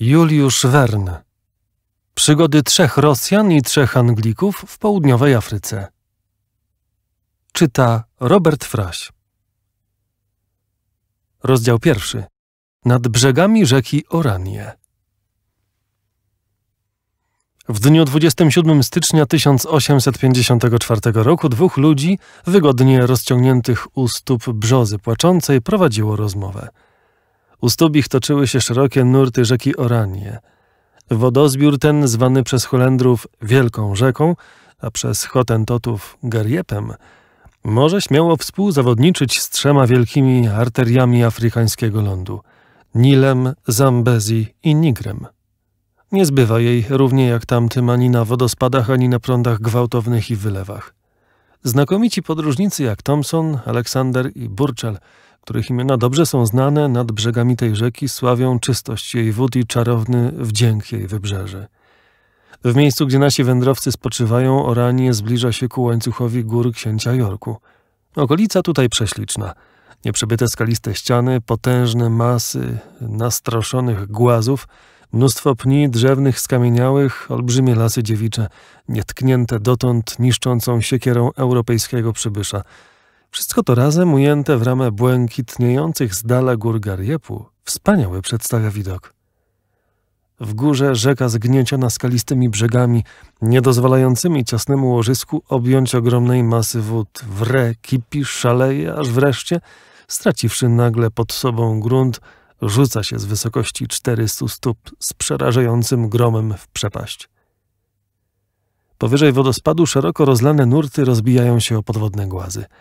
Juliusz Wern. Przygody trzech Rosjan i trzech Anglików w południowej Afryce. Czyta Robert Fraś. Rozdział pierwszy. Nad brzegami rzeki Oranie. W dniu 27 stycznia 1854 roku dwóch ludzi, wygodnie rozciągniętych u stóp brzozy płaczącej, prowadziło rozmowę. U stóp ich toczyły się szerokie nurty rzeki Oranie. Wodozbiór ten, zwany przez Holendrów Wielką Rzeką, a przez Hotentotów Gariepem, może śmiało współzawodniczyć z trzema wielkimi arteriami afrykańskiego lądu Nilem, Zambezi i Nigrem. Nie zbywa jej równie jak tamtym ani na wodospadach, ani na prądach gwałtownych i wylewach. Znakomici podróżnicy jak Thomson, Aleksander i Burchell których imiona dobrze są znane, nad brzegami tej rzeki sławią czystość jej wód i czarowny wdzięk jej wybrzeży. W miejscu, gdzie nasi wędrowcy spoczywają, oranie zbliża się ku łańcuchowi gór księcia Jorku. Okolica tutaj prześliczna. Nieprzebyte skaliste ściany, potężne masy nastroszonych głazów, mnóstwo pni drzewnych skamieniałych, olbrzymie lasy dziewicze, nietknięte dotąd niszczącą siekierą europejskiego przybysza – wszystko to razem ujęte w ramę błękitniejących z dala gór Gariepu wspaniały przedstawia widok. W górze rzeka zgnieciona skalistymi brzegami, niedozwalającymi ciasnemu łożysku objąć ogromnej masy wód, wre, kipi, szaleje, aż wreszcie, straciwszy nagle pod sobą grunt, rzuca się z wysokości 400 stóp z przerażającym gromem w przepaść. Powyżej wodospadu szeroko rozlane nurty rozbijają się o podwodne głazy –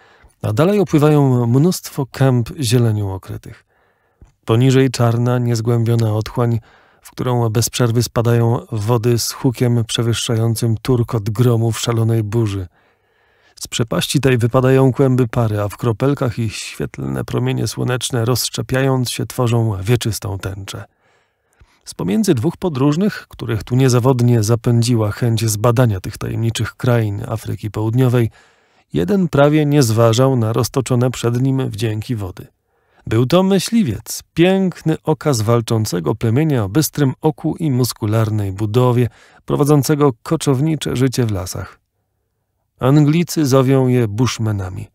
a dalej opływają mnóstwo kęp zielenią okrytych. Poniżej czarna, niezgłębiona otchłań, w którą bez przerwy spadają wody z hukiem przewyższającym turkot gromu w szalonej burzy. Z przepaści tej wypadają kłęby pary, a w kropelkach ich świetlne promienie słoneczne rozszczepiając się tworzą wieczystą tęczę. Z pomiędzy dwóch podróżnych, których tu niezawodnie zapędziła chęć zbadania tych tajemniczych krain Afryki Południowej – Jeden prawie nie zważał na roztoczone przed nim wdzięki wody. Był to myśliwiec, piękny okaz walczącego plemienia o bystrym oku i muskularnej budowie, prowadzącego koczownicze życie w lasach. Anglicy zowią je bushmenami.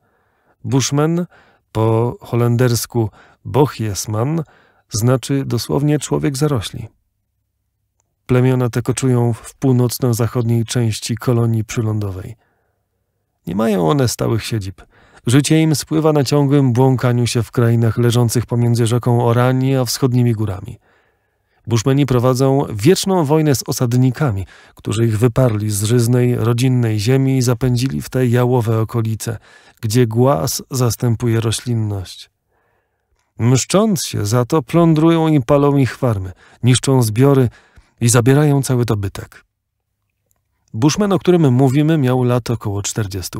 Bushman, po holendersku bochjesman, znaczy dosłownie człowiek zarośli. Plemiona te koczują w północno-zachodniej części kolonii przylądowej – nie mają one stałych siedzib. Życie im spływa na ciągłym błąkaniu się w krainach leżących pomiędzy rzeką Oranie a wschodnimi górami. Buszmeni prowadzą wieczną wojnę z osadnikami, którzy ich wyparli z żyznej, rodzinnej ziemi i zapędzili w te jałowe okolice, gdzie głaz zastępuje roślinność. Mszcząc się za to, plądrują i palą ich farmy, niszczą zbiory i zabierają cały dobytek. Bushman, o którym mówimy, miał lat około 40.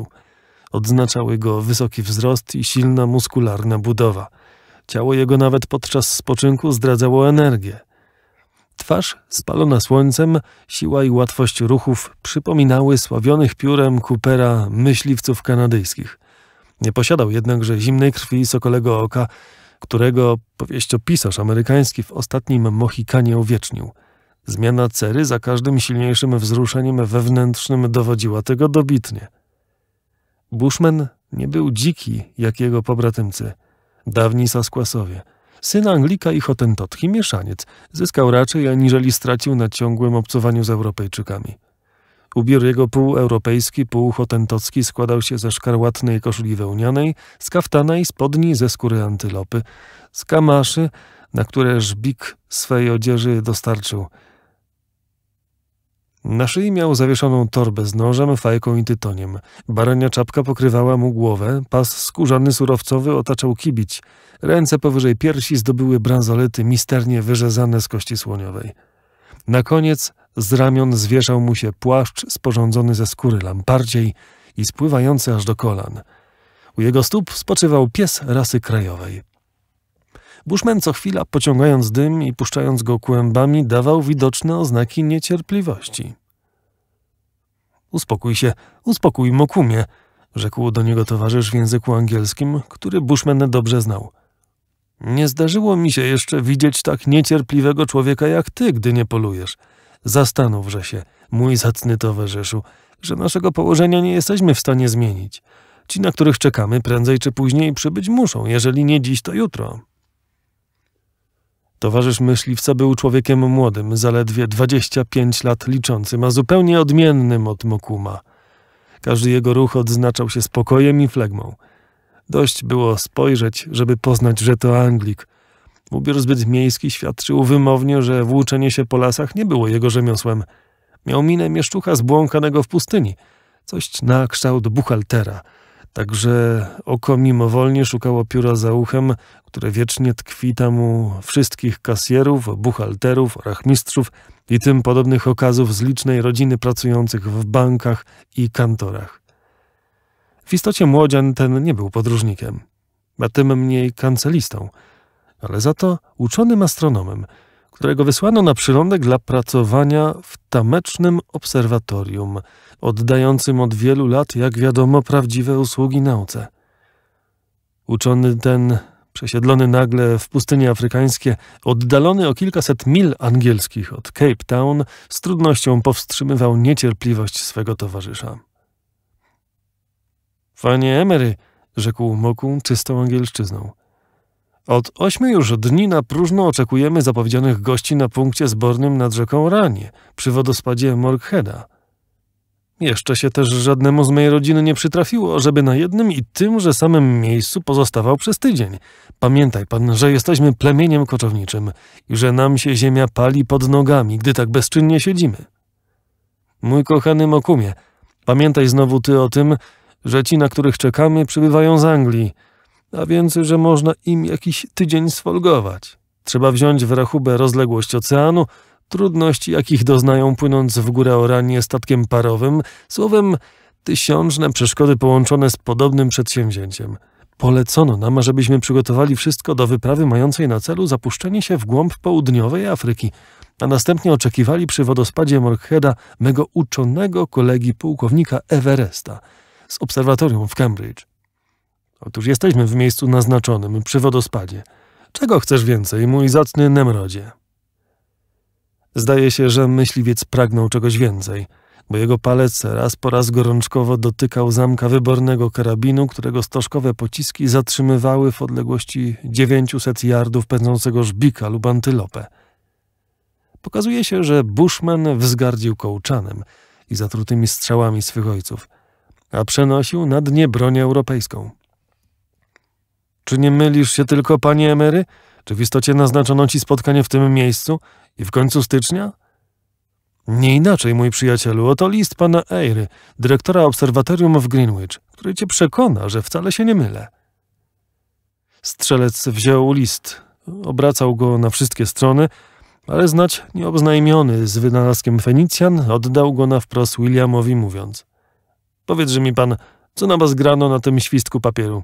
Odznaczały go wysoki wzrost i silna muskularna budowa. Ciało jego nawet podczas spoczynku zdradzało energię. Twarz spalona słońcem, siła i łatwość ruchów przypominały sławionych piórem Coopera myśliwców kanadyjskich. Nie posiadał jednakże zimnej krwi sokolego oka, którego powieściopisarz amerykański w ostatnim Mohikanie uwiecznił – Zmiana cery za każdym silniejszym wzruszeniem wewnętrznym dowodziła tego dobitnie. Bushman nie był dziki jak jego pobratymcy, dawni Saskłasowie. Syn Anglika i hotentotki, mieszaniec, zyskał raczej aniżeli stracił na ciągłym obcowaniu z Europejczykami. Ubiór jego półeuropejski, półhotentocki składał się ze szkarłatnej koszuli wełnianej, z kaftana i spodni ze skóry antylopy, z kamaszy, na które żbik swej odzieży dostarczył – na szyi miał zawieszoną torbę z nożem, fajką i tytoniem. Barania czapka pokrywała mu głowę, pas skórzany surowcowy otaczał kibić. Ręce powyżej piersi zdobyły bransolety misternie wyrzezane z kości słoniowej. Na koniec z ramion zwieszał mu się płaszcz sporządzony ze skóry lampardziej i spływający aż do kolan. U jego stóp spoczywał pies rasy krajowej. Bushman co chwila, pociągając dym i puszczając go kłębami, dawał widoczne oznaki niecierpliwości. Uspokój się, uspokój Mokumie, rzekł do niego towarzysz w języku angielskim, który Bushman dobrze znał. Nie zdarzyło mi się jeszcze widzieć tak niecierpliwego człowieka jak ty, gdy nie polujesz. Zastanówże się, mój zacny towarzyszu, że naszego położenia nie jesteśmy w stanie zmienić. Ci, na których czekamy, prędzej czy później przybyć muszą, jeżeli nie dziś, to jutro. Towarzysz myśliwca był człowiekiem młodym, zaledwie 25 lat liczącym, a zupełnie odmiennym od Mokuma. Każdy jego ruch odznaczał się spokojem i flegmą. Dość było spojrzeć, żeby poznać, że to Anglik. Ubiór zbyt miejski świadczył wymownie, że włóczenie się po lasach nie było jego rzemiosłem. Miał minę mieszczucha zbłąkanego w pustyni, coś na kształt buchaltera – Także oko mimowolnie szukało pióra za uchem, które wiecznie tam u wszystkich kasjerów, buchalterów, rachmistrzów i tym podobnych okazów z licznej rodziny pracujących w bankach i kantorach. W istocie młodzian ten nie był podróżnikiem, a tym mniej kancelistą, ale za to uczonym astronomem – którego wysłano na przylądek dla pracowania w tamecznym obserwatorium, oddającym od wielu lat, jak wiadomo, prawdziwe usługi nauce. Uczony ten, przesiedlony nagle w pustynie afrykańskie, oddalony o kilkaset mil angielskich od Cape Town, z trudnością powstrzymywał niecierpliwość swego towarzysza. Panie Emery, rzekł Mokun czystą angielszczyzną – od ośmiu już dni na próżno oczekujemy zapowiedzianych gości na punkcie zbornym nad rzeką Ranie, przy wodospadzie Morgheda. Jeszcze się też żadnemu z mojej rodziny nie przytrafiło, żeby na jednym i tymże samym miejscu pozostawał przez tydzień. Pamiętaj pan, że jesteśmy plemieniem koczowniczym i że nam się ziemia pali pod nogami, gdy tak bezczynnie siedzimy. Mój kochany Mokumie, pamiętaj znowu ty o tym, że ci, na których czekamy, przybywają z Anglii – a więc, że można im jakiś tydzień sfolgować. Trzeba wziąć w rachubę rozległość oceanu, trudności, jakich doznają płynąc w górę Oranie statkiem parowym, słowem tysiączne przeszkody połączone z podobnym przedsięwzięciem. Polecono nam, żebyśmy przygotowali wszystko do wyprawy mającej na celu zapuszczenie się w głąb południowej Afryki, a następnie oczekiwali przy wodospadzie Morkheda mego uczonego kolegi pułkownika Everesta z obserwatorium w Cambridge. Otóż jesteśmy w miejscu naznaczonym, przy wodospadzie. Czego chcesz więcej, mój zacny Nemrodzie? Zdaje się, że myśliwiec pragnął czegoś więcej, bo jego palec raz po raz gorączkowo dotykał zamka wybornego karabinu, którego stożkowe pociski zatrzymywały w odległości 900 yardów pędzącego żbika lub antylopę. Pokazuje się, że Bushman wzgardził kołczanem i zatrutymi strzałami swych ojców, a przenosił na dnie bronię europejską. Czy nie mylisz się tylko, panie Emery? Czy w istocie naznaczono ci spotkanie w tym miejscu i w końcu stycznia? Nie inaczej, mój przyjacielu, oto list pana Eyry, dyrektora obserwatorium w Greenwich, który cię przekona, że wcale się nie mylę. Strzelec wziął list, obracał go na wszystkie strony, ale znać nieobznajmiony z wynalazkiem Fenicjan oddał go na wprost Williamowi mówiąc. Powiedz mi pan, co na was grano na tym świstku papieru?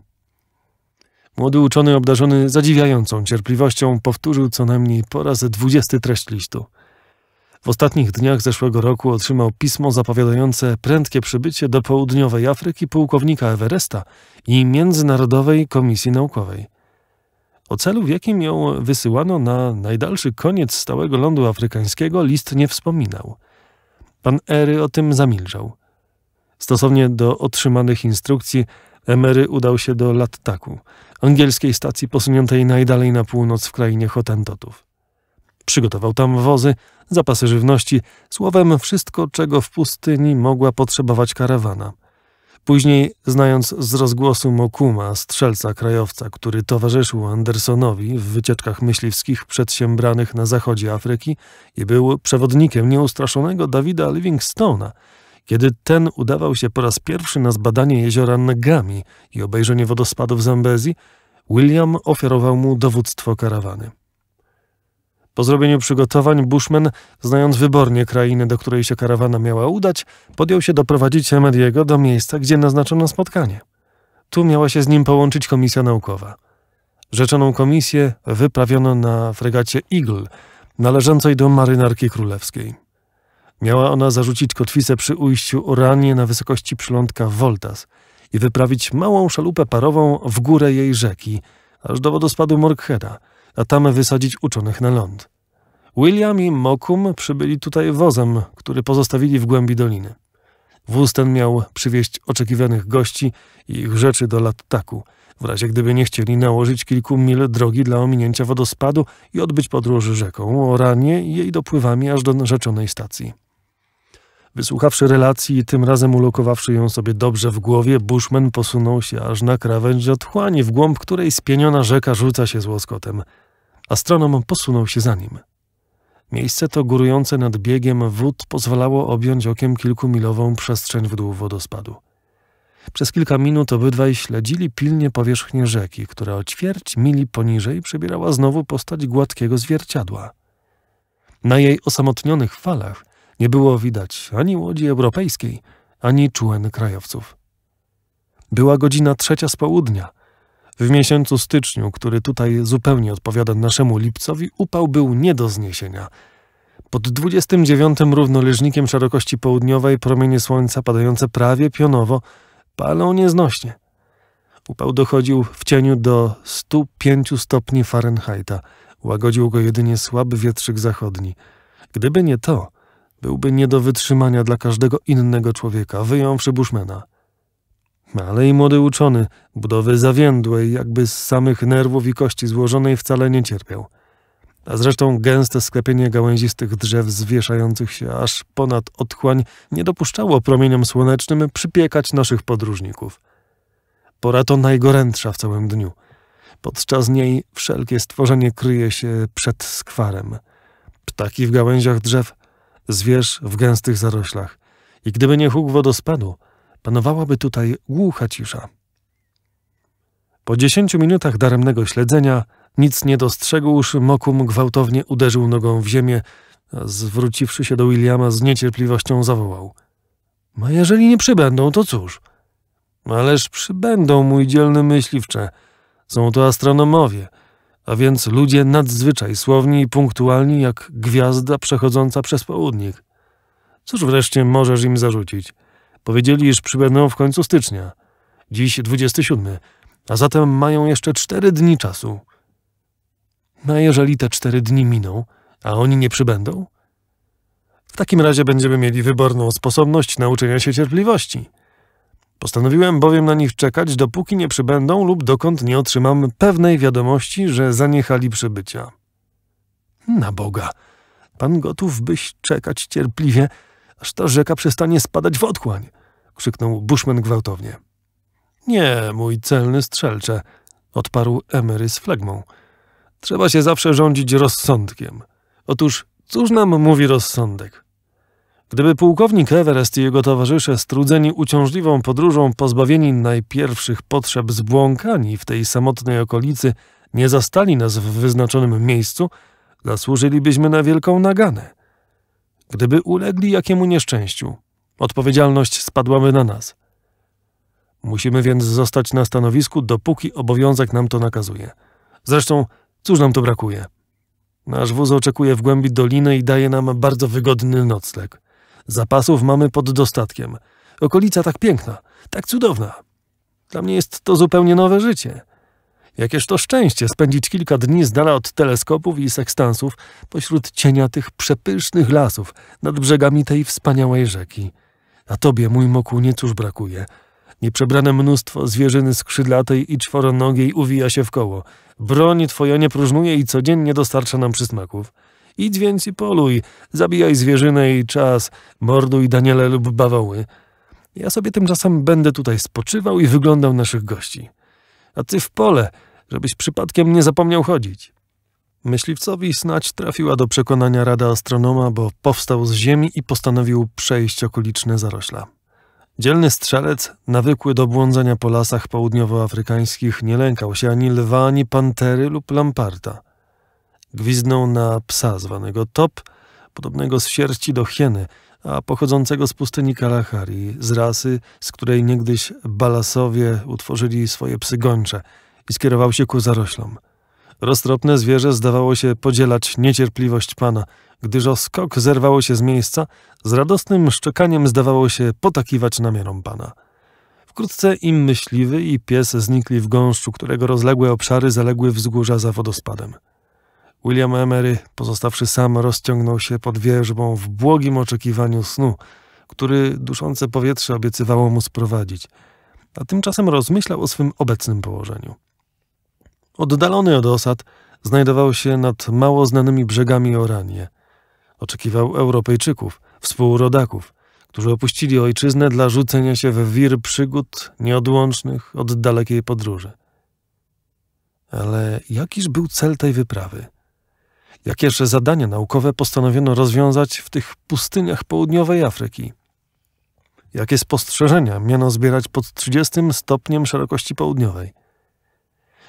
Młody uczony, obdarzony zadziwiającą cierpliwością, powtórzył co najmniej po raz dwudziesty treść listu. W ostatnich dniach zeszłego roku otrzymał pismo zapowiadające prędkie przybycie do południowej Afryki pułkownika Everesta i Międzynarodowej Komisji Naukowej. O celu, w jakim ją wysyłano na najdalszy koniec stałego lądu afrykańskiego, list nie wspominał. Pan Ery o tym zamilczał. Stosownie do otrzymanych instrukcji, Emery udał się do Lattaku, angielskiej stacji posuniętej najdalej na północ w krainie Hotentotów. Przygotował tam wozy, zapasy żywności, słowem wszystko, czego w pustyni mogła potrzebować karawana. Później, znając z rozgłosu Mokuma, strzelca krajowca, który towarzyszył Andersonowi w wycieczkach myśliwskich przedsiębranych na zachodzie Afryki i był przewodnikiem nieustraszonego Davida Livingstone'a, kiedy ten udawał się po raz pierwszy na zbadanie jeziora Nagami i obejrzenie wodospadów Zambezi, William ofiarował mu dowództwo karawany. Po zrobieniu przygotowań Bushman, znając wybornie krainę, do której się karawana miała udać, podjął się doprowadzić Emediego do miejsca, gdzie naznaczono spotkanie. Tu miała się z nim połączyć komisja naukowa. Rzeczoną komisję wyprawiono na fregacie Eagle, należącej do marynarki królewskiej. Miała ona zarzucić kotwicę przy ujściu Oranie na wysokości przylądka Voltas i wyprawić małą szalupę parową w górę jej rzeki, aż do wodospadu Morkheda, a tam wysadzić uczonych na ląd. William i Mokum przybyli tutaj wozem, który pozostawili w głębi doliny. Wóz ten miał przywieźć oczekiwanych gości i ich rzeczy do Lattaku, w razie gdyby nie chcieli nałożyć kilku mil drogi dla ominięcia wodospadu i odbyć podróż rzeką, oranie i jej dopływami aż do narzeczonej stacji. Wysłuchawszy relacji i tym razem ulokowawszy ją sobie dobrze w głowie, Bushman posunął się aż na krawędź otchłani, w głąb której spieniona rzeka rzuca się z łoskotem. Astronom posunął się za nim. Miejsce to górujące nad biegiem wód pozwalało objąć okiem kilkumilową przestrzeń w dół wodospadu. Przez kilka minut obydwaj śledzili pilnie powierzchnię rzeki, która o ćwierć mili poniżej przybierała znowu postać gładkiego zwierciadła. Na jej osamotnionych falach nie było widać ani łodzi europejskiej, ani człen krajowców. Była godzina trzecia z południa. W miesiącu styczniu, który tutaj zupełnie odpowiada naszemu lipcowi, upał był nie do zniesienia. Pod 29 równoleżnikiem szerokości południowej promienie słońca padające prawie pionowo palą nieznośnie. Upał dochodził w cieniu do 105 stopni Fahrenheita. Łagodził go jedynie słaby wietrzyk zachodni. Gdyby nie to, byłby nie do wytrzymania dla każdego innego człowieka, wyjąwszy Bushmana. Ale i młody uczony, budowy zawiędłej, jakby z samych nerwów i kości złożonej, wcale nie cierpiał. A zresztą gęste sklepienie gałęzistych drzew zwieszających się aż ponad otchłań nie dopuszczało promieniom słonecznym przypiekać naszych podróżników. Pora to najgorętsza w całym dniu. Podczas niej wszelkie stworzenie kryje się przed skwarem. Ptaki w gałęziach drzew – zwierz w gęstych zaroślach i gdyby nie huk wodospadu, panowałaby tutaj głucha cisza. Po dziesięciu minutach daremnego śledzenia nic nie dostrzegłszy, Mokum gwałtownie uderzył nogą w ziemię, a zwróciwszy się do Williama z niecierpliwością zawołał. — No jeżeli nie przybędą, to cóż? — Ależ przybędą, mój dzielny myśliwcze. Są to astronomowie — a więc ludzie nadzwyczaj słowni i punktualni jak gwiazda przechodząca przez południk. Cóż wreszcie możesz im zarzucić? Powiedzieli, iż przybędą w końcu stycznia. Dziś 27, a zatem mają jeszcze cztery dni czasu. No a jeżeli te cztery dni miną, a oni nie przybędą? W takim razie będziemy mieli wyborną sposobność nauczenia się cierpliwości – Postanowiłem bowiem na nich czekać, dopóki nie przybędą lub dokąd nie otrzymam pewnej wiadomości, że zaniechali przybycia. Na Boga! Pan gotów byś czekać cierpliwie, aż ta rzeka przestanie spadać w otchłań! krzyknął Bushman gwałtownie. Nie, mój celny strzelcze, odparł Emery z flegmą. Trzeba się zawsze rządzić rozsądkiem. Otóż cóż nam mówi rozsądek? Gdyby pułkownik Everest i jego towarzysze, strudzeni uciążliwą podróżą, pozbawieni najpierwszych potrzeb, zbłąkani w tej samotnej okolicy, nie zastali nas w wyznaczonym miejscu, zasłużylibyśmy na wielką naganę. Gdyby ulegli jakiemu nieszczęściu, odpowiedzialność spadłaby na nas. Musimy więc zostać na stanowisku, dopóki obowiązek nam to nakazuje. Zresztą, cóż nam tu brakuje? Nasz wóz oczekuje w głębi doliny i daje nam bardzo wygodny nocleg. Zapasów mamy pod dostatkiem. Okolica tak piękna, tak cudowna. Dla mnie jest to zupełnie nowe życie. Jakież to szczęście spędzić kilka dni z dala od teleskopów i sekstansów pośród cienia tych przepysznych lasów nad brzegami tej wspaniałej rzeki. A tobie, mój moku, cóż brakuje. Nieprzebrane mnóstwo zwierzyny skrzydlatej i czworonogiej uwija się w koło. Broń twoja nie próżnuje i codziennie dostarcza nam przysmaków. Idź więc i poluj, zabijaj zwierzynę i czas, morduj Daniele lub bawoły. Ja sobie tymczasem będę tutaj spoczywał i wyglądał naszych gości. A ty w pole, żebyś przypadkiem nie zapomniał chodzić. Myśliwcowi snać trafiła do przekonania rada astronoma, bo powstał z ziemi i postanowił przejść okoliczne zarośla. Dzielny strzelec, nawykły do błądzenia po lasach południowoafrykańskich, nie lękał się ani lwa, ani pantery lub lamparta – Gwizdnął na psa zwanego Top, podobnego z sierści do hieny, a pochodzącego z pustyni Kalahari, z rasy, z której niegdyś balasowie utworzyli swoje psy gończe i skierował się ku zaroślom. Roztropne zwierzę zdawało się podzielać niecierpliwość pana, gdyż o skok zerwało się z miejsca, z radosnym szczekaniem zdawało się potakiwać namiarom pana. Wkrótce im myśliwy i pies znikli w gąszczu, którego rozległe obszary zaległy wzgórza za wodospadem. William Emery, pozostawszy sam, rozciągnął się pod wierzbą w błogim oczekiwaniu snu, który duszące powietrze obiecywało mu sprowadzić, a tymczasem rozmyślał o swym obecnym położeniu. Oddalony od osad, znajdował się nad mało znanymi brzegami Oranie. Oczekiwał Europejczyków, współrodaków, którzy opuścili ojczyznę dla rzucenia się w wir przygód nieodłącznych od dalekiej podróży. Ale jakiż był cel tej wyprawy? Jakież zadania naukowe postanowiono rozwiązać w tych pustyniach południowej Afryki? Jakie spostrzeżenia miano zbierać pod 30 stopniem szerokości południowej?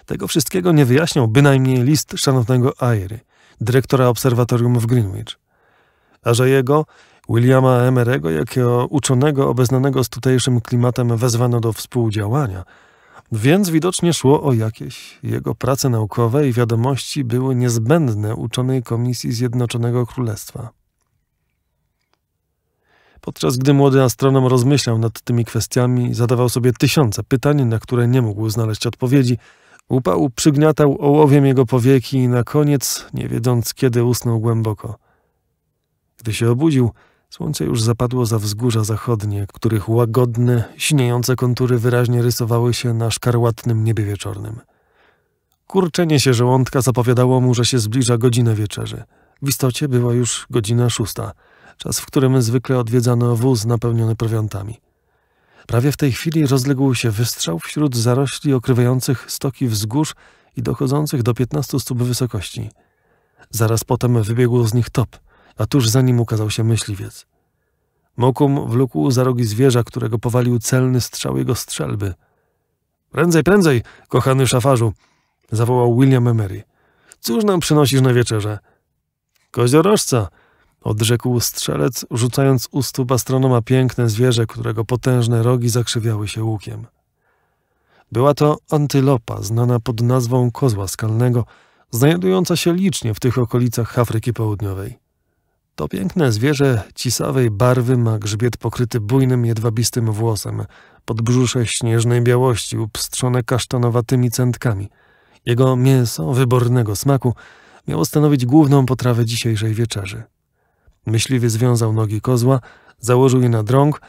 Tego wszystkiego nie wyjaśniał bynajmniej list szanownego Ayry, dyrektora obserwatorium w Greenwich. A że jego, Williama Emerego, jako uczonego obeznanego z tutejszym klimatem wezwano do współdziałania – więc widocznie szło o jakieś. Jego prace naukowe i wiadomości były niezbędne uczonej Komisji Zjednoczonego Królestwa. Podczas gdy młody astronom rozmyślał nad tymi kwestiami, zadawał sobie tysiące pytań, na które nie mógł znaleźć odpowiedzi. Upał przygniatał ołowiem jego powieki i na koniec, nie wiedząc kiedy, usnął głęboko. Gdy się obudził, Słońce już zapadło za wzgórza zachodnie, których łagodne, śniejące kontury wyraźnie rysowały się na szkarłatnym niebie wieczornym. Kurczenie się żołądka zapowiadało mu, że się zbliża godzina wieczerzy. W istocie była już godzina szósta, czas, w którym zwykle odwiedzano wóz napełniony prowiantami. Prawie w tej chwili rozległ się wystrzał wśród zarośli okrywających stoki wzgórz i dochodzących do 15 stóp wysokości. Zaraz potem wybiegł z nich top – a tuż za nim ukazał się myśliwiec. Mokum wlókł za rogi zwierza, którego powalił celny strzał jego strzelby. Prędzej, prędzej, kochany szafarzu! zawołał William Emery. Cóż nam przynosisz na wieczerze? Koziorożca! odrzekł strzelec, rzucając u stóp astronoma piękne zwierzę, którego potężne rogi zakrzywiały się łukiem. Była to antylopa, znana pod nazwą kozła skalnego, znajdująca się licznie w tych okolicach Afryki Południowej. To piękne zwierzę cisawej barwy ma grzbiet pokryty bujnym, jedwabistym włosem, podbrzusze śnieżnej białości upstrzone kasztanowatymi centkami. Jego mięso wybornego smaku miało stanowić główną potrawę dzisiejszej wieczerzy. Myśliwy związał nogi kozła, założył je na drąg,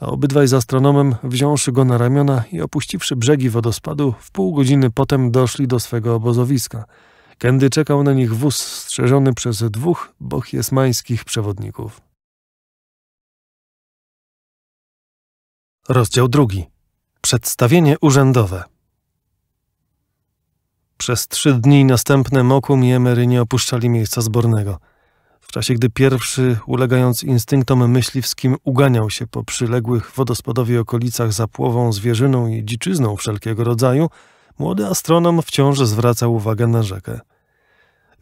a obydwaj z astronomem, wziąwszy go na ramiona i opuściwszy brzegi wodospadu, w pół godziny potem doszli do swego obozowiska – kiedy czekał na nich wóz strzeżony przez dwóch bochjesmańskich przewodników. Rozdział drugi. Przedstawienie urzędowe. Przez trzy dni następne Mokum i Emery nie opuszczali miejsca zbornego. W czasie gdy pierwszy, ulegając instynktom myśliwskim, uganiał się po przyległych wodospadowi okolicach za płową zwierzyną i dziczyzną wszelkiego rodzaju, młody astronom wciąż zwracał uwagę na rzekę.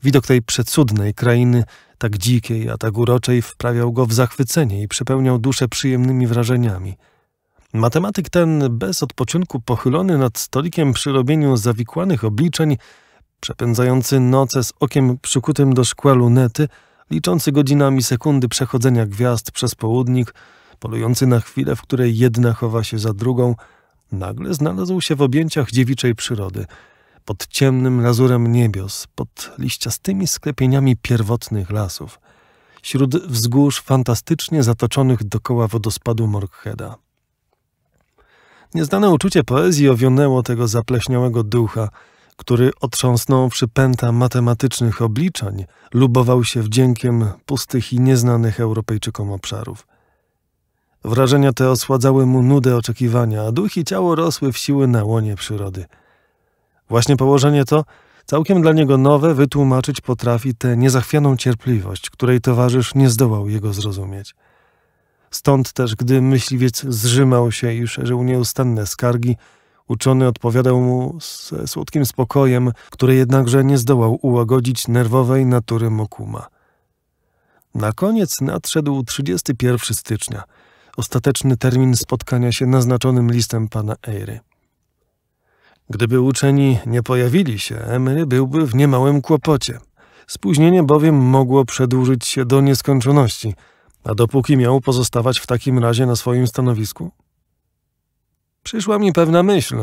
Widok tej przecudnej krainy, tak dzikiej, a tak uroczej, wprawiał go w zachwycenie i przepełniał duszę przyjemnymi wrażeniami. Matematyk ten, bez odpoczynku pochylony nad stolikiem przy robieniu zawikłanych obliczeń, przepędzający noce z okiem przykutym do szkła lunety, liczący godzinami sekundy przechodzenia gwiazd przez południk, polujący na chwilę, w której jedna chowa się za drugą, nagle znalazł się w objęciach dziewiczej przyrody – pod ciemnym lazurem niebios, pod liściastymi sklepieniami pierwotnych lasów, wśród wzgórz fantastycznie zatoczonych dokoła wodospadu Morkheda. Nieznane uczucie poezji owionęło tego zapleśniałego ducha, który otrząsnąwszy pęta matematycznych obliczeń, lubował się wdziękiem pustych i nieznanych Europejczykom obszarów. Wrażenia te osładzały mu nudę oczekiwania, a duch i ciało rosły w siły na łonie przyrody – Właśnie położenie to, całkiem dla niego nowe, wytłumaczyć potrafi tę niezachwianą cierpliwość, której towarzysz nie zdołał jego zrozumieć. Stąd też, gdy myśliwiec zrzymał się i szerzył nieustanne skargi, uczony odpowiadał mu ze słodkim spokojem, który jednakże nie zdołał ułagodzić nerwowej natury Mokuma. Na koniec nadszedł 31 stycznia, ostateczny termin spotkania się naznaczonym listem pana Eyry. Gdyby uczeni nie pojawili się, Emery byłby w niemałym kłopocie. Spóźnienie bowiem mogło przedłużyć się do nieskończoności, a dopóki miał pozostawać w takim razie na swoim stanowisku? Przyszła mi pewna myśl,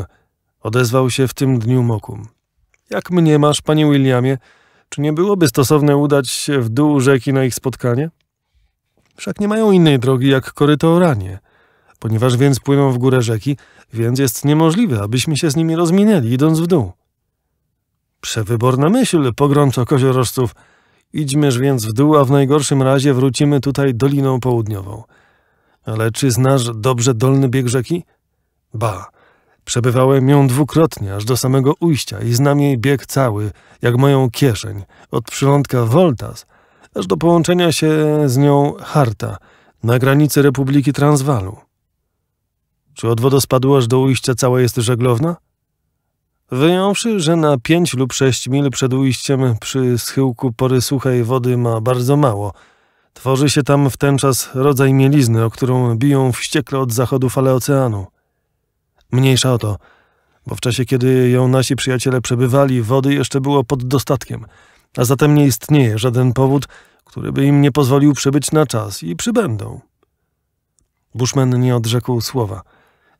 odezwał się w tym dniu Mokum. Jak mnie masz, panie Williamie, czy nie byłoby stosowne udać się w dół rzeki na ich spotkanie? Wszak nie mają innej drogi jak koryto oranie. Ponieważ więc płyną w górę rzeki, więc jest niemożliwe, abyśmy się z nimi rozminęli, idąc w dół. Przewyborna myśl, pogrączo koziorożców. Idźmyż więc w dół, a w najgorszym razie wrócimy tutaj Doliną Południową. Ale czy znasz dobrze dolny bieg rzeki? Ba, przebywałem ją dwukrotnie, aż do samego ujścia i znam jej bieg cały, jak moją kieszeń, od przylądka Voltas, aż do połączenia się z nią Harta, na granicy Republiki Transwalu. Czy od wodospadu aż do ujścia cała jest żeglowna? Wyjąwszy, że na pięć lub sześć mil przed ujściem przy schyłku pory suchej wody ma bardzo mało. Tworzy się tam w ten czas rodzaj mielizny, o którą biją wściekle od zachodu fale oceanu. Mniejsza o to, bo w czasie, kiedy ją nasi przyjaciele przebywali, wody jeszcze było pod dostatkiem, a zatem nie istnieje żaden powód, który by im nie pozwolił przybyć na czas i przybędą. Bushman nie odrzekł słowa –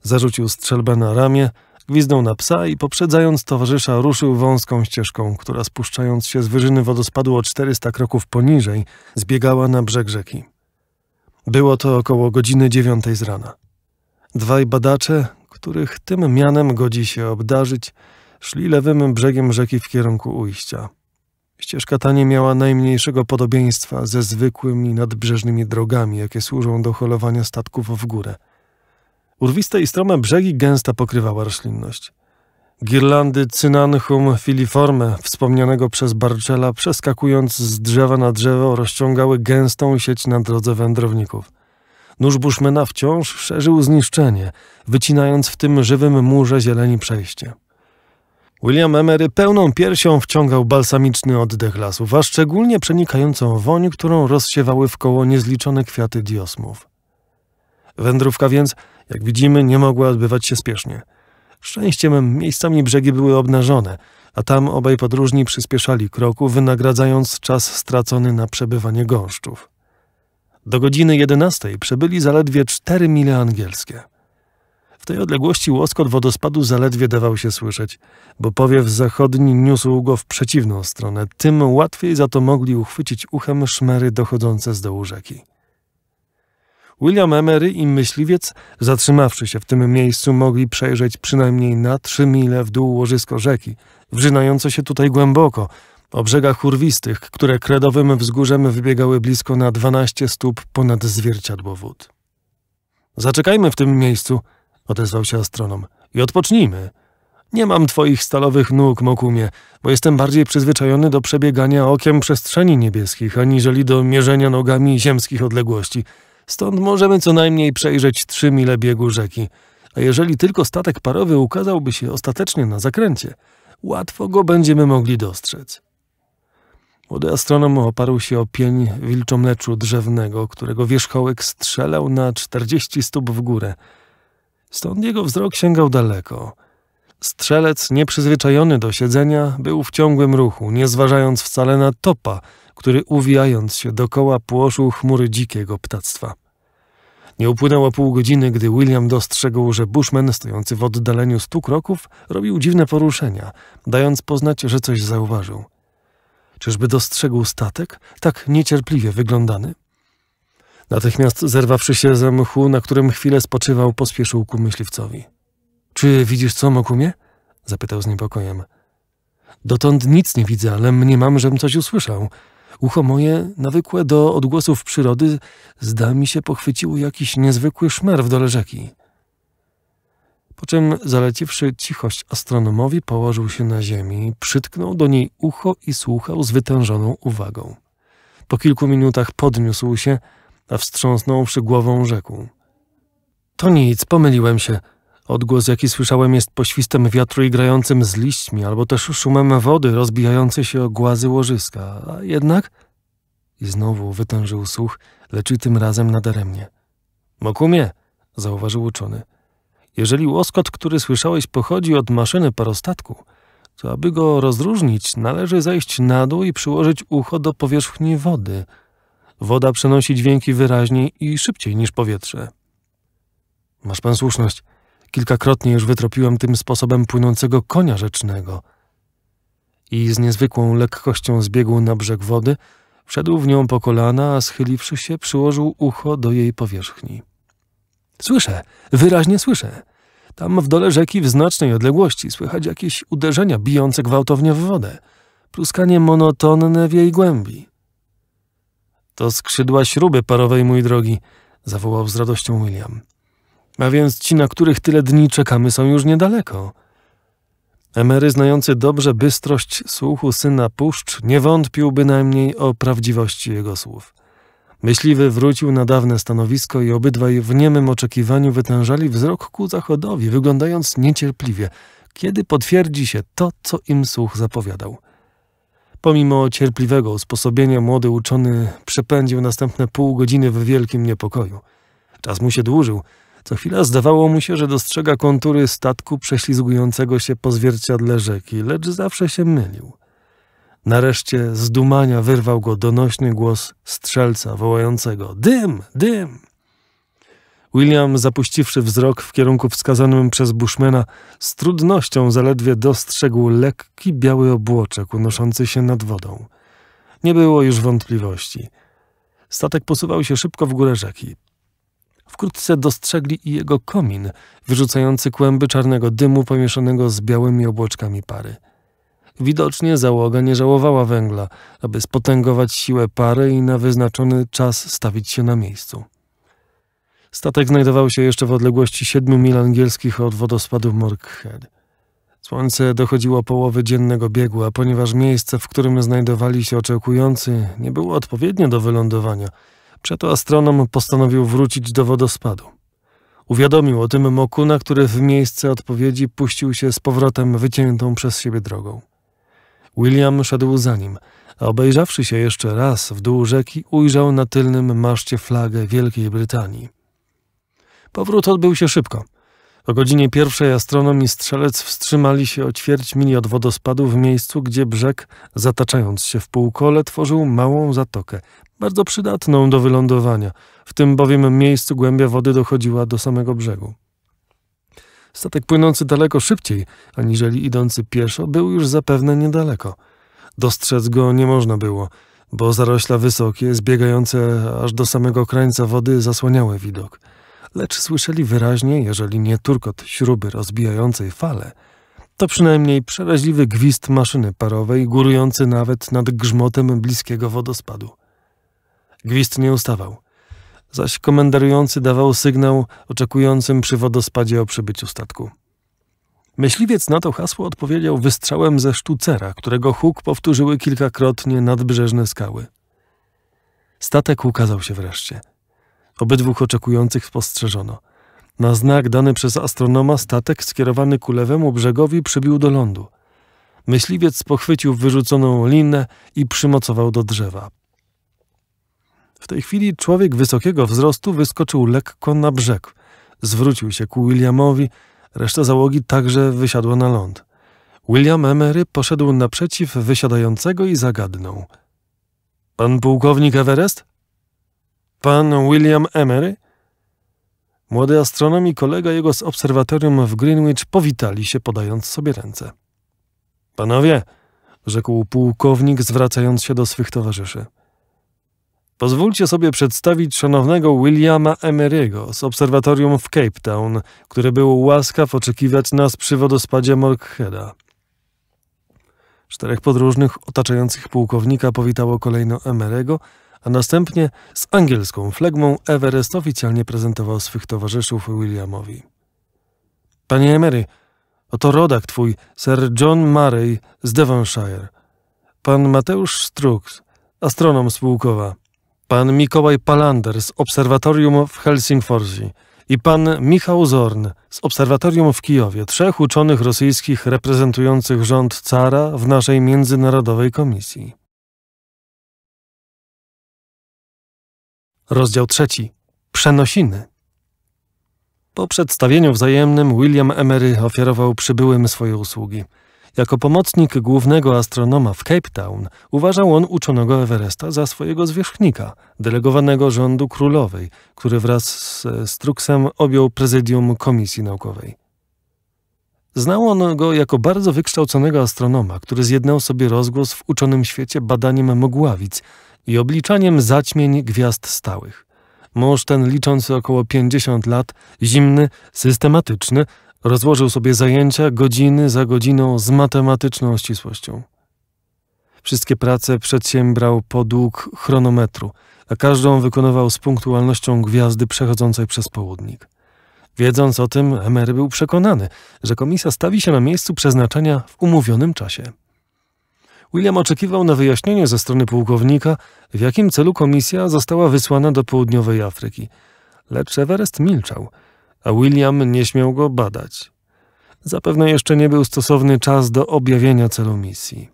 Zarzucił strzelbę na ramię, gwizdnął na psa i poprzedzając towarzysza ruszył wąską ścieżką, która spuszczając się z wyżyny wodospadu o 400 kroków poniżej, zbiegała na brzeg rzeki. Było to około godziny dziewiątej z rana. Dwaj badacze, których tym mianem godzi się obdarzyć, szli lewym brzegiem rzeki w kierunku ujścia. Ścieżka ta nie miała najmniejszego podobieństwa ze zwykłymi nadbrzeżnymi drogami, jakie służą do holowania statków w górę – Urwiste i strome brzegi gęsto pokrywała roślinność. Girlandy cynanchum filiforme, wspomnianego przez Barczela, przeskakując z drzewa na drzewo, rozciągały gęstą sieć na drodze wędrowników. Nóż Bushmana wciąż szerzył zniszczenie, wycinając w tym żywym murze zieleni przejście. William Emery pełną piersią wciągał balsamiczny oddech lasów, a szczególnie przenikającą woń, którą rozsiewały w koło niezliczone kwiaty diosmów. Wędrówka więc jak widzimy, nie mogła odbywać się spiesznie. Szczęściem miejscami brzegi były obnażone, a tam obaj podróżni przyspieszali kroku, wynagradzając czas stracony na przebywanie gąszczów. Do godziny 11 przebyli zaledwie cztery mile angielskie. W tej odległości łoskot wodospadu zaledwie dawał się słyszeć, bo powiew zachodni niósł go w przeciwną stronę, tym łatwiej za to mogli uchwycić uchem szmery dochodzące z dołu rzeki. William Emery i myśliwiec, zatrzymawszy się w tym miejscu, mogli przejrzeć przynajmniej na trzy mile w dół łożysko rzeki, wrzynające się tutaj głęboko, o brzegach hurwistych, które kredowym wzgórzem wybiegały blisko na dwanaście stóp ponad zwierciadło wód. Zaczekajmy w tym miejscu, odezwał się astronom, i odpocznijmy. Nie mam twoich stalowych nóg, Mokumie, bo jestem bardziej przyzwyczajony do przebiegania okiem przestrzeni niebieskich, aniżeli do mierzenia nogami ziemskich odległości – Stąd możemy co najmniej przejrzeć trzy mile biegu rzeki. A jeżeli tylko statek parowy ukazałby się ostatecznie na zakręcie, łatwo go będziemy mogli dostrzec. Młody astronom oparł się o pień wilczomleczu drzewnego, którego wierzchołek strzelał na 40 stóp w górę. Stąd jego wzrok sięgał daleko. Strzelec, nieprzyzwyczajony do siedzenia, był w ciągłym ruchu, nie zważając wcale na topa, który uwijając się dokoła płoszył chmury dzikiego ptactwa. Nie upłynęło pół godziny, gdy William dostrzegł, że Bushman, stojący w oddaleniu stu kroków, robił dziwne poruszenia, dając poznać, że coś zauważył. Czyżby dostrzegł statek, tak niecierpliwie wyglądany? Natychmiast zerwawszy się ze mchu, na którym chwilę spoczywał, pospieszył ku myśliwcowi. Czy widzisz co, Mokumie? zapytał z niepokojem. Dotąd nic nie widzę, ale mniemam, żem coś usłyszał. Ucho moje, nawykłe do odgłosów przyrody, zda mi się pochwyciło jakiś niezwykły szmer w dole rzeki. Po czym, zaleciwszy cichość astronomowi, położył się na ziemi, przytknął do niej ucho i słuchał z wytężoną uwagą. Po kilku minutach podniósł się, a wstrząsnąwszy głową rzekł. To nic, pomyliłem się – Odgłos, jaki słyszałem, jest poświstem wiatru igrającym z liśćmi, albo też szumem wody rozbijającej się o głazy łożyska. A jednak... I znowu wytężył słuch, lecz i tym razem nadaremnie. Mokumie, zauważył uczony, jeżeli łoskot, który słyszałeś, pochodzi od maszyny parostatku, to aby go rozróżnić, należy zejść na dół i przyłożyć ucho do powierzchni wody. Woda przenosi dźwięki wyraźniej i szybciej niż powietrze. Masz pan słuszność, Kilkakrotnie już wytropiłem tym sposobem płynącego konia rzecznego. I z niezwykłą lekkością zbiegł na brzeg wody, wszedł w nią po kolana, a schyliwszy się, przyłożył ucho do jej powierzchni. Słyszę, wyraźnie słyszę. Tam w dole rzeki w znacznej odległości słychać jakieś uderzenia bijące gwałtownie w wodę, pluskanie monotonne w jej głębi. To skrzydła śruby parowej, mój drogi, zawołał z radością William. A więc ci, na których tyle dni czekamy, są już niedaleko. Emery, znający dobrze bystrość słuchu syna puszcz, nie wątpił bynajmniej o prawdziwości jego słów. Myśliwy wrócił na dawne stanowisko i obydwaj w niemym oczekiwaniu wytężali wzrok ku zachodowi, wyglądając niecierpliwie, kiedy potwierdzi się to, co im słuch zapowiadał. Pomimo cierpliwego usposobienia młody uczony przepędził następne pół godziny w wielkim niepokoju. Czas mu się dłużył – co chwila zdawało mu się, że dostrzega kontury statku prześlizgującego się po zwierciadle rzeki, lecz zawsze się mylił. Nareszcie z dumania wyrwał go donośny głos strzelca wołającego Dym! Dym! William, zapuściwszy wzrok w kierunku wskazanym przez Bushmana, z trudnością zaledwie dostrzegł lekki biały obłoczek unoszący się nad wodą. Nie było już wątpliwości. Statek posuwał się szybko w górę rzeki. Wkrótce dostrzegli i jego komin, wyrzucający kłęby czarnego dymu pomieszanego z białymi obłoczkami pary. Widocznie załoga nie żałowała węgla, aby spotęgować siłę pary i na wyznaczony czas stawić się na miejscu. Statek znajdował się jeszcze w odległości siedmiu mil angielskich od wodospadu Morkhead. Słońce dochodziło połowy dziennego biegu, a ponieważ miejsce, w którym znajdowali się oczekujący, nie było odpowiednie do wylądowania – Przeto astronom postanowił wrócić do wodospadu. Uwiadomił o tym Mokuna, który w miejsce odpowiedzi puścił się z powrotem wyciętą przez siebie drogą. William szedł za nim, a obejrzawszy się jeszcze raz w dół rzeki, ujrzał na tylnym maszcie flagę Wielkiej Brytanii. Powrót odbył się szybko. O godzinie pierwszej astronom i strzelec wstrzymali się o ćwierć mili od wodospadu w miejscu, gdzie brzeg, zataczając się w półkole, tworzył małą zatokę, bardzo przydatną do wylądowania. W tym bowiem miejscu głębia wody dochodziła do samego brzegu. Statek płynący daleko szybciej, aniżeli idący pieszo, był już zapewne niedaleko. Dostrzec go nie można było, bo zarośla wysokie, zbiegające aż do samego krańca wody zasłaniały widok. Lecz słyszeli wyraźnie, jeżeli nie turkot śruby rozbijającej fale, to przynajmniej przeraźliwy gwizd maszyny parowej, górujący nawet nad grzmotem bliskiego wodospadu. Gwizd nie ustawał. Zaś komenderujący dawał sygnał oczekującym przy wodospadzie o przybyciu statku. Myśliwiec na to hasło odpowiedział wystrzałem ze sztucera, którego huk powtórzyły kilkakrotnie nadbrzeżne skały. Statek ukazał się wreszcie. Obydwóch oczekujących spostrzeżono. Na znak dany przez astronoma statek skierowany ku lewemu brzegowi przybił do lądu. Myśliwiec pochwycił wyrzuconą linę i przymocował do drzewa. W tej chwili człowiek wysokiego wzrostu wyskoczył lekko na brzeg. Zwrócił się ku Williamowi, reszta załogi także wysiadła na ląd. William Emery poszedł naprzeciw wysiadającego i zagadnął. Pan pułkownik Everest? Pan William Emery? Młody astronom i kolega jego z obserwatorium w Greenwich powitali się, podając sobie ręce. Panowie, rzekł pułkownik, zwracając się do swych towarzyszy. Pozwólcie sobie przedstawić szanownego Williama Emery'ego z obserwatorium w Cape Town, które było łaskaw oczekiwać nas przy wodospadzie Morkheada. Czterech podróżnych otaczających pułkownika powitało kolejno Emery'ego, a następnie z angielską flegmą Everest oficjalnie prezentował swych towarzyszów Williamowi. Panie Emery, oto rodak twój, Sir John Murray z Devonshire. Pan Mateusz Strux, astronom pułkowa pan Mikołaj Palander z Obserwatorium w Helsingforsi i pan Michał Zorn z Obserwatorium w Kijowie, trzech uczonych rosyjskich reprezentujących rząd cara w naszej międzynarodowej komisji. Rozdział trzeci. Przenosiny. Po przedstawieniu wzajemnym William Emery ofiarował przybyłym swoje usługi – jako pomocnik głównego astronoma w Cape Town uważał on uczonego Everesta za swojego zwierzchnika, delegowanego rządu królowej, który wraz z Struksem objął prezydium Komisji Naukowej. Znał on go jako bardzo wykształconego astronoma, który zjednał sobie rozgłos w uczonym świecie badaniem mgławic i obliczaniem zaćmień gwiazd stałych. Mąż ten liczący około 50 lat, zimny, systematyczny, Rozłożył sobie zajęcia godziny za godziną z matematyczną ścisłością. Wszystkie prace przedsiębrał podług chronometru, a każdą wykonywał z punktualnością gwiazdy przechodzącej przez południk. Wiedząc o tym, Emery był przekonany, że komisja stawi się na miejscu przeznaczenia w umówionym czasie. William oczekiwał na wyjaśnienie ze strony pułkownika, w jakim celu komisja została wysłana do południowej Afryki. Lecz Everest milczał – a William nie śmiał go badać. Zapewne jeszcze nie był stosowny czas do objawienia celu misji.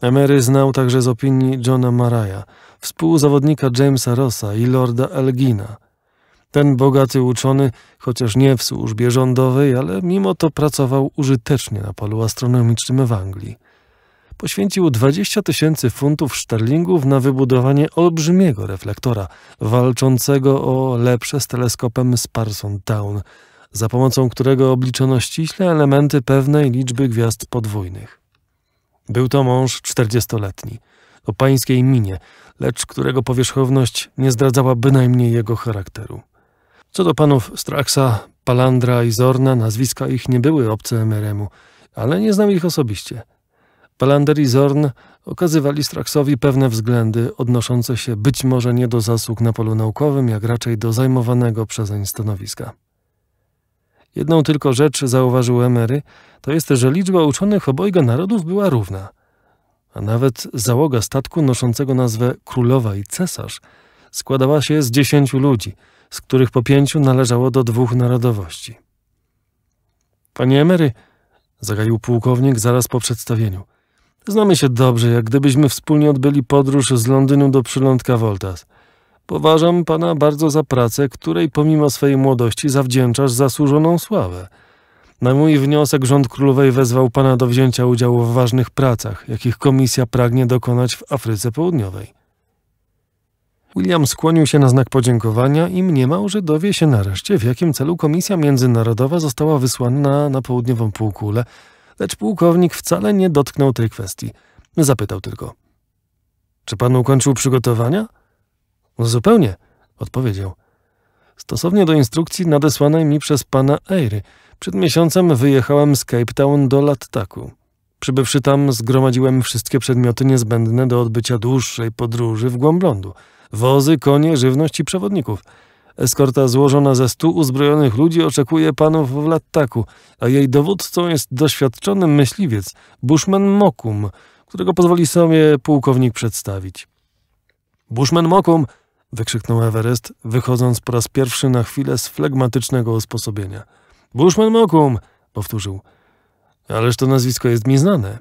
Emery znał także z opinii Johna Maraya, współzawodnika Jamesa Rossa i lorda Elgina. Ten bogaty uczony, chociaż nie w służbie rządowej, ale mimo to pracował użytecznie na polu astronomicznym w Anglii – poświęcił 20 tysięcy funtów szterlingów na wybudowanie olbrzymiego reflektora, walczącego o lepsze z teleskopem Sparson Town, za pomocą którego obliczono ściśle elementy pewnej liczby gwiazd podwójnych. Był to mąż czterdziestoletni, o pańskiej minie, lecz którego powierzchowność nie zdradzała bynajmniej jego charakteru. Co do panów Straxa, Palandra i Zorna, nazwiska ich nie były obce Emeremu, ale nie znał ich osobiście – Palander i Zorn okazywali Straxowi pewne względy odnoszące się być może nie do zasług na polu naukowym, jak raczej do zajmowanego przezeń stanowiska. Jedną tylko rzecz zauważył Emery, to jest, że liczba uczonych obojga narodów była równa. A nawet załoga statku noszącego nazwę Królowa i Cesarz składała się z dziesięciu ludzi, z których po pięciu należało do dwóch narodowości. Panie Emery, zagaił pułkownik zaraz po przedstawieniu – Znamy się dobrze, jak gdybyśmy wspólnie odbyli podróż z Londynu do przylądka Voltas. Poważam pana bardzo za pracę, której pomimo swojej młodości zawdzięczasz zasłużoną sławę. Na mój wniosek rząd królowej wezwał pana do wzięcia udziału w ważnych pracach, jakich komisja pragnie dokonać w Afryce Południowej. William skłonił się na znak podziękowania i mniemał, że dowie się nareszcie, w jakim celu Komisja Międzynarodowa została wysłana na południową półkulę, lecz pułkownik wcale nie dotknął tej kwestii. Zapytał tylko. Czy pan ukończył przygotowania? Zupełnie, odpowiedział. Stosownie do instrukcji nadesłanej mi przez pana Eyry, przed miesiącem wyjechałem z Cape Town do Lattaku. Przybywszy tam, zgromadziłem wszystkie przedmioty niezbędne do odbycia dłuższej podróży w głąb lądu. Wozy, konie, żywność i przewodników – Eskorta złożona ze stu uzbrojonych ludzi oczekuje panów w lattaku, a jej dowódcą jest doświadczony myśliwiec, Bushman Mokum, którego pozwoli sobie pułkownik przedstawić. Bushman Mokum! wykrzyknął Everest, wychodząc po raz pierwszy na chwilę z flegmatycznego usposobienia. Bushman Mokum! powtórzył. Ależ to nazwisko jest mi znane.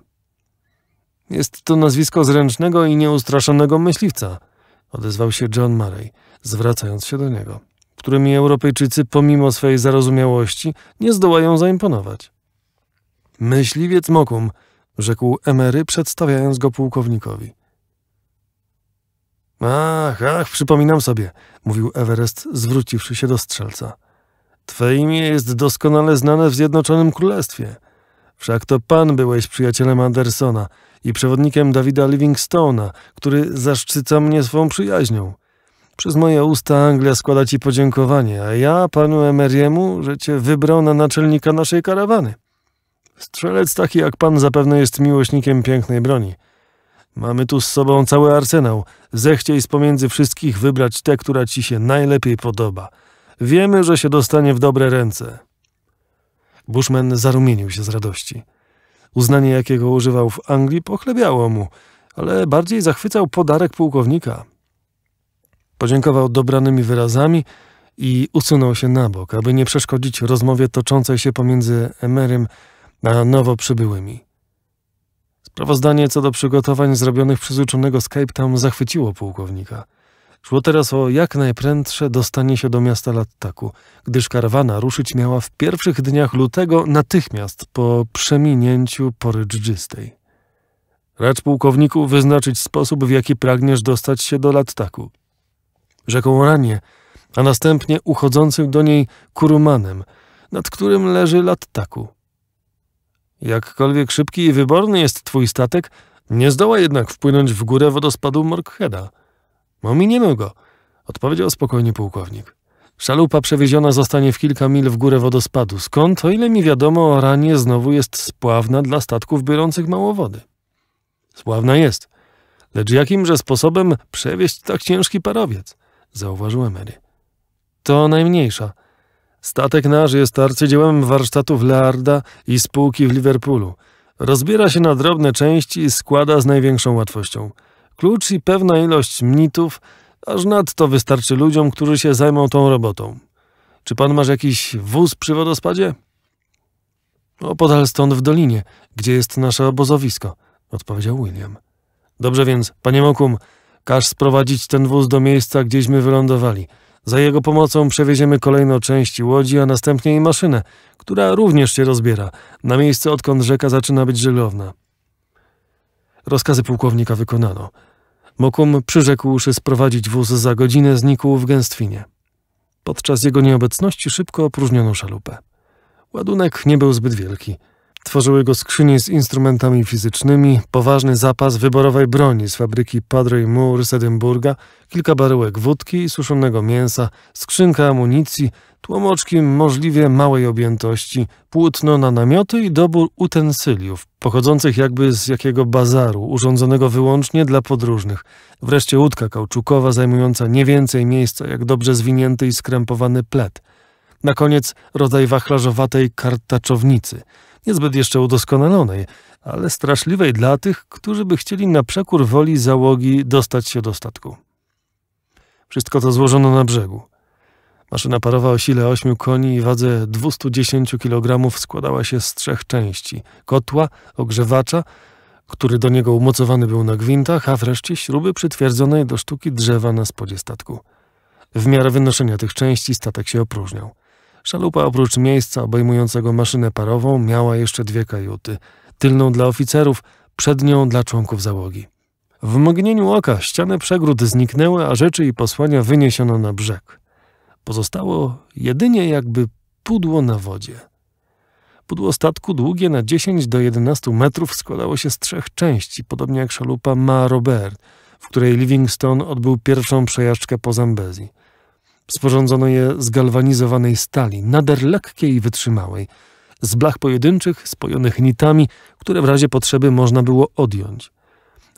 Jest to nazwisko zręcznego i nieustraszonego myśliwca, odezwał się John Murray zwracając się do niego, którymi Europejczycy, pomimo swej zarozumiałości, nie zdołają zaimponować. Myśliwiec Mokum, rzekł Emery, przedstawiając go pułkownikowi. Ach, ach, przypominam sobie, mówił Everest, zwróciwszy się do strzelca. Twe imię jest doskonale znane w Zjednoczonym Królestwie. Wszak to pan byłeś przyjacielem Andersona i przewodnikiem Dawida Livingstona, który zaszczyca mnie swą przyjaźnią. Przez moje usta Anglia składa ci podziękowanie, a ja panu Emeriemu, że cię wybrał na naczelnika naszej karawany. Strzelec taki jak pan zapewne jest miłośnikiem pięknej broni. Mamy tu z sobą cały arsenał. Zechciej z pomiędzy wszystkich wybrać tę, która ci się najlepiej podoba. Wiemy, że się dostanie w dobre ręce. Bushman zarumienił się z radości. Uznanie, jakiego używał w Anglii, pochlebiało mu, ale bardziej zachwycał podarek pułkownika. Podziękował dobranymi wyrazami i usunął się na bok, aby nie przeszkodzić rozmowie toczącej się pomiędzy Emerym a nowo przybyłymi. Sprawozdanie co do przygotowań zrobionych przez uczonego z Cape Town zachwyciło pułkownika. Szło teraz o jak najprędsze dostanie się do miasta Lattaku, gdyż karwana ruszyć miała w pierwszych dniach lutego natychmiast po przeminięciu pory dżdżystej. Racz pułkowniku wyznaczyć sposób, w jaki pragniesz dostać się do Lattaku rzeką Ranie, a następnie uchodzącym do niej Kurumanem, nad którym leży Lattaku. Jakkolwiek szybki i wyborny jest twój statek, nie zdoła jednak wpłynąć w górę wodospadu Morkheda. Ominiemy go, odpowiedział spokojnie pułkownik. Szalupa przewieziona zostanie w kilka mil w górę wodospadu, skąd, o ile mi wiadomo, ranie znowu jest spławna dla statków biorących mało wody. Spławna jest, lecz jakimże sposobem przewieźć tak ciężki parowiec? zauważyłem Edy. To najmniejsza. Statek nasz jest arcydziełem warsztatów Learda i spółki w Liverpoolu. Rozbiera się na drobne części i składa z największą łatwością. Klucz i pewna ilość mnitów, aż nadto wystarczy ludziom, którzy się zajmą tą robotą. Czy pan masz jakiś wóz przy wodospadzie? Opodal stąd w dolinie, gdzie jest nasze obozowisko, odpowiedział William. Dobrze więc, panie Mokum, Każ sprowadzić ten wóz do miejsca, gdzieśmy wylądowali. Za jego pomocą przewieziemy kolejno części łodzi, a następnie i maszynę, która również się rozbiera, na miejsce odkąd rzeka zaczyna być żeglowna. Rozkazy pułkownika wykonano. Mokum przyrzekł się sprowadzić wóz za godzinę, znikł w gęstwinie. Podczas jego nieobecności szybko opróżniono szalupę. Ładunek nie był zbyt wielki – Tworzyły go skrzynie z instrumentami fizycznymi, poważny zapas wyborowej broni z fabryki Padre Moore z Edynburga, kilka baryłek wódki i suszonego mięsa, skrzynka amunicji, tłomoczki możliwie małej objętości, płótno na namioty i dobór utensyliów, pochodzących jakby z jakiego bazaru, urządzonego wyłącznie dla podróżnych. Wreszcie łódka kauczukowa zajmująca nie więcej miejsca jak dobrze zwinięty i skrępowany pled. Na koniec rodzaj wachlarzowatej kartaczownicy – niezbyt jeszcze udoskonalonej, ale straszliwej dla tych, którzy by chcieli na przekór woli załogi dostać się do statku. Wszystko to złożono na brzegu. Maszyna parowa o sile 8 koni i wadze 210 kg składała się z trzech części: kotła, ogrzewacza, który do niego umocowany był na gwintach, a wreszcie śruby przytwierdzonej do sztuki drzewa na spodzie statku. W miarę wynoszenia tych części statek się opróżniał. Szalupa oprócz miejsca obejmującego maszynę parową miała jeszcze dwie kajuty. Tylną dla oficerów, przednią dla członków załogi. W mgnieniu oka ściany przegród zniknęły, a rzeczy i posłania wyniesiono na brzeg. Pozostało jedynie jakby pudło na wodzie. Pudło statku długie na 10 do 11 metrów składało się z trzech części, podobnie jak szalupa Ma Robert, w której Livingstone odbył pierwszą przejażdżkę po Zambezi. Sporządzono je z galwanizowanej stali, nader lekkiej i wytrzymałej, z blach pojedynczych spojonych nitami, które w razie potrzeby można było odjąć.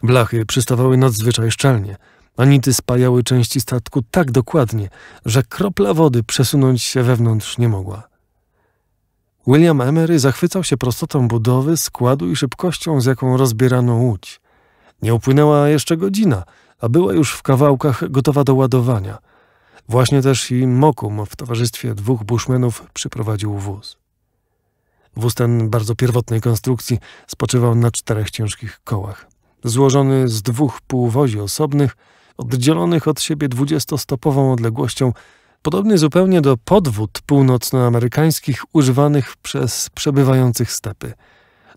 Blachy przystawały nadzwyczaj szczelnie, a nity spajały części statku tak dokładnie, że kropla wody przesunąć się wewnątrz nie mogła. William Emery zachwycał się prostotą budowy, składu i szybkością, z jaką rozbierano łódź. Nie upłynęła jeszcze godzina, a była już w kawałkach gotowa do ładowania – Właśnie też i Mokum w towarzystwie dwóch buszmenów przyprowadził wóz. Wóz ten bardzo pierwotnej konstrukcji spoczywał na czterech ciężkich kołach. Złożony z dwóch półwozi osobnych, oddzielonych od siebie dwudziestostopową odległością, podobny zupełnie do podwód północnoamerykańskich używanych przez przebywających stepy.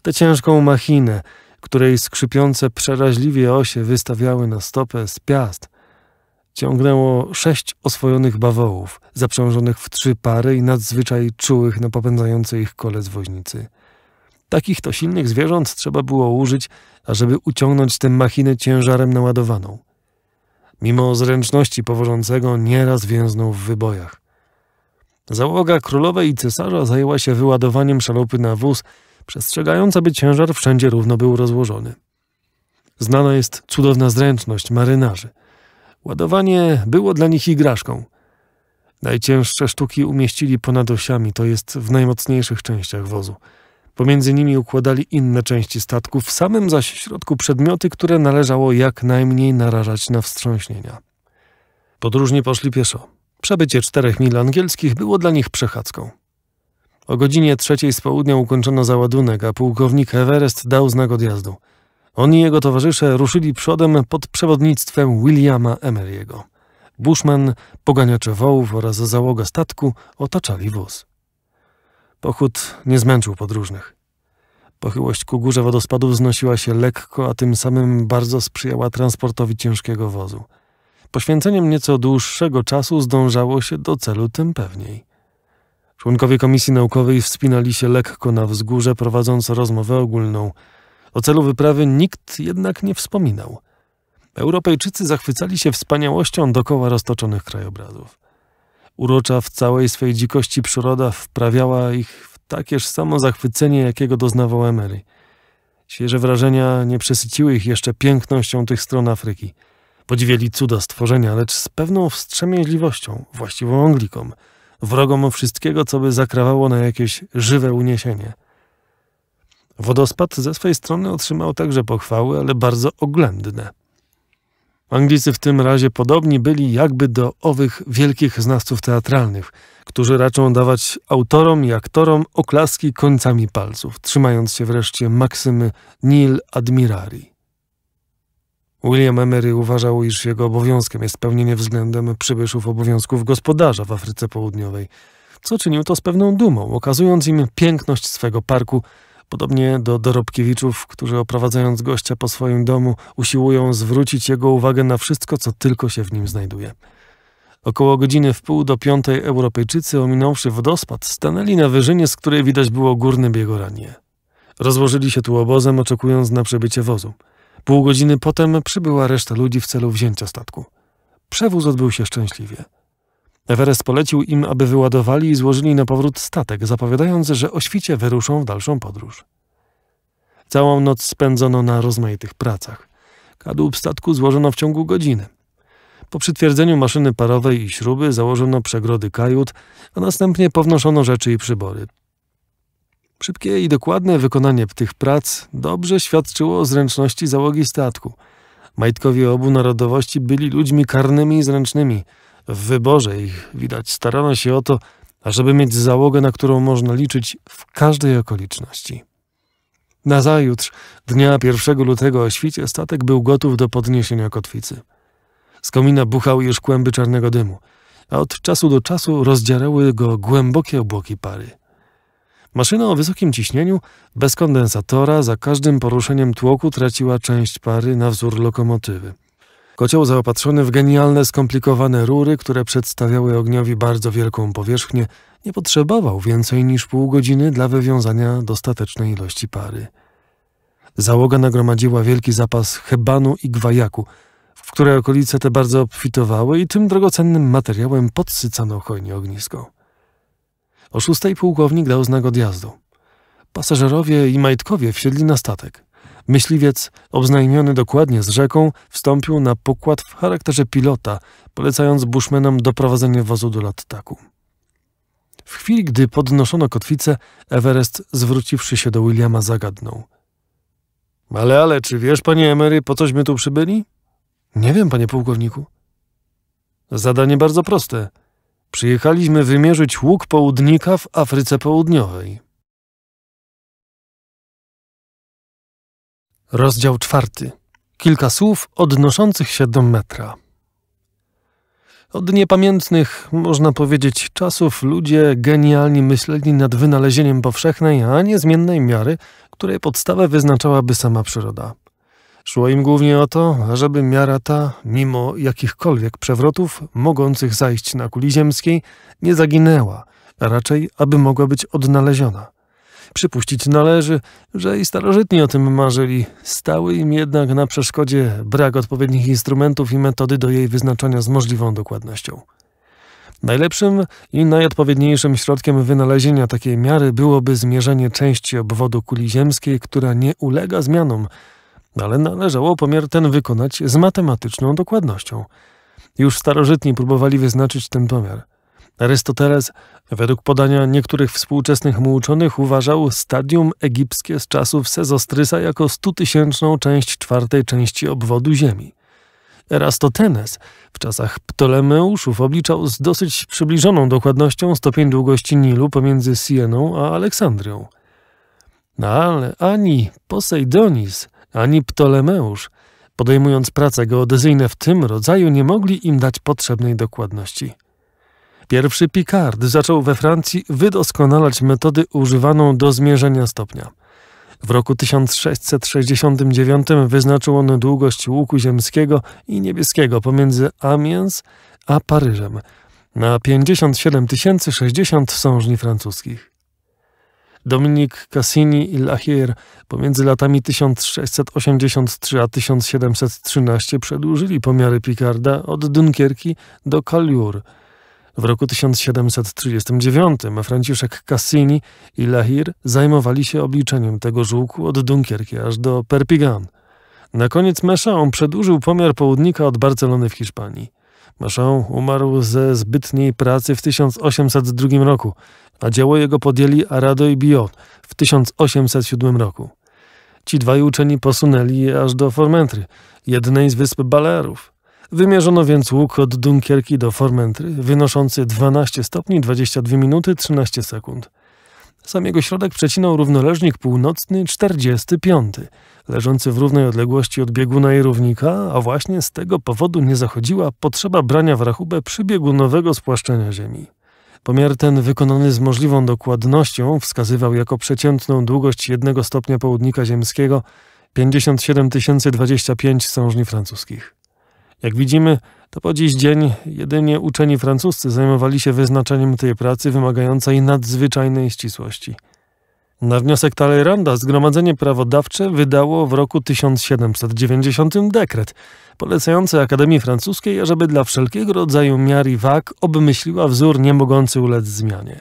Tę ciężką machinę, której skrzypiące przeraźliwie osie wystawiały na stopę z piast – ciągnęło sześć oswojonych bawołów, zaprzężonych w trzy pary i nadzwyczaj czułych na popędzające ich kole z woźnicy. Takich to silnych zwierząt trzeba było użyć, ażeby uciągnąć tę machinę ciężarem naładowaną. Mimo zręczności powożącego nieraz więznął w wybojach. Załoga królowej i cesarza zajęła się wyładowaniem szalopy na wóz, przestrzegając, aby ciężar wszędzie równo był rozłożony. Znana jest cudowna zręczność marynarzy – Ładowanie było dla nich igraszką. Najcięższe sztuki umieścili ponad osiami, to jest w najmocniejszych częściach wozu. Pomiędzy nimi układali inne części statku, w samym zaś środku przedmioty, które należało jak najmniej narażać na wstrząśnienia. Podróżni poszli pieszo. Przebycie czterech mil angielskich było dla nich przechadzką. O godzinie trzeciej z południa ukończono załadunek, a pułkownik Everest dał znak odjazdu – on i jego towarzysze ruszyli przodem pod przewodnictwem Williama Emery'ego. Bushman, poganiacze wołów oraz załoga statku otaczali wóz. Pochód nie zmęczył podróżnych. Pochyłość ku górze wodospadów wznosiła się lekko, a tym samym bardzo sprzyjała transportowi ciężkiego wozu. Poświęceniem nieco dłuższego czasu zdążało się do celu tym pewniej. Członkowie komisji naukowej wspinali się lekko na wzgórze, prowadząc rozmowę ogólną – o celu wyprawy nikt jednak nie wspominał. Europejczycy zachwycali się wspaniałością dokoła roztoczonych krajobrazów. Urocza w całej swej dzikości przyroda wprawiała ich w takież samo zachwycenie, jakiego doznawał Emery. Świeże wrażenia nie przesyciły ich jeszcze pięknością tych stron Afryki. Podziwieli cuda stworzenia, lecz z pewną wstrzemięźliwością, właściwą Anglikom, wrogom wszystkiego, co by zakrawało na jakieś żywe uniesienie – Wodospad ze swej strony otrzymał także pochwały, ale bardzo oględne. Anglicy w tym razie podobni byli jakby do owych wielkich znawców teatralnych, którzy raczą dawać autorom i aktorom oklaski końcami palców, trzymając się wreszcie maksymy Nil Admirari. William Emery uważał, iż jego obowiązkiem jest pełnienie względem przybyszów obowiązków gospodarza w Afryce Południowej, co czynił to z pewną dumą, okazując im piękność swego parku Podobnie do dorobkiewiczów, którzy oprowadzając gościa po swoim domu, usiłują zwrócić jego uwagę na wszystko, co tylko się w nim znajduje. Około godziny w pół do piątej Europejczycy, ominąwszy wodospad, stanęli na wyżynie, z której widać było górne biegoranie. Rozłożyli się tu obozem, oczekując na przebycie wozu. Pół godziny potem przybyła reszta ludzi w celu wzięcia statku. Przewóz odbył się szczęśliwie. Everest polecił im, aby wyładowali i złożyli na powrót statek, zapowiadając, że o świcie wyruszą w dalszą podróż. Całą noc spędzono na rozmaitych pracach. Kadłub statku złożono w ciągu godziny. Po przytwierdzeniu maszyny parowej i śruby założono przegrody kajut, a następnie pownoszono rzeczy i przybory. Szybkie i dokładne wykonanie tych prac dobrze świadczyło o zręczności załogi statku. Majtkowie obu narodowości byli ludźmi karnymi i zręcznymi – w wyborze ich widać starano się o to, ażeby mieć załogę, na którą można liczyć w każdej okoliczności. Nazajutrz, dnia 1 lutego o świcie, statek był gotów do podniesienia kotwicy. Z komina buchały już kłęby czarnego dymu, a od czasu do czasu rozdzierały go głębokie obłoki pary. Maszyna o wysokim ciśnieniu, bez kondensatora, za każdym poruszeniem tłoku traciła część pary na wzór lokomotywy. Kocioł zaopatrzony w genialne, skomplikowane rury, które przedstawiały ogniowi bardzo wielką powierzchnię, nie potrzebował więcej niż pół godziny dla wywiązania dostatecznej ilości pary. Załoga nagromadziła wielki zapas hebanu i gwajaku, w które okolice te bardzo obfitowały i tym drogocennym materiałem podsycano hojnie ognisko. O szóstej pułkownik dał znak odjazdu. Pasażerowie i majtkowie wsiedli na statek. Myśliwiec, obznajmiony dokładnie z rzeką, wstąpił na pokład w charakterze pilota, polecając buszmenom doprowadzenie wozu do lattaku. W chwili, gdy podnoszono kotwicę, Everest, zwróciwszy się do Williama, zagadnął. Ale, ale, czy wiesz, panie Emery, po cośmy tu przybyli? Nie wiem, panie pułkowniku. Zadanie bardzo proste. Przyjechaliśmy wymierzyć łuk południka w Afryce Południowej. Rozdział czwarty. Kilka słów odnoszących się do metra. Od niepamiętnych, można powiedzieć, czasów ludzie genialni myśleli nad wynalezieniem powszechnej, a niezmiennej miary, której podstawę wyznaczałaby sama przyroda. Szło im głównie o to, żeby miara ta, mimo jakichkolwiek przewrotów mogących zajść na kuli ziemskiej, nie zaginęła, a raczej aby mogła być odnaleziona. Przypuścić należy, że i starożytni o tym marzyli. Stały im jednak na przeszkodzie brak odpowiednich instrumentów i metody do jej wyznaczania z możliwą dokładnością. Najlepszym i najodpowiedniejszym środkiem wynalezienia takiej miary byłoby zmierzenie części obwodu kuli ziemskiej, która nie ulega zmianom, ale należało pomiar ten wykonać z matematyczną dokładnością. Już starożytni próbowali wyznaczyć ten pomiar – Arystoteles, według podania niektórych współczesnych mu uczonych, uważał stadium egipskie z czasów Sezostrysa jako stutysięczną część czwartej części obwodu Ziemi. Erastotenes w czasach Ptolemeuszów obliczał z dosyć przybliżoną dokładnością stopień długości Nilu pomiędzy Sieną a Aleksandrią. No ale ani Posejdonis, ani Ptolemeusz, podejmując prace geodezyjne w tym rodzaju, nie mogli im dać potrzebnej dokładności. Pierwszy Picard zaczął we Francji wydoskonalać metody używaną do zmierzenia stopnia. W roku 1669 wyznaczył on długość łuku ziemskiego i niebieskiego pomiędzy Amiens a Paryżem na 57 060 sążni francuskich. Dominik Cassini i Lahier pomiędzy latami 1683 a 1713 przedłużyli pomiary Picarda od Dunkierki do Collioure – w roku 1739 Franciszek Cassini i Lahir zajmowali się obliczeniem tego żółku od Dunkierki aż do Perpignan. Na koniec on przedłużył pomiar południka od Barcelony w Hiszpanii. Meszon umarł ze zbytniej pracy w 1802 roku, a dzieło jego podjęli Arado i Biot w 1807 roku. Ci dwaj uczeni posunęli je aż do Formentry, jednej z wysp Balearów. Wymierzono więc łuk od Dunkierki do Formentry, wynoszący 12 stopni 22 minuty 13 sekund. Sam jego środek przecinał równoleżnik północny 45, leżący w równej odległości od bieguna i równika, a właśnie z tego powodu nie zachodziła potrzeba brania w rachubę przybiegunowego spłaszczenia ziemi. Pomiar ten, wykonany z możliwą dokładnością, wskazywał jako przeciętną długość jednego stopnia południka ziemskiego 57 025 sążni francuskich. Jak widzimy, to po dziś dzień jedynie uczeni francuscy zajmowali się wyznaczeniem tej pracy wymagającej nadzwyczajnej ścisłości. Na wniosek Talleyranda Zgromadzenie Prawodawcze wydało w roku 1790 dekret polecający Akademii Francuskiej, ażeby dla wszelkiego rodzaju miar i wag obmyśliła wzór nie mogący ulec zmianie.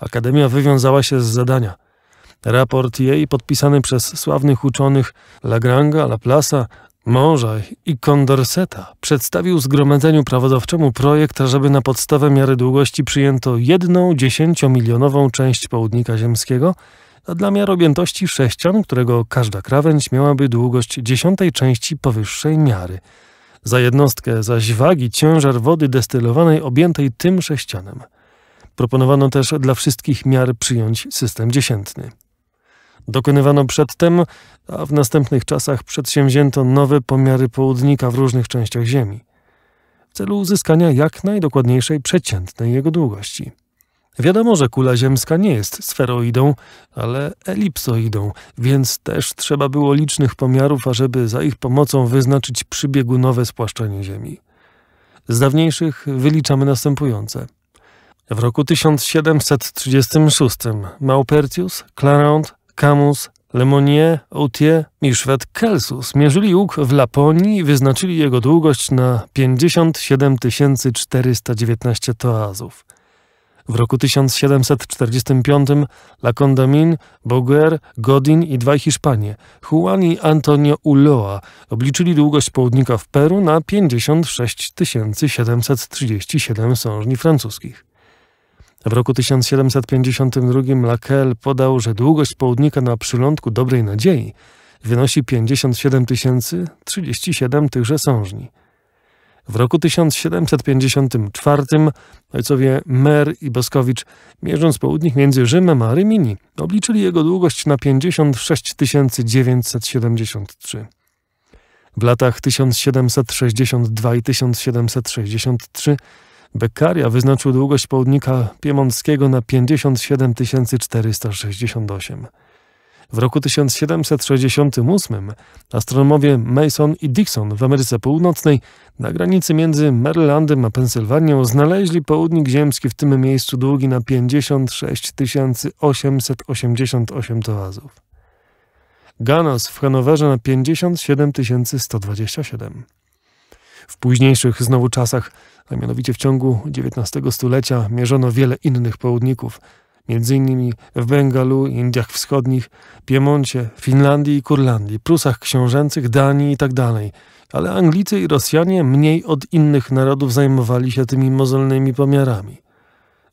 Akademia wywiązała się z zadania. Raport jej, podpisany przez sławnych uczonych Lagranga, Laplace'a, Morza i Condorceta przedstawił zgromadzeniu prawodawczemu projekt, ażeby na podstawę miary długości przyjęto jedną dziesięciomilionową część południka ziemskiego, a dla miar objętości sześcian, którego każda krawędź miałaby długość dziesiątej części powyższej miary. Za jednostkę zaś wagi ciężar wody destylowanej objętej tym sześcianem. Proponowano też dla wszystkich miar przyjąć system dziesiętny dokonywano przedtem, a w następnych czasach przedsięwzięto nowe pomiary południka w różnych częściach Ziemi w celu uzyskania jak najdokładniejszej przeciętnej jego długości. Wiadomo, że kula ziemska nie jest sferoidą, ale elipsoidą, więc też trzeba było licznych pomiarów, ażeby za ich pomocą wyznaczyć przybiegunowe spłaszczenie Ziemi. Z dawniejszych wyliczamy następujące. W roku 1736 Maupertius, Clarant, Camus, Lemonnier, Autier i Szwed Kelsus mierzyli łuk w Laponii i wyznaczyli jego długość na 57 419 toazów. W roku 1745 La Condamine, Boguer, Godin i dwaj Hiszpanie, Juan i Antonio Ulloa, obliczyli długość południka w Peru na 56 737 sążni francuskich. W roku 1752 Laquel podał, że długość południka na przylądku Dobrej Nadziei wynosi 57 037 tychże sążni. W roku 1754 ojcowie Mer i Boskowicz, mierząc południk między Rzymem a Rymini, obliczyli jego długość na 56 973. W latach 1762 i 1763 Beccaria wyznaczył długość południka piemąckiego na 57 468. W roku 1768 astronomowie Mason i Dixon w Ameryce Północnej na granicy między Marylandem a Pensylwanią znaleźli południk ziemski w tym miejscu długi na 56 888 toazów. Ganos w Hanowerze na 57 127 w późniejszych znowu czasach, a mianowicie w ciągu XIX stulecia, mierzono wiele innych południków, m.in. w Bengalu, Indiach Wschodnich, Piemoncie, Finlandii i Kurlandii, Prusach Książęcych, Danii itd. Tak Ale Anglicy i Rosjanie mniej od innych narodów zajmowali się tymi mozolnymi pomiarami.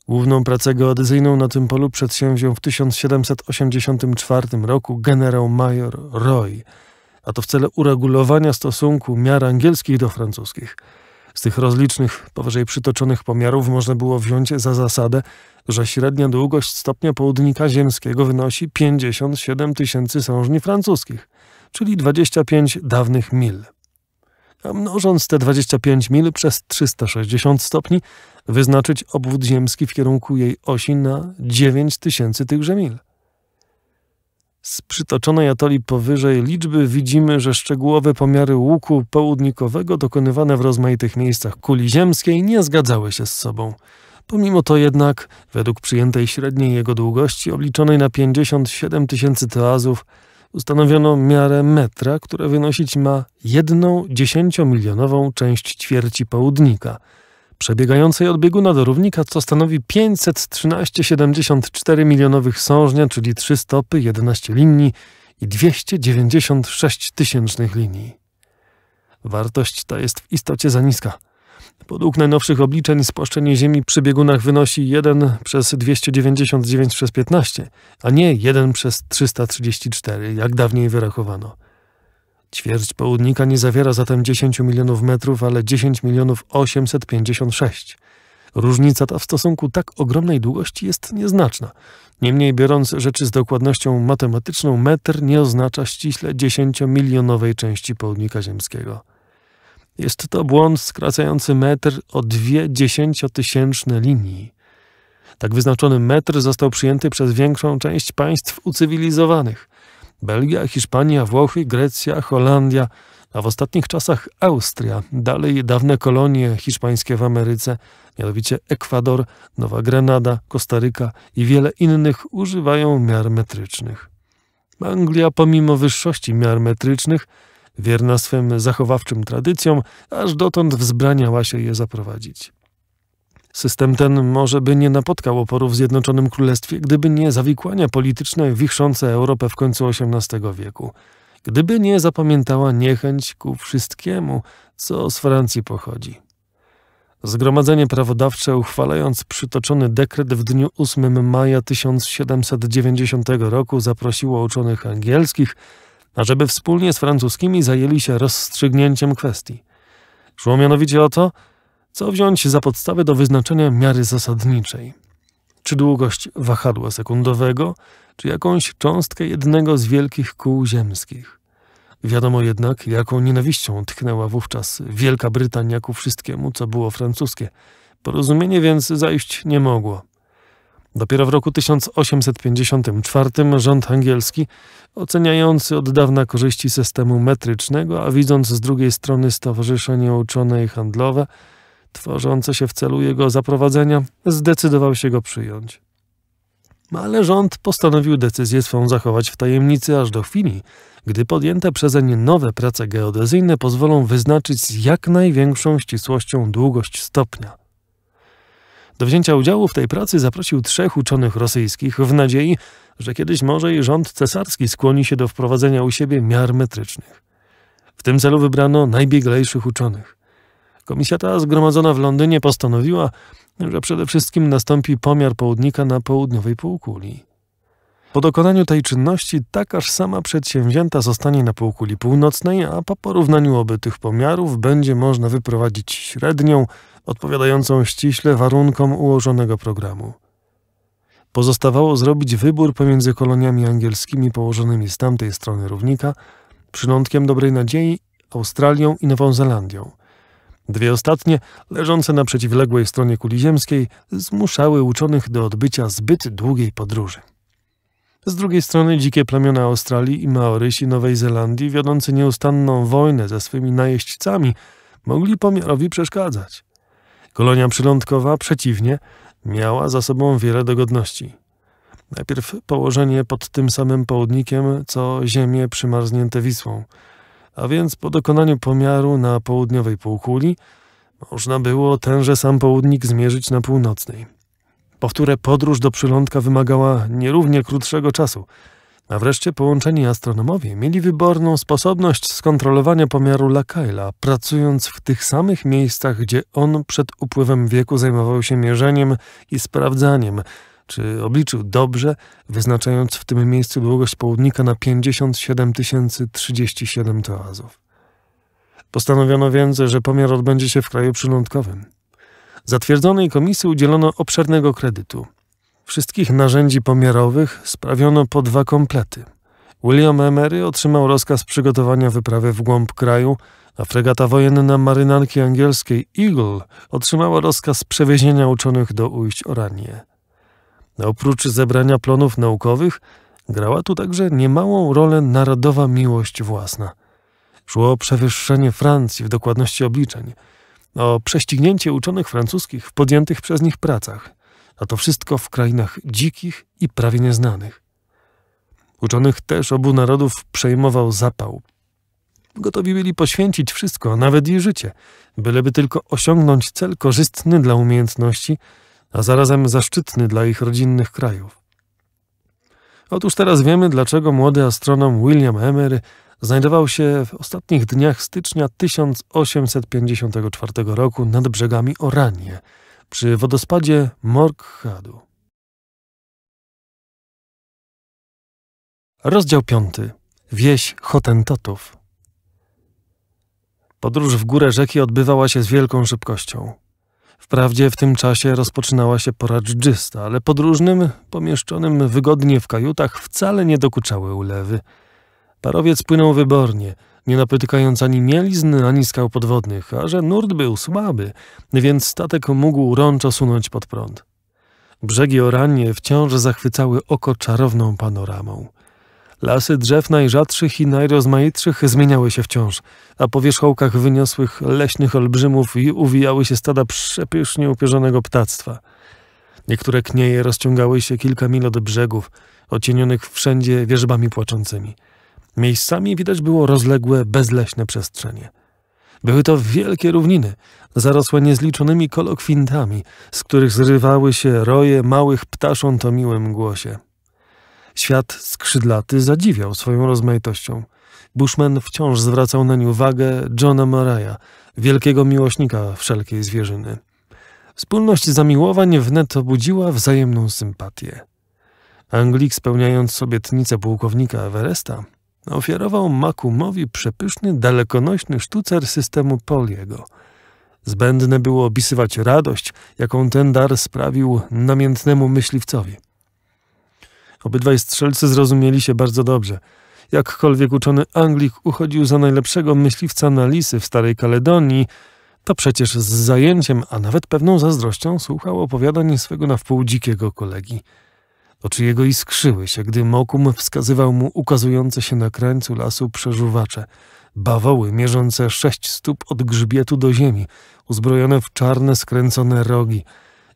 Główną pracę geodezyjną na tym polu przedsięwziął w 1784 roku generał major Roy – a to w celu uregulowania stosunku miar angielskich do francuskich. Z tych rozlicznych, powyżej przytoczonych pomiarów można było wziąć za zasadę, że średnia długość stopnia południka ziemskiego wynosi 57 tysięcy sążni francuskich, czyli 25 dawnych mil. A mnożąc te 25 mil przez 360 stopni, wyznaczyć obwód ziemski w kierunku jej osi na 9 tysięcy tychże mil. Z przytoczonej atoli powyżej liczby widzimy, że szczegółowe pomiary łuku południkowego dokonywane w rozmaitych miejscach kuli ziemskiej nie zgadzały się z sobą. Pomimo to jednak, według przyjętej średniej jego długości, obliczonej na 57 tysięcy toazów, ustanowiono miarę metra, która wynosić ma jedną dziesięciomilionową część ćwierci południka – przebiegającej od bieguna do równika, co stanowi 513,74 milionowych sążnia, czyli 3 stopy, 11 linii i 296 tysięcznych linii. Wartość ta jest w istocie za niska. Podług najnowszych obliczeń spłaszczenie Ziemi przy biegunach wynosi 1 przez 299 przez 15, a nie 1 przez 334, jak dawniej wyrachowano. Ćwierć południka nie zawiera zatem 10 milionów metrów, ale 10 milionów 856. Różnica ta w stosunku tak ogromnej długości jest nieznaczna. Niemniej biorąc rzeczy z dokładnością matematyczną, metr nie oznacza ściśle 10-milionowej części południka ziemskiego. Jest to błąd skracający metr o dwie dziesięciotysięczne linii. Tak wyznaczony metr został przyjęty przez większą część państw ucywilizowanych. Belgia, Hiszpania, Włochy, Grecja, Holandia, a w ostatnich czasach Austria, dalej dawne kolonie hiszpańskie w Ameryce, mianowicie Ekwador, Nowa Grenada, Kostaryka i wiele innych używają miar metrycznych. Anglia, pomimo wyższości miar metrycznych, wierna swym zachowawczym tradycjom, aż dotąd wzbraniała się je zaprowadzić. System ten może by nie napotkał oporu w Zjednoczonym Królestwie, gdyby nie zawikłania polityczne wichrzące Europę w końcu XVIII wieku, gdyby nie zapamiętała niechęć ku wszystkiemu, co z Francji pochodzi. Zgromadzenie prawodawcze, uchwalając przytoczony dekret w dniu 8 maja 1790 roku, zaprosiło uczonych angielskich, ażeby wspólnie z francuskimi zajęli się rozstrzygnięciem kwestii. Szło mianowicie o to, co wziąć za podstawę do wyznaczenia miary zasadniczej? Czy długość wahadła sekundowego, czy jakąś cząstkę jednego z wielkich kół ziemskich? Wiadomo jednak, jaką nienawiścią tchnęła wówczas Wielka Brytania ku wszystkiemu, co było francuskie. Porozumienie więc zajść nie mogło. Dopiero w roku 1854 rząd angielski, oceniający od dawna korzyści systemu metrycznego, a widząc z drugiej strony Stowarzyszenie Uczone i Handlowe, tworzące się w celu jego zaprowadzenia, zdecydował się go przyjąć. Ale rząd postanowił decyzję swą zachować w tajemnicy aż do chwili, gdy podjęte przezeń nowe prace geodezyjne pozwolą wyznaczyć z jak największą ścisłością długość stopnia. Do wzięcia udziału w tej pracy zaprosił trzech uczonych rosyjskich w nadziei, że kiedyś może i rząd cesarski skłoni się do wprowadzenia u siebie miar metrycznych. W tym celu wybrano najbieglejszych uczonych. Komisja ta zgromadzona w Londynie postanowiła, że przede wszystkim nastąpi pomiar południka na południowej półkuli. Po dokonaniu tej czynności takaż sama przedsięwzięta zostanie na półkuli północnej, a po porównaniu obytych pomiarów będzie można wyprowadzić średnią odpowiadającą ściśle warunkom ułożonego programu. Pozostawało zrobić wybór pomiędzy koloniami angielskimi położonymi z tamtej strony równika, przylądkiem dobrej nadziei, Australią i Nową Zelandią – Dwie ostatnie, leżące na przeciwległej stronie kuli ziemskiej, zmuszały uczonych do odbycia zbyt długiej podróży. Z drugiej strony dzikie plemiona Australii i Maorysi Nowej Zelandii, wiodące nieustanną wojnę ze swymi najeźdźcami, mogli pomiarowi przeszkadzać. Kolonia przylądkowa, przeciwnie, miała za sobą wiele dogodności. Najpierw położenie pod tym samym południkiem, co ziemie przymarznięte Wisłą – a więc po dokonaniu pomiaru na południowej półkuli można było tenże sam południk zmierzyć na północnej. Powtórę podróż do przylądka wymagała nierównie krótszego czasu, a wreszcie połączeni astronomowie mieli wyborną sposobność skontrolowania pomiaru Lakaila, pracując w tych samych miejscach, gdzie on przed upływem wieku zajmował się mierzeniem i sprawdzaniem – czy obliczył dobrze, wyznaczając w tym miejscu długość południka na 57 037 toazów. Postanowiono więc, że pomiar odbędzie się w kraju przylądkowym. Zatwierdzonej komisji udzielono obszernego kredytu. Wszystkich narzędzi pomiarowych sprawiono po dwa komplety. William Emery otrzymał rozkaz przygotowania wyprawy w głąb kraju, a fregata wojenna marynarki angielskiej Eagle otrzymała rozkaz przewiezienia uczonych do ujść Oranie. Oprócz zebrania plonów naukowych, grała tu także niemałą rolę narodowa miłość własna. Szło o przewyższenie Francji w dokładności obliczeń, o prześcignięcie uczonych francuskich w podjętych przez nich pracach, a to wszystko w krainach dzikich i prawie nieznanych. Uczonych też obu narodów przejmował zapał. Gotowi byli poświęcić wszystko, nawet i życie, byleby tylko osiągnąć cel korzystny dla umiejętności, a zarazem zaszczytny dla ich rodzinnych krajów. Otóż teraz wiemy, dlaczego młody astronom William Emery znajdował się w ostatnich dniach stycznia 1854 roku nad brzegami Oranie, przy wodospadzie Morkhadu. Rozdział 5. Wieś Hotentotów. Podróż w górę rzeki odbywała się z wielką szybkością. Wprawdzie w tym czasie rozpoczynała się pora dżdżysta, ale podróżnym, pomieszczonym wygodnie w kajutach, wcale nie dokuczały ulewy. Parowiec płynął wybornie, nie napotykając ani mielizn, ani skał podwodnych, a że nurt był słaby, więc statek mógł rączo sunąć pod prąd. Brzegi oranie wciąż zachwycały oko czarowną panoramą. Lasy drzew najrzadszych i najrozmaitszych zmieniały się wciąż, a po wierzchołkach wyniosłych leśnych olbrzymów i uwijały się stada przepysznie upierzonego ptactwa. Niektóre knieje rozciągały się kilka mil od brzegów, ocienionych wszędzie wierzbami płaczącymi. Miejscami widać było rozległe, bezleśne przestrzenie. Były to wielkie równiny, zarosłe niezliczonymi kolokwintami, z których zrywały się roje małych ptasząt o miłym głosie. Świat skrzydlaty zadziwiał swoją rozmaitością. Bushman wciąż zwracał nań uwagę Johna Maraya, wielkiego miłośnika wszelkiej zwierzyny. Wspólność zamiłowań wnet obudziła wzajemną sympatię. Anglik, spełniając obietnicę pułkownika Everesta, ofiarował Makumowi przepyszny, dalekonośny sztucer systemu Poliego. Zbędne było opisywać radość, jaką ten dar sprawił namiętnemu myśliwcowi. Obydwaj strzelcy zrozumieli się bardzo dobrze. Jakkolwiek uczony Anglik uchodził za najlepszego myśliwca na lisy w Starej Kaledonii, to przecież z zajęciem, a nawet pewną zazdrością słuchał opowiadań swego na wpół dzikiego kolegi. Oczy jego iskrzyły się, gdy Mokum wskazywał mu ukazujące się na krańcu lasu przeżuwacze, bawoły mierzące sześć stóp od grzbietu do ziemi, uzbrojone w czarne, skręcone rogi –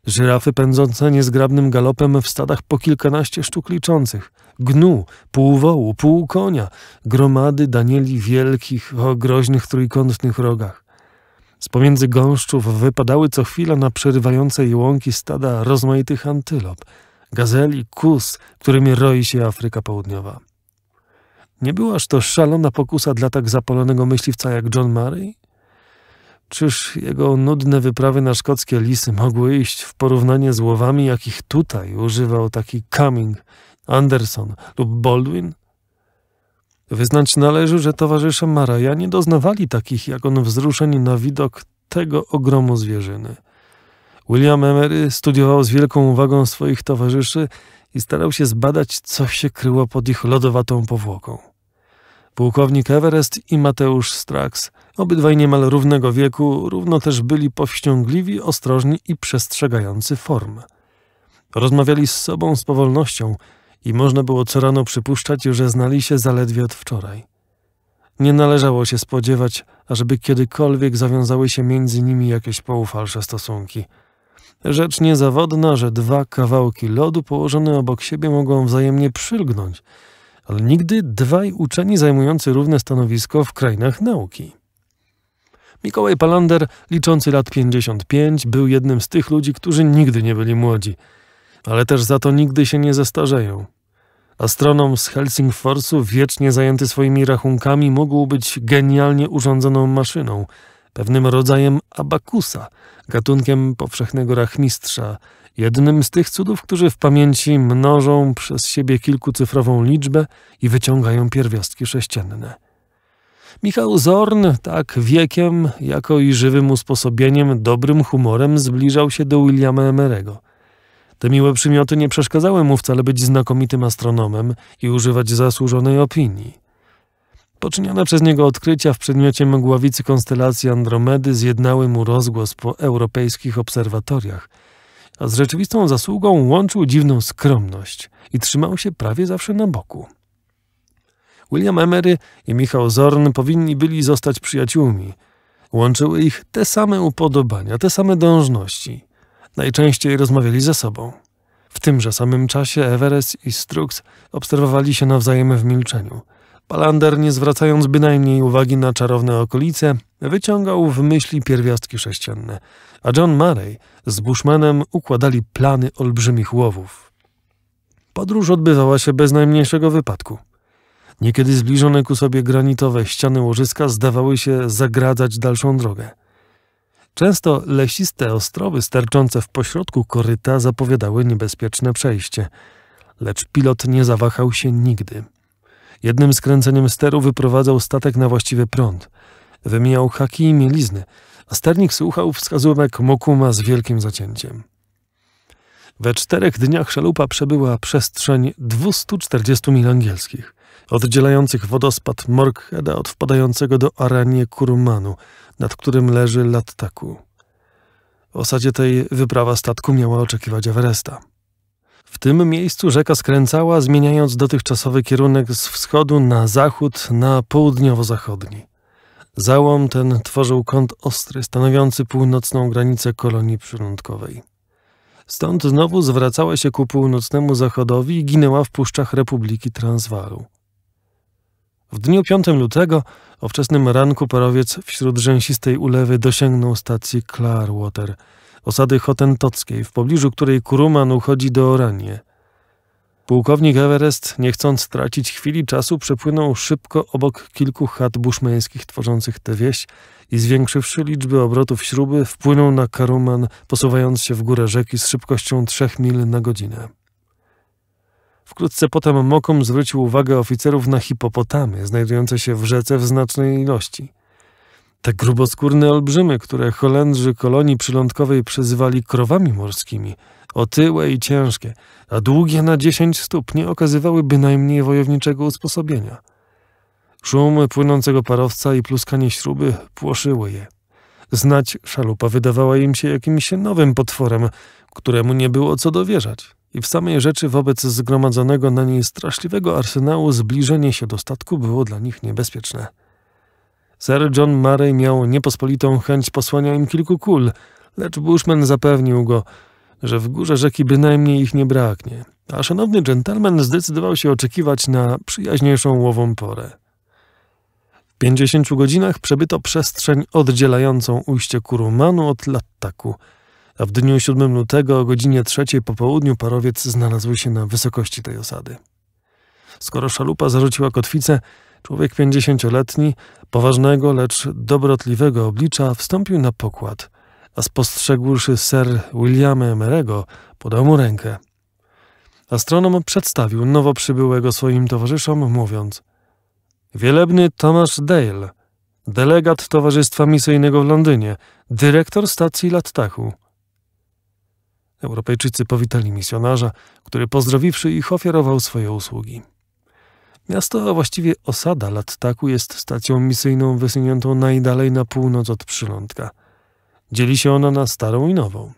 żyrafy pędzące niezgrabnym galopem w stadach po kilkanaście sztuk liczących, gnu, pół wołu, pół konia, gromady danieli wielkich o groźnych trójkątnych rogach. Z pomiędzy gąszczów wypadały co chwila na przerywające łąki stada rozmaitych antylop, gazeli, kus, którymi roi się Afryka Południowa. Nie byłaż to szalona pokusa dla tak zapalonego myśliwca jak John Murray? Czyż jego nudne wyprawy na szkockie lisy mogły iść w porównanie z łowami, jakich tutaj używał taki Cumming, Anderson lub Baldwin? Wyznać należy, że towarzysze Maraja nie doznawali takich jak on wzruszeń na widok tego ogromu zwierzyny. William Emery studiował z wielką uwagą swoich towarzyszy i starał się zbadać, co się kryło pod ich lodowatą powłoką. Pułkownik Everest i Mateusz Strax – Obydwaj niemal równego wieku, równo też byli powściągliwi, ostrożni i przestrzegający form. Rozmawiali z sobą z powolnością i można było co rano przypuszczać, że znali się zaledwie od wczoraj. Nie należało się spodziewać, ażeby kiedykolwiek zawiązały się między nimi jakieś poufalsze stosunki. Rzecz niezawodna, że dwa kawałki lodu położone obok siebie mogą wzajemnie przylgnąć, ale nigdy dwaj uczeni zajmujący równe stanowisko w krainach nauki. Mikołaj Palander, liczący lat 55, był jednym z tych ludzi, którzy nigdy nie byli młodzi, ale też za to nigdy się nie zestarzeją. Astronom z Helsingforsu, wiecznie zajęty swoimi rachunkami, mógł być genialnie urządzoną maszyną, pewnym rodzajem abakusa, gatunkiem powszechnego rachmistrza, jednym z tych cudów, którzy w pamięci mnożą przez siebie kilkucyfrową liczbę i wyciągają pierwiastki sześcienne. Michał Zorn tak wiekiem, jako i żywym usposobieniem, dobrym humorem zbliżał się do Williama Emerego. Te miłe przymioty nie przeszkadzały mu wcale być znakomitym astronomem i używać zasłużonej opinii. Poczynione przez niego odkrycia w przedmiocie mgławicy konstelacji Andromedy zjednały mu rozgłos po europejskich obserwatoriach, a z rzeczywistą zasługą łączył dziwną skromność i trzymał się prawie zawsze na boku. William Emery i Michał Zorn powinni byli zostać przyjaciółmi. Łączyły ich te same upodobania, te same dążności. Najczęściej rozmawiali ze sobą. W tymże samym czasie Everest i Strux obserwowali się nawzajem w milczeniu. Palander, nie zwracając bynajmniej uwagi na czarowne okolice, wyciągał w myśli pierwiastki sześcienne, a John Murray z Bushmanem układali plany olbrzymich łowów. Podróż odbywała się bez najmniejszego wypadku. Niekiedy zbliżone ku sobie granitowe ściany łożyska zdawały się zagradzać dalszą drogę. Często lesiste ostrowy sterczące w pośrodku koryta zapowiadały niebezpieczne przejście, lecz pilot nie zawahał się nigdy. Jednym skręceniem steru wyprowadzał statek na właściwy prąd. Wymijał haki i mielizny, a sternik słuchał wskazówek Mokuma z wielkim zacięciem. We czterech dniach szalupa przebyła przestrzeń 240 mil angielskich – oddzielających wodospad Morgheda od wpadającego do Aranie Kurumanu, nad którym leży Lattaku. W osadzie tej wyprawa statku miała oczekiwać Everesta. W tym miejscu rzeka skręcała, zmieniając dotychczasowy kierunek z wschodu na zachód na południowo-zachodni. Załom ten tworzył kąt ostry, stanowiący północną granicę kolonii przylądkowej. Stąd znowu zwracała się ku północnemu zachodowi i ginęła w puszczach Republiki Transwalu. W dniu 5 lutego o wczesnym ranku parowiec wśród rzęsistej ulewy dosięgnął stacji Clarwater, osady hotentockiej, w pobliżu której Kuruman uchodzi do Oranie. Pułkownik Everest, nie chcąc stracić chwili czasu, przepłynął szybko obok kilku chat buszmeńskich tworzących tę wieś i zwiększywszy liczbę obrotów śruby, wpłynął na Karuman, posuwając się w górę rzeki z szybkością 3 mil na godzinę. Wkrótce potem Mokum zwrócił uwagę oficerów na hipopotamy znajdujące się w rzece w znacznej ilości. Te gruboskórne olbrzymy, które Holendrzy kolonii przylądkowej przyzywali krowami morskimi, otyłe i ciężkie, a długie na dziesięć stóp, nie okazywały bynajmniej wojowniczego usposobienia. Szum płynącego parowca i pluskanie śruby płoszyły je. Znać szalupa wydawała im się jakimś nowym potworem, któremu nie było co dowierzać i w samej rzeczy wobec zgromadzonego na niej straszliwego arsenału zbliżenie się do statku było dla nich niebezpieczne. Sir John Murray miał niepospolitą chęć posłania im kilku kul, lecz Bushman zapewnił go, że w górze rzeki bynajmniej ich nie braknie, a szanowny dżentelmen zdecydował się oczekiwać na przyjaźniejszą łową porę. W pięćdziesięciu godzinach przebyto przestrzeń oddzielającą ujście Kurumanu od Lattaku – a w dniu 7 lutego o godzinie 3 po południu parowiec znalazł się na wysokości tej osady. Skoro szalupa zarzuciła kotwicę, człowiek pięćdziesięcioletni, poważnego, lecz dobrotliwego oblicza, wstąpił na pokład, a spostrzegłszy Sir Williama Emerego, podał mu rękę. Astronom przedstawił nowo przybyłego swoim towarzyszom, mówiąc Wielebny Thomas Dale, delegat Towarzystwa Misyjnego w Londynie, dyrektor stacji Lattachu. Europejczycy powitali misjonarza, który pozdrowiwszy ich ofiarował swoje usługi. Miasto, a właściwie osada Lattaku jest stacją misyjną wysuniętą najdalej na północ od przylądka. Dzieli się ona na starą i nową.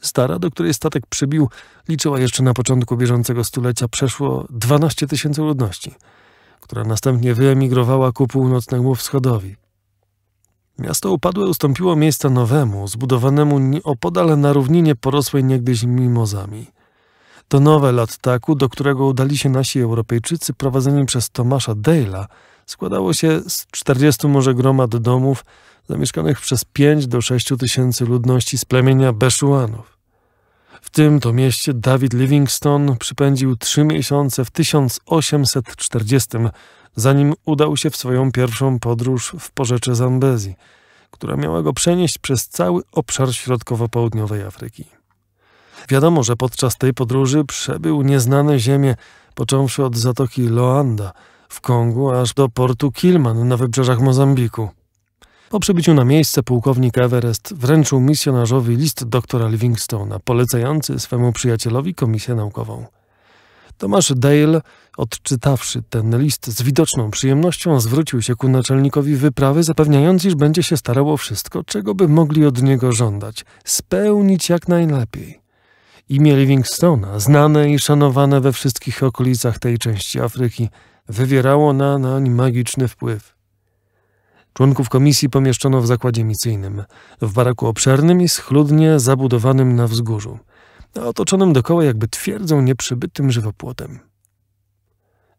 Stara, do której statek przybił, liczyła jeszcze na początku bieżącego stulecia przeszło 12 tysięcy ludności, która następnie wyemigrowała ku północnemu wschodowi, Miasto upadłe ustąpiło miejsca nowemu, zbudowanemu opodal na równinie porosłej niegdyś mimozami. To nowe lattaku, do którego udali się nasi Europejczycy prowadzeni przez Tomasza Dale'a, składało się z 40 może gromad domów zamieszkanych przez 5 do 6 tysięcy ludności z plemienia Beszuanów. W tym to mieście David Livingstone przypędził trzy miesiące w 1840 zanim udał się w swoją pierwszą podróż w porzecze Zambezi, która miała go przenieść przez cały obszar środkowo-południowej Afryki. Wiadomo, że podczas tej podróży przebył nieznane ziemie, począwszy od zatoki Loanda w Kongu aż do portu Kilman na wybrzeżach Mozambiku. Po przybyciu na miejsce pułkownik Everest wręczył misjonarzowi list doktora Livingstona, polecający swemu przyjacielowi komisję naukową. Tomasz Dale, odczytawszy ten list z widoczną przyjemnością, zwrócił się ku naczelnikowi wyprawy, zapewniając, iż będzie się starało wszystko, czego by mogli od niego żądać, spełnić jak najlepiej. Imię Livingstona, znane i szanowane we wszystkich okolicach tej części Afryki, wywierało na nań magiczny wpływ. Członków komisji pomieszczono w zakładzie misyjnym, w baraku obszernym i schludnie zabudowanym na wzgórzu – otoczonym dokoła jakby twierdzą nieprzybytym żywopłotem.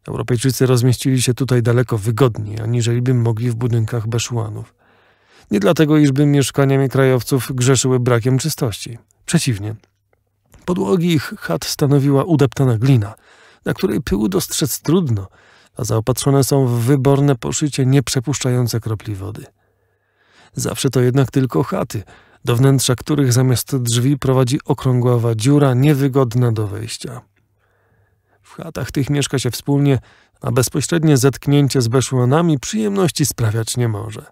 Europejczycy rozmieścili się tutaj daleko wygodniej, aniżeli by mogli w budynkach Beszuanów. Nie dlatego, iżby mieszkaniami krajowców grzeszyły brakiem czystości. Przeciwnie. Podłogi ich chat stanowiła udeptana glina, na której pyłu dostrzec trudno, a zaopatrzone są w wyborne poszycie nieprzepuszczające kropli wody. Zawsze to jednak tylko chaty – do wnętrza których zamiast drzwi prowadzi okrągława dziura niewygodna do wejścia. W chatach tych mieszka się wspólnie, a bezpośrednie zetknięcie z beszłonami przyjemności sprawiać nie może.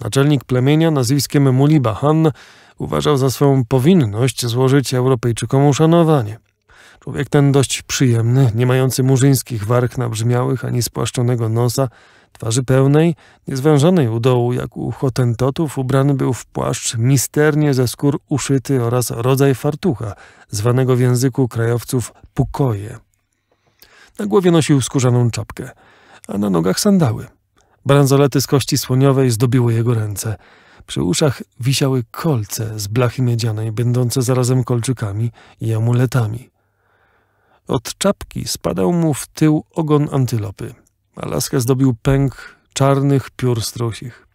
Naczelnik plemienia nazwiskiem Muliba Han uważał za swoją powinność złożyć Europejczykom uszanowanie. Człowiek ten dość przyjemny, nie mający murzyńskich warg nabrzmiałych ani spłaszczonego nosa, Twarzy pełnej, niezwężonej u dołu, jak u hotentotów, ubrany był w płaszcz misternie ze skór uszyty oraz rodzaj fartucha, zwanego w języku krajowców pukoje. Na głowie nosił skórzaną czapkę, a na nogach sandały. Bransolety z kości słoniowej zdobiły jego ręce. Przy uszach wisiały kolce z blachy miedzianej, będące zarazem kolczykami i amuletami. Od czapki spadał mu w tył ogon antylopy. Alaskę zdobił pęk czarnych piór strusich.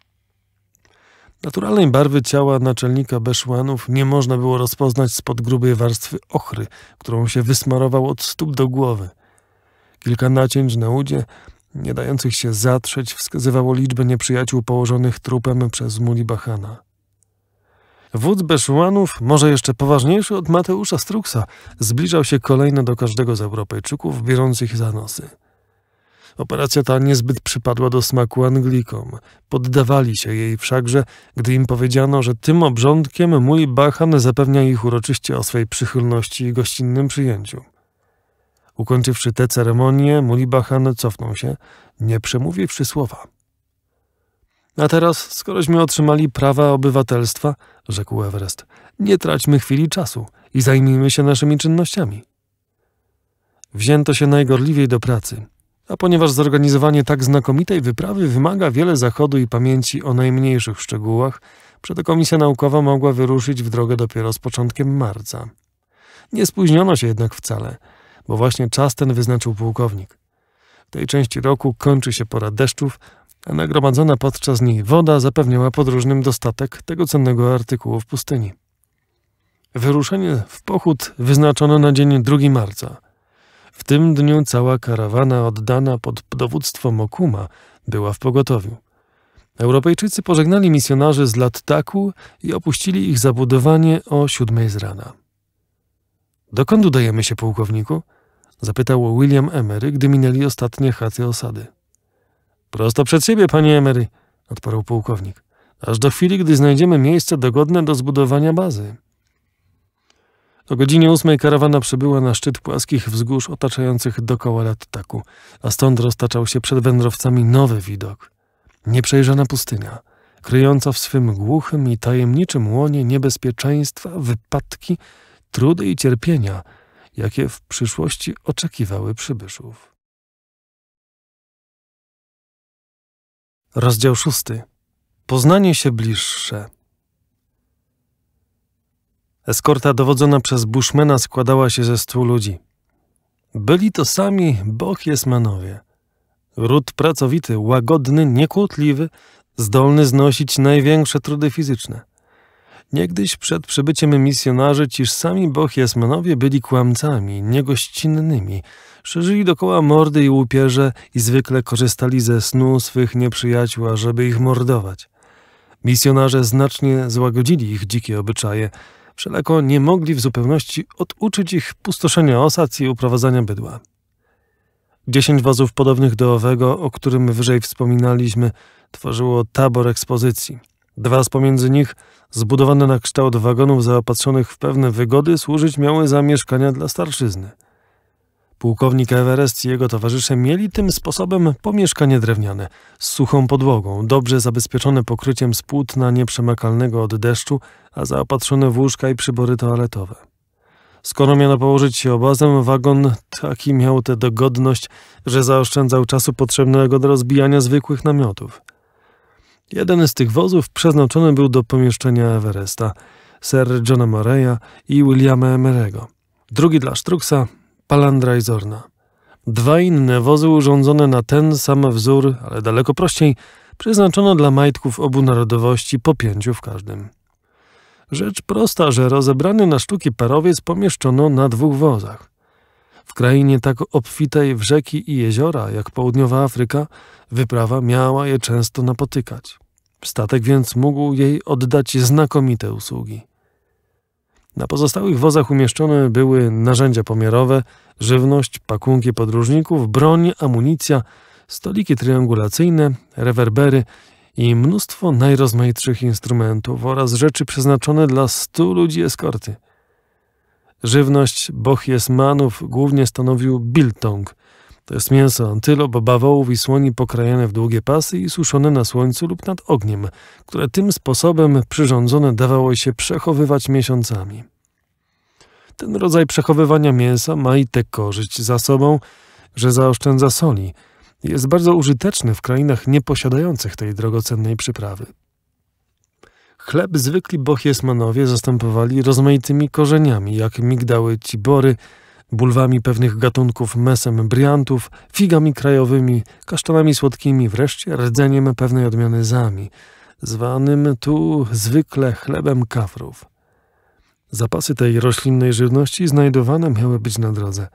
Naturalnej barwy ciała naczelnika Beszłanów nie można było rozpoznać spod grubej warstwy ochry, którą się wysmarował od stóp do głowy. Kilka nacięć na udzie, nie dających się zatrzeć, wskazywało liczbę nieprzyjaciół położonych trupem przez Bachana. Wódz Beszłanów, może jeszcze poważniejszy od Mateusza Struksa, zbliżał się kolejno do każdego z Europejczyków, biorących za nosy. Operacja ta niezbyt przypadła do smaku Anglikom. Poddawali się jej wszakże, gdy im powiedziano, że tym obrządkiem mój Bachan zapewnia ich uroczyście o swej przychylności i gościnnym przyjęciu. Ukończywszy tę ceremonię, Bachan cofnął się, nie przemówiwszy słowa. A teraz, skorośmy otrzymali prawa obywatelstwa, rzekł Everest, nie traćmy chwili czasu i zajmijmy się naszymi czynnościami. Wzięto się najgorliwiej do pracy – a ponieważ zorganizowanie tak znakomitej wyprawy wymaga wiele zachodu i pamięci o najmniejszych szczegółach, przeto komisja naukowa mogła wyruszyć w drogę dopiero z początkiem marca. Nie spóźniono się jednak wcale, bo właśnie czas ten wyznaczył pułkownik. W tej części roku kończy się pora deszczów, a nagromadzona podczas niej woda zapewniała podróżnym dostatek tego cennego artykułu w pustyni. Wyruszenie w pochód wyznaczono na dzień 2 marca – w tym dniu cała karawana oddana pod dowództwo Mokuma była w pogotowiu. Europejczycy pożegnali misjonarzy z Lattaku i opuścili ich zabudowanie o siódmej z rana. Dokąd udajemy się, pułkowniku? zapytał William Emery, gdy minęli ostatnie chaty osady. Prosto przed siebie, panie Emery, odparł pułkownik, aż do chwili, gdy znajdziemy miejsce dogodne do zbudowania bazy. O godzinie ósmej karawana przybyła na szczyt płaskich wzgórz otaczających dokoła Lattaku, a stąd roztaczał się przed wędrowcami nowy widok. Nieprzejrzana pustynia, kryjąca w swym głuchym i tajemniczym łonie niebezpieczeństwa, wypadki, trudy i cierpienia, jakie w przyszłości oczekiwały przybyszów. Rozdział szósty. Poznanie się bliższe. Eskorta dowodzona przez Bushmana składała się ze stu ludzi. Byli to sami Bochjesmanowie. Ród pracowity, łagodny, niekłótliwy, zdolny znosić największe trudy fizyczne. Niegdyś przed przybyciem misjonarzy ciż sami Bochjesmanowie byli kłamcami, niegościnnymi, szerzyli dokoła mordy i łupierze i zwykle korzystali ze snu swych nieprzyjaciół, ażeby ich mordować. Misjonarze znacznie złagodzili ich dzikie obyczaje – wszelako nie mogli w zupełności oduczyć ich pustoszenia osad i uprowadzania bydła. Dziesięć wozów podobnych do owego, o którym wyżej wspominaliśmy, tworzyło tabor ekspozycji. Dwa z pomiędzy nich, zbudowane na kształt wagonów zaopatrzonych w pewne wygody, służyć miały za mieszkania dla starszyzny – Pułkownik Everest i jego towarzysze mieli tym sposobem pomieszkanie drewniane, z suchą podłogą, dobrze zabezpieczone pokryciem z płótna nieprzemakalnego od deszczu, a zaopatrzone w łóżka i przybory toaletowe. Skoro miano położyć się obozem, wagon taki miał tę dogodność, że zaoszczędzał czasu potrzebnego do rozbijania zwykłych namiotów. Jeden z tych wozów przeznaczony był do pomieszczenia Everesta, Sir Johna Murray'a i Williama Emerego, drugi dla Struxa. Palandra i Zorna. Dwa inne wozy urządzone na ten sam wzór, ale daleko prościej, przeznaczono dla majtków obu narodowości po pięciu w każdym. Rzecz prosta, że rozebrany na sztuki parowiec pomieszczono na dwóch wozach. W krainie tak obfitej w rzeki i jeziora, jak południowa Afryka, wyprawa miała je często napotykać. Statek więc mógł jej oddać znakomite usługi. Na pozostałych wozach umieszczone były narzędzia pomiarowe, żywność, pakunki podróżników, broń, amunicja, stoliki triangulacyjne, rewerbery i mnóstwo najrozmaitszych instrumentów oraz rzeczy przeznaczone dla stu ludzi eskorty. Żywność bochiesmanów głównie stanowił biltong – to jest mięso antylop, bawołów i słoni pokrajane w długie pasy i suszone na słońcu lub nad ogniem, które tym sposobem przyrządzone dawało się przechowywać miesiącami. Ten rodzaj przechowywania mięsa ma i tę korzyść za sobą, że zaoszczędza soli. Jest bardzo użyteczny w krainach nieposiadających tej drogocennej przyprawy. Chleb zwykli bochiesmanowie zastępowali rozmaitymi korzeniami, jak migdały, cibory, bulwami pewnych gatunków, mesem briantów, figami krajowymi, kasztanami słodkimi, wreszcie rdzeniem pewnej odmiany zami, zwanym tu zwykle chlebem kafrów. Zapasy tej roślinnej żywności znajdowane miały być na drodze.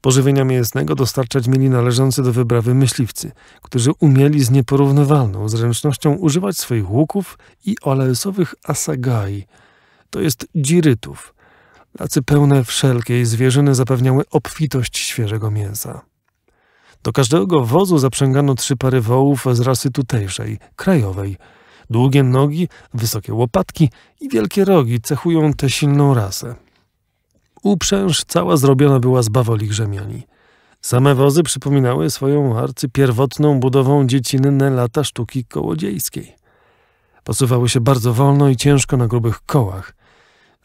Pożywienia mięsnego dostarczać mieli należący do wybrawy myśliwcy, którzy umieli z nieporównywalną zręcznością używać swoich łuków i oleosowych asagai, to jest dzirytów – Tacy pełne wszelkiej zwierzyny zapewniały obfitość świeżego mięsa. Do każdego wozu zaprzęgano trzy pary wołów z rasy tutejszej, krajowej. Długie nogi, wysokie łopatki i wielkie rogi cechują tę silną rasę. Uprzęż cała zrobiona była z bawolich rzemioni. Same wozy przypominały swoją arcy pierwotną budową dziecinne lata sztuki kołodziejskiej. Posuwały się bardzo wolno i ciężko na grubych kołach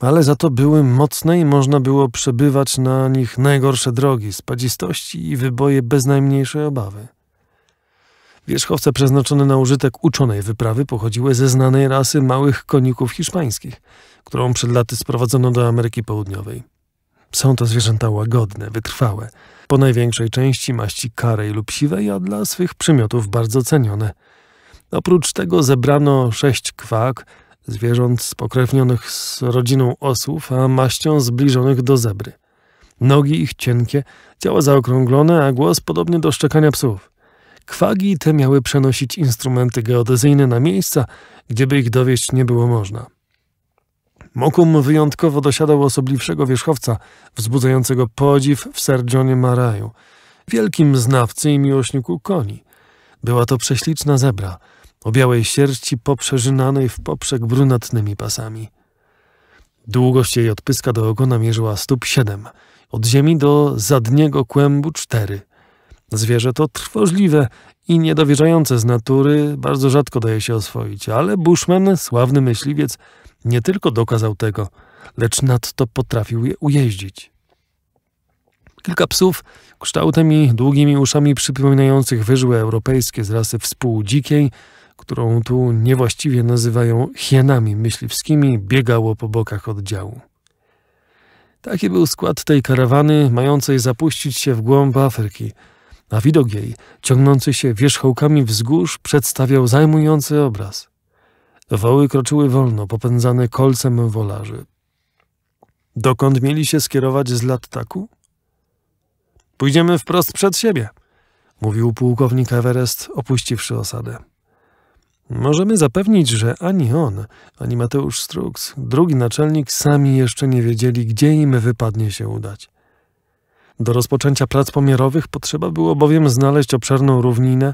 ale za to były mocne i można było przebywać na nich najgorsze drogi, spadzistości i wyboje bez najmniejszej obawy. Wierzchowce przeznaczone na użytek uczonej wyprawy pochodziły ze znanej rasy małych koników hiszpańskich, którą przed laty sprowadzono do Ameryki Południowej. Są to zwierzęta łagodne, wytrwałe, po największej części maści karej lub siwej, a dla swych przymiotów bardzo cenione. Oprócz tego zebrano sześć kwak, zwierząt spokrewnionych z rodziną osłów, a maścią zbliżonych do zebry. Nogi ich cienkie, ciała zaokrąglone, a głos podobny do szczekania psów. Kwagi te miały przenosić instrumenty geodezyjne na miejsca, gdzieby ich dowieść nie było można. Mokum wyjątkowo dosiadał osobliwszego wierzchowca, wzbudzającego podziw w Sergionie Maraju, wielkim znawcy i miłośniku koni. Była to prześliczna zebra – o białej sierści poprzeżynanej w poprzek brunatnymi pasami. Długość jej odpyska do ogona mierzyła stóp siedem, od ziemi do zadniego kłębu cztery. Zwierzę to trwożliwe i niedowierzające z natury bardzo rzadko daje się oswoić, ale Bushman, sławny myśliwiec, nie tylko dokazał tego, lecz nadto potrafił je ujeździć. Kilka psów, kształtem i długimi uszami przypominających wyżły europejskie z rasy współdzikiej, którą tu niewłaściwie nazywają hienami myśliwskimi, biegało po bokach oddziału. Taki był skład tej karawany, mającej zapuścić się w głąb Afryki, a widok jej, ciągnący się wierzchołkami wzgórz, przedstawiał zajmujący obraz. Woły kroczyły wolno, popędzane kolcem wolarzy. Dokąd mieli się skierować z lat taku? Pójdziemy wprost przed siebie, mówił pułkownik Everest, opuściwszy osadę. Możemy zapewnić, że ani on, ani Mateusz Strux, drugi naczelnik, sami jeszcze nie wiedzieli, gdzie im wypadnie się udać. Do rozpoczęcia prac pomiarowych potrzeba było bowiem znaleźć obszerną równinę,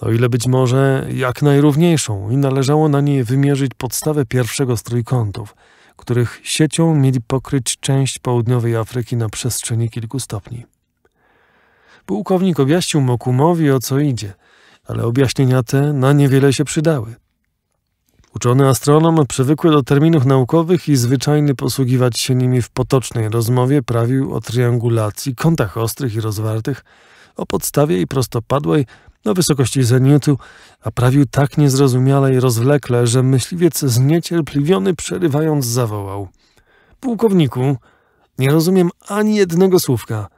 o ile być może jak najrówniejszą, i należało na niej wymierzyć podstawę pierwszego z trójkątów, których siecią mieli pokryć część południowej Afryki na przestrzeni kilku stopni. Pułkownik objaśnił Mokumowi, o co idzie – ale objaśnienia te na niewiele się przydały. Uczony astronom, przywykły do terminów naukowych i zwyczajny posługiwać się nimi w potocznej rozmowie, prawił o triangulacji, kątach ostrych i rozwartych, o podstawie i prostopadłej, o wysokości zenitu, a prawił tak niezrozumiale i rozwlekle, że myśliwiec zniecierpliwiony przerywając zawołał. Pułkowniku, nie rozumiem ani jednego słówka.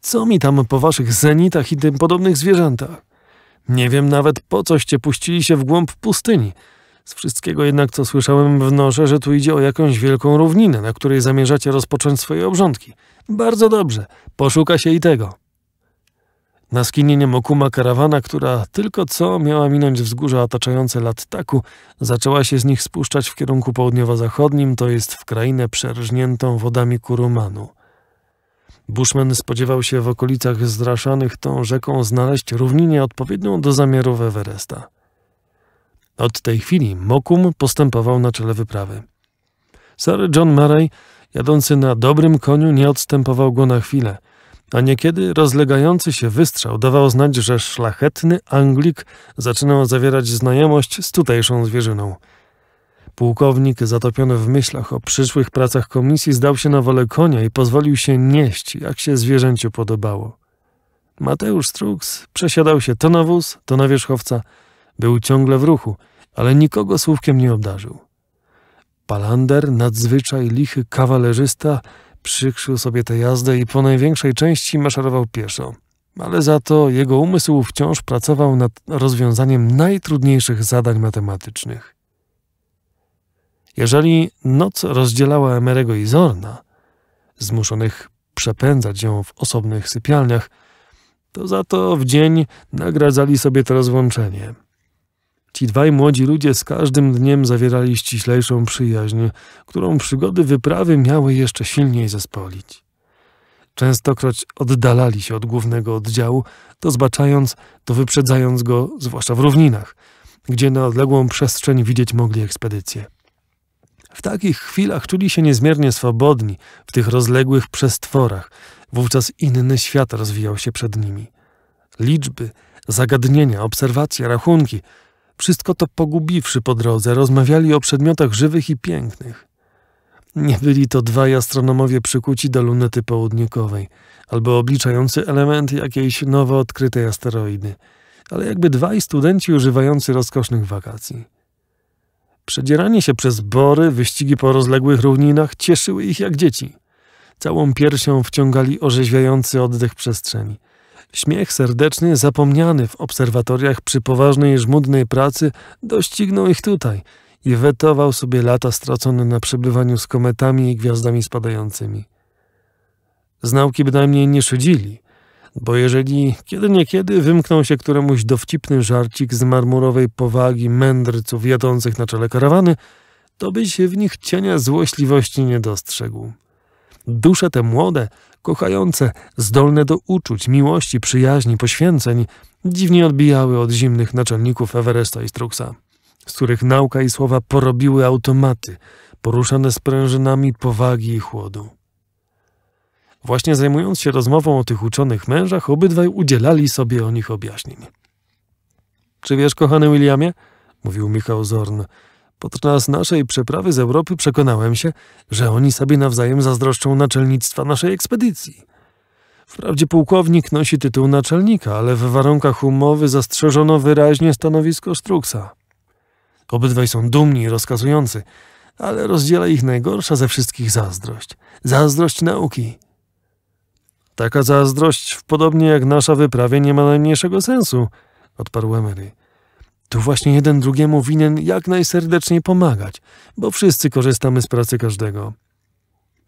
Co mi tam po waszych zenitach i tym podobnych zwierzętach? Nie wiem nawet po coście puścili się w głąb pustyni. Z wszystkiego jednak, co słyszałem w noże, że tu idzie o jakąś wielką równinę, na której zamierzacie rozpocząć swoje obrządki. Bardzo dobrze, poszuka się i tego. Na skinieniem okuma karawana, która tylko co miała minąć wzgórza otaczające taku, zaczęła się z nich spuszczać w kierunku południowo-zachodnim, to jest w krainę przerżniętą wodami Kurumanu. Bushman spodziewał się w okolicach zraszanych tą rzeką znaleźć równinie odpowiednią do zamiarów Everesta. Od tej chwili Mokum postępował na czele wyprawy. Sir John Murray, jadący na dobrym koniu, nie odstępował go na chwilę, a niekiedy rozlegający się wystrzał dawał znać, że szlachetny Anglik zaczynał zawierać znajomość z tutejszą zwierzyną – Pułkownik, zatopiony w myślach o przyszłych pracach komisji, zdał się na wolę konia i pozwolił się nieść, jak się zwierzęciu podobało. Mateusz Strux przesiadał się to na wóz, to na wierzchowca. Był ciągle w ruchu, ale nikogo słówkiem nie obdarzył. Palander, nadzwyczaj lichy kawalerzysta, przykrzył sobie tę jazdę i po największej części maszerował pieszo. Ale za to jego umysł wciąż pracował nad rozwiązaniem najtrudniejszych zadań matematycznych. Jeżeli noc rozdzielała Emerego i Zorna, zmuszonych przepędzać ją w osobnych sypialniach, to za to w dzień nagradzali sobie to rozłączenie. Ci dwaj młodzi ludzie z każdym dniem zawierali ściślejszą przyjaźń, którą przygody wyprawy miały jeszcze silniej zespolić. Częstokroć oddalali się od głównego oddziału, to zbaczając, to wyprzedzając go, zwłaszcza w równinach, gdzie na odległą przestrzeń widzieć mogli ekspedycję. W takich chwilach czuli się niezmiernie swobodni w tych rozległych przestworach. Wówczas inny świat rozwijał się przed nimi. Liczby, zagadnienia, obserwacje, rachunki wszystko to pogubiwszy po drodze, rozmawiali o przedmiotach żywych i pięknych. Nie byli to dwaj astronomowie przykuci do lunety południkowej, albo obliczający elementy jakiejś nowo odkrytej asteroidy, ale jakby dwaj studenci używający rozkosznych wakacji. Przedzieranie się przez bory, wyścigi po rozległych równinach cieszyły ich jak dzieci. Całą piersią wciągali orzeźwiający oddech przestrzeni. Śmiech serdeczny, zapomniany w obserwatoriach przy poważnej, żmudnej pracy, doścignął ich tutaj i wetował sobie lata stracone na przebywaniu z kometami i gwiazdami spadającymi. Z nauki bynajmniej nie szydzili. Bo jeżeli kiedy niekiedy wymknął się któremuś dowcipny żarcik z marmurowej powagi mędrców jadących na czele karawany, to by się w nich cienia złośliwości nie dostrzegł. Dusze te młode, kochające, zdolne do uczuć, miłości, przyjaźni, poświęceń, dziwnie odbijały od zimnych naczelników Everesta i Struxa, z których nauka i słowa porobiły automaty, poruszane sprężynami powagi i chłodu. Właśnie zajmując się rozmową o tych uczonych mężach, obydwaj udzielali sobie o nich objaśnień. Czy wiesz, kochany Williamie? mówił Michał Zorn. Podczas naszej przeprawy z Europy przekonałem się, że oni sobie nawzajem zazdroszczą naczelnictwa naszej ekspedycji. Wprawdzie pułkownik nosi tytuł naczelnika, ale w warunkach umowy zastrzeżono wyraźnie stanowisko Struksa. Obydwaj są dumni i rozkazujący, ale rozdziela ich najgorsza ze wszystkich zazdrość. Zazdrość nauki. Taka zazdrość, podobnie jak nasza wyprawie, nie ma najmniejszego sensu, odparł Emery. Tu właśnie jeden drugiemu winien jak najserdeczniej pomagać, bo wszyscy korzystamy z pracy każdego.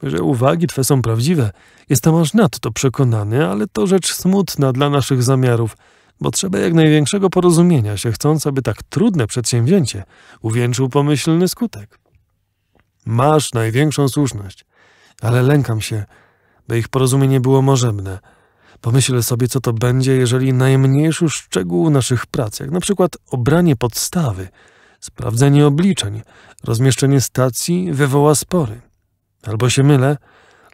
Że uwagi twe są prawdziwe, jestem aż nadto przekonany, ale to rzecz smutna dla naszych zamiarów, bo trzeba jak największego porozumienia się, chcąc, aby tak trudne przedsięwzięcie uwieńczył pomyślny skutek. Masz największą słuszność, ale lękam się, by ich porozumienie było możebne. Pomyślę sobie, co to będzie, jeżeli najmniejszy szczegół naszych prac, jak na przykład obranie podstawy, sprawdzenie obliczeń, rozmieszczenie stacji wywoła spory. Albo się mylę,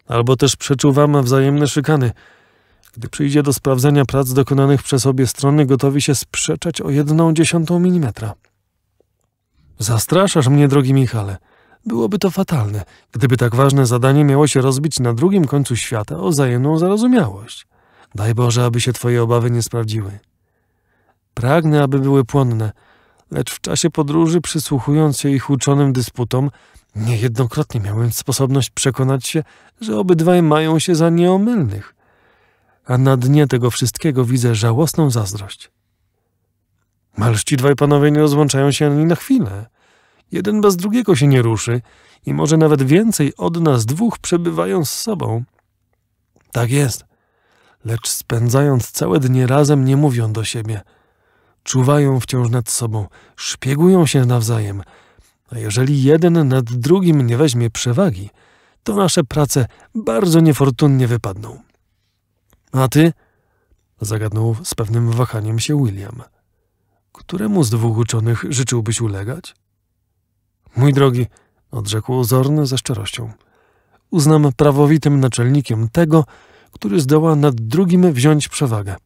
albo też przeczuwam wzajemne szykany. Gdy przyjdzie do sprawdzenia prac dokonanych przez obie strony, gotowi się sprzeczać o jedną dziesiątą milimetra. Zastraszasz mnie, drogi Michale – Byłoby to fatalne, gdyby tak ważne zadanie miało się rozbić na drugim końcu świata o wzajemną zarozumiałość. Daj Boże, aby się twoje obawy nie sprawdziły. Pragnę, aby były płonne, lecz w czasie podróży, przysłuchując się ich uczonym dysputom, niejednokrotnie miałem sposobność przekonać się, że obydwaj mają się za nieomylnych. A na dnie tego wszystkiego widzę żałosną zazdrość. Malż ci dwaj panowie nie rozłączają się ani na chwilę – Jeden bez drugiego się nie ruszy i może nawet więcej od nas dwóch przebywają z sobą. Tak jest. Lecz spędzając całe dnie razem, nie mówią do siebie. Czuwają wciąż nad sobą, szpiegują się nawzajem. A jeżeli jeden nad drugim nie weźmie przewagi, to nasze prace bardzo niefortunnie wypadną. A ty? zagadnął z pewnym wahaniem się William. Któremu z dwóch uczonych życzyłbyś ulegać? Mój drogi, odrzekł Zorn ze szczerością, uznam prawowitym naczelnikiem tego, który zdoła nad drugim wziąć przewagę.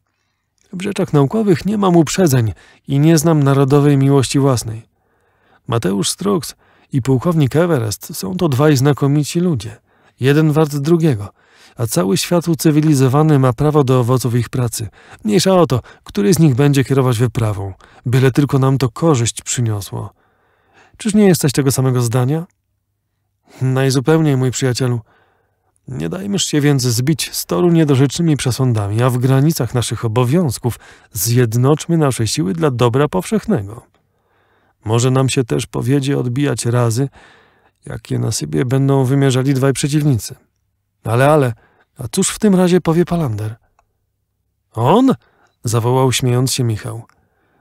W rzeczach naukowych nie mam uprzedzeń i nie znam narodowej miłości własnej. Mateusz Strux i pułkownik Everest są to dwaj znakomici ludzie, jeden wart drugiego, a cały świat ucywilizowany ma prawo do owoców ich pracy. Mniejsza o to, który z nich będzie kierować wyprawą, byle tylko nam to korzyść przyniosło. Czyż nie jesteś tego samego zdania? Najzupełniej, mój przyjacielu. Nie dajmy się więc zbić z toru niedorzecznymi przesądami, a w granicach naszych obowiązków zjednoczmy nasze siły dla dobra powszechnego. Może nam się też powiedzie odbijać razy, jakie na siebie będą wymierzali dwaj przeciwnicy. Ale, ale, a cóż w tym razie powie Palander? On? zawołał śmiejąc się Michał.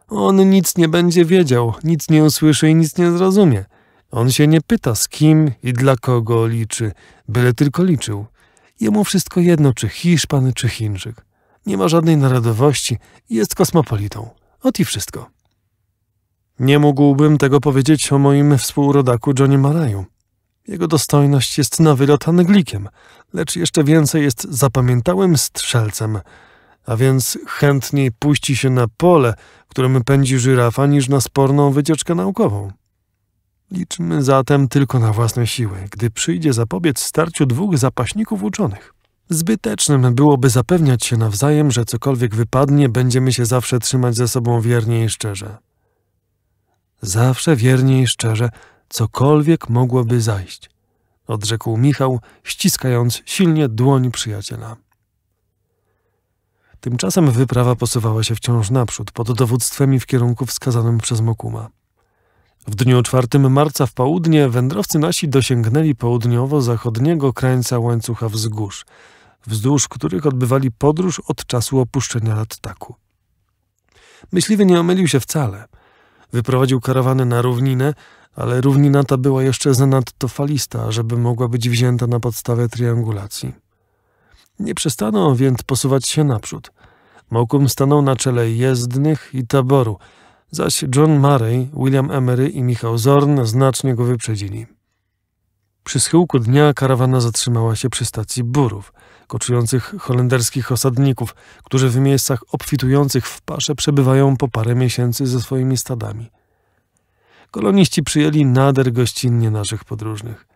On nic nie będzie wiedział, nic nie usłyszy i nic nie zrozumie. On się nie pyta, z kim i dla kogo liczy, byle tylko liczył. Jemu wszystko jedno, czy Hiszpan, czy Chińczyk. Nie ma żadnej narodowości, jest kosmopolitą. Ot i wszystko. Nie mógłbym tego powiedzieć o moim współrodaku Johnny Maraju. Jego dostojność jest na wylot Anglikiem, lecz jeszcze więcej jest zapamiętałym strzelcem, a więc chętniej puści się na pole, którym pędzi żyrafa, niż na sporną wycieczkę naukową. Liczmy zatem tylko na własne siły, gdy przyjdzie zapobiec starciu dwóch zapaśników uczonych. Zbytecznym byłoby zapewniać się nawzajem, że cokolwiek wypadnie, będziemy się zawsze trzymać ze sobą wiernie i szczerze. Zawsze wiernie i szczerze, cokolwiek mogłoby zajść, odrzekł Michał, ściskając silnie dłoń przyjaciela. Tymczasem wyprawa posuwała się wciąż naprzód, pod dowództwem i w kierunku wskazanym przez Mokuma. W dniu 4 marca w południe wędrowcy nasi dosięgnęli południowo-zachodniego krańca łańcucha wzgórz, wzdłuż których odbywali podróż od czasu opuszczenia Lattaku. Myśliwy nie omylił się wcale. Wyprowadził karawany na równinę, ale równina ta była jeszcze zanadto falista, żeby mogła być wzięta na podstawę triangulacji. Nie przestano więc posuwać się naprzód. Mokum stanął na czele jezdnych i taboru, zaś John Murray, William Emery i Michał Zorn znacznie go wyprzedzili. Przy schyłku dnia karawana zatrzymała się przy stacji burów, koczujących holenderskich osadników, którzy w miejscach obfitujących w pasze przebywają po parę miesięcy ze swoimi stadami. Koloniści przyjęli nader gościnnie naszych podróżnych.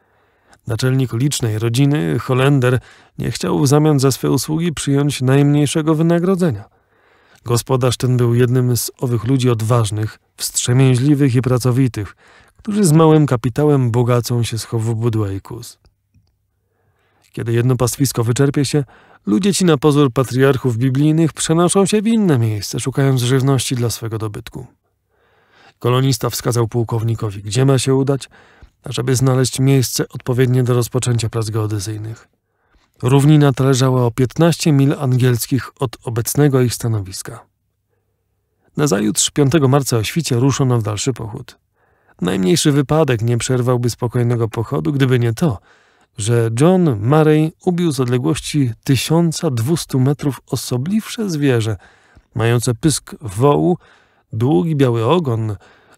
Naczelnik licznej rodziny, Holender, nie chciał w zamian za swe usługi przyjąć najmniejszego wynagrodzenia. Gospodarz ten był jednym z owych ludzi odważnych, wstrzemięźliwych i pracowitych, którzy z małym kapitałem bogacą się z chowu budła Kiedy jedno pastwisko wyczerpie się, ludzie ci na pozór patriarchów biblijnych przenoszą się w inne miejsce, szukając żywności dla swego dobytku. Kolonista wskazał pułkownikowi, gdzie ma się udać, tak, żeby znaleźć miejsce odpowiednie do rozpoczęcia prac geodezyjnych. Równina ta leżała o 15 mil angielskich od obecnego ich stanowiska. Nazajutrz 5 marca o świcie ruszono w dalszy pochód. Najmniejszy wypadek nie przerwałby spokojnego pochodu, gdyby nie to, że John Murray ubił z odległości 1200 metrów osobliwsze zwierzę, mające pysk wołu, długi biały ogon,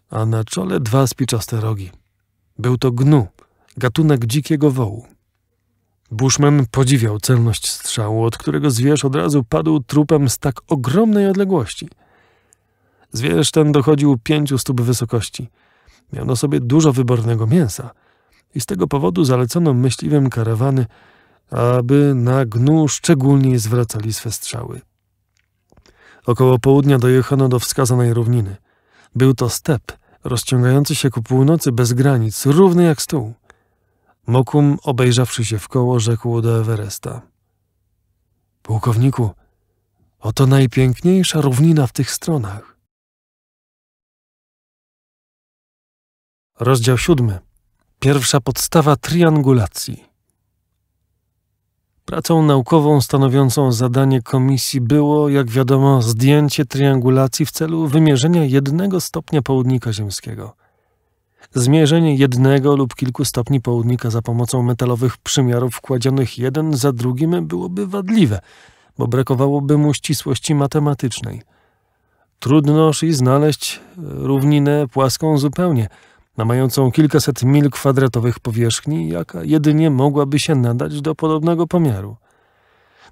a na czole dwa spiczaste rogi. Był to gnu, gatunek dzikiego wołu. Bushman podziwiał celność strzału, od którego zwierz od razu padł trupem z tak ogromnej odległości. Zwierz ten dochodził pięciu stóp wysokości. Miał na sobie dużo wybornego mięsa i z tego powodu zalecono myśliwym karawany, aby na gnu szczególnie zwracali swe strzały. Około południa dojechano do wskazanej równiny. Był to step, rozciągający się ku północy bez granic, równy jak stół. Mokum, obejrzawszy się w koło, rzekł do Everesta. Pułkowniku, oto najpiękniejsza równina w tych stronach. Rozdział siódmy. Pierwsza podstawa triangulacji. Pracą naukową stanowiącą zadanie komisji było, jak wiadomo, zdjęcie triangulacji w celu wymierzenia jednego stopnia południka ziemskiego. Zmierzenie jednego lub kilku stopni południka za pomocą metalowych przymiarów wkładzionych jeden za drugim byłoby wadliwe, bo brakowałoby mu ścisłości matematycznej. Trudnoż i znaleźć równinę płaską zupełnie – na mającą kilkaset mil kwadratowych powierzchni, jaka jedynie mogłaby się nadać do podobnego pomiaru.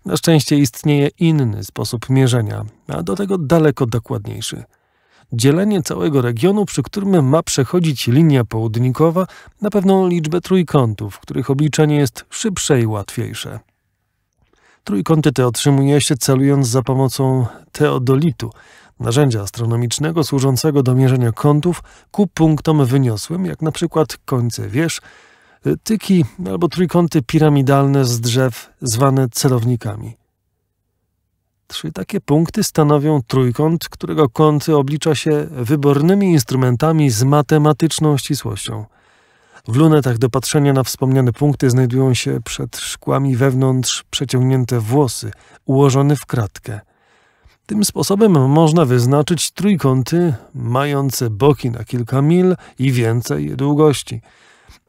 Na szczęście istnieje inny sposób mierzenia, a do tego daleko dokładniejszy. Dzielenie całego regionu, przy którym ma przechodzić linia południkowa, na pewną liczbę trójkątów, których obliczenie jest szybsze i łatwiejsze. Trójkąty te otrzymuje się celując za pomocą teodolitu – narzędzia astronomicznego służącego do mierzenia kątów ku punktom wyniosłym, jak na przykład końce wież, y, tyki albo trójkąty piramidalne z drzew zwane celownikami. Trzy takie punkty stanowią trójkąt, którego kąty oblicza się wybornymi instrumentami z matematyczną ścisłością. W lunetach do patrzenia na wspomniane punkty znajdują się przed szkłami wewnątrz przeciągnięte włosy, ułożone w kratkę – tym sposobem można wyznaczyć trójkąty mające boki na kilka mil i więcej długości.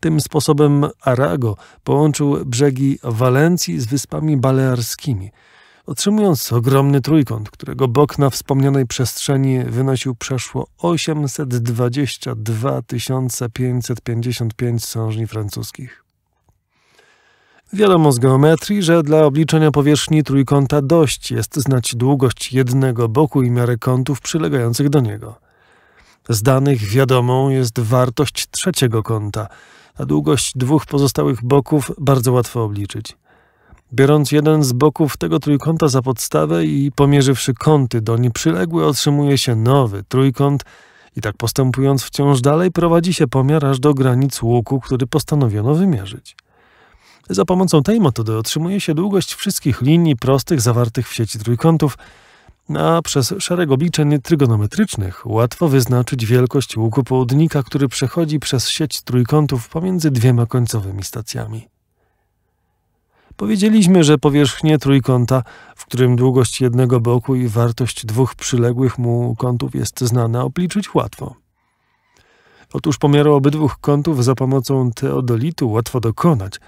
Tym sposobem Arago połączył brzegi Walencji z wyspami balearskimi, otrzymując ogromny trójkąt, którego bok na wspomnianej przestrzeni wynosił przeszło 822 555 sążni francuskich. Wiadomo z geometrii, że dla obliczenia powierzchni trójkąta dość jest znać długość jednego boku i miarę kątów przylegających do niego. Z danych wiadomą jest wartość trzeciego kąta, a długość dwóch pozostałych boków bardzo łatwo obliczyć. Biorąc jeden z boków tego trójkąta za podstawę i pomierzywszy kąty do niej przyległe, otrzymuje się nowy trójkąt i tak postępując wciąż dalej prowadzi się pomiar aż do granic łuku, który postanowiono wymierzyć. Za pomocą tej metody otrzymuje się długość wszystkich linii prostych zawartych w sieci trójkątów, a przez szereg obliczeń trygonometrycznych łatwo wyznaczyć wielkość łuku południka, który przechodzi przez sieć trójkątów pomiędzy dwiema końcowymi stacjami. Powiedzieliśmy, że powierzchnię trójkąta, w którym długość jednego boku i wartość dwóch przyległych mu kątów jest znana, obliczyć łatwo. Otóż pomiaru obydwóch kątów za pomocą teodolitu łatwo dokonać –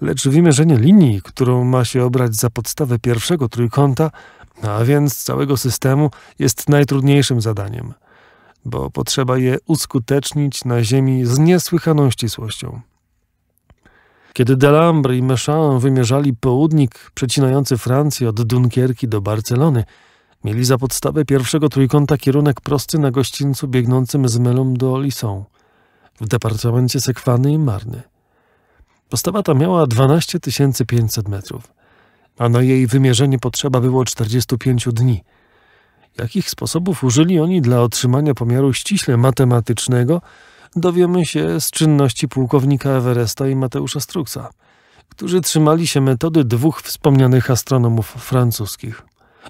lecz wymierzenie linii, którą ma się obrać za podstawę pierwszego trójkąta, a więc całego systemu, jest najtrudniejszym zadaniem, bo potrzeba je uskutecznić na Ziemi z niesłychaną ścisłością. Kiedy Delambre i Méchain wymierzali południk przecinający Francję od Dunkierki do Barcelony, mieli za podstawę pierwszego trójkąta kierunek prosty na gościńcu biegnącym z Melum do Lison w departamencie Sekwany i Marny. Postawa ta miała 12 500 metrów, a na jej wymierzenie potrzeba było 45 dni. Jakich sposobów użyli oni dla otrzymania pomiaru ściśle matematycznego, dowiemy się z czynności pułkownika Everesta i Mateusza Struksa, którzy trzymali się metody dwóch wspomnianych astronomów francuskich.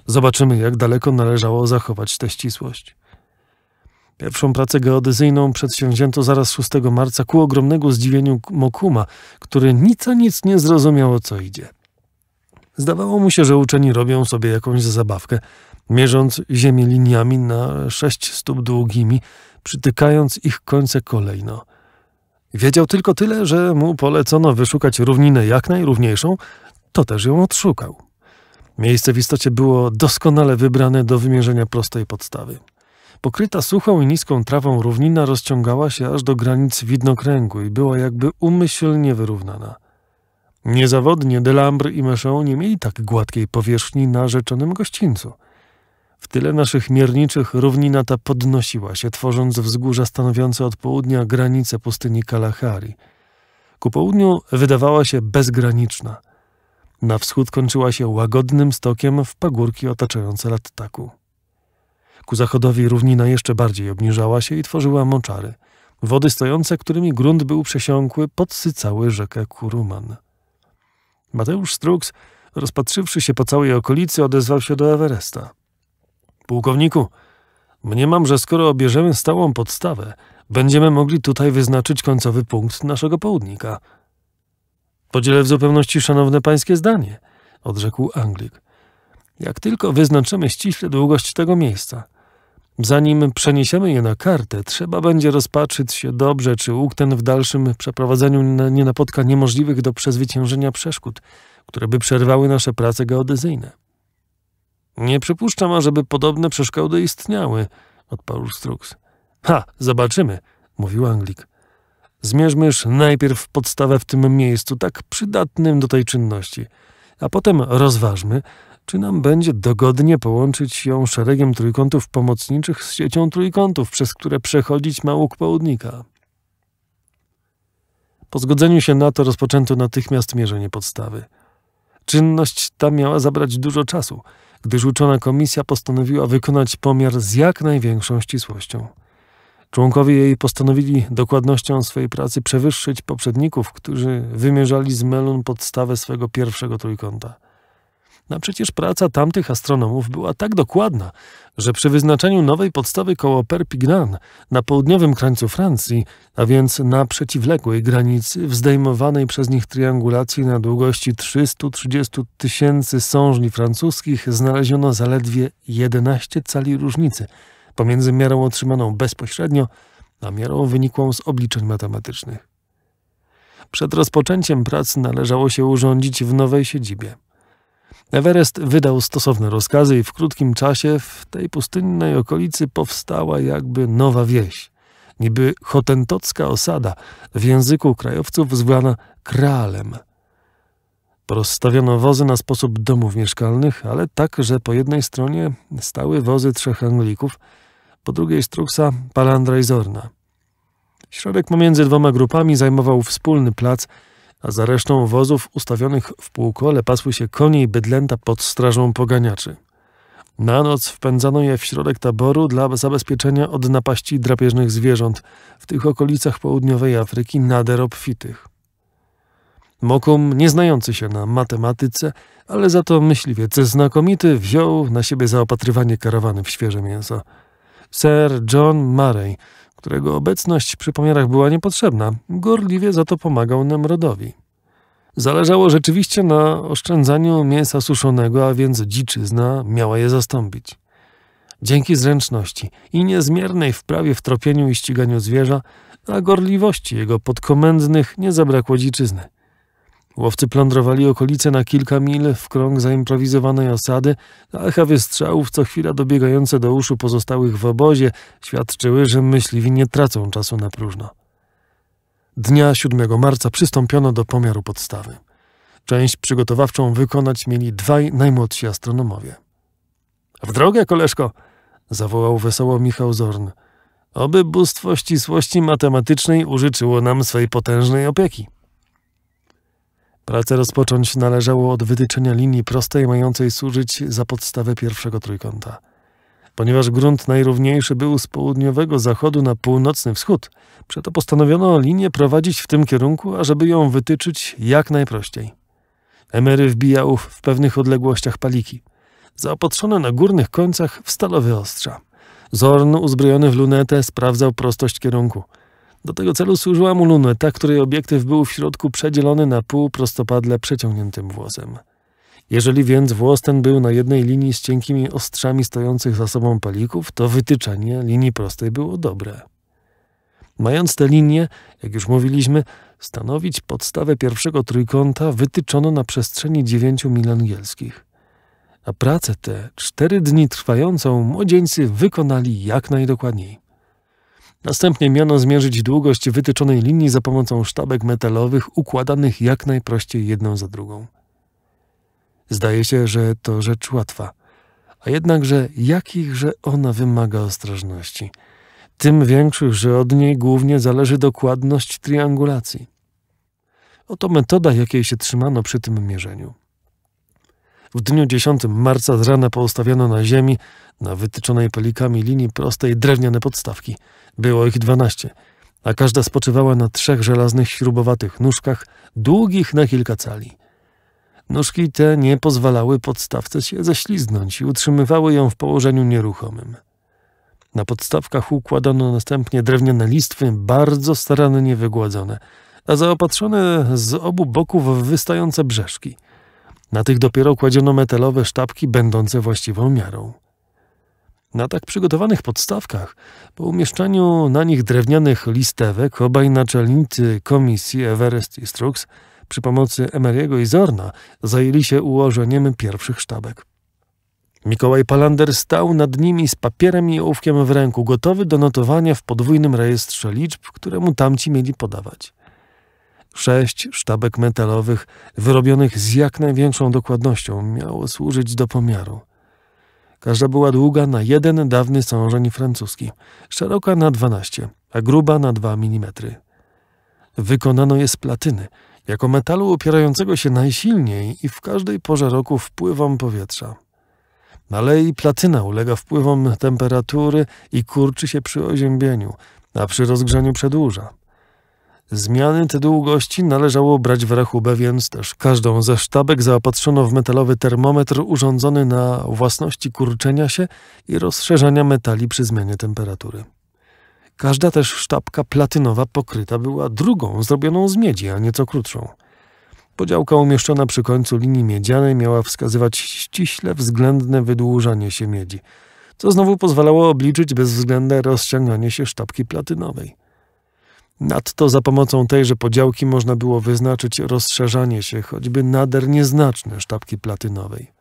Zobaczymy, jak daleko należało zachować tę ścisłość. Pierwszą pracę geodezyjną przedsięwzięto zaraz 6 marca ku ogromnemu zdziwieniu Mokuma, który nic a nic nie zrozumiał o co idzie. Zdawało mu się, że uczeni robią sobie jakąś zabawkę, mierząc ziemię liniami na sześć stóp długimi, przytykając ich końce kolejno. Wiedział tylko tyle, że mu polecono wyszukać równinę jak najrówniejszą, to też ją odszukał. Miejsce w istocie było doskonale wybrane do wymierzenia prostej podstawy. Pokryta suchą i niską trawą równina rozciągała się aż do granic widnokręgu i była jakby umyślnie wyrównana. Niezawodnie Delambr i Meszon nie mieli tak gładkiej powierzchni na rzeczonym gościńcu. W tyle naszych mierniczych równina ta podnosiła się, tworząc wzgórza stanowiące od południa granice pustyni Kalahari. Ku południu wydawała się bezgraniczna. Na wschód kończyła się łagodnym stokiem w pagórki otaczające Lattaku. Ku zachodowi równina jeszcze bardziej obniżała się i tworzyła moczary. Wody stojące, którymi grunt był przesiąkły, podsycały rzekę Kuruman. Mateusz Strux, rozpatrzywszy się po całej okolicy, odezwał się do Everesta. Pułkowniku, mniemam, że skoro obierzemy stałą podstawę, będziemy mogli tutaj wyznaczyć końcowy punkt naszego południka. Podzielę w zupełności szanowne pańskie zdanie, odrzekł Anglik. Jak tylko wyznaczymy ściśle długość tego miejsca – Zanim przeniesiemy je na kartę, trzeba będzie rozpatrzyć się dobrze, czy łuk ten w dalszym przeprowadzeniu nie napotka niemożliwych do przezwyciężenia przeszkód, które by przerwały nasze prace geodezyjne. Nie przypuszczam, ażeby podobne przeszkody istniały, odparł Strux. Ha, zobaczymy, mówił Anglik. Zmierzmyż najpierw podstawę w tym miejscu, tak przydatnym do tej czynności, a potem rozważmy, czy nam będzie dogodnie połączyć ją szeregiem trójkątów pomocniczych z siecią trójkątów, przez które przechodzić ma łuk południka. Po zgodzeniu się na to rozpoczęto natychmiast mierzenie podstawy. Czynność ta miała zabrać dużo czasu, gdyż uczona komisja postanowiła wykonać pomiar z jak największą ścisłością. Członkowie jej postanowili dokładnością swojej pracy przewyższyć poprzedników, którzy wymierzali z melun podstawę swego pierwszego trójkąta – no przecież praca tamtych astronomów była tak dokładna, że przy wyznaczeniu nowej podstawy koło Perpignan na południowym krańcu Francji, a więc na przeciwległej granicy wzdejmowanej przez nich triangulacji na długości 330 tysięcy sążni francuskich znaleziono zaledwie 11 cali różnicy pomiędzy miarą otrzymaną bezpośrednio a miarą wynikłą z obliczeń matematycznych. Przed rozpoczęciem prac należało się urządzić w nowej siedzibie. Everest wydał stosowne rozkazy i w krótkim czasie w tej pustynnej okolicy powstała jakby nowa wieś. Niby hotentocka osada, w języku krajowców zwana kralem. Porozstawiono wozy na sposób domów mieszkalnych, ale tak, że po jednej stronie stały wozy trzech Anglików, po drugiej Struksa, Palandra i Zorna. Środek pomiędzy dwoma grupami zajmował wspólny plac, a za resztą wozów ustawionych w półkole pasły się konie i bydlęta pod strażą poganiaczy. Na noc wpędzano je w środek taboru dla zabezpieczenia od napaści drapieżnych zwierząt w tych okolicach południowej Afryki nader obfitych. Mokum, nie znający się na matematyce, ale za to myśliwiec znakomity, wziął na siebie zaopatrywanie karawany w świeże mięso. Sir John Murray którego obecność przy pomiarach była niepotrzebna, gorliwie za to pomagał Nemrodowi. Zależało rzeczywiście na oszczędzaniu mięsa suszonego, a więc dziczyzna miała je zastąpić. Dzięki zręczności i niezmiernej wprawie w tropieniu i ściganiu zwierza, a gorliwości jego podkomendnych nie zabrakło dziczyzny. Łowcy plądrowali okolice na kilka mil w krąg zaimprowizowanej osady, a chawy strzałów co chwila dobiegające do uszu pozostałych w obozie świadczyły, że myśliwi nie tracą czasu na próżno. Dnia 7 marca przystąpiono do pomiaru podstawy. Część przygotowawczą wykonać mieli dwaj najmłodsi astronomowie. W drogę, koleżko! zawołał wesoło Michał Zorn. Oby bóstwo ścisłości matematycznej użyczyło nam swej potężnej opieki. Prace rozpocząć należało od wytyczenia linii prostej mającej służyć za podstawę pierwszego trójkąta. Ponieważ grunt najrówniejszy był z południowego zachodu na północny wschód, przeto postanowiono linię prowadzić w tym kierunku, ażeby ją wytyczyć jak najprościej. Emery wbijał w pewnych odległościach paliki, zaopatrzone na górnych końcach w stalowe ostrza. Zorn uzbrojony w lunetę sprawdzał prostość kierunku – do tego celu służyła mu luneta, której obiektyw był w środku przedzielony na pół prostopadle przeciągniętym włosem. Jeżeli więc włos ten był na jednej linii z cienkimi ostrzami stojących za sobą palików, to wytyczanie linii prostej było dobre. Mając te linie, jak już mówiliśmy, stanowić podstawę pierwszego trójkąta wytyczono na przestrzeni dziewięciu mil angielskich. A pracę tę, cztery dni trwającą, młodzieńcy wykonali jak najdokładniej. Następnie miano zmierzyć długość wytyczonej linii za pomocą sztabek metalowych układanych jak najprościej jedną za drugą. Zdaje się, że to rzecz łatwa, a jednakże jakichże ona wymaga ostrożności. Tym większych, że od niej głównie zależy dokładność triangulacji. Oto metoda, jakiej się trzymano przy tym mierzeniu. W dniu 10 marca z rana poustawiano na ziemi, na wytyczonej pelikami linii prostej drewniane podstawki – było ich dwanaście, a każda spoczywała na trzech żelaznych śrubowatych nóżkach, długich na kilka cali. Nóżki te nie pozwalały podstawce się ześliznąć i utrzymywały ją w położeniu nieruchomym. Na podstawkach układano następnie drewniane listwy, bardzo starannie wygładzone, a zaopatrzone z obu boków w wystające brzeszki. Na tych dopiero kładziono metalowe sztabki, będące właściwą miarą. Na tak przygotowanych podstawkach, po umieszczaniu na nich drewnianych listewek, obaj naczelnicy komisji Everest i Strux przy pomocy Emeriego i Zorna zajęli się ułożeniem pierwszych sztabek. Mikołaj Palander stał nad nimi z papierem i ołówkiem w ręku, gotowy do notowania w podwójnym rejestrze liczb, któremu tamci mieli podawać. Sześć sztabek metalowych, wyrobionych z jak największą dokładnością, miało służyć do pomiaru. Każda była długa na jeden dawny sążeń francuski, szeroka na 12, a gruba na 2 mm. Wykonano je z platyny, jako metalu opierającego się najsilniej i w każdej porze roku wpływom powietrza. Ale i platyna ulega wpływom temperatury i kurczy się przy oziębieniu, a przy rozgrzaniu przedłuża. Zmiany te długości należało brać w rachubę, więc też każdą ze sztabek zaopatrzono w metalowy termometr urządzony na własności kurczenia się i rozszerzania metali przy zmianie temperatury. Każda też sztabka platynowa pokryta była drugą, zrobioną z miedzi, a nieco krótszą. Podziałka umieszczona przy końcu linii miedzianej miała wskazywać ściśle względne wydłużanie się miedzi, co znowu pozwalało obliczyć bezwzględne rozciąganie się sztabki platynowej. Nadto za pomocą tejże podziałki można było wyznaczyć rozszerzanie się choćby nader nieznaczne sztabki platynowej.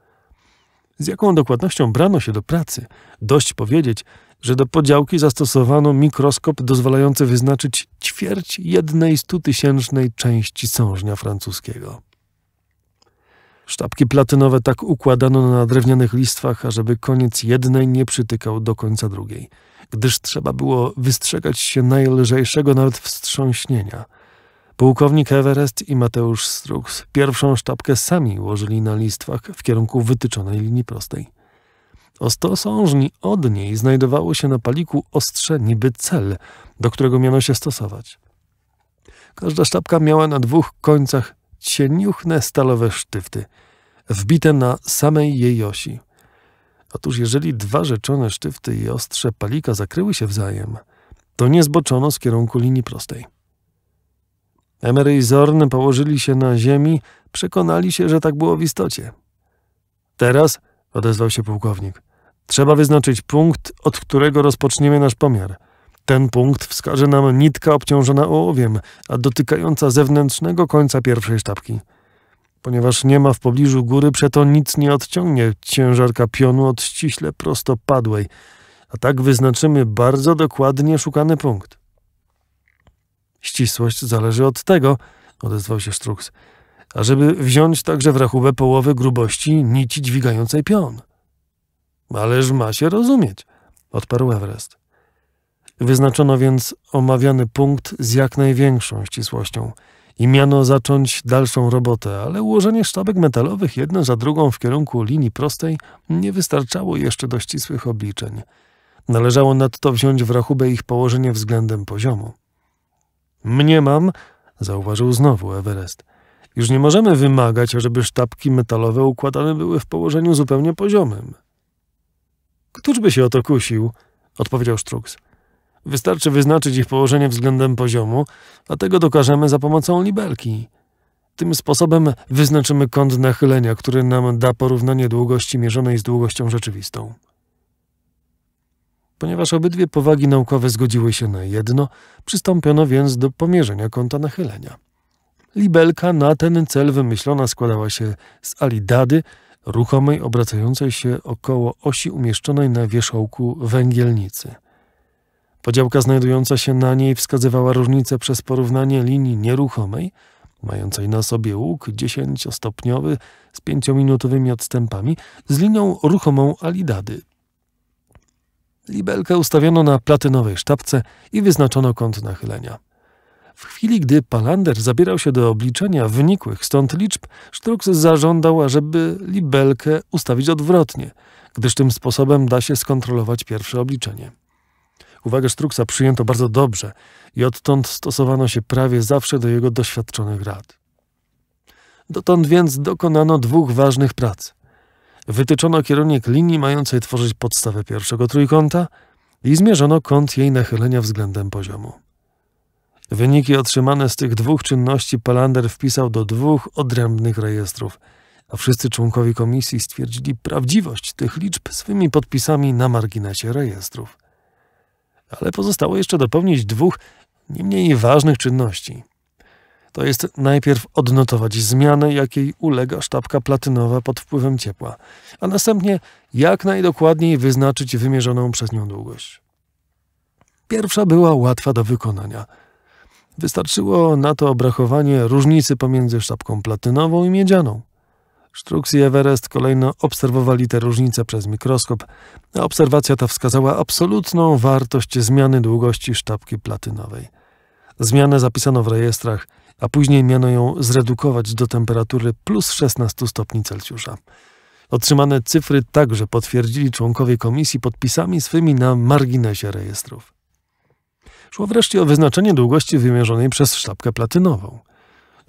Z jaką dokładnością brano się do pracy? Dość powiedzieć, że do podziałki zastosowano mikroskop dozwalający wyznaczyć ćwierć jednej stutysięcznej części sążnia francuskiego. Sztabki platynowe tak układano na drewnianych listwach, ażeby koniec jednej nie przytykał do końca drugiej, gdyż trzeba było wystrzegać się najlżejszego nawet wstrząśnienia. Pułkownik Everest i Mateusz Strux pierwszą sztabkę sami ułożyli na listwach w kierunku wytyczonej linii prostej. Ostosążni od niej znajdowało się na paliku ostrze niby cel, do którego miano się stosować. Każda sztabka miała na dwóch końcach cieniuchne stalowe sztyfty, wbite na samej jej osi. Otóż jeżeli dwa rzeczone sztyfty i ostrze palika zakryły się wzajem, to nie zboczono z kierunku linii prostej. Emery i Zorn położyli się na ziemi, przekonali się, że tak było w istocie. Teraz, odezwał się pułkownik, trzeba wyznaczyć punkt, od którego rozpoczniemy nasz pomiar – ten punkt wskaże nam nitka obciążona ołowiem, a dotykająca zewnętrznego końca pierwszej sztabki. Ponieważ nie ma w pobliżu góry, przeto nic nie odciągnie ciężarka pionu od ściśle prostopadłej, a tak wyznaczymy bardzo dokładnie szukany punkt. Ścisłość zależy od tego, odezwał się Strux, ażeby wziąć także w rachubę połowę grubości nici dźwigającej pion. Ależ ma się rozumieć, odparł Everest. Wyznaczono więc omawiany punkt z jak największą ścisłością i miano zacząć dalszą robotę, ale ułożenie sztabek metalowych jedna za drugą w kierunku linii prostej nie wystarczało jeszcze do ścisłych obliczeń. Należało nadto wziąć w rachubę ich położenie względem poziomu. Mniemam, zauważył znowu Everest, już nie możemy wymagać, żeby sztabki metalowe układane były w położeniu zupełnie poziomym. Któż by się o to kusił? odpowiedział Strux. Wystarczy wyznaczyć ich położenie względem poziomu, a tego dokażemy za pomocą libelki. Tym sposobem wyznaczymy kąt nachylenia, który nam da porównanie długości mierzonej z długością rzeczywistą. Ponieważ obydwie powagi naukowe zgodziły się na jedno, przystąpiono więc do pomierzenia kąta nachylenia. Libelka na ten cel wymyślona składała się z alidady, ruchomej obracającej się około osi umieszczonej na wierzchołku węgielnicy – Podziałka znajdująca się na niej wskazywała różnicę przez porównanie linii nieruchomej, mającej na sobie łuk dziesięciostopniowy z pięciominutowymi odstępami, z linią ruchomą Alidady. Libelkę ustawiono na platynowej sztabce i wyznaczono kąt nachylenia. W chwili, gdy Palander zabierał się do obliczenia wynikłych stąd liczb, Strux zażądał, ażeby libelkę ustawić odwrotnie, gdyż tym sposobem da się skontrolować pierwsze obliczenie. Uwagę Struksa przyjęto bardzo dobrze i odtąd stosowano się prawie zawsze do jego doświadczonych rad. Dotąd więc dokonano dwóch ważnych prac. Wytyczono kierunek linii mającej tworzyć podstawę pierwszego trójkąta i zmierzono kąt jej nachylenia względem poziomu. Wyniki otrzymane z tych dwóch czynności Palander wpisał do dwóch odrębnych rejestrów, a wszyscy członkowie komisji stwierdzili prawdziwość tych liczb swymi podpisami na marginesie rejestrów ale pozostało jeszcze dopełnić dwóch nie mniej ważnych czynności. To jest najpierw odnotować zmianę, jakiej ulega sztabka platynowa pod wpływem ciepła, a następnie jak najdokładniej wyznaczyć wymierzoną przez nią długość. Pierwsza była łatwa do wykonania. Wystarczyło na to obrachowanie różnicy pomiędzy sztabką platynową i miedzianą – Sztruks i Everest kolejno obserwowali te różnice przez mikroskop, a obserwacja ta wskazała absolutną wartość zmiany długości sztabki platynowej. Zmianę zapisano w rejestrach, a później miano ją zredukować do temperatury plus 16 stopni Celsjusza. Otrzymane cyfry także potwierdzili członkowie komisji podpisami swymi na marginesie rejestrów. Szło wreszcie o wyznaczenie długości wymierzonej przez sztabkę platynową –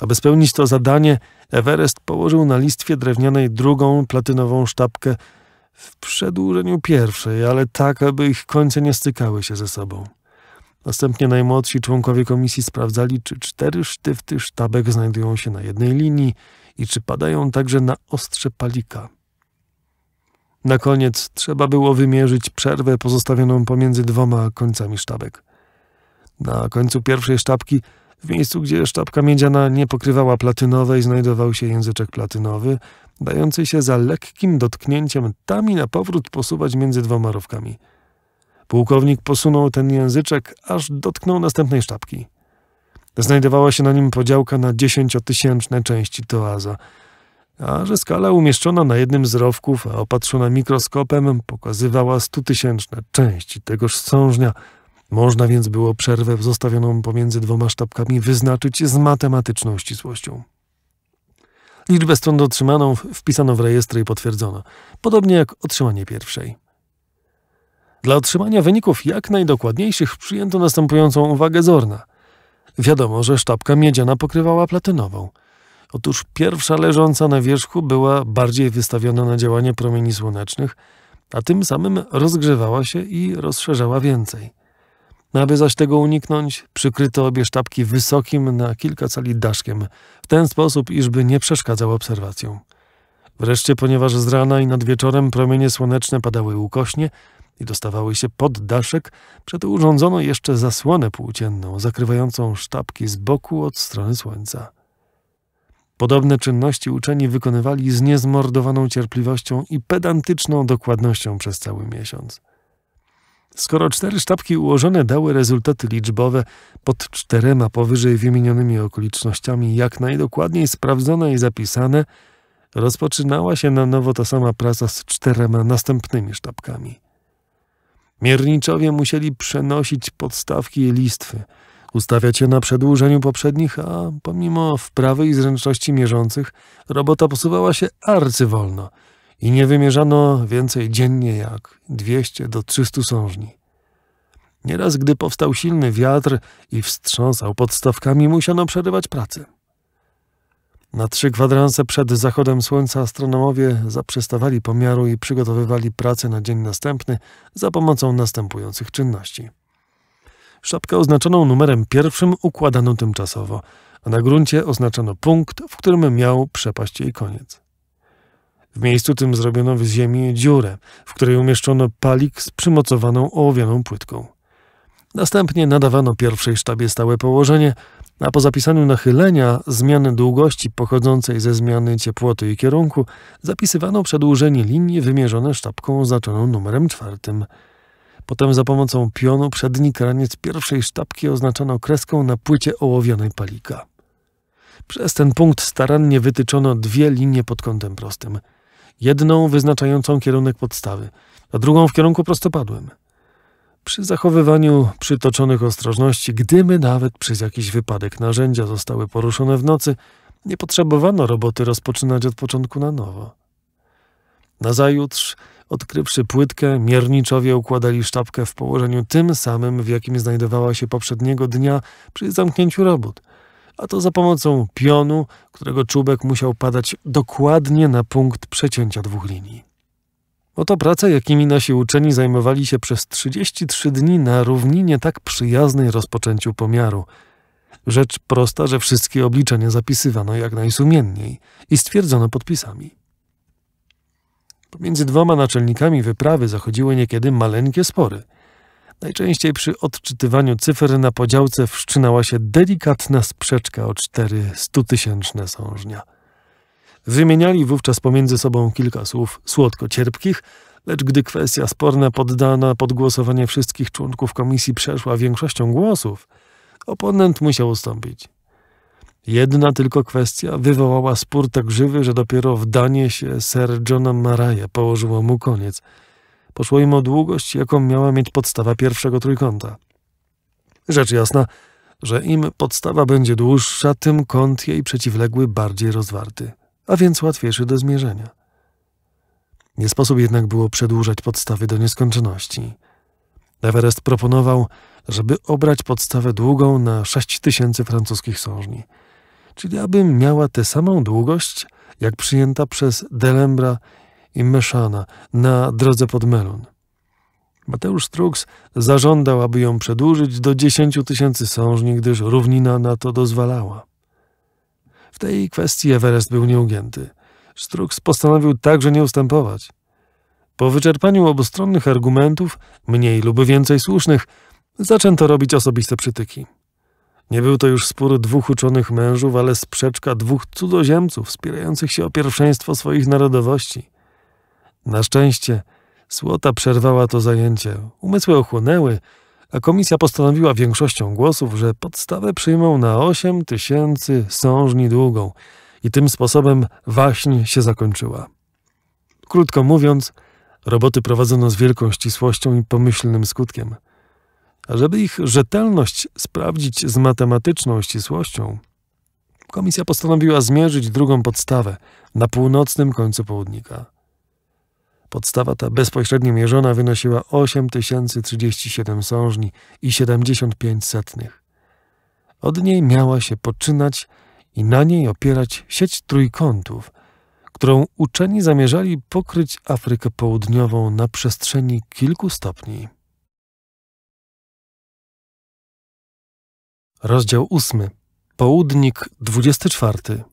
aby spełnić to zadanie, Everest położył na listwie drewnianej drugą platynową sztabkę w przedłużeniu pierwszej, ale tak, aby ich końce nie stykały się ze sobą. Następnie najmłodsi członkowie komisji sprawdzali, czy cztery sztyfty sztabek znajdują się na jednej linii i czy padają także na ostrze palika. Na koniec trzeba było wymierzyć przerwę pozostawioną pomiędzy dwoma końcami sztabek. Na końcu pierwszej sztabki w miejscu, gdzie sztabka miedziana nie pokrywała platynowej, znajdował się języczek platynowy, dający się za lekkim dotknięciem tam i na powrót posuwać między dwoma rowkami. Pułkownik posunął ten języczek, aż dotknął następnej sztabki. Znajdowała się na nim podziałka na dziesięciotysięczne części toaza, a że skala umieszczona na jednym z rowków, a opatrzona mikroskopem, pokazywała stutysięczne części tegoż sążnia – można więc było przerwę zostawioną pomiędzy dwoma sztabkami wyznaczyć z matematyczną ścisłością. Liczbę stron dotrzymaną wpisano w rejestry i potwierdzono, podobnie jak otrzymanie pierwszej. Dla otrzymania wyników jak najdokładniejszych przyjęto następującą uwagę Zorna. Wiadomo, że sztabka miedziana pokrywała platynową. Otóż pierwsza leżąca na wierzchu była bardziej wystawiona na działanie promieni słonecznych, a tym samym rozgrzewała się i rozszerzała więcej. No, aby zaś tego uniknąć, przykryto obie sztabki wysokim na kilka cali daszkiem, w ten sposób, iżby nie przeszkadzał obserwacjom. Wreszcie, ponieważ z rana i nad wieczorem promienie słoneczne padały ukośnie i dostawały się pod daszek, przeto urządzono jeszcze zasłonę płócienną, zakrywającą sztabki z boku od strony słońca. Podobne czynności uczeni wykonywali z niezmordowaną cierpliwością i pedantyczną dokładnością przez cały miesiąc. Skoro cztery sztabki ułożone dały rezultaty liczbowe pod czterema powyżej wymienionymi okolicznościami jak najdokładniej sprawdzone i zapisane, rozpoczynała się na nowo ta sama praca z czterema następnymi sztabkami. Mierniczowie musieli przenosić podstawki i listwy, ustawiać je na przedłużeniu poprzednich, a pomimo wprawy i zręczności mierzących, robota posuwała się arcywolno – i nie wymierzano więcej dziennie jak 200 do 300 sążni. Nieraz, gdy powstał silny wiatr i wstrząsał podstawkami, musiano przerywać pracę. Na trzy kwadranse przed zachodem słońca astronomowie zaprzestawali pomiaru i przygotowywali pracę na dzień następny za pomocą następujących czynności. Szapkę oznaczoną numerem pierwszym układano tymczasowo, a na gruncie oznaczono punkt, w którym miał przepaść jej koniec. W miejscu tym zrobiono w ziemi dziurę, w której umieszczono palik z przymocowaną ołowianą płytką. Następnie nadawano pierwszej sztabie stałe położenie, a po zapisaniu nachylenia zmiany długości pochodzącej ze zmiany ciepłoty i kierunku zapisywano przedłużenie linii wymierzone sztabką oznaczoną numerem czwartym. Potem za pomocą pionu przedni kraniec pierwszej sztabki oznaczono kreską na płycie ołowianej palika. Przez ten punkt starannie wytyczono dwie linie pod kątem prostym – jedną wyznaczającą kierunek podstawy, a drugą w kierunku prostopadłym. Przy zachowywaniu przytoczonych ostrożności, gdyby nawet przez jakiś wypadek narzędzia zostały poruszone w nocy, nie potrzebowano roboty rozpoczynać od początku na nowo. Nazajutrz, odkrywszy płytkę, mierniczowie układali sztabkę w położeniu tym samym, w jakim znajdowała się poprzedniego dnia przy zamknięciu robót a to za pomocą pionu, którego czubek musiał padać dokładnie na punkt przecięcia dwóch linii. Oto prace, jakimi nasi uczeni zajmowali się przez 33 dni na równinie tak przyjaznej rozpoczęciu pomiaru. Rzecz prosta, że wszystkie obliczenia zapisywano jak najsumienniej i stwierdzono podpisami. Pomiędzy dwoma naczelnikami wyprawy zachodziły niekiedy maleńkie spory – Najczęściej przy odczytywaniu cyfr na podziałce wszczynała się delikatna sprzeczka o cztery stutysięczne sążnia. Wymieniali wówczas pomiędzy sobą kilka słów słodko-cierpkich, lecz gdy kwestia sporna poddana pod głosowanie wszystkich członków komisji przeszła większością głosów, oponent musiał ustąpić. Jedna tylko kwestia wywołała spór tak żywy, że dopiero w się Sir Johna Maraja położyło mu koniec – Poszło im o długość, jaką miała mieć podstawa pierwszego trójkąta. Rzecz jasna, że im podstawa będzie dłuższa, tym kąt jej przeciwległy bardziej rozwarty, a więc łatwiejszy do zmierzenia. Nie sposób jednak było przedłużać podstawy do nieskończoności. Everest proponował, żeby obrać podstawę długą na 6000 francuskich sążni, czyli aby miała tę samą długość, jak przyjęta przez Delembra i Meszana na drodze pod Melun. Mateusz Strux zażądał, aby ją przedłużyć do dziesięciu tysięcy sążni, gdyż równina na to dozwalała. W tej kwestii Everest był nieugięty. Strux postanowił także nie ustępować. Po wyczerpaniu obustronnych argumentów, mniej lub więcej słusznych, zaczęto robić osobiste przytyki. Nie był to już spór dwóch uczonych mężów, ale sprzeczka dwóch cudzoziemców spierających się o pierwszeństwo swoich narodowości – na szczęście słota przerwała to zajęcie. Umysły ochłonęły, a komisja postanowiła większością głosów, że podstawę przyjmą na 8 tysięcy sążni długą i tym sposobem waśń się zakończyła. Krótko mówiąc, roboty prowadzono z wielką ścisłością i pomyślnym skutkiem. A żeby ich rzetelność sprawdzić z matematyczną ścisłością, komisja postanowiła zmierzyć drugą podstawę na północnym końcu południka – Podstawa ta bezpośrednio mierzona wynosiła 8037 sążni i 75 setnych. Od niej miała się poczynać i na niej opierać sieć trójkątów, którą uczeni zamierzali pokryć Afrykę Południową na przestrzeni kilku stopni. Rozdział 8. Południk 24.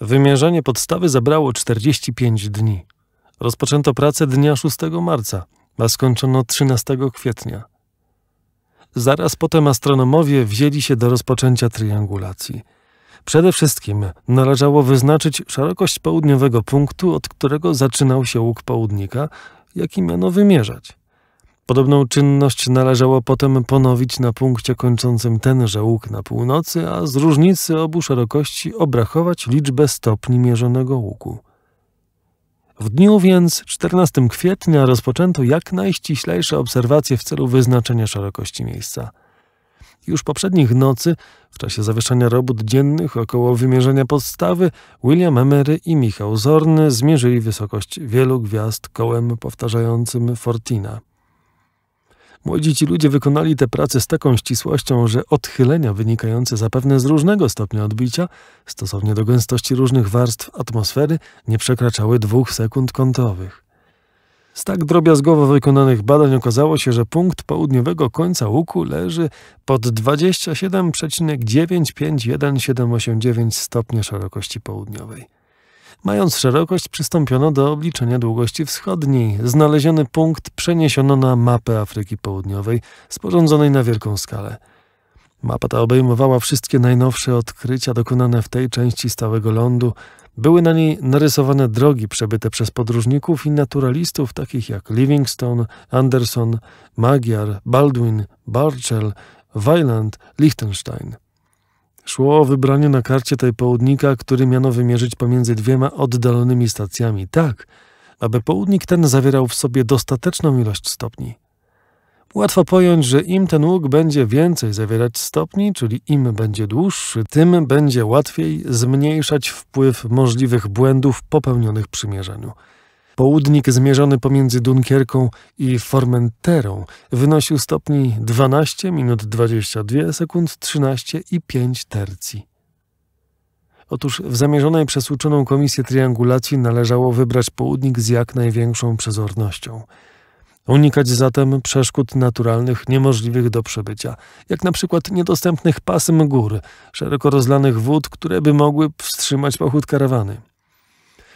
Wymierzenie podstawy zabrało 45 dni. Rozpoczęto pracę dnia 6 marca, a skończono 13 kwietnia. Zaraz potem astronomowie wzięli się do rozpoczęcia triangulacji. Przede wszystkim należało wyznaczyć szerokość południowego punktu, od którego zaczynał się łuk południka, jaki miano wymierzać. Podobną czynność należało potem ponowić na punkcie kończącym tenże łuk na północy, a z różnicy obu szerokości obrachować liczbę stopni mierzonego łuku. W dniu więc 14 kwietnia rozpoczęto jak najściślejsze obserwacje w celu wyznaczenia szerokości miejsca. Już poprzednich nocy, w czasie zawieszania robót dziennych około wymierzenia podstawy, William Emery i Michał Zorny zmierzyli wysokość wielu gwiazd kołem powtarzającym Fortina. Młodzi ci ludzie wykonali te prace z taką ścisłością, że odchylenia wynikające zapewne z różnego stopnia odbicia, stosownie do gęstości różnych warstw atmosfery, nie przekraczały dwóch sekund kątowych. Z tak drobiazgowo wykonanych badań okazało się, że punkt południowego końca łuku leży pod 27,951789 stopnia szerokości południowej. Mając szerokość, przystąpiono do obliczenia długości wschodniej. Znaleziony punkt przeniesiono na mapę Afryki Południowej, sporządzonej na wielką skalę. Mapa ta obejmowała wszystkie najnowsze odkrycia dokonane w tej części stałego lądu. Były na niej narysowane drogi przebyte przez podróżników i naturalistów takich jak Livingstone, Anderson, Magyar, Baldwin, Barchel, Weiland, Liechtenstein. Szło o wybranie na karcie tej południka, który miano wymierzyć pomiędzy dwiema oddalonymi stacjami, tak, aby południk ten zawierał w sobie dostateczną ilość stopni. Łatwo pojąć, że im ten łuk będzie więcej zawierać stopni, czyli im będzie dłuższy, tym będzie łatwiej zmniejszać wpływ możliwych błędów popełnionych przy mierzeniu. Południk zmierzony pomiędzy Dunkierką i Formenterą wynosił stopni 12 minut 22 sekund 13 i 5 tercji. Otóż w zamierzonej przez uczoną komisję triangulacji należało wybrać południk z jak największą przezornością. Unikać zatem przeszkód naturalnych niemożliwych do przebycia, jak na przykład niedostępnych pasm gór, szeroko rozlanych wód, które by mogły wstrzymać pochód karawany.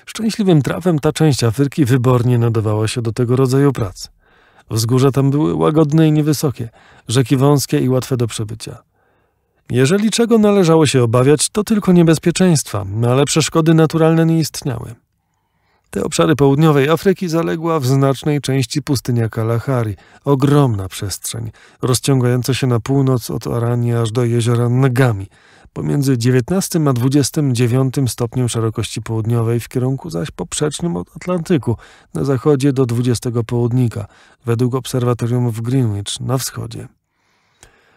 Szczęśliwym trafem ta część Afryki wybornie nadawała się do tego rodzaju prac. Wzgórza tam były łagodne i niewysokie, rzeki wąskie i łatwe do przebycia. Jeżeli czego należało się obawiać, to tylko niebezpieczeństwa, ale przeszkody naturalne nie istniały. Te obszary południowej Afryki zaległa w znacznej części pustynia Kalahari, ogromna przestrzeń, rozciągająca się na północ od Aranii aż do jeziora Ngami, pomiędzy 19 a 29 stopniem szerokości południowej w kierunku zaś poprzecznym od Atlantyku, na zachodzie do 20 południka, według obserwatorium w Greenwich na wschodzie.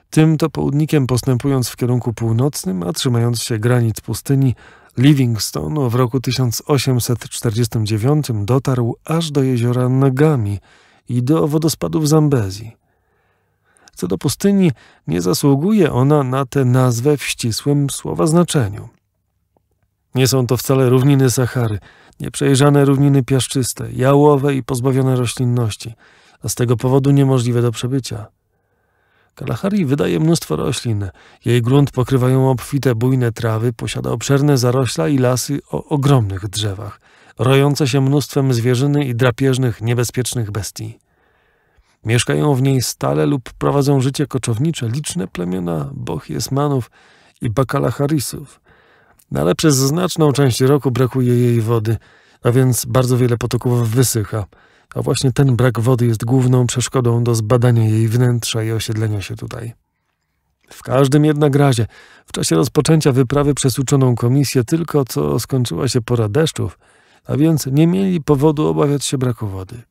Tym to południkiem postępując w kierunku północnym, a trzymając się granic pustyni, Livingstone w roku 1849 dotarł aż do jeziora Nagami i do wodospadów Zambezi. Co do pustyni, nie zasługuje ona na tę nazwę w ścisłym słowa znaczeniu. Nie są to wcale równiny Sahary, nieprzejrzane równiny piaszczyste, jałowe i pozbawione roślinności, a z tego powodu niemożliwe do przebycia. Kalahari wydaje mnóstwo roślin. Jej grunt pokrywają obfite, bujne trawy, posiada obszerne zarośla i lasy o ogromnych drzewach, rojące się mnóstwem zwierzyny i drapieżnych, niebezpiecznych bestii. Mieszkają w niej stale lub prowadzą życie koczownicze liczne plemiona Bochiesmanów i Bakalacharisów. No ale przez znaczną część roku brakuje jej wody, a więc bardzo wiele potoków wysycha. A właśnie ten brak wody jest główną przeszkodą do zbadania jej wnętrza i osiedlenia się tutaj. W każdym jednak razie, w czasie rozpoczęcia wyprawy przez uczoną komisję tylko co skończyła się pora deszczów, a więc nie mieli powodu obawiać się braku wody.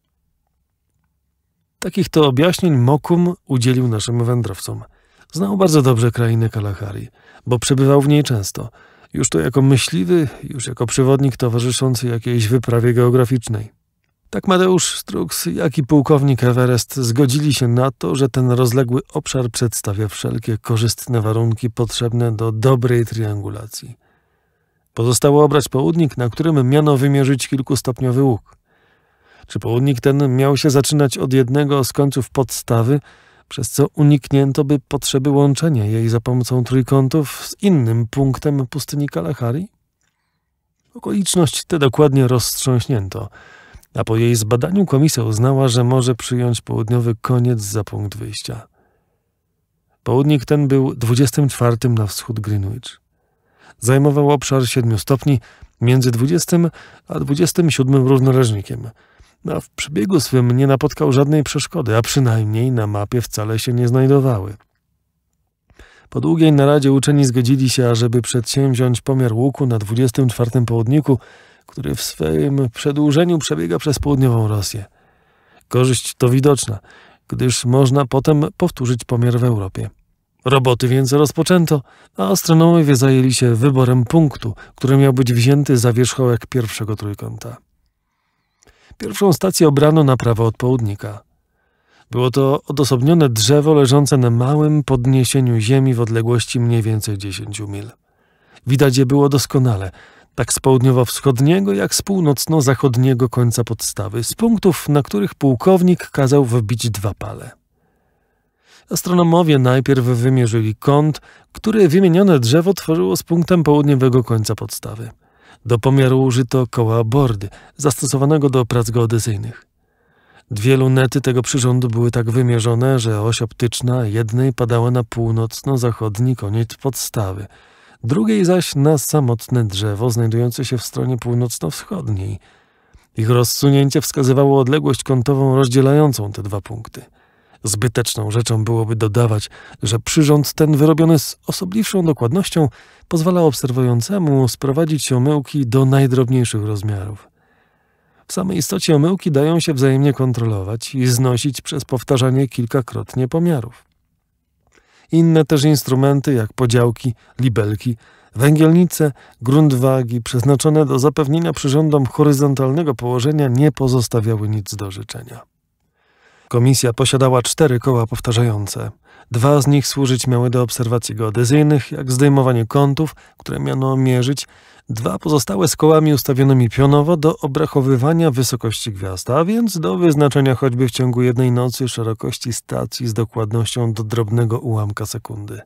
Takich to objaśnień Mokum udzielił naszym wędrowcom. Znał bardzo dobrze krainę Kalahari, bo przebywał w niej często. Już to jako myśliwy, już jako przewodnik towarzyszący jakiejś wyprawie geograficznej. Tak Madeusz Strux, jak i pułkownik Everest zgodzili się na to, że ten rozległy obszar przedstawia wszelkie korzystne warunki potrzebne do dobrej triangulacji. Pozostało obrać południk, na którym miano wymierzyć kilkustopniowy łuk. Czy południk ten miał się zaczynać od jednego z końców podstawy, przez co uniknięto by potrzeby łączenia jej za pomocą trójkątów z innym punktem pustyni Kalahari? Okoliczność tę dokładnie roztrząśnięto, a po jej zbadaniu komisja uznała, że może przyjąć południowy koniec za punkt wyjścia. Południk ten był 24 na wschód Greenwich. Zajmował obszar 7 stopni między 20 a 27 równoleżnikiem – na no, w przebiegu swym nie napotkał żadnej przeszkody, a przynajmniej na mapie wcale się nie znajdowały. Po długiej naradzie uczeni zgodzili się, ażeby przedsięwziąć pomiar łuku na 24 południku, który w swoim przedłużeniu przebiega przez południową Rosję. Korzyść to widoczna, gdyż można potem powtórzyć pomiar w Europie. Roboty więc rozpoczęto, a astronomowie zajęli się wyborem punktu, który miał być wzięty za wierzchołek pierwszego trójkąta. Pierwszą stację obrano na prawo od południka. Było to odosobnione drzewo leżące na małym podniesieniu ziemi w odległości mniej więcej 10 mil. Widać je było doskonale, tak z południowo-wschodniego, jak z północno-zachodniego końca podstawy, z punktów, na których pułkownik kazał wbić dwa pale. Astronomowie najpierw wymierzyli kąt, który wymienione drzewo tworzyło z punktem południowego końca podstawy – do pomiaru użyto koła bordy, zastosowanego do prac geodezyjnych. Dwie lunety tego przyrządu były tak wymierzone, że oś optyczna jednej padała na północno-zachodni koniec podstawy, drugiej zaś na samotne drzewo znajdujące się w stronie północno-wschodniej. Ich rozsunięcie wskazywało odległość kątową rozdzielającą te dwa punkty. Zbyteczną rzeczą byłoby dodawać, że przyrząd ten wyrobiony z osobliwszą dokładnością pozwala obserwującemu sprowadzić omyłki do najdrobniejszych rozmiarów. W samej istocie omyłki dają się wzajemnie kontrolować i znosić przez powtarzanie kilkakrotnie pomiarów. Inne też instrumenty, jak podziałki, libelki, węgielnice, grunt wagi, przeznaczone do zapewnienia przyrządom horyzontalnego położenia, nie pozostawiały nic do życzenia. Komisja posiadała cztery koła powtarzające. Dwa z nich służyć miały do obserwacji geodezyjnych, jak zdejmowanie kątów, które miano mierzyć. Dwa pozostałe z kołami ustawionymi pionowo do obrachowywania wysokości gwiazd, a więc do wyznaczenia choćby w ciągu jednej nocy szerokości stacji z dokładnością do drobnego ułamka sekundy.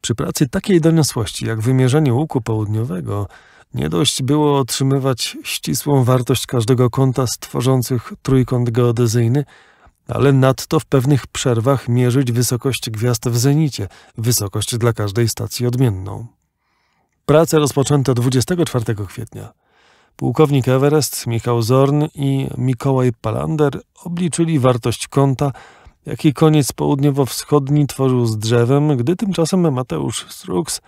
Przy pracy takiej doniosłości jak wymierzenie łuku południowego nie dość było otrzymywać ścisłą wartość każdego kąta stworzących trójkąt geodezyjny, ale nadto w pewnych przerwach mierzyć wysokość gwiazd w zenicie, wysokość dla każdej stacji odmienną. Prace rozpoczęto 24 kwietnia. Pułkownik Everest, Michał Zorn i Mikołaj Palander obliczyli wartość kąta, jaki koniec południowo-wschodni tworzył z drzewem, gdy tymczasem Mateusz Strux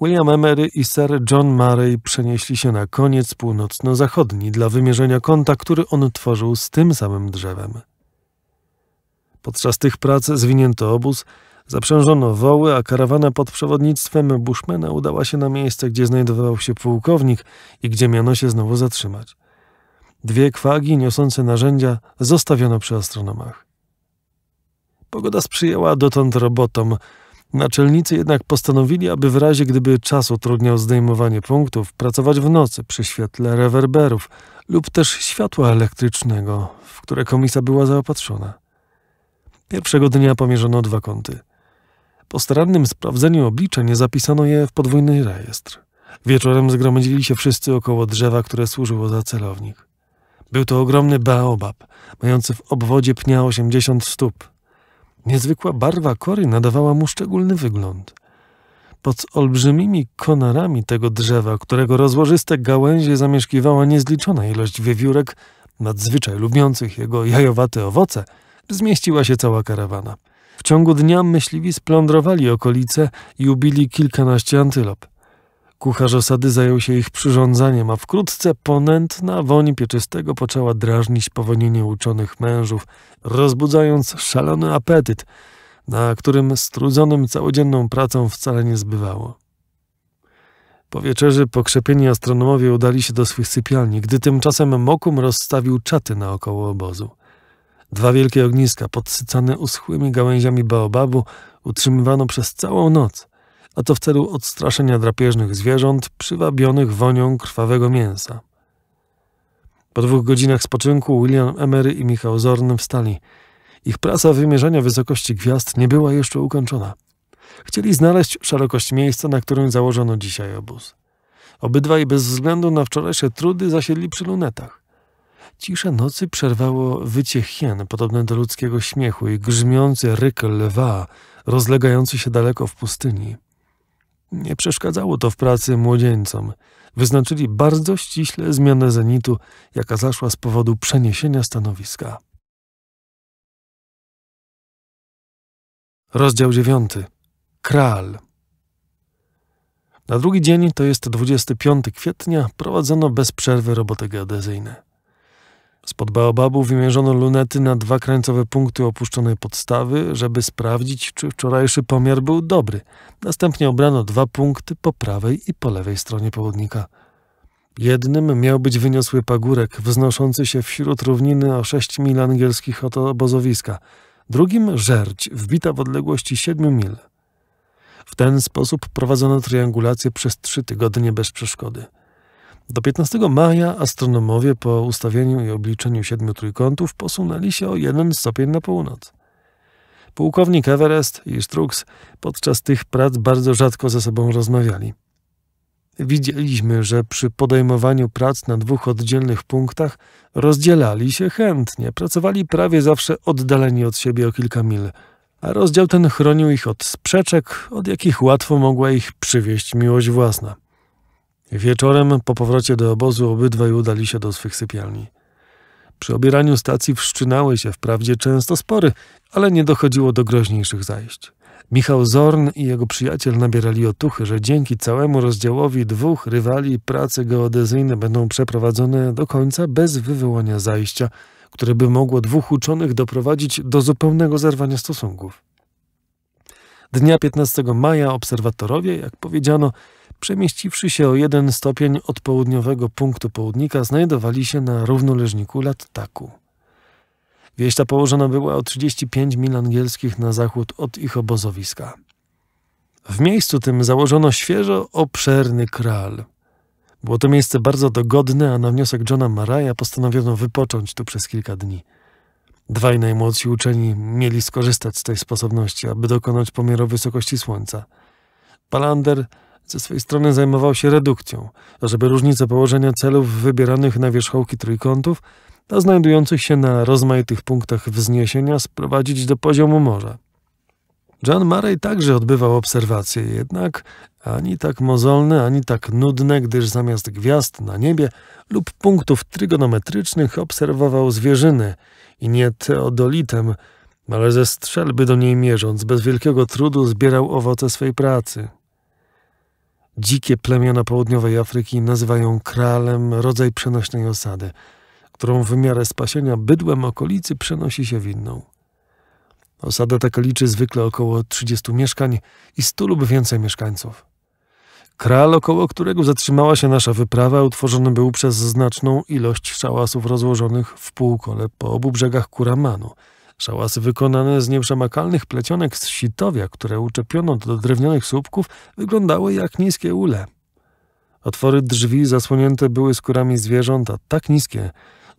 William Emery i Sir John Murray przenieśli się na koniec północno-zachodni dla wymierzenia kąta, który on tworzył z tym samym drzewem. Podczas tych prac zwinięto obóz, zaprzężono woły, a karawana pod przewodnictwem Bushmana udała się na miejsce, gdzie znajdował się pułkownik i gdzie miano się znowu zatrzymać. Dwie kwagi niosące narzędzia zostawiono przy astronomach. Pogoda sprzyjała dotąd robotom, Naczelnicy jednak postanowili, aby w razie gdyby czas utrudniał zdejmowanie punktów, pracować w nocy przy świetle rewerberów lub też światła elektrycznego, w które komisja była zaopatrzona. Pierwszego dnia pomierzono dwa kąty. Po starannym sprawdzeniu obliczeń zapisano je w podwójny rejestr. Wieczorem zgromadzili się wszyscy około drzewa, które służyło za celownik. Był to ogromny baobab, mający w obwodzie pnia 80 stóp. Niezwykła barwa kory nadawała mu szczególny wygląd. Pod olbrzymimi konarami tego drzewa, którego rozłożyste gałęzie zamieszkiwała niezliczona ilość wiewiórek, nadzwyczaj lubiących jego jajowate owoce, zmieściła się cała karawana. W ciągu dnia myśliwi splądrowali okolice i ubili kilkanaście antylop. Kucharz osady zajął się ich przyrządzaniem, a wkrótce ponętna woń pieczystego poczęła drażnić powonienie uczonych mężów, rozbudzając szalony apetyt, na którym strudzonym całodzienną pracą wcale nie zbywało. Po wieczerzy pokrzepieni astronomowie udali się do swych sypialni, gdy tymczasem Mokum rozstawił czaty naokoło obozu. Dwa wielkie ogniska, podsycane uschłymi gałęziami baobabu, utrzymywano przez całą noc – a to w celu odstraszenia drapieżnych zwierząt przywabionych wonią krwawego mięsa. Po dwóch godzinach spoczynku William Emery i Michał Zorn wstali. Ich praca wymierzenia wysokości gwiazd nie była jeszcze ukończona. Chcieli znaleźć szerokość miejsca, na którym założono dzisiaj obóz. Obydwaj bez względu na wczorajsze trudy zasiedli przy lunetach. Cisza nocy przerwało wycie hien, podobne do ludzkiego śmiechu i grzmiący ryk lwa, rozlegający się daleko w pustyni. Nie przeszkadzało to w pracy młodzieńcom. Wyznaczyli bardzo ściśle zmianę zenitu, jaka zaszła z powodu przeniesienia stanowiska. Rozdział 9. Kral. Na drugi dzień, to jest 25 kwietnia, prowadzono bez przerwy roboty geodezyjne. Spod baobabu wymierzono lunety na dwa krańcowe punkty opuszczonej podstawy, żeby sprawdzić, czy wczorajszy pomiar był dobry. Następnie obrano dwa punkty po prawej i po lewej stronie południka. Jednym miał być wyniosły pagórek wznoszący się wśród równiny o 6 mil angielskich od obozowiska, drugim żerć wbita w odległości 7 mil. W ten sposób prowadzono triangulację przez trzy tygodnie bez przeszkody. Do 15 maja astronomowie po ustawieniu i obliczeniu siedmiu trójkątów posunęli się o jeden stopień na północ. Pułkownik Everest i Strux podczas tych prac bardzo rzadko ze sobą rozmawiali. Widzieliśmy, że przy podejmowaniu prac na dwóch oddzielnych punktach rozdzielali się chętnie, pracowali prawie zawsze oddaleni od siebie o kilka mil, a rozdział ten chronił ich od sprzeczek, od jakich łatwo mogła ich przywieść miłość własna. Wieczorem po powrocie do obozu obydwaj udali się do swych sypialni. Przy obieraniu stacji wszczynały się wprawdzie często spory, ale nie dochodziło do groźniejszych zajść. Michał Zorn i jego przyjaciel nabierali otuchy, że dzięki całemu rozdziałowi dwóch rywali prace geodezyjne będą przeprowadzone do końca bez wywołania zajścia, które by mogło dwóch uczonych doprowadzić do zupełnego zerwania stosunków. Dnia 15 maja obserwatorowie, jak powiedziano, Przemieściwszy się o jeden stopień od południowego punktu południka, znajdowali się na równoleżniku Lattaku. Wieś ta położona była o 35 mil angielskich na zachód od ich obozowiska. W miejscu tym założono świeżo obszerny kral. Było to miejsce bardzo dogodne, a na wniosek Johna Maraja postanowiono wypocząć tu przez kilka dni. Dwaj najmłodsi uczeni mieli skorzystać z tej sposobności, aby dokonać pomiaru wysokości słońca. Palander ze swojej strony zajmował się redukcją, żeby różnice położenia celów wybieranych na wierzchołki trójkątów a znajdujących się na rozmaitych punktach wzniesienia sprowadzić do poziomu morza. John Murray także odbywał obserwacje, jednak ani tak mozolne, ani tak nudne, gdyż zamiast gwiazd na niebie lub punktów trygonometrycznych obserwował zwierzyny i nie teodolitem, ale ze strzelby do niej mierząc, bez wielkiego trudu zbierał owoce swej pracy. Dzikie plemiona południowej Afryki nazywają kralem rodzaj przenośnej osady, którą w miarę spasienia bydłem okolicy przenosi się winną. Osada taka liczy zwykle około 30 mieszkań i 100 lub więcej mieszkańców. Kral, około którego zatrzymała się nasza wyprawa, utworzony był przez znaczną ilość szałasów rozłożonych w półkole po obu brzegach Kuramanu – Szałasy wykonane z nieprzemakalnych plecionek z sitowia, które uczepiono do drewnianych słupków, wyglądały jak niskie ule. Otwory drzwi zasłonięte były skórami a tak niskie,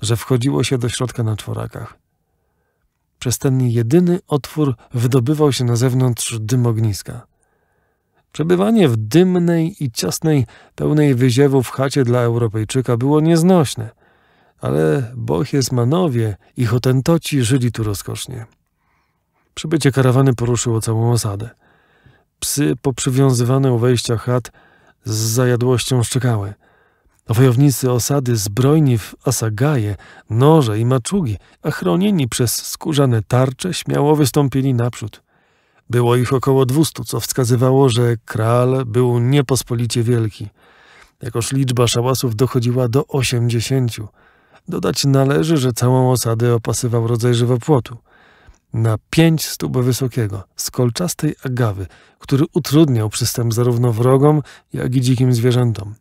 że wchodziło się do środka na czworakach. Przez ten jedyny otwór wydobywał się na zewnątrz dym ogniska. Przebywanie w dymnej i ciasnej, pełnej wyziewów chacie dla Europejczyka było nieznośne ale bohjesmanowie i hotentoci żyli tu rozkosznie. Przybycie karawany poruszyło całą osadę. Psy poprzywiązywane u wejścia chat z zajadłością szczekały. Wojownicy osady zbrojni w asagaje, noże i maczugi, a chronieni przez skórzane tarcze, śmiało wystąpili naprzód. Było ich około dwustu, co wskazywało, że kral był niepospolicie wielki. Jakoż liczba szałasów dochodziła do osiemdziesięciu – Dodać należy, że całą osadę opasywał rodzaj żywopłotu. Na pięć stóp wysokiego, z kolczastej agawy, który utrudniał przystęp zarówno wrogom, jak i dzikim zwierzętom.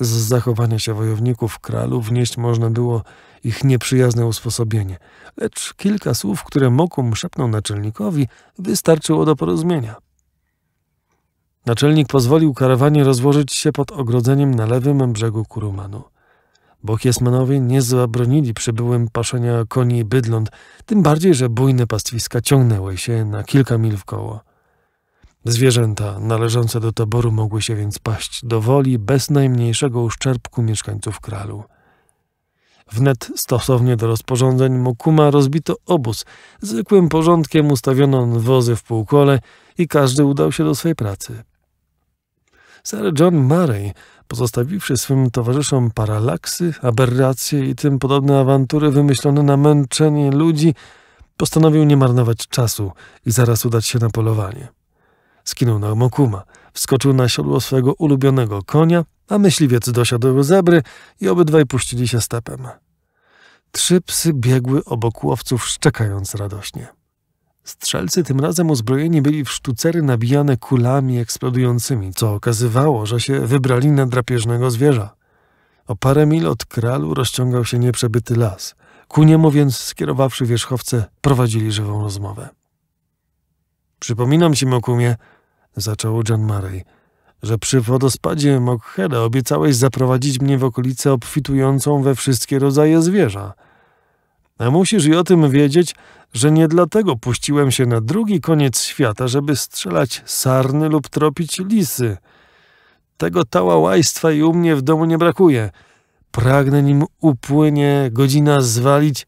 Z zachowania się wojowników kralu wnieść można było ich nieprzyjazne usposobienie, lecz kilka słów, które Mokum szepnął naczelnikowi, wystarczyło do porozumienia. Naczelnik pozwolił karawanie rozłożyć się pod ogrodzeniem na lewym brzegu Kurumanu bo Kiesmanowie nie zabronili przybyłym paszenia koni i bydląt, tym bardziej, że bujne pastwiska ciągnęły się na kilka mil w koło. Zwierzęta należące do taboru mogły się więc paść do woli bez najmniejszego uszczerbku mieszkańców kralu. Wnet stosownie do rozporządzeń Mokuma rozbito obóz. Zwykłym porządkiem ustawiono wozy w półkole i każdy udał się do swej pracy. Sir John Murray Pozostawiwszy swym towarzyszom paralaksy, aberracje i tym podobne awantury wymyślone na męczenie ludzi, postanowił nie marnować czasu i zaraz udać się na polowanie. Skinął na Mokuma, wskoczył na siodło swego ulubionego konia, a myśliwiec dosiadł zebry i obydwaj puścili się stepem. Trzy psy biegły obok łowców, szczekając radośnie. Strzelcy tym razem uzbrojeni byli w sztucery nabijane kulami eksplodującymi, co okazywało, że się wybrali na drapieżnego zwierza. O parę mil od kralu rozciągał się nieprzebyty las. Ku niemu więc skierowawszy wierzchowce, prowadzili żywą rozmowę. Przypominam ci, Mokumie, zaczął John Murray, że przy wodospadzie Mokheda obiecałeś zaprowadzić mnie w okolicę obfitującą we wszystkie rodzaje zwierza – a musisz i o tym wiedzieć, że nie dlatego puściłem się na drugi koniec świata, żeby strzelać sarny lub tropić lisy. Tego tałałajstwa i u mnie w domu nie brakuje. Pragnę nim upłynie godzina zwalić...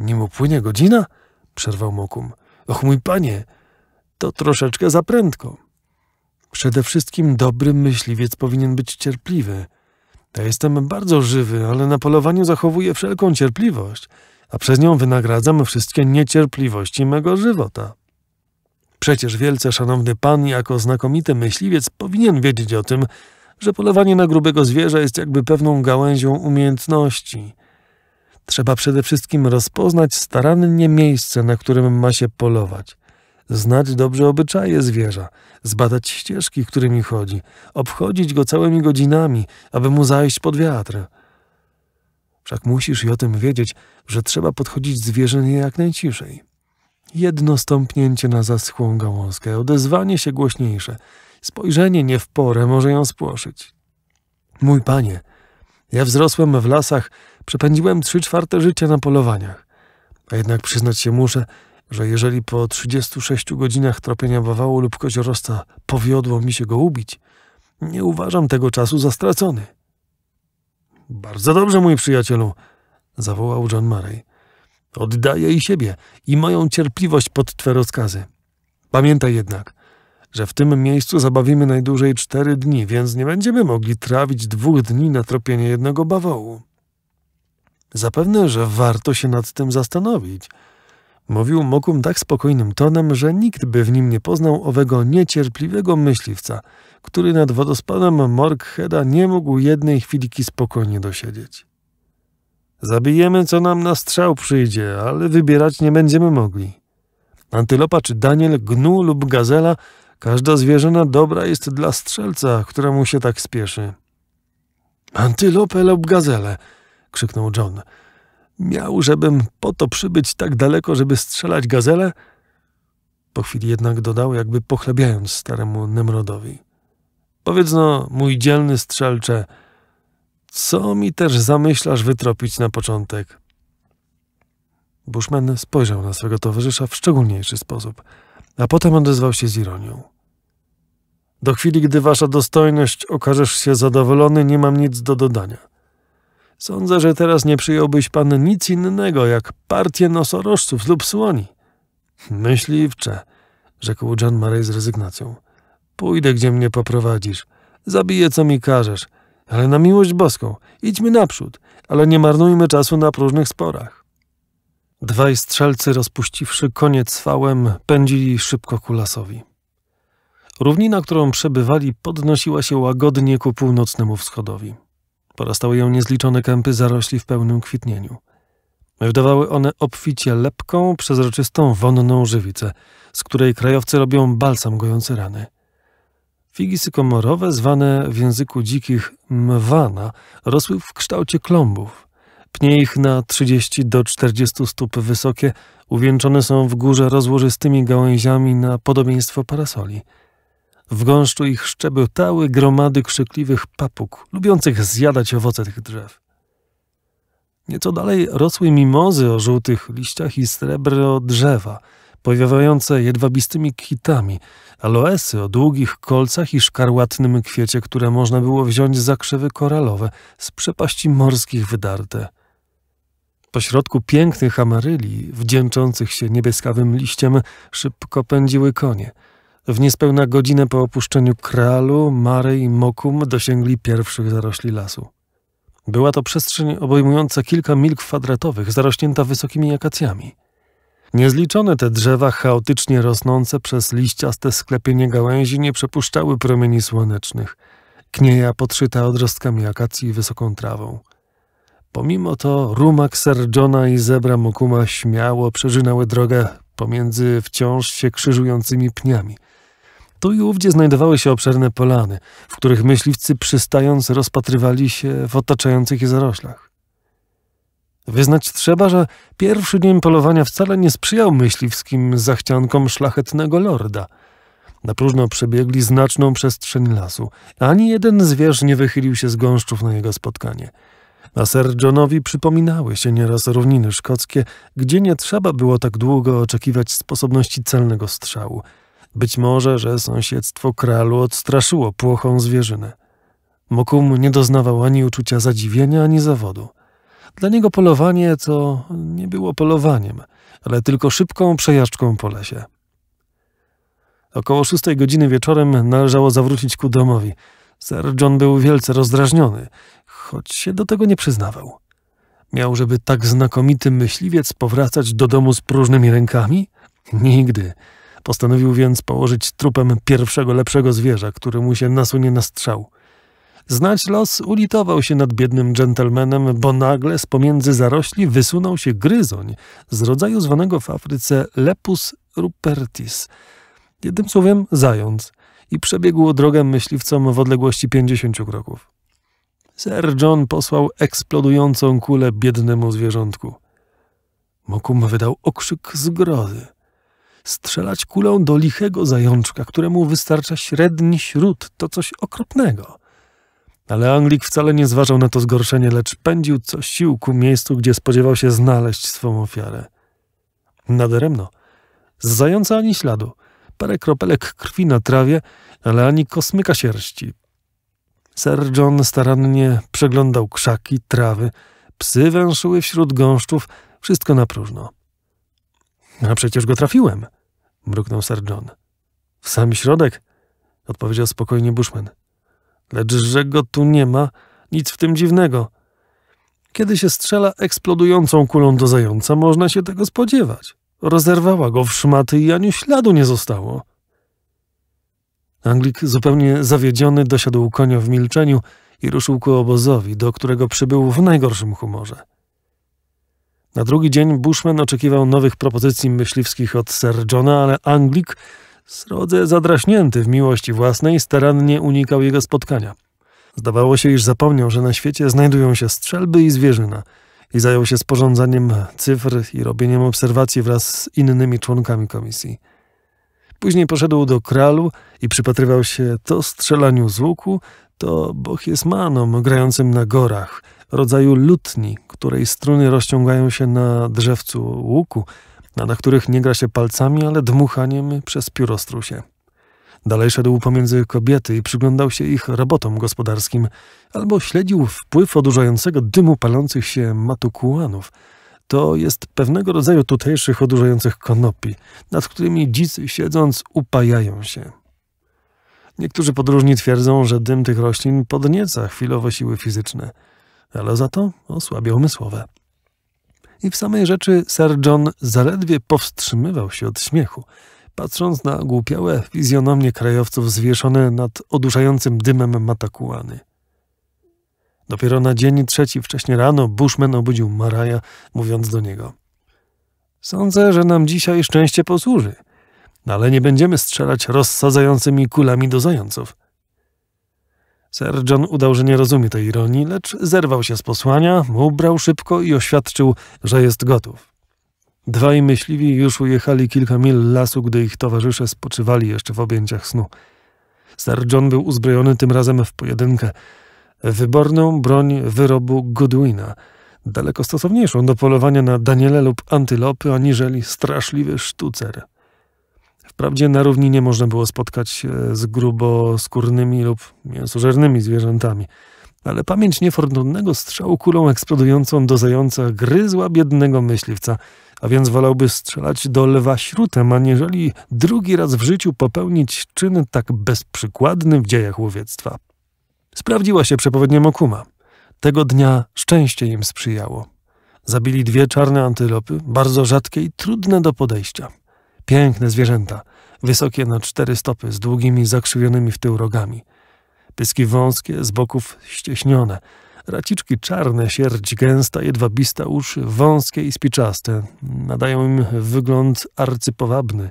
Nim upłynie godzina? Przerwał Mokum. Och mój panie, to troszeczkę za prędko. Przede wszystkim dobry myśliwiec powinien być cierpliwy. Ja jestem bardzo żywy, ale na polowaniu zachowuję wszelką cierpliwość a przez nią wynagradzam wszystkie niecierpliwości mego żywota. Przecież wielce szanowny pan, jako znakomity myśliwiec, powinien wiedzieć o tym, że polowanie na grubego zwierza jest jakby pewną gałęzią umiejętności. Trzeba przede wszystkim rozpoznać starannie miejsce, na którym ma się polować, znać dobrze obyczaje zwierza, zbadać ścieżki, którymi chodzi, obchodzić go całymi godzinami, aby mu zajść pod wiatr – Wszak musisz i o tym wiedzieć, że trzeba podchodzić zwierzę jak najciszej. Jedno stąpnięcie na zaschłą gałązkę, odezwanie się głośniejsze, spojrzenie nie w porę może ją spłoszyć. Mój panie, ja wzrosłem w lasach, przepędziłem trzy czwarte życia na polowaniach. A jednak przyznać się muszę, że jeżeli po 36 godzinach tropienia bawału lub koziorosta powiodło mi się go ubić, nie uważam tego czasu za stracony. Bardzo dobrze, mój przyjacielu, zawołał John Murray. Oddaję i siebie i moją cierpliwość pod Twe rozkazy. Pamiętaj jednak, że w tym miejscu zabawimy najdłużej cztery dni, więc nie będziemy mogli trawić dwóch dni na tropienie jednego bawołu. Zapewne, że warto się nad tym zastanowić – Mówił Mokum tak spokojnym tonem, że nikt by w nim nie poznał owego niecierpliwego myśliwca, który nad wodospadem Morkheda nie mógł jednej chwilki spokojnie dosiedzieć. Zabijemy, co nam na strzał przyjdzie, ale wybierać nie będziemy mogli. Antylopa czy Daniel, gnu lub gazela, każda zwierzyna dobra jest dla strzelca, któremu się tak spieszy. Antylopę lub gazele, krzyknął John miał, żebym po to przybyć tak daleko, żeby strzelać gazele? Po chwili jednak dodał, jakby pochlebiając staremu Nemrodowi. Powiedz no, mój dzielny strzelcze, co mi też zamyślasz wytropić na początek? Bushman spojrzał na swego towarzysza w szczególniejszy sposób, a potem odezwał się z ironią. Do chwili, gdy wasza dostojność okażesz się zadowolony, nie mam nic do dodania. Sądzę, że teraz nie przyjąłbyś pan nic innego jak partię nosorożców lub słoni. Myśliwcze, rzekł John Murray z rezygnacją. Pójdę, gdzie mnie poprowadzisz. Zabiję, co mi każesz. Ale na miłość boską, idźmy naprzód, ale nie marnujmy czasu na próżnych sporach. Dwaj strzelcy, rozpuściwszy koniec fałem, pędzili szybko ku lasowi. Równina, którą przebywali, podnosiła się łagodnie ku północnemu wschodowi porastały ją niezliczone kępy zarośli w pełnym kwitnieniu. Wydawały one obficie lepką, przezroczystą, wonną żywicę, z której krajowcy robią balsam gojący rany. Figi sykomorowe, zwane w języku dzikich mwana, rosły w kształcie klombów. Pnie ich na 30 do 40 stóp wysokie uwieńczone są w górze rozłożystymi gałęziami na podobieństwo parasoli – w gąszczu ich szczebiotały gromady krzykliwych papug, lubiących zjadać owoce tych drzew. Nieco dalej rosły mimozy o żółtych liściach i srebro drzewa, powiewające jedwabistymi kwitami, aloesy o długich kolcach i szkarłatnym kwiecie, które można było wziąć za krzewy koralowe, z przepaści morskich wydarte. Pośrodku pięknych amaryli, wdzięczących się niebieskawym liściem, szybko pędziły konie – w niespełna godzinę po opuszczeniu Kralu, Mary i Mokum dosięgli pierwszych zarośli lasu. Była to przestrzeń obejmująca kilka mil kwadratowych, zarośnięta wysokimi akacjami. Niezliczone te drzewa, chaotycznie rosnące przez liściaste sklepienie gałęzi, nie przepuszczały promieni słonecznych. Knieja podszyta odrostkami akacji i wysoką trawą. Pomimo to rumak Sir i zebra Mokuma śmiało przeżynały drogę pomiędzy wciąż się krzyżującymi pniami – tu i ówdzie znajdowały się obszerne polany, w których myśliwcy przystając rozpatrywali się w otaczających je zaroślach. Wyznać trzeba, że pierwszy dzień polowania wcale nie sprzyjał myśliwskim zachciankom szlachetnego lorda. Na próżno przebiegli znaczną przestrzeń lasu. Ani jeden zwierz nie wychylił się z gąszczów na jego spotkanie. A Sir Johnowi przypominały się nieraz równiny szkockie, gdzie nie trzeba było tak długo oczekiwać sposobności celnego strzału – być może, że sąsiedztwo kralu odstraszyło płochą zwierzynę. Mokum nie doznawał ani uczucia zadziwienia, ani zawodu. Dla niego polowanie to nie było polowaniem, ale tylko szybką przejażdżką po lesie. Około szóstej godziny wieczorem należało zawrócić ku domowi. Sir John był wielce rozdrażniony, choć się do tego nie przyznawał. Miał, żeby tak znakomity myśliwiec powracać do domu z próżnymi rękami? Nigdy. Postanowił więc położyć trupem pierwszego lepszego zwierza, który mu się nasunie na strzał. Znać los ulitował się nad biednym dżentelmenem, bo nagle z pomiędzy zarośli wysunął się gryzoń z rodzaju zwanego w Afryce lepus rupertis. Jednym słowem zając i przebiegł drogę myśliwcom w odległości 50 kroków. Sir John posłał eksplodującą kulę biednemu zwierzątku. Mokum wydał okrzyk zgrozy strzelać kulą do lichego zajączka, któremu wystarcza średni śród, to coś okropnego. Ale Anglik wcale nie zważał na to zgorszenie, lecz pędził co sił ku miejscu, gdzie spodziewał się znaleźć swą ofiarę. Naderemno. Z zająca ani śladu. Parę kropelek krwi na trawie, ale ani kosmyka sierści. Sir John starannie przeglądał krzaki, trawy, psy węszyły wśród gąszczów, wszystko na próżno. A przecież go trafiłem mruknął Sir John. W sam środek? odpowiedział spokojnie Bushman. Lecz że go tu nie ma, nic w tym dziwnego. Kiedy się strzela eksplodującą kulą do zająca, można się tego spodziewać. Rozerwała go w szmaty i ani śladu nie zostało. Anglik, zupełnie zawiedziony, dosiadł konia w milczeniu i ruszył ku obozowi, do którego przybył w najgorszym humorze. Na drugi dzień Bushman oczekiwał nowych propozycji myśliwskich od Sir Johna, ale Anglik, srodze zadraśnięty w miłości własnej, starannie unikał jego spotkania. Zdawało się, iż zapomniał, że na świecie znajdują się strzelby i zwierzyna i zajął się sporządzaniem cyfr i robieniem obserwacji wraz z innymi członkami komisji. Później poszedł do kralu i przypatrywał się to strzelaniu z łuku, to bochiesmanom grającym na gorach – rodzaju lutni, której struny rozciągają się na drzewcu łuku, a na których nie gra się palcami, ale dmuchaniem przez pióro strusie. Dalej szedł pomiędzy kobiety i przyglądał się ich robotom gospodarskim, albo śledził wpływ odurzającego dymu palących się matukułanów. To jest pewnego rodzaju tutejszych odurzających konopi, nad którymi dzicy siedząc upajają się. Niektórzy podróżni twierdzą, że dym tych roślin podnieca chwilowo siły fizyczne – ale za to osłabia umysłowe. I w samej rzeczy Sir John zaledwie powstrzymywał się od śmiechu, patrząc na głupiałe fizjonomie krajowców zwieszone nad oduszającym dymem matakuany. Dopiero na dzień trzeci wcześniej rano Bushman obudził Maraja, mówiąc do niego – Sądzę, że nam dzisiaj szczęście posłuży, no ale nie będziemy strzelać rozsadzającymi kulami do zająców. Sir John udał, że nie rozumie tej ironii, lecz zerwał się z posłania, ubrał szybko i oświadczył, że jest gotów. Dwaj myśliwi już ujechali kilka mil lasu, gdy ich towarzysze spoczywali jeszcze w objęciach snu. Sir John był uzbrojony tym razem w pojedynkę. Wyborną broń wyrobu Goodwina, daleko stosowniejszą do polowania na daniele lub antylopy aniżeli straszliwy sztucer. Wprawdzie na równinie można było spotkać e, z gruboskórnymi lub mięsożernymi zwierzętami, ale pamięć niefortunnego strzału kulą eksplodującą do zająca gryzła biednego myśliwca, a więc wolałby strzelać do lewa śrutem, aniżeli drugi raz w życiu popełnić czyn tak bezprzykładny w dziejach łowiectwa. Sprawdziła się przepowiednia Mokuma. Tego dnia szczęście im sprzyjało. Zabili dwie czarne antylopy, bardzo rzadkie i trudne do podejścia. Piękne zwierzęta, wysokie na cztery stopy, z długimi, zakrzywionymi w tył rogami. Pyski wąskie, z boków ścieśnione. Raciczki czarne, sierć gęsta, jedwabista, uszy wąskie i spiczaste. Nadają im wygląd arcypowabny.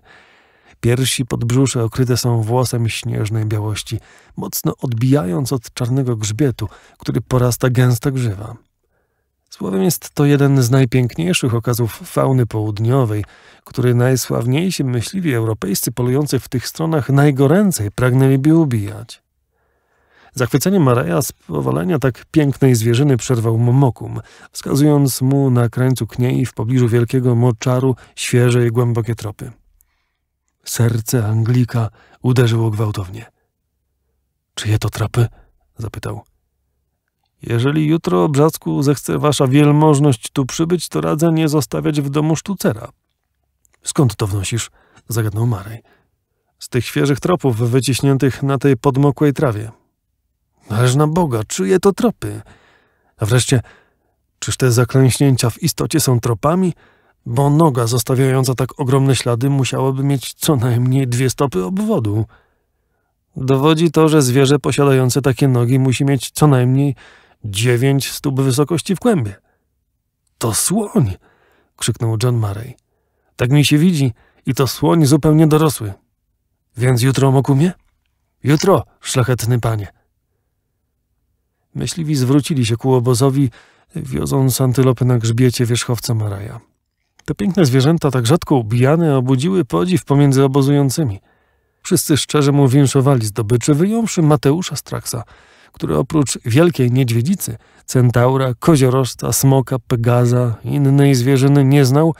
Piersi podbrzusze okryte są włosem śnieżnej białości, mocno odbijając od czarnego grzbietu, który porasta gęsta grzywa. Słowem jest to jeden z najpiękniejszych okazów fauny południowej, który najsławniejsi myśliwi europejscy polujący w tych stronach najgoręcej pragnęliby ubijać. Zachwycenie Mareja z powalenia tak pięknej zwierzyny przerwał Momokum, wskazując mu na krańcu kniei w pobliżu wielkiego moczaru świeże i głębokie tropy. Serce Anglika uderzyło gwałtownie. Czyje to trapy? zapytał. Jeżeli jutro, Brzacku, zechce wasza wielmożność tu przybyć, to radzę nie zostawiać w domu sztucera. Skąd to wnosisz? Zagadnął Marej. Z tych świeżych tropów wyciśniętych na tej podmokłej trawie. Ależ na Boga, czyje to tropy? A wreszcie, czyż te zaklęśnięcia w istocie są tropami? Bo noga zostawiająca tak ogromne ślady musiałaby mieć co najmniej dwie stopy obwodu. Dowodzi to, że zwierzę posiadające takie nogi musi mieć co najmniej Dziewięć stóp wysokości w kłębie. To słoń! krzyknął John Murray. Tak mi się widzi i to słoń zupełnie dorosły. Więc jutro mokumie? Jutro, szlachetny panie. Myśliwi zwrócili się ku obozowi, wioząc antylopy na grzbiecie wierzchowca Maraja. Te piękne zwierzęta, tak rzadko ubijane, obudziły podziw pomiędzy obozującymi. Wszyscy szczerze mu winszowali zdobyczy, wyjąwszy Mateusza Straksa, który oprócz wielkiej niedźwiedzicy, centaura, koziorożca, smoka, pegaza, innej zwierzyny nie znał,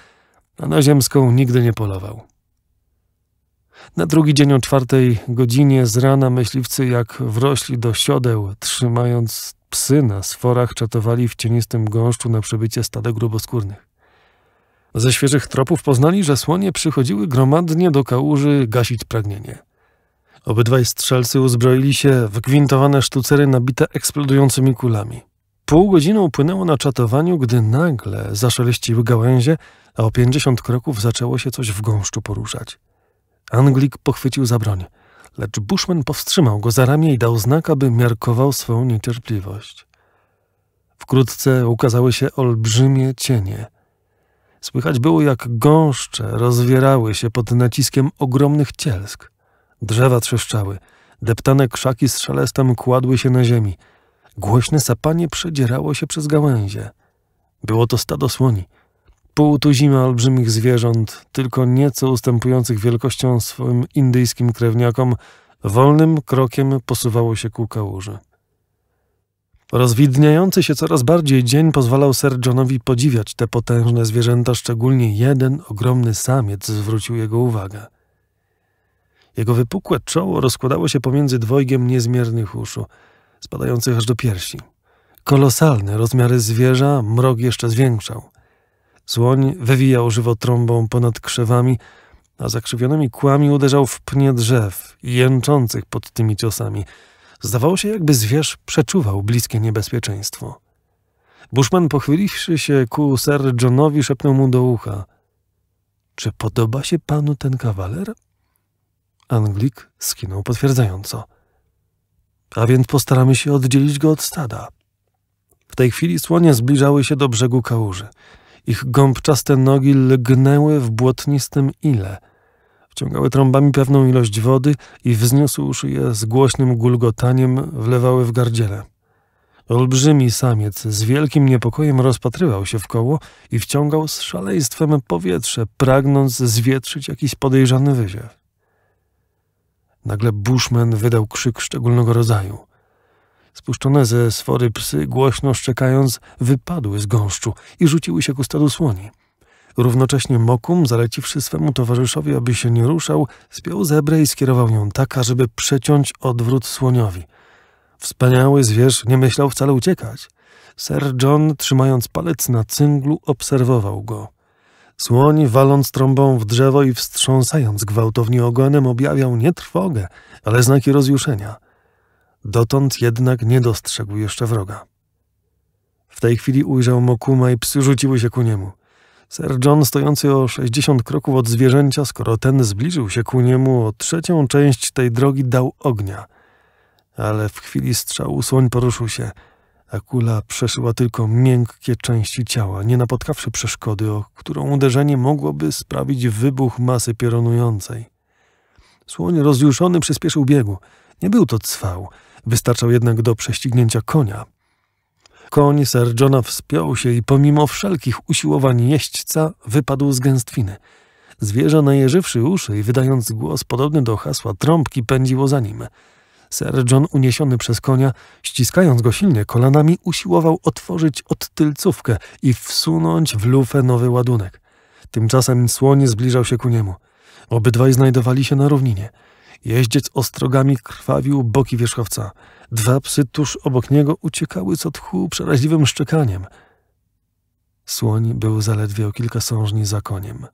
a na ziemską nigdy nie polował. Na drugi dzień o czwartej godzinie z rana myśliwcy jak wrośli do siodeł, trzymając psy na sforach, czatowali w cienistym gąszczu na przebycie stada gruboskórnych. Ze świeżych tropów poznali, że słonie przychodziły gromadnie do kałuży gasić pragnienie. Obydwaj strzelcy uzbroili się w gwintowane sztucery nabite eksplodującymi kulami. Pół godziny upłynęło na czatowaniu, gdy nagle zaszeleściły gałęzie, a o pięćdziesiąt kroków zaczęło się coś w gąszczu poruszać. Anglik pochwycił za broń, lecz Bushman powstrzymał go za ramię i dał znak, aby miarkował swoją niecierpliwość. Wkrótce ukazały się olbrzymie cienie. Słychać było, jak gąszcze rozwierały się pod naciskiem ogromnych cielsk. Drzewa trzeszczały, deptane krzaki z szelestem kładły się na ziemi. Głośne sapanie przedzierało się przez gałęzie. Było to stado słoni. Pół tuzima olbrzymich zwierząt, tylko nieco ustępujących wielkością swoim indyjskim krewniakom, wolnym krokiem posuwało się ku kałuży. Rozwidniający się coraz bardziej dzień pozwalał Sir Johnowi podziwiać te potężne zwierzęta, szczególnie jeden ogromny samiec zwrócił jego uwagę. Jego wypukłe czoło rozkładało się pomiędzy dwojgiem niezmiernych uszu, spadających aż do piersi. Kolosalne rozmiary zwierza mrok jeszcze zwiększał. Słoń wywijał żywo trąbą ponad krzewami, a zakrzywionymi kłami uderzał w pnie drzew, jęczących pod tymi ciosami. Zdawało się, jakby zwierz przeczuwał bliskie niebezpieczeństwo. Bushman, pochyliwszy się ku Sir Johnowi, szepnął mu do ucha. Czy podoba się panu ten kawaler? Anglik skinął potwierdzająco. A więc postaramy się oddzielić go od stada. W tej chwili słonie zbliżały się do brzegu kałuży. Ich gąbczaste nogi lgnęły w błotnistym ile. Wciągały trąbami pewną ilość wody i wzniósłszy je z głośnym gulgotaniem, wlewały w gardziele. Olbrzymi samiec z wielkim niepokojem rozpatrywał się w koło i wciągał z szaleństwem powietrze, pragnąc zwietrzyć jakiś podejrzany wyziew. Nagle Bushman wydał krzyk szczególnego rodzaju. Spuszczone ze swory psy, głośno szczekając, wypadły z gąszczu i rzuciły się ku stadu słoni. Równocześnie Mokum, zaleciwszy swemu towarzyszowi, aby się nie ruszał, spiął zebrę i skierował ją tak, ażeby przeciąć odwrót słoniowi. Wspaniały zwierz nie myślał wcale uciekać. Sir John, trzymając palec na cynglu, obserwował go. Słoń, waląc trąbą w drzewo i wstrząsając gwałtownie ogonem, objawiał nie trwogę, ale znaki rozjuszenia. Dotąd jednak nie dostrzegł jeszcze wroga. W tej chwili ujrzał Mokuma i psy rzuciły się ku niemu. Sir John, stojący o sześćdziesiąt kroków od zwierzęcia, skoro ten zbliżył się ku niemu o trzecią część tej drogi, dał ognia. Ale w chwili strzału słoń poruszył się – ta kula przeszyła tylko miękkie części ciała, nie napotkawszy przeszkody, o którą uderzenie mogłoby sprawić wybuch masy piorunującej. Słoń rozjuszony przyspieszył biegu. Nie był to cwał, wystarczał jednak do prześcignięcia konia. Koń Sir Johna wspiął się i pomimo wszelkich usiłowań jeźdźca wypadł z gęstwiny. Zwierzę najeżywszy uszy i wydając głos podobny do hasła trąbki pędziło za nim – Sir John, uniesiony przez konia, ściskając go silnie kolanami, usiłował otworzyć odtylcówkę i wsunąć w lufę nowy ładunek. Tymczasem słoń zbliżał się ku niemu. Obydwaj znajdowali się na równinie. Jeździec ostrogami krwawił boki wierzchowca. Dwa psy tuż obok niego uciekały co tchu przeraźliwym szczekaniem. Słoń był zaledwie o kilka sążni za koniem.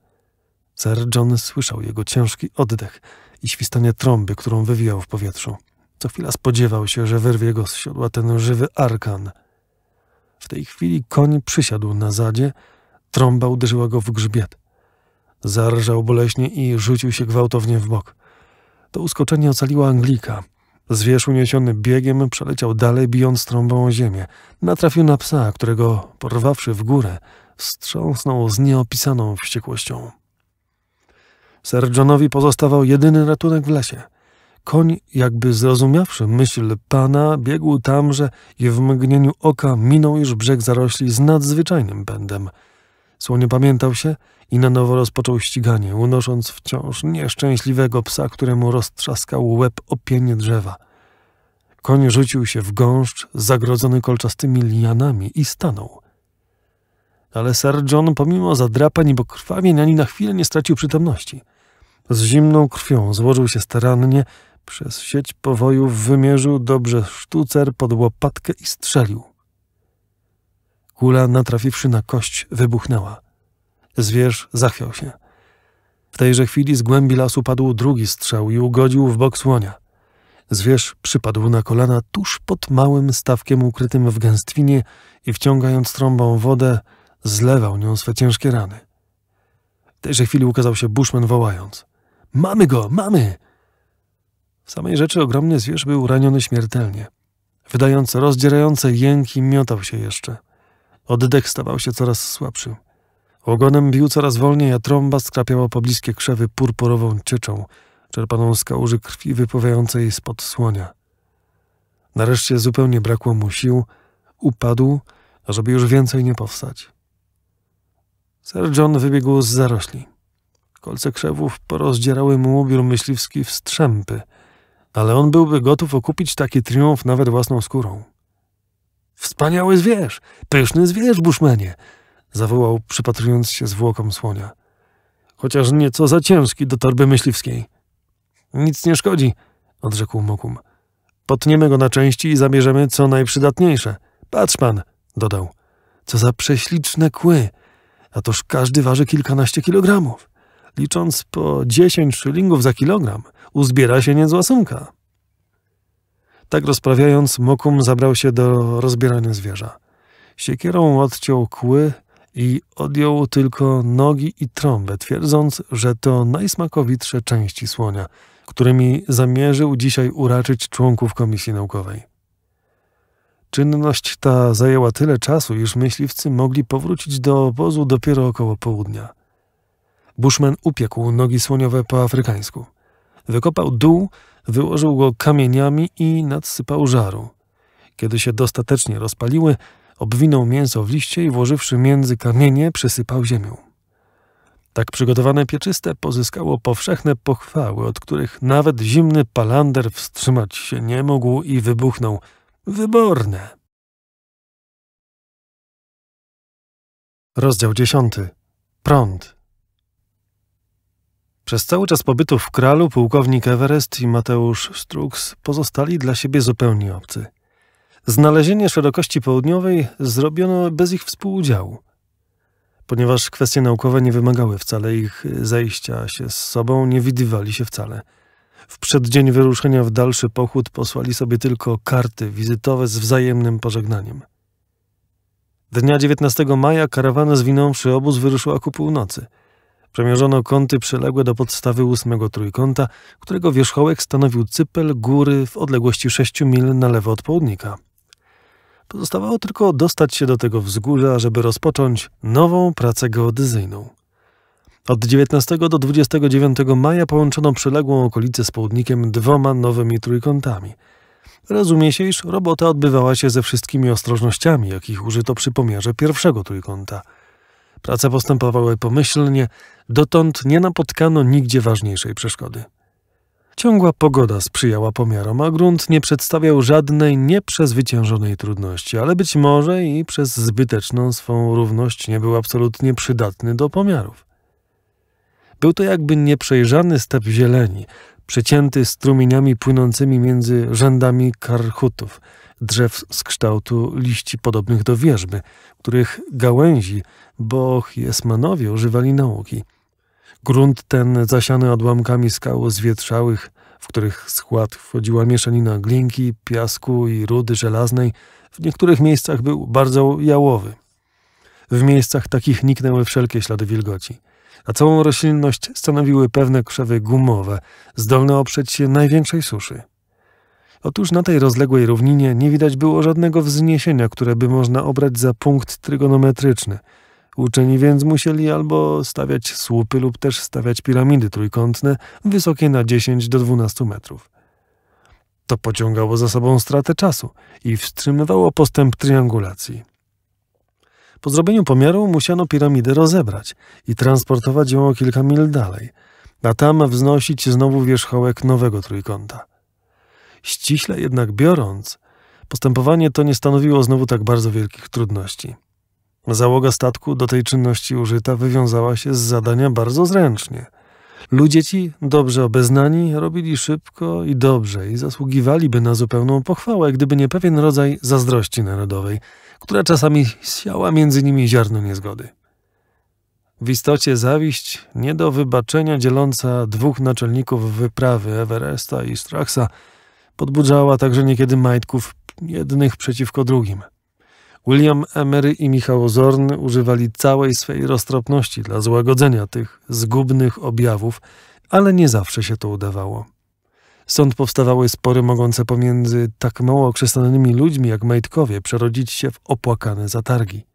Sir John słyszał jego ciężki oddech i świstanie trąby, którą wywijał w powietrzu. Co chwila spodziewał się, że wyrwie go z siodła ten żywy arkan. W tej chwili koń przysiadł na zadzie, trąba uderzyła go w grzbiet. Zarżał boleśnie i rzucił się gwałtownie w bok. To uskoczenie ocaliło Anglika. Zwierz uniesiony biegiem przeleciał dalej, bijąc trąbą o ziemię. Natrafił na psa, którego, porwawszy w górę, wstrząsnął z nieopisaną wściekłością. Sir Johnowi pozostawał jedyny ratunek w lesie. Koń, jakby zrozumiawszy myśl pana, biegł tamże i w mgnieniu oka minął już brzeg zarośli z nadzwyczajnym pędem. Słonie pamiętał się i na nowo rozpoczął ściganie, unosząc wciąż nieszczęśliwego psa, któremu roztrzaskał łeb o pienie drzewa. Koń rzucił się w gąszcz zagrodzony kolczastymi lianami i stanął. Ale Sir John pomimo zadrapań i pokrwawień ani na chwilę nie stracił przytomności. Z zimną krwią złożył się starannie, przez sieć powojów wymierzył dobrze sztucer pod łopatkę i strzelił. Kula, natrafiwszy na kość, wybuchnęła. Zwierz zachwiał się. W tejże chwili z głębi lasu padł drugi strzał i ugodził w bok słonia. Zwierz przypadł na kolana tuż pod małym stawkiem ukrytym w gęstwinie i wciągając trąbą wodę, zlewał nią swe ciężkie rany. W tejże chwili ukazał się Bushman wołając. Mamy go, mamy! W samej rzeczy ogromny zwierz był raniony śmiertelnie. Wydając rozdzierające jęki, miotał się jeszcze. Oddech stawał się coraz słabszym. Ogonem bił coraz wolniej, a trąba skrapiała pobliskie krzewy purpurową cieczą, czerpaną z kałuży krwi wypływającej spod słonia. Nareszcie zupełnie brakło mu sił, upadł, żeby już więcej nie powstać. Sir John wybiegł z zarośli. Kolce krzewów porozdzierały mu ubiór myśliwski w strzępy, ale on byłby gotów okupić taki triumf nawet własną skórą. Wspaniały zwierz, pyszny zwierz, Buszmenie! zawołał, przypatrując się zwłokom słonia. Chociaż nieco za ciężki do torby myśliwskiej. Nic nie szkodzi, odrzekł Mokum. Potniemy go na części i zabierzemy co najprzydatniejsze. Patrz pan, dodał. Co za prześliczne kły! A toż każdy waży kilkanaście kilogramów. Licząc po dziesięć szylingów za kilogram – uzbiera się niezła sumka. Tak rozprawiając, Mokum zabrał się do rozbierania zwierza. Siekierą odciął kły i odjął tylko nogi i trąbę, twierdząc, że to najsmakowitsze części słonia, którymi zamierzył dzisiaj uraczyć członków komisji naukowej. Czynność ta zajęła tyle czasu, iż myśliwcy mogli powrócić do obozu dopiero około południa. Bushman upiekł nogi słoniowe po afrykańsku – Wykopał dół, wyłożył go kamieniami i nadsypał żaru. Kiedy się dostatecznie rozpaliły, obwinął mięso w liście i włożywszy między kamienie, przysypał ziemią. Tak przygotowane pieczyste pozyskało powszechne pochwały, od których nawet zimny palander wstrzymać się nie mógł i wybuchnął. Wyborne! Rozdział dziesiąty. Prąd. Przez cały czas pobytu w Kralu pułkownik Everest i Mateusz Strux pozostali dla siebie zupełnie obcy. Znalezienie szerokości południowej zrobiono bez ich współudziału. Ponieważ kwestie naukowe nie wymagały wcale ich zejścia się z sobą, nie widywali się wcale. W przeddzień wyruszenia w dalszy pochód posłali sobie tylko karty wizytowe z wzajemnym pożegnaniem. Dnia 19 maja karawana zwinąwszy obóz wyruszyła ku północy – Przemierzono kąty przyległe do podstawy ósmego trójkąta, którego wierzchołek stanowił cypel góry w odległości 6 mil na lewo od południka. Pozostawało tylko dostać się do tego wzgórza, żeby rozpocząć nową pracę geodyzyjną. Od 19 do 29 maja połączono przyległą okolicę z południkiem dwoma nowymi trójkątami. Rozumie się, iż robota odbywała się ze wszystkimi ostrożnościami, jakich użyto przy pomiarze pierwszego trójkąta – Prace postępowały pomyślnie, dotąd nie napotkano nigdzie ważniejszej przeszkody. Ciągła pogoda sprzyjała pomiarom, a grunt nie przedstawiał żadnej nieprzezwyciężonej trudności, ale być może i przez zbyteczną swą równość nie był absolutnie przydatny do pomiarów. Był to jakby nieprzejrzany step zieleni, przecięty strumieniami płynącymi między rzędami karchutów, drzew z kształtu liści podobnych do wierzby, których gałęzi boch jesmanowie używali nauki. Grunt ten zasiany odłamkami skał zwietrzałych, w których skład wchodziła mieszanina glinki, piasku i rudy żelaznej, w niektórych miejscach był bardzo jałowy. W miejscach takich niknęły wszelkie ślady wilgoci – a całą roślinność stanowiły pewne krzewy gumowe, zdolne oprzeć się największej suszy. Otóż na tej rozległej równinie nie widać było żadnego wzniesienia, które by można obrać za punkt trygonometryczny. Uczeni więc musieli albo stawiać słupy lub też stawiać piramidy trójkątne wysokie na 10 do 12 metrów. To pociągało za sobą stratę czasu i wstrzymywało postęp triangulacji. Po zrobieniu pomiaru musiano piramidę rozebrać i transportować ją o kilka mil dalej, a tam wznosić znowu wierzchołek nowego trójkąta. Ściśle jednak biorąc, postępowanie to nie stanowiło znowu tak bardzo wielkich trudności. Załoga statku do tej czynności użyta wywiązała się z zadania bardzo zręcznie. Ludzie ci, dobrze obeznani, robili szybko i dobrze i zasługiwaliby na zupełną pochwałę, gdyby nie pewien rodzaj zazdrości narodowej – która czasami siała między nimi ziarno niezgody. W istocie zawiść nie do wybaczenia dzieląca dwóch naczelników wyprawy Everesta i Strachsa podbudzała także niekiedy majtków jednych przeciwko drugim. William Emery i Michał Zorn używali całej swej roztropności dla złagodzenia tych zgubnych objawów, ale nie zawsze się to udawało. Stąd powstawały spory mogące pomiędzy tak mało okrzesanymi ludźmi jak Majtkowie przerodzić się w opłakane zatargi.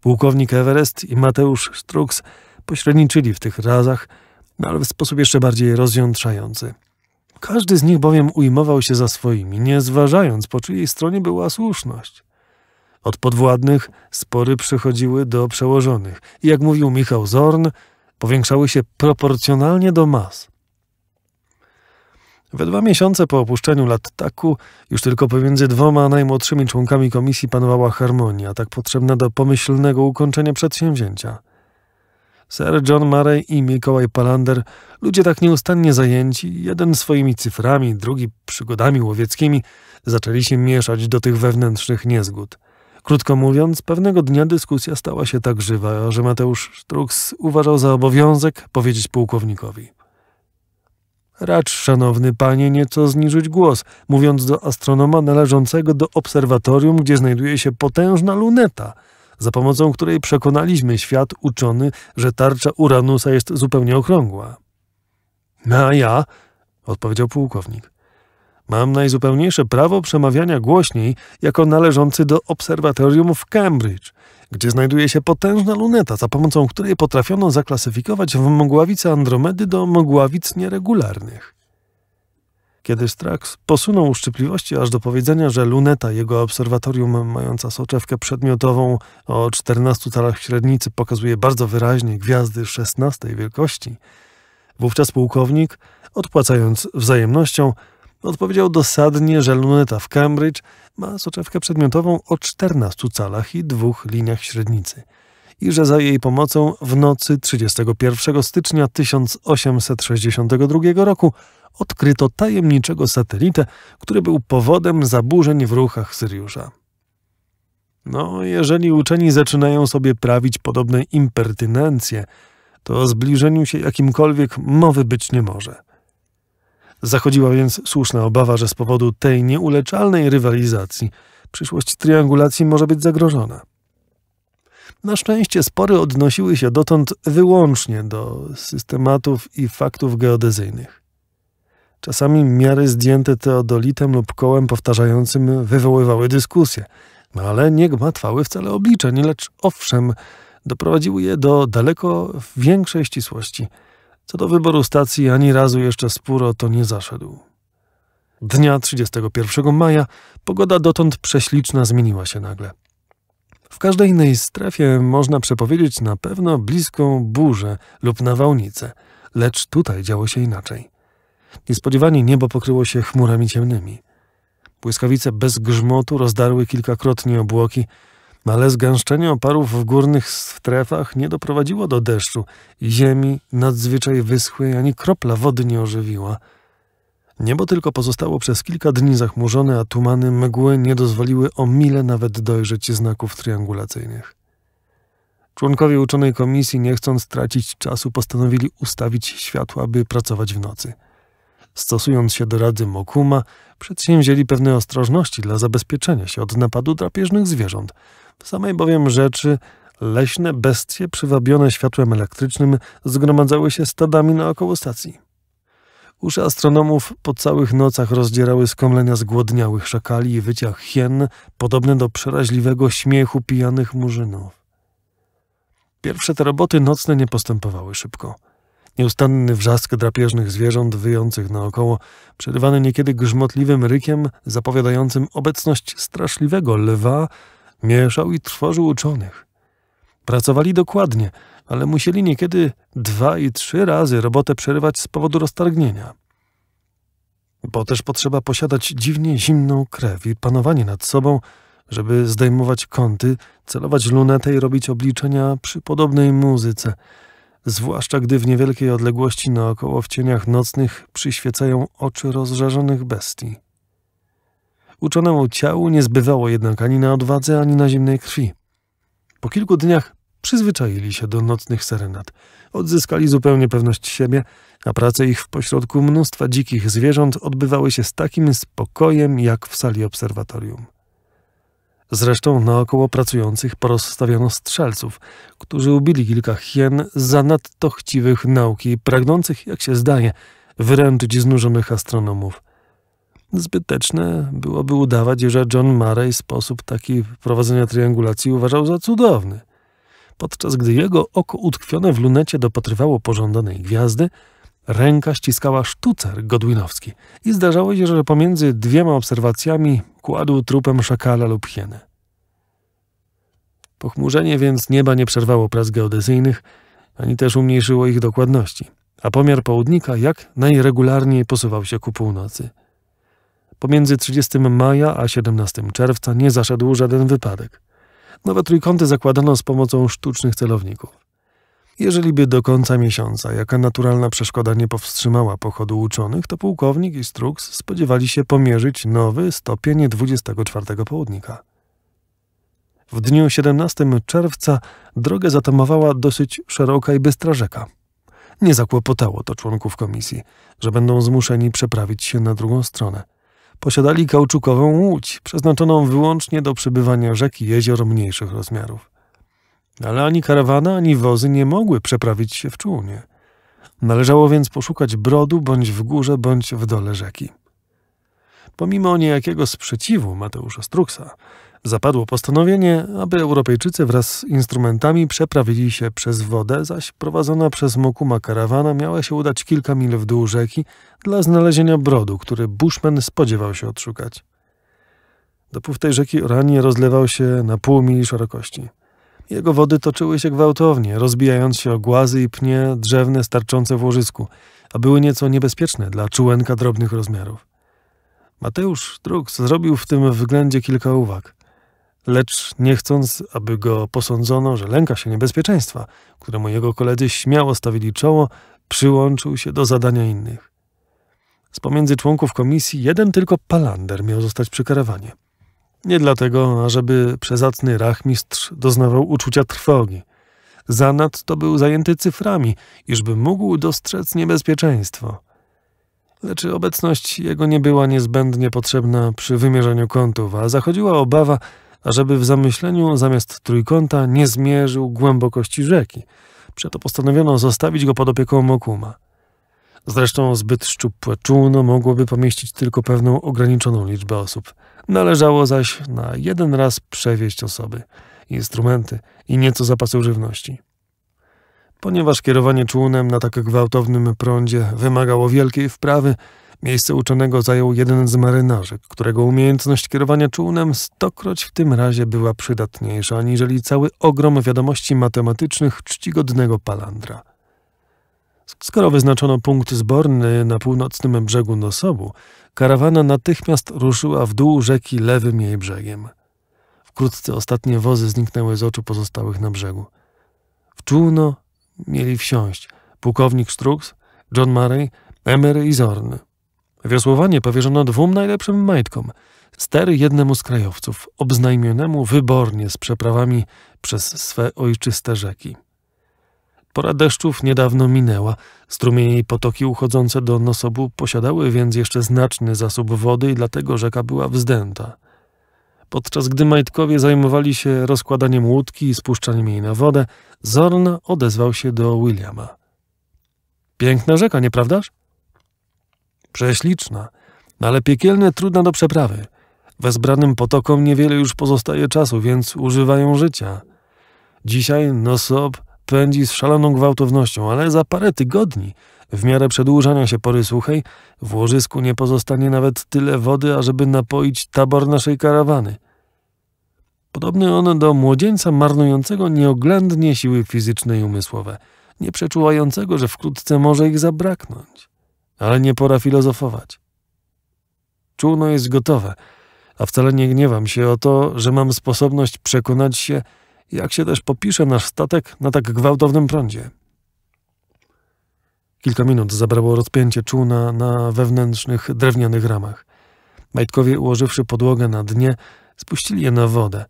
Pułkownik Everest i Mateusz Strux pośredniczyli w tych razach, no ale w sposób jeszcze bardziej rozjątrzający. Każdy z nich bowiem ujmował się za swoimi, nie zważając, po czyjej stronie była słuszność. Od podwładnych spory przychodziły do przełożonych i jak mówił Michał Zorn, powiększały się proporcjonalnie do mas – we dwa miesiące po opuszczeniu lat taku już tylko pomiędzy dwoma najmłodszymi członkami komisji panowała harmonia, tak potrzebna do pomyślnego ukończenia przedsięwzięcia. Sir John Murray i Mikołaj Palander, ludzie tak nieustannie zajęci, jeden swoimi cyframi, drugi przygodami łowieckimi, zaczęli się mieszać do tych wewnętrznych niezgód. Krótko mówiąc, pewnego dnia dyskusja stała się tak żywa, że Mateusz Struks uważał za obowiązek powiedzieć pułkownikowi. Racz, szanowny panie, nieco zniżyć głos, mówiąc do astronoma należącego do obserwatorium, gdzie znajduje się potężna luneta, za pomocą której przekonaliśmy świat uczony, że tarcza Uranusa jest zupełnie okrągła. No a ja, odpowiedział pułkownik, mam najzupełniejsze prawo przemawiania głośniej jako należący do obserwatorium w Cambridge, gdzie znajduje się potężna luneta, za pomocą której potrafiono zaklasyfikować w mgławice Andromedy do mgławic nieregularnych. Kiedy Strax posunął uszczypliwości aż do powiedzenia, że luneta jego obserwatorium, mająca soczewkę przedmiotową o 14 talach średnicy, pokazuje bardzo wyraźnie gwiazdy 16 wielkości, wówczas pułkownik, odpłacając wzajemnością, odpowiedział dosadnie, że luneta w Cambridge ma soczewkę przedmiotową o 14 calach i dwóch liniach średnicy i że za jej pomocą w nocy 31 stycznia 1862 roku odkryto tajemniczego satelitę, który był powodem zaburzeń w ruchach Syriusza. No, jeżeli uczeni zaczynają sobie prawić podobne impertynencje, to o zbliżeniu się jakimkolwiek mowy być nie może. Zachodziła więc słuszna obawa, że z powodu tej nieuleczalnej rywalizacji przyszłość triangulacji może być zagrożona. Na szczęście spory odnosiły się dotąd wyłącznie do systematów i faktów geodezyjnych. Czasami miary zdjęte teodolitem lub kołem powtarzającym wywoływały dyskusje, no ale nie gmatwały wcale obliczeń, lecz owszem, doprowadziły je do daleko większej ścisłości – co do wyboru stacji, ani razu jeszcze spór o to nie zaszedł. Dnia 31 maja pogoda dotąd prześliczna zmieniła się nagle. W każdej innej strefie można przepowiedzieć na pewno bliską burzę lub nawałnicę, lecz tutaj działo się inaczej. Niespodziewanie niebo pokryło się chmurami ciemnymi. Błyskawice bez grzmotu rozdarły kilkakrotnie obłoki, ale zgęszczenie oparów w górnych strefach nie doprowadziło do deszczu ziemi nadzwyczaj wyschły, ani kropla wody nie ożywiła. Niebo tylko pozostało przez kilka dni zachmurzone, a tumany mgły nie dozwoliły o mile nawet dojrzeć znaków triangulacyjnych. Członkowie uczonej komisji, nie chcąc tracić czasu, postanowili ustawić światła, by pracować w nocy. Stosując się do rady Mokuma, przedsięwzięli pewne ostrożności dla zabezpieczenia się od napadu drapieżnych zwierząt – w samej bowiem rzeczy leśne bestie przywabione światłem elektrycznym zgromadzały się stadami naokoło stacji. Uszy astronomów po całych nocach rozdzierały skomlenia zgłodniałych szakali i wyciach hien, podobne do przeraźliwego śmiechu pijanych murzynów. Pierwsze te roboty nocne nie postępowały szybko. Nieustanny wrzask drapieżnych zwierząt wyjących naokoło, przerywany niekiedy grzmotliwym rykiem zapowiadającym obecność straszliwego lwa mieszał i trwożył uczonych. Pracowali dokładnie, ale musieli niekiedy dwa i trzy razy robotę przerywać z powodu roztargnienia. Bo też potrzeba posiadać dziwnie zimną krew i panowanie nad sobą, żeby zdejmować kąty, celować lunetę i robić obliczenia przy podobnej muzyce, zwłaszcza gdy w niewielkiej odległości naokoło w cieniach nocnych przyświecają oczy rozżarzonych bestii. Uczonemu ciału nie zbywało jednak ani na odwadze, ani na zimnej krwi. Po kilku dniach przyzwyczaili się do nocnych serenad. Odzyskali zupełnie pewność siebie, a prace ich w pośrodku mnóstwa dzikich zwierząt odbywały się z takim spokojem, jak w sali obserwatorium. Zresztą naokoło pracujących porozstawiano strzelców, którzy ubili kilka hien zanadto chciwych nauki, pragnących, jak się zdaje, wyręczyć znużonych astronomów. Zbyteczne byłoby udawać, że John Murray sposób taki prowadzenia triangulacji uważał za cudowny. Podczas gdy jego oko utkwione w lunecie dopatrywało pożądanej gwiazdy, ręka ściskała sztucer godwinowski i zdarzało się, że pomiędzy dwiema obserwacjami kładł trupem szakala lub hienę. Pochmurzenie więc nieba nie przerwało prac geodezyjnych, ani też umniejszyło ich dokładności, a pomiar południka jak najregularniej posuwał się ku północy – Pomiędzy 30 maja a 17 czerwca nie zaszedł żaden wypadek. Nowe trójkąty zakładano z pomocą sztucznych celowników. Jeżeli by do końca miesiąca jaka naturalna przeszkoda nie powstrzymała pochodu uczonych, to pułkownik i Struks spodziewali się pomierzyć nowy stopień 24 południka. W dniu 17 czerwca drogę zatamowała dosyć szeroka i bystra rzeka. Nie zakłopotało to członków komisji, że będą zmuszeni przeprawić się na drugą stronę posiadali kauczukową łódź, przeznaczoną wyłącznie do przebywania rzek i jezior mniejszych rozmiarów. Ale ani karawana, ani wozy nie mogły przeprawić się w czółnie. Należało więc poszukać brodu bądź w górze, bądź w dole rzeki. Pomimo niejakiego sprzeciwu Mateusza Struksa, Zapadło postanowienie, aby Europejczycy wraz z instrumentami przeprawili się przez wodę, zaś prowadzona przez Mokuma karawana miała się udać kilka mil w dół rzeki dla znalezienia brodu, który Bushman spodziewał się odszukać. Dopół tej rzeki Oranie rozlewał się na pół mili szerokości. Jego wody toczyły się gwałtownie, rozbijając się o głazy i pnie drzewne starczące w łożysku, a były nieco niebezpieczne dla czułenka drobnych rozmiarów. Mateusz Druks zrobił w tym względzie kilka uwag lecz nie chcąc, aby go posądzono, że lęka się niebezpieczeństwa, któremu jego koledzy śmiało stawili czoło, przyłączył się do zadania innych. Z pomiędzy członków komisji jeden tylko Palander miał zostać przy karawanie. Nie dlatego, ażeby przezacny rachmistrz doznawał uczucia trwogi. Zanadto był zajęty cyframi, iżby mógł dostrzec niebezpieczeństwo. Lecz obecność jego nie była niezbędnie potrzebna przy wymierzaniu kątów, a zachodziła obawa, ażeby w zamyśleniu zamiast trójkąta nie zmierzył głębokości rzeki. Przeto postanowiono zostawić go pod opieką Mokuma. Zresztą zbyt szczupłe czółno mogłoby pomieścić tylko pewną ograniczoną liczbę osób. Należało zaś na jeden raz przewieźć osoby, instrumenty i nieco zapasu żywności. Ponieważ kierowanie czółnem na tak gwałtownym prądzie wymagało wielkiej wprawy, Miejsce uczonego zajął jeden z marynarzy, którego umiejętność kierowania czółnem stokroć w tym razie była przydatniejsza aniżeli cały ogrom wiadomości matematycznych czcigodnego Palandra. Skoro wyznaczono punkt zborny na północnym brzegu Nosobu, karawana natychmiast ruszyła w dół rzeki lewym jej brzegiem. Wkrótce ostatnie wozy zniknęły z oczu pozostałych na brzegu. W czółno mieli wsiąść pułkownik Strux, John Murray, Emery i Zorn. Wiosłowanie powierzono dwóm najlepszym majtkom, Stery jednemu z krajowców, obznajmionemu wybornie z przeprawami przez swe ojczyste rzeki. Pora deszczów niedawno minęła, strumienie i potoki uchodzące do Nosobu posiadały więc jeszcze znaczny zasób wody i dlatego rzeka była wzdęta. Podczas gdy majtkowie zajmowali się rozkładaniem łódki i spuszczaniem jej na wodę, Zorn odezwał się do Williama. Piękna rzeka, nieprawdaż? prześliczna, ale piekielnie trudna do przeprawy. Wezbranym potokom niewiele już pozostaje czasu, więc używają życia. Dzisiaj Nosob pędzi z szaloną gwałtownością, ale za parę tygodni, w miarę przedłużania się pory suchej, w łożysku nie pozostanie nawet tyle wody, ażeby napoić tabor naszej karawany. Podobny one do młodzieńca marnującego nieoględnie siły fizyczne i umysłowe, nie przeczuwającego, że wkrótce może ich zabraknąć ale nie pora filozofować. Czółno jest gotowe, a wcale nie gniewam się o to, że mam sposobność przekonać się, jak się też popisze nasz statek na tak gwałtownym prądzie. Kilka minut zabrało rozpięcie czółna na wewnętrznych drewnianych ramach. Majtkowie, ułożywszy podłogę na dnie, spuścili je na wodę.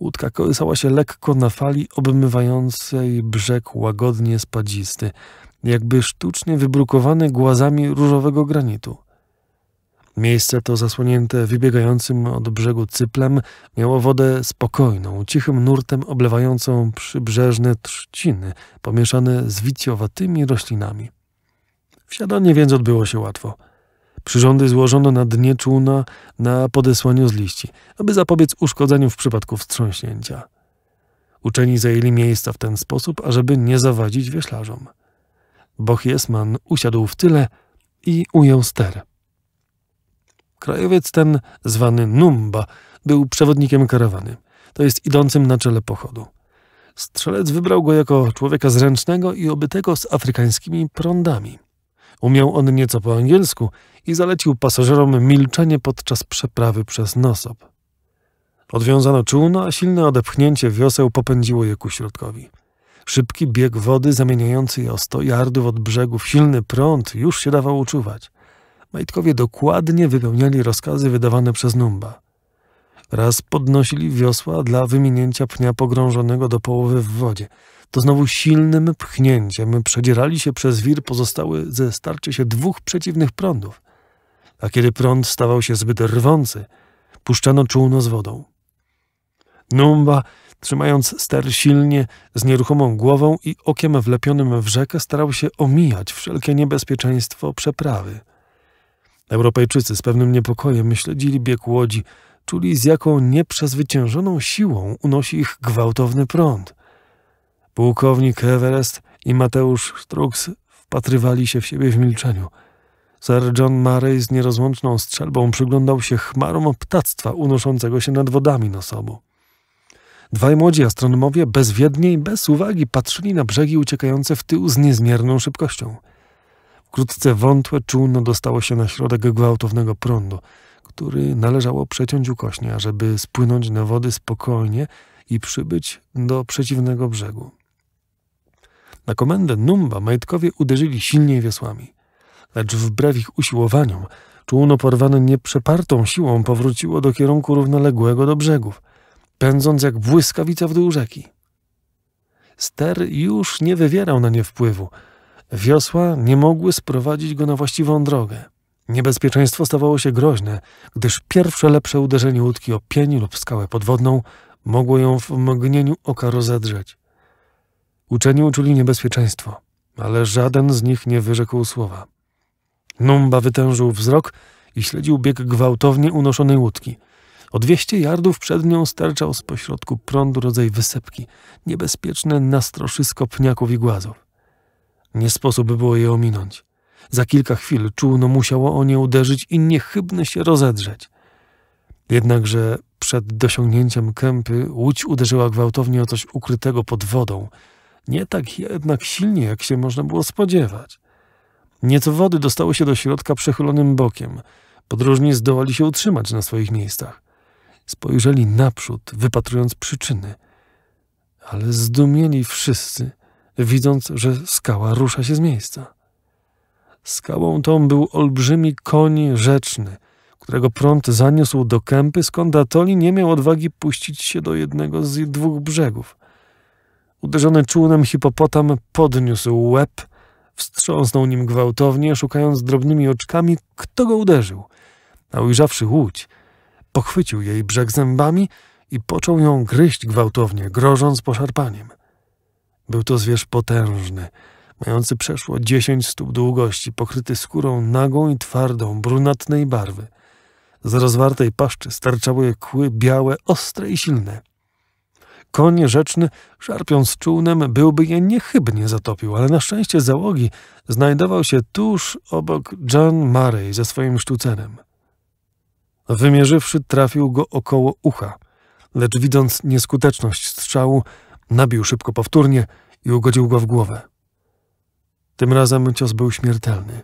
Łódka kołysała się lekko na fali obmywającej brzeg łagodnie spadzisty – jakby sztucznie wybrukowany głazami różowego granitu. Miejsce to zasłonięte wybiegającym od brzegu cyplem miało wodę spokojną, cichym nurtem oblewającą przybrzeżne trzciny pomieszane z wiciowatymi roślinami. Wsiadanie więc odbyło się łatwo. Przyrządy złożono na dnie czółna na podesłaniu z liści, aby zapobiec uszkodzeniu w przypadku wstrząśnięcia. Uczeni zajęli miejsca w ten sposób, ażeby nie zawadzić wieślarzom. Bochiesman usiadł w tyle i ujął ster. Krajowiec ten, zwany Numba, był przewodnikiem karawany, to jest idącym na czele pochodu. Strzelec wybrał go jako człowieka zręcznego i obytego z afrykańskimi prądami. Umiał on nieco po angielsku i zalecił pasażerom milczenie podczas przeprawy przez Nosop. Odwiązano czółno, a silne odepchnięcie wioseł popędziło je ku środkowi. Szybki bieg wody zamieniający je o sto jardów od brzegów, silny prąd już się dawał uczuwać. Majtkowie dokładnie wypełniali rozkazy wydawane przez Numba. Raz podnosili wiosła dla wyminięcia pnia pogrążonego do połowy w wodzie. To znowu silnym pchnięciem przedzierali się przez wir pozostały ze starczy się dwóch przeciwnych prądów. A kiedy prąd stawał się zbyt rwący, puszczano czółno z wodą. Numba Trzymając ster silnie, z nieruchomą głową i okiem wlepionym w rzekę, starał się omijać wszelkie niebezpieczeństwo przeprawy. Europejczycy z pewnym niepokojem śledzili bieg łodzi, czuli z jaką nieprzezwyciężoną siłą unosi ich gwałtowny prąd. Pułkownik Everest i Mateusz Strux wpatrywali się w siebie w milczeniu. Sir John Murray z nierozłączną strzelbą przyglądał się chmarom ptactwa unoszącego się nad wodami na Dwaj młodzi astronomowie bezwiednie i bez uwagi patrzyli na brzegi uciekające w tył z niezmierną szybkością. Wkrótce wątłe czółno dostało się na środek gwałtownego prądu, który należało przeciąć ukośnie, ażeby spłynąć na wody spokojnie i przybyć do przeciwnego brzegu. Na komendę Numba majtkowie uderzyli silniej wiosłami, lecz wbrew ich usiłowaniom czółno porwane nieprzepartą siłą powróciło do kierunku równoległego do brzegów – pędząc jak błyskawica w dół rzeki. Ster już nie wywierał na nie wpływu. Wiosła nie mogły sprowadzić go na właściwą drogę. Niebezpieczeństwo stawało się groźne, gdyż pierwsze lepsze uderzenie łódki o pień lub skałę podwodną mogło ją w mgnieniu oka rozedrzeć. Uczeni uczuli niebezpieczeństwo, ale żaden z nich nie wyrzekł słowa. Numba wytężył wzrok i śledził bieg gwałtownie unoszonej łódki. O 200 yardów przed nią sterczał z pośrodku prądu rodzaj wysepki, niebezpieczne nastroszysko pniaków i głazów. Nie sposób było je ominąć. Za kilka chwil czółno musiało o nie uderzyć i niechybne się rozedrzeć. Jednakże przed dosiągnięciem kępy łódź uderzyła gwałtownie o coś ukrytego pod wodą. Nie tak jednak silnie, jak się można było spodziewać. Nieco wody dostało się do środka przechylonym bokiem. Podróżni zdołali się utrzymać na swoich miejscach. Spojrzeli naprzód, wypatrując przyczyny, ale zdumieli wszyscy, widząc, że skała rusza się z miejsca. Skałą tą był olbrzymi koń rzeczny, którego prąd zaniósł do kępy, skąd Atoli nie miał odwagi puścić się do jednego z dwóch brzegów. Uderzony czółnem hipopotam podniósł łeb, wstrząsnął nim gwałtownie, szukając drobnymi oczkami, kto go uderzył. A ujrzawszy łódź, Pochwycił jej brzeg zębami i począł ją gryźć gwałtownie, grożąc poszarpaniem. Był to zwierz potężny, mający przeszło dziesięć stóp długości, pokryty skórą nagą i twardą, brunatnej barwy. Z rozwartej paszczy starczały kły białe, ostre i silne. Koń rzeczny, szarpiąc czółnem, byłby je niechybnie zatopił, ale na szczęście załogi znajdował się tuż obok John Murray ze swoim sztucerem. Wymierzywszy, trafił go około ucha, lecz widząc nieskuteczność strzału, nabił szybko powtórnie i ugodził go w głowę. Tym razem cios był śmiertelny.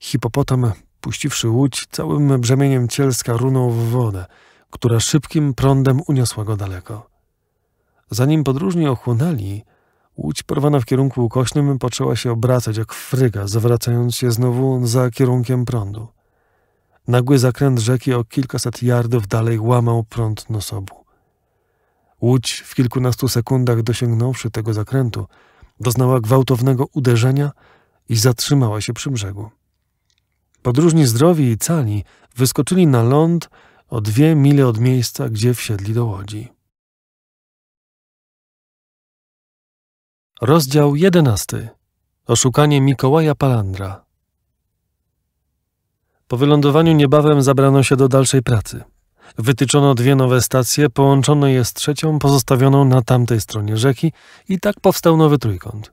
Hipopotam, puściwszy łódź, całym brzemieniem cielska runął w wodę, która szybkim prądem uniosła go daleko. Zanim podróżni ochłonęli, łódź porwana w kierunku ukośnym poczęła się obracać jak fryga, zawracając się znowu za kierunkiem prądu. Nagły zakręt rzeki o kilkaset yardów dalej łamał prąd nosobu. Łódź w kilkunastu sekundach dosięgnąwszy tego zakrętu, doznała gwałtownego uderzenia i zatrzymała się przy brzegu. Podróżni zdrowi i cali wyskoczyli na ląd o dwie mile od miejsca, gdzie wsiedli do łodzi. Rozdział jedenasty. Oszukanie Mikołaja Palandra. Po wylądowaniu niebawem zabrano się do dalszej pracy. Wytyczono dwie nowe stacje, połączono je z trzecią, pozostawioną na tamtej stronie rzeki i tak powstał nowy trójkąt.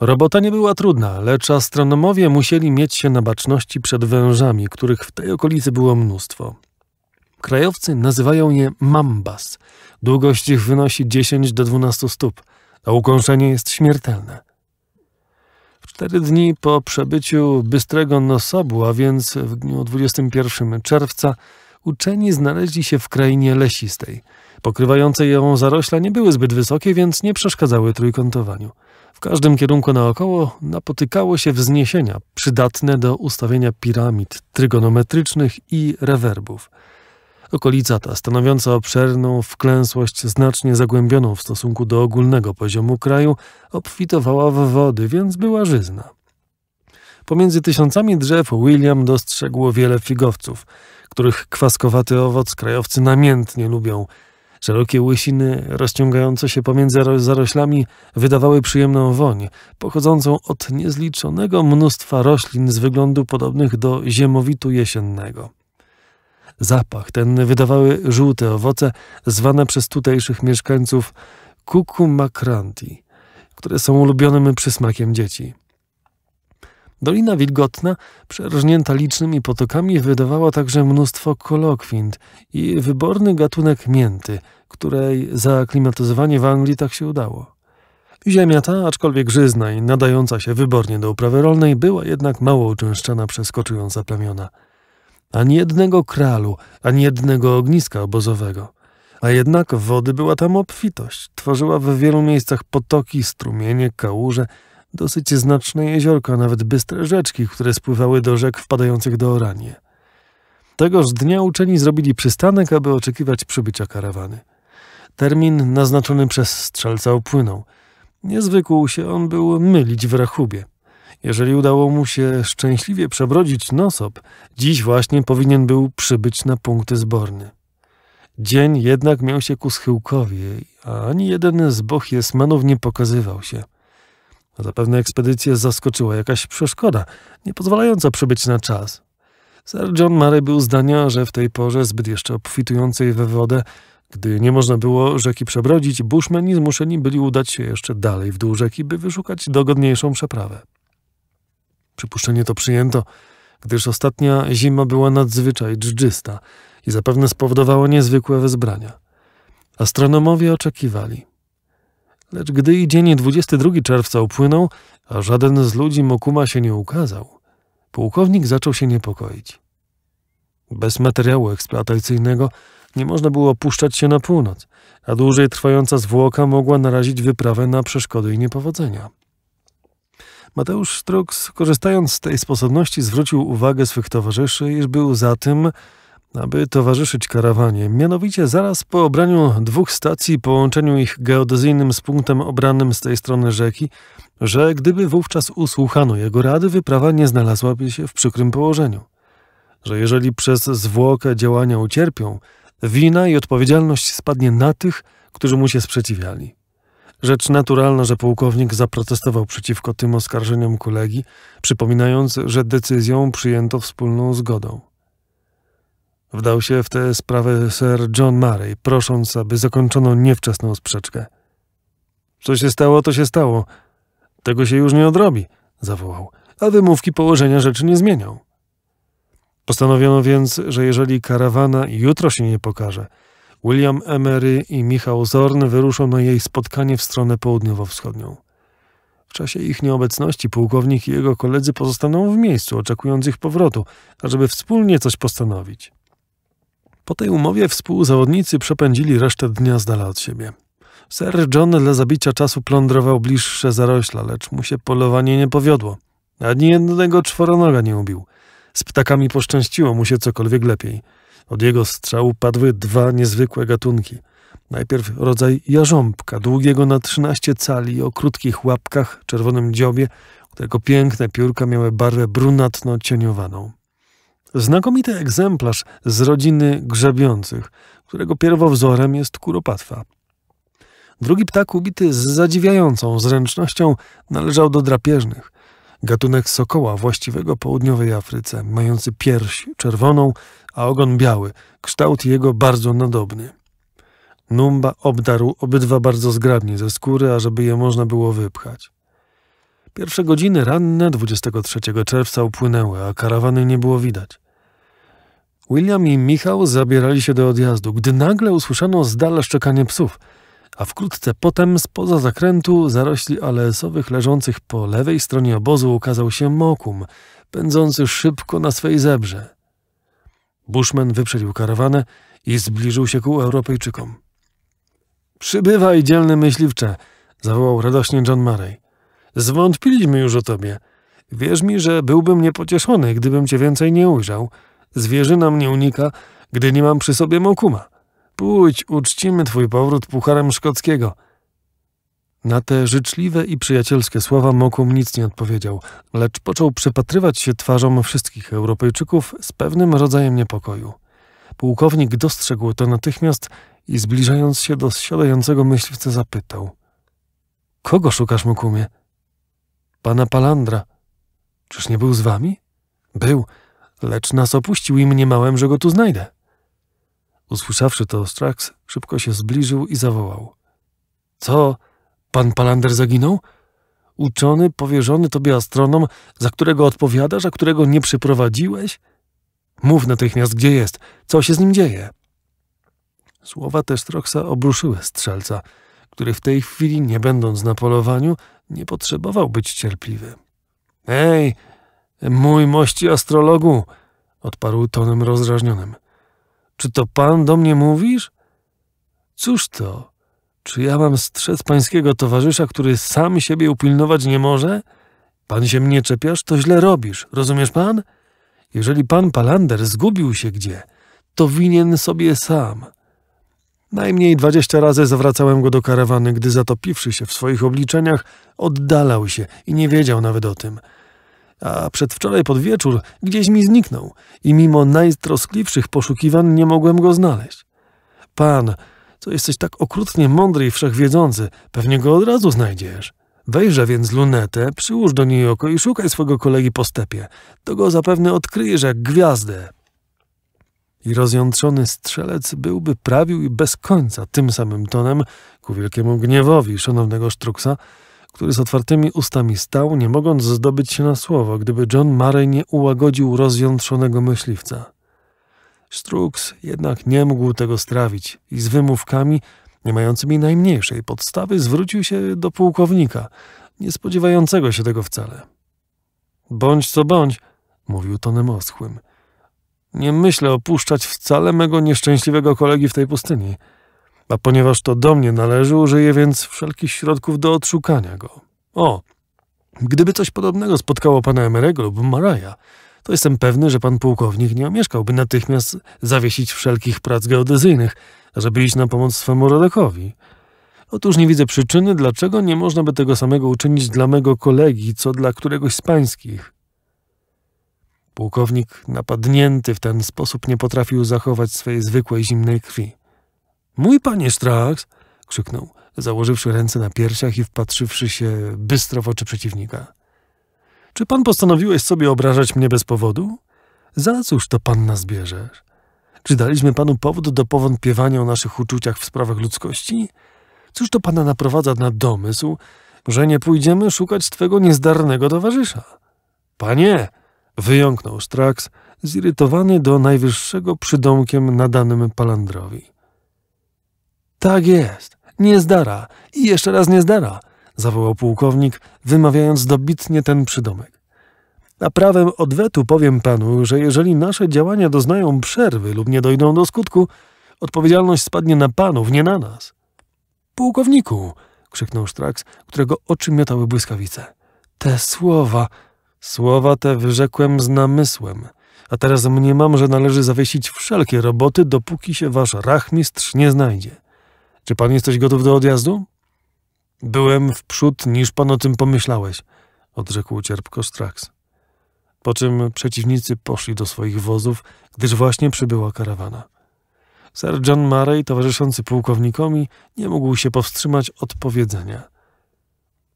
Robota nie była trudna, lecz astronomowie musieli mieć się na baczności przed wężami, których w tej okolicy było mnóstwo. Krajowcy nazywają je mambas. Długość ich wynosi 10 do 12 stóp, a ukąszenie jest śmiertelne. Cztery dni po przebyciu bystrego Nosobu, a więc w dniu 21 czerwca, uczeni znaleźli się w krainie lesistej. Pokrywające ją zarośla nie były zbyt wysokie, więc nie przeszkadzały trójkątowaniu. W każdym kierunku naokoło napotykało się wzniesienia, przydatne do ustawienia piramid trygonometrycznych i rewerbów. Okolica ta, stanowiąca obszerną wklęsłość znacznie zagłębioną w stosunku do ogólnego poziomu kraju, obfitowała w wody, więc była żyzna. Pomiędzy tysiącami drzew William dostrzegł wiele figowców, których kwaskowaty owoc krajowcy namiętnie lubią. Szerokie łysiny rozciągające się pomiędzy zaroślami wydawały przyjemną woń, pochodzącą od niezliczonego mnóstwa roślin z wyglądu podobnych do ziemowitu jesiennego zapach, ten wydawały żółte owoce, zwane przez tutejszych mieszkańców kuku makranti, które są ulubionym przysmakiem dzieci. Dolina wilgotna, przerżnięta licznymi potokami, wydawała także mnóstwo kolokwint i wyborny gatunek mięty, której zaaklimatyzowanie w Anglii tak się udało. Ziemia ta, aczkolwiek żyzna i nadająca się wybornie do uprawy rolnej, była jednak mało uczęszczana przez koczujące plemiona – ani jednego kralu, ani jednego ogniska obozowego. A jednak wody była tam obfitość. Tworzyła w wielu miejscach potoki, strumienie, kałuże, dosyć znaczne jeziorka, nawet bystre rzeczki, które spływały do rzek wpadających do Oranie. Tegoż dnia uczeni zrobili przystanek, aby oczekiwać przybycia karawany. Termin naznaczony przez strzelca upłynął. Niezwykł się on był mylić w rachubie. Jeżeli udało mu się szczęśliwie przebrodzić nosop, dziś właśnie powinien był przybyć na punkty zborny. Dzień jednak miał się ku schyłkowi, a ani jeden z bochiesmanów nie pokazywał się. No zapewne ekspedycję zaskoczyła jakaś przeszkoda, nie pozwalająca przybyć na czas. Sir John Murray był zdania, że w tej porze zbyt jeszcze obfitującej we wodę, gdy nie można było rzeki przebrodzić, buszmeni zmuszeni byli udać się jeszcze dalej w dół rzeki, by wyszukać dogodniejszą przeprawę. Przypuszczenie to przyjęto, gdyż ostatnia zima była nadzwyczaj dżdżysta i zapewne spowodowała niezwykłe wezbrania. Astronomowie oczekiwali. Lecz gdy i dzień 22 czerwca upłynął, a żaden z ludzi Mokuma się nie ukazał, pułkownik zaczął się niepokoić. Bez materiału eksploatacyjnego nie można było puszczać się na północ, a dłużej trwająca zwłoka mogła narazić wyprawę na przeszkody i niepowodzenia. Mateusz Strux, korzystając z tej sposobności, zwrócił uwagę swych towarzyszy, iż był za tym, aby towarzyszyć karawanie. Mianowicie zaraz po obraniu dwóch stacji, połączeniu ich geodezyjnym z punktem obranym z tej strony rzeki, że gdyby wówczas usłuchano jego rady, wyprawa nie znalazłaby się w przykrym położeniu. Że jeżeli przez zwłokę działania ucierpią, wina i odpowiedzialność spadnie na tych, którzy mu się sprzeciwiali. Rzecz naturalna, że pułkownik zaprotestował przeciwko tym oskarżeniom kolegi, przypominając, że decyzją przyjęto wspólną zgodą. Wdał się w tę sprawę Sir John Murray, prosząc, aby zakończono niewczesną sprzeczkę. Co się stało, to się stało. Tego się już nie odrobi, zawołał, a wymówki położenia rzeczy nie zmienią. Postanowiono więc, że jeżeli karawana jutro się nie pokaże – William Emery i Michał Zorn wyruszą na jej spotkanie w stronę południowo-wschodnią. W czasie ich nieobecności pułkownik i jego koledzy pozostaną w miejscu, oczekując ich powrotu, ażeby wspólnie coś postanowić. Po tej umowie współzawodnicy przepędzili resztę dnia z dala od siebie. Sir John dla zabicia czasu plądrował bliższe zarośla, lecz mu się polowanie nie powiodło. Ani jednego czworonoga nie ubił. Z ptakami poszczęściło mu się cokolwiek lepiej – od jego strzału padły dwa niezwykłe gatunki. Najpierw rodzaj jarząbka, długiego na 13 cali, o krótkich łapkach, czerwonym dziobie, którego piękne piórka miały barwę brunatno-cieniowaną. Znakomity egzemplarz z rodziny grzebiących, którego pierwowzorem jest kuropatwa. Drugi ptak ubity z zadziwiającą zręcznością należał do drapieżnych gatunek sokoła właściwego południowej Afryce, mający pierś czerwoną, a ogon biały, kształt jego bardzo nadobny. Numba obdarł obydwa bardzo zgrabnie ze skóry, ażeby je można było wypchać. Pierwsze godziny ranne 23 czerwca upłynęły, a karawany nie było widać. William i Michał zabierali się do odjazdu, gdy nagle usłyszano z dala szczekanie psów – a wkrótce potem spoza zakrętu zarośli alesowych leżących po lewej stronie obozu ukazał się mokum, pędzący szybko na swej zebrze. Bushman wyprzedził karawanę i zbliżył się ku Europejczykom. Przybywaj, dzielny myśliwcze, zawołał radośnie John Murray. Zwątpiliśmy już o tobie. Wierz mi, że byłbym niepocieszony, gdybym cię więcej nie ujrzał. Zwierzyna mnie unika, gdy nie mam przy sobie mokuma. Pójdź, uczcimy twój powrót pucharem szkockiego. Na te życzliwe i przyjacielskie słowa Mokum nic nie odpowiedział, lecz począł przypatrywać się twarzom wszystkich Europejczyków z pewnym rodzajem niepokoju. Pułkownik dostrzegł to natychmiast i zbliżając się do zsiadającego myśliwca zapytał. Kogo szukasz, Mokumie? Pana Palandra. Czyż nie był z wami? Był, lecz nas opuścił i mniemałem, że go tu znajdę. Usłyszawszy to, Strax szybko się zbliżył i zawołał. Co? Pan Palander zaginął? Uczony, powierzony tobie astronom, za którego odpowiadasz, a którego nie przyprowadziłeś? Mów natychmiast, gdzie jest, co się z nim dzieje. Słowa te Stroksa obruszyły strzelca, który w tej chwili, nie będąc na polowaniu, nie potrzebował być cierpliwy. Ej, mój mości astrologu! odparł tonem rozrażnionym. Czy to pan do mnie mówisz? Cóż to? Czy ja mam strzec pańskiego towarzysza, który sam siebie upilnować nie może? Pan się mnie czepiasz, to źle robisz, rozumiesz pan? Jeżeli pan Palander zgubił się gdzie, to winien sobie sam. Najmniej dwadzieścia razy zawracałem go do karawany, gdy zatopiwszy się w swoich obliczeniach, oddalał się i nie wiedział nawet o tym – a przedwczoraj pod wieczór gdzieś mi zniknął i mimo najtroskliwszych poszukiwań nie mogłem go znaleźć. Pan, co jesteś tak okrutnie mądry i wszechwiedzący, pewnie go od razu znajdziesz. Wejrzę więc lunetę, przyłóż do niej oko i szukaj swego kolegi po stepie. To go zapewne odkryjesz jak gwiazdę. I rozjątrzony strzelec byłby prawił i bez końca tym samym tonem ku wielkiemu gniewowi szanownego Sztruksa, który z otwartymi ustami stał, nie mogąc zdobyć się na słowo, gdyby John Murray nie ułagodził rozjątrzonego myśliwca. Strux jednak nie mógł tego strawić i z wymówkami, nie mającymi najmniejszej podstawy, zwrócił się do pułkownika, nie spodziewającego się tego wcale. Bądź co bądź, mówił tonem oschłym. Nie myślę opuszczać wcale mego nieszczęśliwego kolegi w tej pustyni a ponieważ to do mnie należy, użyję więc wszelkich środków do odszukania go. O, gdyby coś podobnego spotkało pana Emerego lub Maraja, to jestem pewny, że pan pułkownik nie omieszkałby natychmiast zawiesić wszelkich prac geodezyjnych, żeby iść na pomoc swemu rodakowi. Otóż nie widzę przyczyny, dlaczego nie można by tego samego uczynić dla mego kolegi, co dla któregoś z pańskich. Pułkownik, napadnięty w ten sposób, nie potrafił zachować swej zwykłej zimnej krwi. Mój panie Strax! krzyknął, założywszy ręce na piersiach i wpatrzywszy się bystro w oczy przeciwnika. Czy pan postanowiłeś sobie obrażać mnie bez powodu? Za cóż to pan nas bierzesz? Czy daliśmy panu powód do powątpiewania o naszych uczuciach w sprawach ludzkości? Cóż to pana naprowadza na domysł, że nie pójdziemy szukać twego niezdarnego towarzysza? Panie! wyjąknął Strax, zirytowany do najwyższego przydomkiem nadanym palandrowi. Tak jest. Nie zdara. I jeszcze raz nie zdara. Zawołał pułkownik, wymawiając dobitnie ten przydomek. A prawem odwetu powiem panu, że jeżeli nasze działania doznają przerwy lub nie dojdą do skutku, odpowiedzialność spadnie na panów, nie na nas. Pułkowniku! krzyknął Strax, którego oczy miotały błyskawice. Te słowa, słowa te wyrzekłem z namysłem, a teraz mniemam, że należy zawiesić wszelkie roboty, dopóki się wasz rachmistrz nie znajdzie. Czy pan jesteś gotów do odjazdu? Byłem w przód, niż pan o tym pomyślałeś, odrzekł cierpko Strax. Po czym przeciwnicy poszli do swoich wozów, gdyż właśnie przybyła karawana. Sir John Murray, towarzyszący pułkownikowi, nie mógł się powstrzymać od powiedzenia.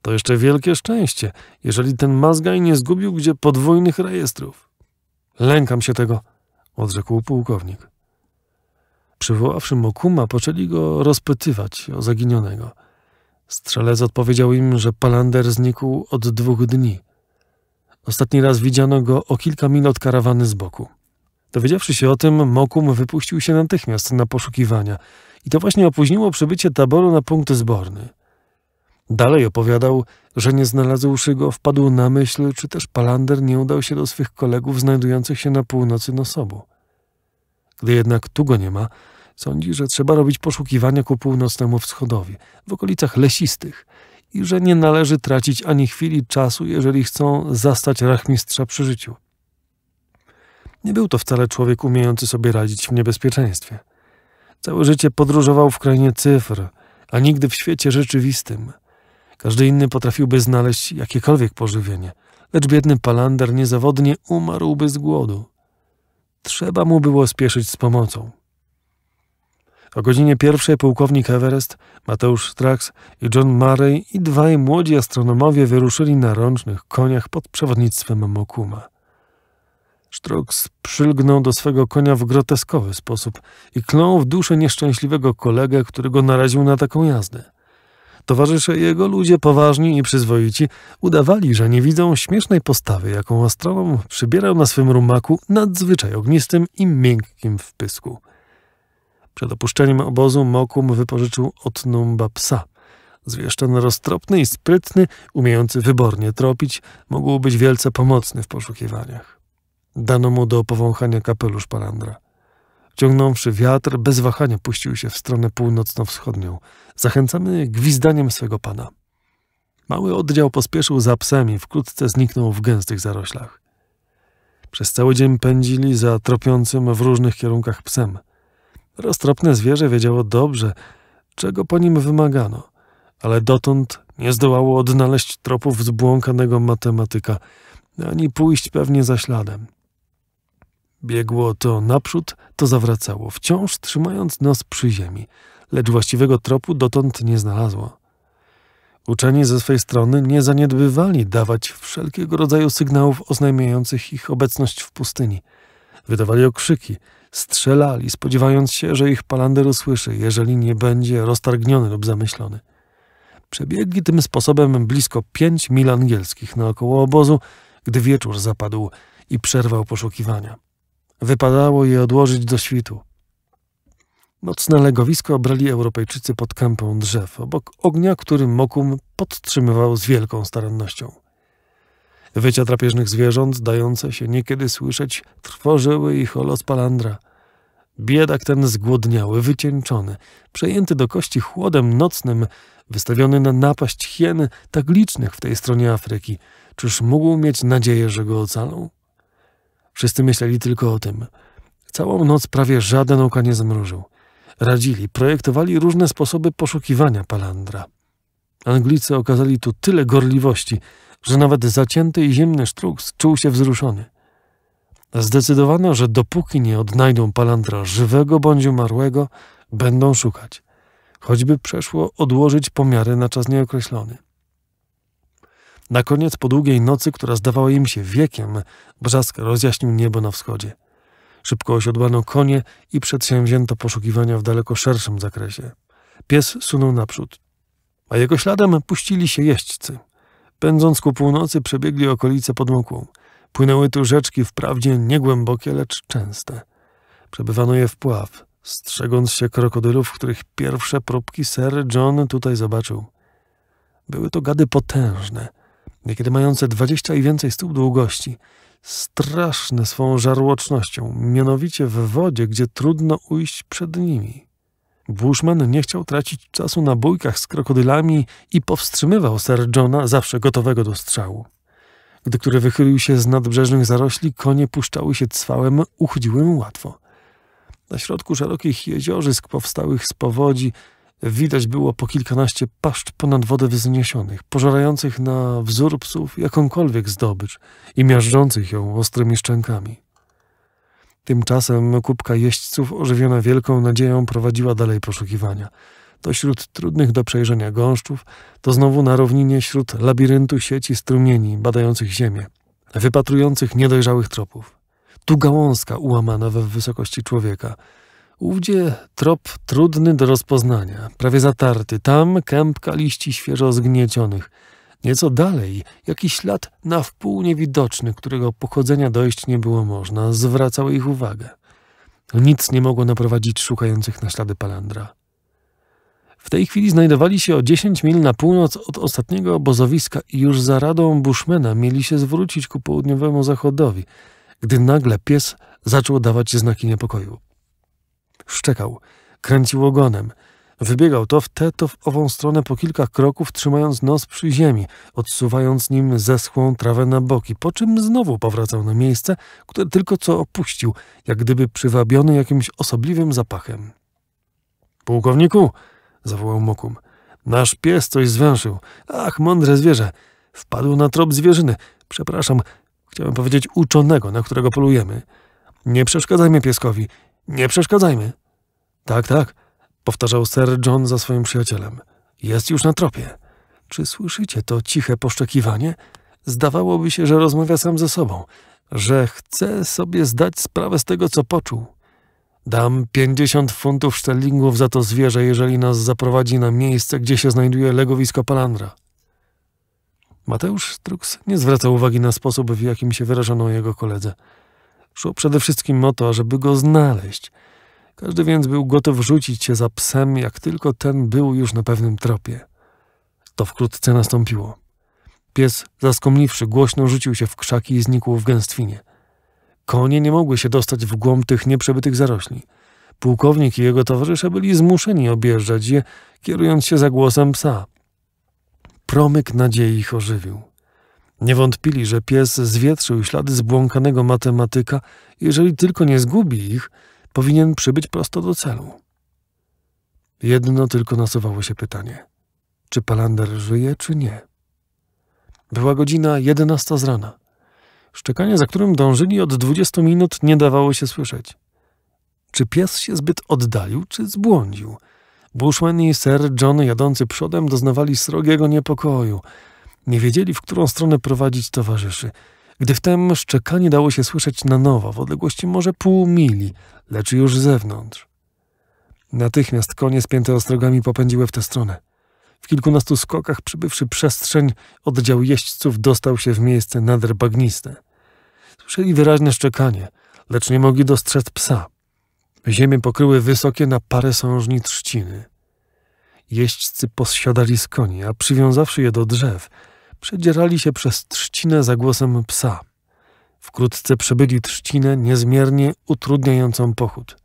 To jeszcze wielkie szczęście, jeżeli ten mazgaj nie zgubił gdzie podwójnych rejestrów. Lękam się tego, odrzekł pułkownik. Przywoławszy Mokuma, poczęli go rozpytywać o zaginionego. Strzelec odpowiedział im, że Palander znikł od dwóch dni. Ostatni raz widziano go o kilka mil od karawany z boku. Dowiedziawszy się o tym, Mokum wypuścił się natychmiast na poszukiwania i to właśnie opóźniło przybycie taboru na punkt zborny. Dalej opowiadał, że nie znalazłszy go, wpadł na myśl, czy też Palander nie udał się do swych kolegów znajdujących się na północy Nosobu. Gdy jednak tu go nie ma, sądzi, że trzeba robić poszukiwania ku północnemu wschodowi, w okolicach lesistych i że nie należy tracić ani chwili czasu, jeżeli chcą zastać rachmistrza przy życiu. Nie był to wcale człowiek umiejący sobie radzić w niebezpieczeństwie. Całe życie podróżował w krainie cyfr, a nigdy w świecie rzeczywistym. Każdy inny potrafiłby znaleźć jakiekolwiek pożywienie, lecz biedny Palander niezawodnie umarłby z głodu. Trzeba mu było spieszyć z pomocą. O godzinie pierwszej pułkownik Everest, Mateusz Strax i John Murray i dwaj młodzi astronomowie wyruszyli na rącznych koniach pod przewodnictwem Mokuma. Sztroks przylgnął do swego konia w groteskowy sposób i klnął w duszę nieszczęśliwego kolegę, który go naraził na taką jazdę. Towarzysze jego, ludzie poważni i przyzwoici, udawali, że nie widzą śmiesznej postawy, jaką astronom przybierał na swym rumaku nadzwyczaj ognistym i miękkim w pysku. Przed opuszczeniem obozu Mokum wypożyczył od Numba psa. Zwieszczon roztropny i sprytny, umiejący wybornie tropić, mógł być wielce pomocny w poszukiwaniach. Dano mu do powąchania kapelusz palandra. Ciągnąwszy wiatr, bez wahania puścił się w stronę północno-wschodnią, zachęcany gwizdaniem swego pana. Mały oddział pospieszył za psem i wkrótce zniknął w gęstych zaroślach. Przez cały dzień pędzili za tropiącym w różnych kierunkach psem. Roztropne zwierzę wiedziało dobrze, czego po nim wymagano, ale dotąd nie zdołało odnaleźć tropów zbłąkanego matematyka, ani pójść pewnie za śladem. Biegło to naprzód, to zawracało, wciąż trzymając nos przy ziemi, lecz właściwego tropu dotąd nie znalazło. Uczeni ze swej strony nie zaniedbywali dawać wszelkiego rodzaju sygnałów oznajmiających ich obecność w pustyni. Wydawali okrzyki, strzelali, spodziewając się, że ich palander usłyszy, jeżeli nie będzie roztargniony lub zamyślony. Przebiegli tym sposobem blisko pięć mil angielskich naokoło obozu, gdy wieczór zapadł i przerwał poszukiwania. Wypadało je odłożyć do świtu. Nocne legowisko brali Europejczycy pod kępą drzew, obok ognia, który Mokum podtrzymywał z wielką starannością. Wycia drapieżnych zwierząt, dające się niekiedy słyszeć, trwożyły ich o los palandra. Biedak ten zgłodniały, wycieńczony, przejęty do kości chłodem nocnym, wystawiony na napaść hien tak licznych w tej stronie Afryki. Czyż mógł mieć nadzieję, że go ocalą? Wszyscy myśleli tylko o tym. Całą noc prawie żaden oka nie zmrużył. Radzili, projektowali różne sposoby poszukiwania palandra. Anglicy okazali tu tyle gorliwości, że nawet zacięty i zimny sztruks czuł się wzruszony. Zdecydowano, że dopóki nie odnajdą palandra żywego bądź umarłego, będą szukać. Choćby przeszło odłożyć pomiary na czas nieokreślony. Na koniec, po długiej nocy, która zdawała im się wiekiem, brzask rozjaśnił niebo na wschodzie. Szybko osiodłano konie i przedsięwzięto poszukiwania w daleko szerszym zakresie. Pies sunął naprzód, a jego śladem puścili się jeźdźcy. Pędząc ku północy, przebiegli okolice pod mokłą. Płynęły tu rzeczki wprawdzie niegłębokie, lecz częste. Przebywano je w pław, strzegąc się krokodylów, których pierwsze próbki Sir John tutaj zobaczył. Były to gady potężne, niekiedy mające dwadzieścia i więcej stóp długości, straszne swą żarłocznością, mianowicie w wodzie, gdzie trudno ujść przed nimi. Bushman nie chciał tracić czasu na bójkach z krokodylami i powstrzymywał Sir Johna, zawsze gotowego do strzału. Gdy który wychylił się z nadbrzeżnych zarośli, konie puszczały się cwałem, uchodziły mu łatwo. Na środku szerokich jeziorzysk powstałych z powodzi Widać było po kilkanaście paszcz ponad wodę wzniesionych, pożerających na wzór psów jakąkolwiek zdobycz i miażdżących ją ostrymi szczękami. Tymczasem kubka jeźdźców, ożywiona wielką nadzieją, prowadziła dalej poszukiwania. To śród trudnych do przejrzenia gąszczów, to znowu na równinie śród labiryntu sieci strumieni badających ziemię, wypatrujących niedojrzałych tropów. Tu gałązka ułamana we wysokości człowieka – Ówdzie trop trudny do rozpoznania, prawie zatarty. Tam kępka liści świeżo zgniecionych. Nieco dalej jakiś ślad na wpół niewidoczny, którego pochodzenia dojść nie było można, zwracał ich uwagę. Nic nie mogło naprowadzić szukających na ślady palandra. W tej chwili znajdowali się o 10 mil na północ od ostatniego obozowiska i już za radą Bushmana mieli się zwrócić ku południowemu zachodowi, gdy nagle pies zaczął dawać znaki niepokoju. Szczekał, kręcił ogonem. Wybiegał to w tę, to w ową stronę po kilka kroków, trzymając nos przy ziemi, odsuwając nim zeschłą trawę na boki, po czym znowu powracał na miejsce, które tylko co opuścił, jak gdyby przywabiony jakimś osobliwym zapachem. Pułkowniku! zawołał Mokum. Nasz pies coś zwęszył. Ach, mądre zwierzę! Wpadł na trop zwierzyny. Przepraszam, chciałem powiedzieć uczonego, na którego polujemy. Nie przeszkadzajmy pieskowi. Nie przeszkadzajmy. Tak, tak, powtarzał Sir John za swoim przyjacielem. Jest już na tropie. Czy słyszycie to ciche poszczekiwanie? Zdawałoby się, że rozmawia sam ze sobą, że chce sobie zdać sprawę z tego, co poczuł. Dam pięćdziesiąt funtów sztelingów za to zwierzę, jeżeli nas zaprowadzi na miejsce, gdzie się znajduje legowisko Palandra. Mateusz Strux nie zwraca uwagi na sposób, w jakim się wyrażono jego koledze. Szło przede wszystkim o to, żeby go znaleźć. Każdy więc był gotów rzucić się za psem, jak tylko ten był już na pewnym tropie. To wkrótce nastąpiło. Pies, zaskomliwszy, głośno rzucił się w krzaki i znikł w gęstwinie. Konie nie mogły się dostać w głąb tych nieprzebytych zarośli. Pułkownik i jego towarzysze byli zmuszeni objeżdżać je, kierując się za głosem psa. Promyk nadziei ich ożywił. Nie wątpili, że pies zwietrzył ślady zbłąkanego matematyka i jeżeli tylko nie zgubi ich, powinien przybyć prosto do celu. Jedno tylko nasuwało się pytanie. Czy Palander żyje, czy nie? Była godzina jedenasta z rana. Szczekanie, za którym dążyli od dwudziestu minut, nie dawało się słyszeć. Czy pies się zbyt oddalił, czy zbłądził? Bushman i Sir John jadący przodem doznawali srogiego niepokoju – nie wiedzieli, w którą stronę prowadzić towarzyszy. Gdy wtem szczekanie dało się słyszeć na nowo, w odległości może pół mili, lecz już zewnątrz. Natychmiast konie spięte ostrogami popędziły w tę stronę. W kilkunastu skokach przybywszy przestrzeń, oddział jeźdźców dostał się w miejsce nader bagniste. Słyszeli wyraźne szczekanie, lecz nie mogli dostrzec psa. Ziemię pokryły wysokie na parę sążni trzciny. Jeźdźcy posiadali z koni, a przywiązawszy je do drzew, przedzierali się przez trzcinę za głosem psa. Wkrótce przebyli trzcinę niezmiernie utrudniającą pochód.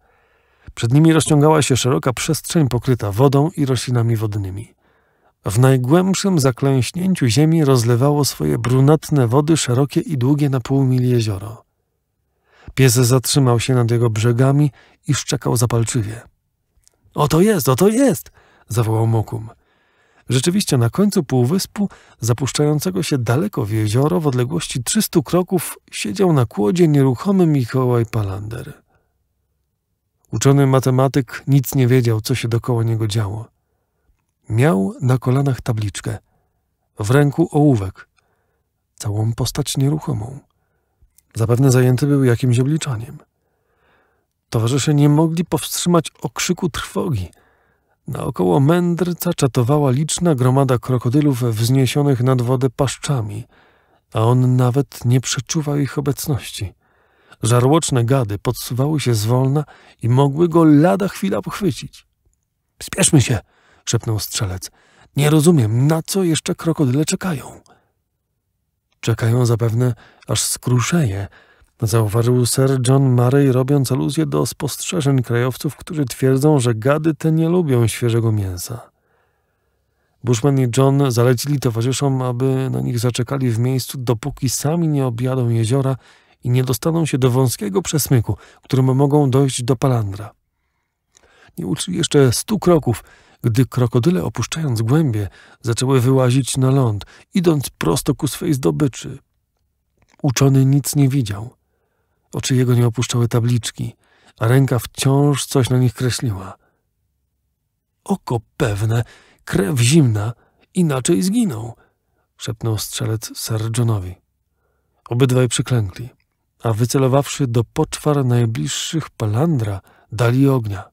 Przed nimi rozciągała się szeroka przestrzeń pokryta wodą i roślinami wodnymi. W najgłębszym zaklęśnięciu ziemi rozlewało swoje brunatne wody szerokie i długie na pół mil jezioro. Pies zatrzymał się nad jego brzegami i szczekał zapalczywie. – Oto jest, oto jest! – zawołał Mokum – Rzeczywiście na końcu półwyspu, zapuszczającego się daleko w jezioro w odległości 300 kroków, siedział na kłodzie nieruchomy Mikołaj Palander. Uczony matematyk nic nie wiedział, co się dokoła niego działo. Miał na kolanach tabliczkę, w ręku ołówek, całą postać nieruchomą. Zapewne zajęty był jakimś obliczaniem. Towarzysze nie mogli powstrzymać okrzyku trwogi – Naokoło mędrca czatowała liczna gromada krokodylów wzniesionych nad wodę paszczami, a on nawet nie przeczuwał ich obecności. Żarłoczne gady podsuwały się zwolna i mogły go lada chwila pochwycić. — Spieszmy się! — szepnął strzelec. — Nie rozumiem, na co jeszcze krokodyle czekają? — Czekają zapewne, aż skruszeje — Zauważył Sir John Murray, robiąc aluzję do spostrzeżeń krajowców, którzy twierdzą, że gady te nie lubią świeżego mięsa. Bushman i John zalecili towarzyszom, aby na nich zaczekali w miejscu, dopóki sami nie objadą jeziora i nie dostaną się do wąskiego przesmyku, którym mogą dojść do palandra. Nie uczyli jeszcze stu kroków, gdy krokodyle opuszczając głębie zaczęły wyłazić na ląd, idąc prosto ku swej zdobyczy. Uczony nic nie widział. Oczy jego nie opuszczały tabliczki, a ręka wciąż coś na nich kreśliła. Oko pewne, krew zimna, inaczej zginął, szepnął strzelec Sir Johnowi. Obydwaj przyklękli, a wycelowawszy do poczwar najbliższych palandra, dali ognia.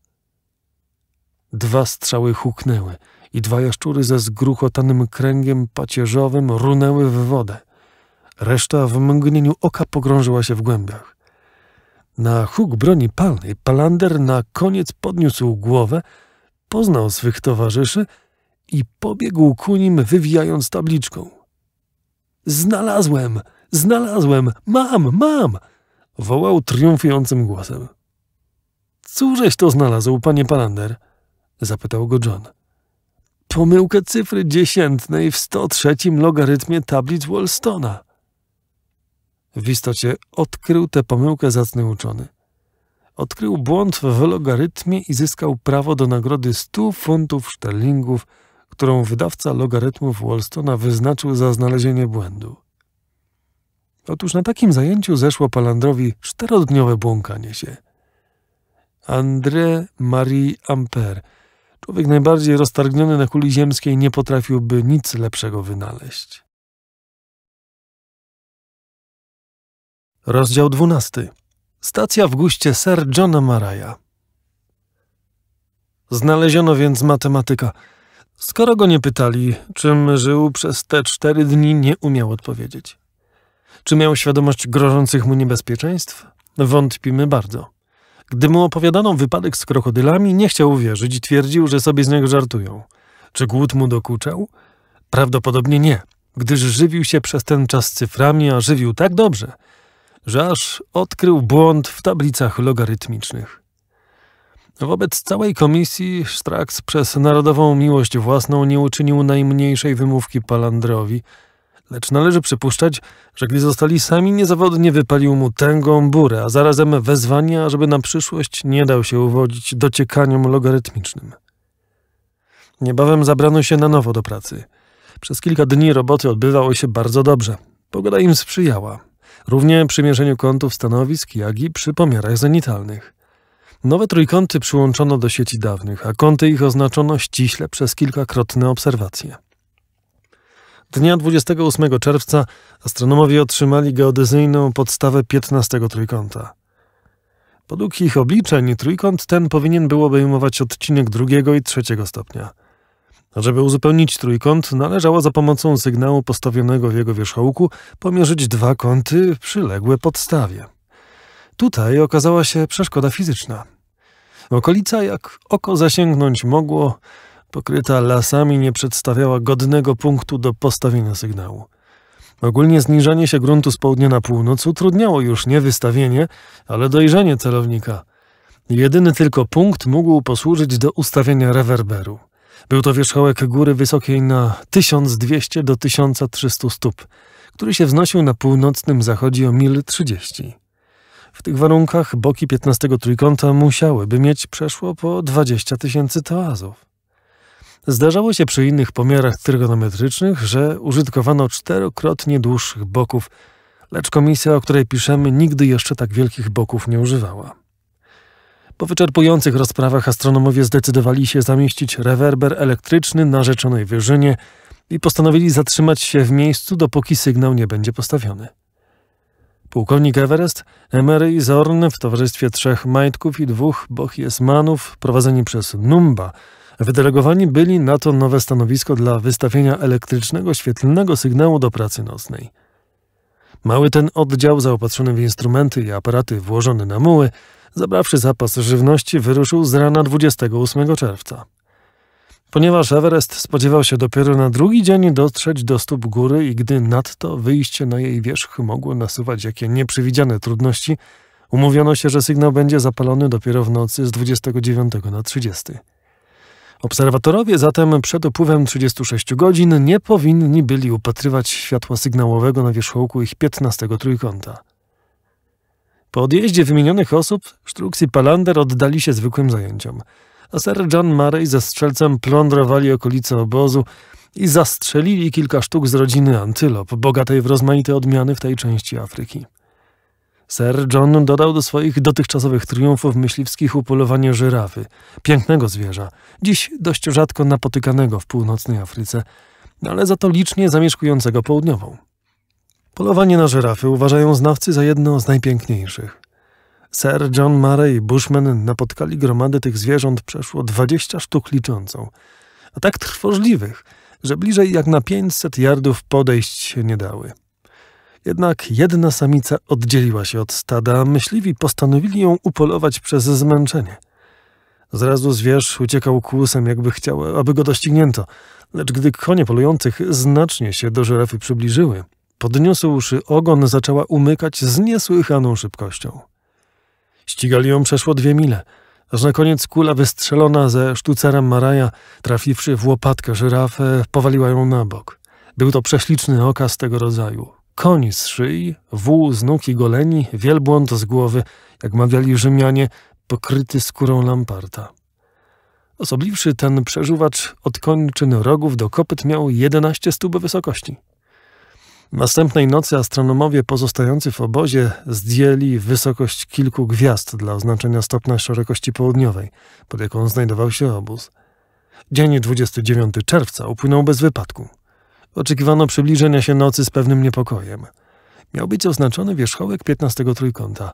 Dwa strzały huknęły i dwa jaszczury ze zgruchotanym kręgiem pacierzowym runęły w wodę. Reszta w mgnieniu oka pogrążyła się w głębiach na huk broni palnej Palander na koniec podniósł głowę, poznał swych towarzyszy i pobiegł ku nim, wywijając tabliczką. Znalazłem! Znalazłem! Mam! Mam! wołał triumfującym głosem. Cóżeś to znalazł, panie Palander? zapytał go John. Pomyłkę cyfry dziesiętnej w 103 logarytmie tablic Wolstona. W istocie odkrył tę pomyłkę zacny uczony. Odkrył błąd w logarytmie i zyskał prawo do nagrody 100 funtów szterlingów, którą wydawca logarytmów Wolstona wyznaczył za znalezienie błędu. Otóż na takim zajęciu zeszło Palandrowi czterodniowe błąkanie się. André Marie Ampère, człowiek najbardziej roztargniony na kuli ziemskiej, nie potrafiłby nic lepszego wynaleźć. Rozdział 12. Stacja w guście Sir Johna Maraya. Znaleziono więc matematyka. Skoro go nie pytali, czym żył przez te cztery dni, nie umiał odpowiedzieć. Czy miał świadomość grożących mu niebezpieczeństw? Wątpimy bardzo. Gdy mu opowiadano wypadek z krokodylami, nie chciał uwierzyć i twierdził, że sobie z niego żartują. Czy głód mu dokuczał? Prawdopodobnie nie, gdyż żywił się przez ten czas cyframi, a żywił tak dobrze – że aż odkrył błąd w tablicach logarytmicznych. Wobec całej komisji Strax przez narodową miłość własną nie uczynił najmniejszej wymówki Palandrowi, lecz należy przypuszczać, że gdy zostali sami, niezawodnie wypalił mu tęgą burę, a zarazem wezwanie, żeby na przyszłość nie dał się uwodzić dociekaniom logarytmicznym. Niebawem zabrano się na nowo do pracy. Przez kilka dni roboty odbywało się bardzo dobrze. Pogoda im sprzyjała. Równie przy mierzeniu kątów stanowisk, jak i przy pomiarach zenitalnych. Nowe trójkąty przyłączono do sieci dawnych, a kąty ich oznaczono ściśle przez kilkakrotne obserwacje. Dnia 28 czerwca astronomowie otrzymali geodezyjną podstawę 15 trójkąta. Podług ich obliczeń trójkąt ten powinien był obejmować odcinek drugiego i trzeciego stopnia – żeby uzupełnić trójkąt, należało za pomocą sygnału postawionego w jego wierzchołku pomierzyć dwa kąty przyległe podstawie. Tutaj okazała się przeszkoda fizyczna. Okolica, jak oko zasięgnąć mogło, pokryta lasami, nie przedstawiała godnego punktu do postawienia sygnału. Ogólnie zniżanie się gruntu z południa na północ utrudniało już nie wystawienie, ale dojrzenie celownika. Jedyny tylko punkt mógł posłużyć do ustawienia rewerberu. Był to wierzchołek góry wysokiej na 1200 do 1300 stóp, który się wznosił na północnym zachodzie o mil 30. W tych warunkach boki 15 trójkąta musiałyby mieć przeszło po 20 tysięcy toazów. Zdarzało się przy innych pomiarach trygonometrycznych, że użytkowano czterokrotnie dłuższych boków, lecz komisja, o której piszemy, nigdy jeszcze tak wielkich boków nie używała. Po wyczerpujących rozprawach astronomowie zdecydowali się zamieścić rewerber elektryczny na rzeczonej wyżynie i postanowili zatrzymać się w miejscu, dopóki sygnał nie będzie postawiony. Pułkownik Everest, Emery i Zorn w towarzystwie trzech majtków i dwóch bochiesmanów prowadzeni przez Numba wydelegowani byli na to nowe stanowisko dla wystawienia elektrycznego świetlnego sygnału do pracy nocnej. Mały ten oddział zaopatrzony w instrumenty i aparaty włożony na muły zabrawszy zapas żywności, wyruszył z rana 28 czerwca. Ponieważ Everest spodziewał się dopiero na drugi dzień dotrzeć do stóp góry i gdy nadto wyjście na jej wierzch mogło nasuwać jakie nieprzewidziane trudności, umówiono się, że sygnał będzie zapalony dopiero w nocy z 29 na 30. Obserwatorowie zatem przed upływem 36 godzin nie powinni byli upatrywać światła sygnałowego na wierzchołku ich 15 trójkąta. Po odjeździe wymienionych osób, strukcy i Palander oddali się zwykłym zajęciom, a Sir John Murray ze strzelcem plądrowali okolice obozu i zastrzelili kilka sztuk z rodziny antylop, bogatej w rozmaite odmiany w tej części Afryki. Sir John dodał do swoich dotychczasowych triumfów myśliwskich upolowanie żyrawy, pięknego zwierza, dziś dość rzadko napotykanego w północnej Afryce, ale za to licznie zamieszkującego południową. Polowanie na żyrafy uważają znawcy za jedno z najpiękniejszych. Sir John Murray i Bushman napotkali gromadę tych zwierząt przeszło 20 sztuk liczącą, a tak trwożliwych, że bliżej jak na 500 yardów podejść się nie dały. Jednak jedna samica oddzieliła się od stada, a myśliwi postanowili ją upolować przez zmęczenie. Zrazu zwierz uciekał kłusem, jakby chciał, aby go doścignięto, lecz gdy konie polujących znacznie się do żerafy przybliżyły – Podniósłszy ogon, zaczęła umykać z niesłychaną szybkością. Ścigali ją przeszło dwie mile, aż na koniec kula wystrzelona ze sztucerem Maraja, trafiwszy w łopatkę żyrafę, powaliła ją na bok. Był to prześliczny okaz tego rodzaju. Koń z szyi, wół z nóg i goleni, wielbłąd z głowy, jak mawiali Rzymianie, pokryty skórą lamparta. Osobliwszy ten przeżuwacz od kończyn rogów do kopyt miał 11 stóp wysokości. Następnej nocy astronomowie pozostający w obozie zdjęli wysokość kilku gwiazd dla oznaczenia stopnia szerokości południowej, pod jaką znajdował się obóz. Dzień 29 czerwca upłynął bez wypadku. Oczekiwano przybliżenia się nocy z pewnym niepokojem. Miał być oznaczony wierzchołek 15 trójkąta.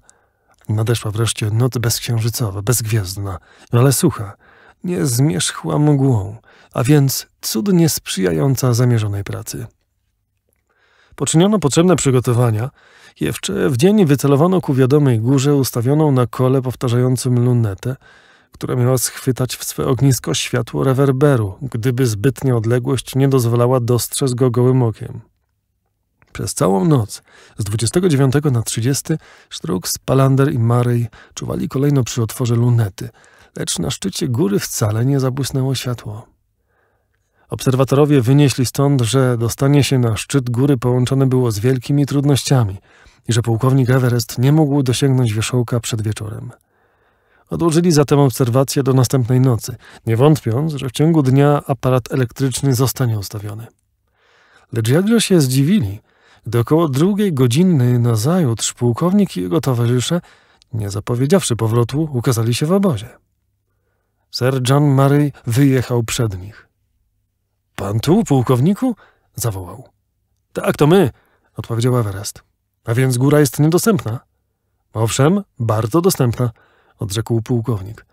Nadeszła wreszcie noc bezksiężycowa, bezgwiezdna, ale sucha, nie zmierzchła mgłą, a więc cudnie sprzyjająca zamierzonej pracy. Poczyniono potrzebne przygotowania. Jeszcze w dzień wycelowano ku wiadomej górze ustawioną na kole powtarzającym lunetę, która miała schwytać w swe ognisko światło rewerberu, gdyby zbytnia odległość nie dozwalała dostrzec go gołym okiem. Przez całą noc, z 29 na 30, Strux, Palander i Marej czuwali kolejno przy otworze lunety, lecz na szczycie góry wcale nie zabłysnęło światło. Obserwatorowie wynieśli stąd, że dostanie się na szczyt góry połączone było z wielkimi trudnościami i że pułkownik Everest nie mógł dosięgnąć wierzchołka przed wieczorem. Odłożyli zatem obserwację do następnej nocy, nie wątpiąc, że w ciągu dnia aparat elektryczny zostanie ustawiony. Lecz jakże się zdziwili, gdy około drugiej godziny nazajutrz pułkownik i jego towarzysze, nie zapowiedziawszy powrotu, ukazali się w obozie. Sir John Murray wyjechał przed nich. Pan tu, pułkowniku? zawołał. Tak, to my, odpowiedział Everest. A więc góra jest niedostępna. Owszem, bardzo dostępna, odrzekł pułkownik.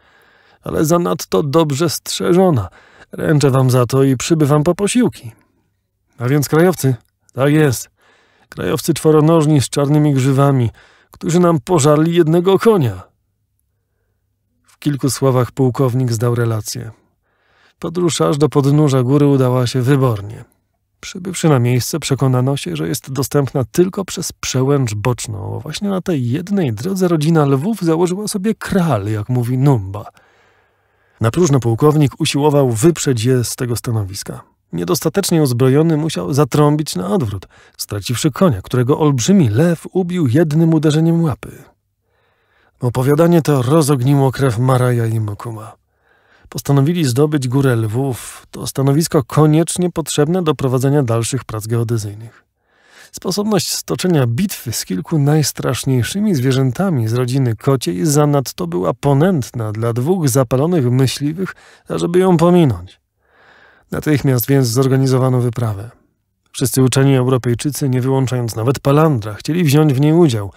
Ale zanadto dobrze strzeżona. Ręczę wam za to i przybywam po posiłki. A więc krajowcy? Tak jest. Krajowcy czworonożni z czarnymi grzywami, którzy nam pożarli jednego konia. W kilku słowach pułkownik zdał relację. Podróż aż do podnóża góry udała się wybornie. Przybywszy na miejsce, przekonano się, że jest dostępna tylko przez przełęcz boczną. Właśnie na tej jednej drodze rodzina lwów założyła sobie kral, jak mówi Numba. Na próżno pułkownik usiłował wyprzeć je z tego stanowiska. Niedostatecznie uzbrojony musiał zatrąbić na odwrót, straciwszy konia, którego olbrzymi lew ubił jednym uderzeniem łapy. Opowiadanie to rozogniło krew Maraja i Mokuma postanowili zdobyć górę Lwów. To stanowisko koniecznie potrzebne do prowadzenia dalszych prac geodezyjnych. Sposobność stoczenia bitwy z kilku najstraszniejszymi zwierzętami z rodziny kociej zanadto była ponętna dla dwóch zapalonych myśliwych, ażeby ją pominąć. Natychmiast więc zorganizowano wyprawę. Wszyscy uczeni Europejczycy, nie wyłączając nawet Palandra, chcieli wziąć w niej udział,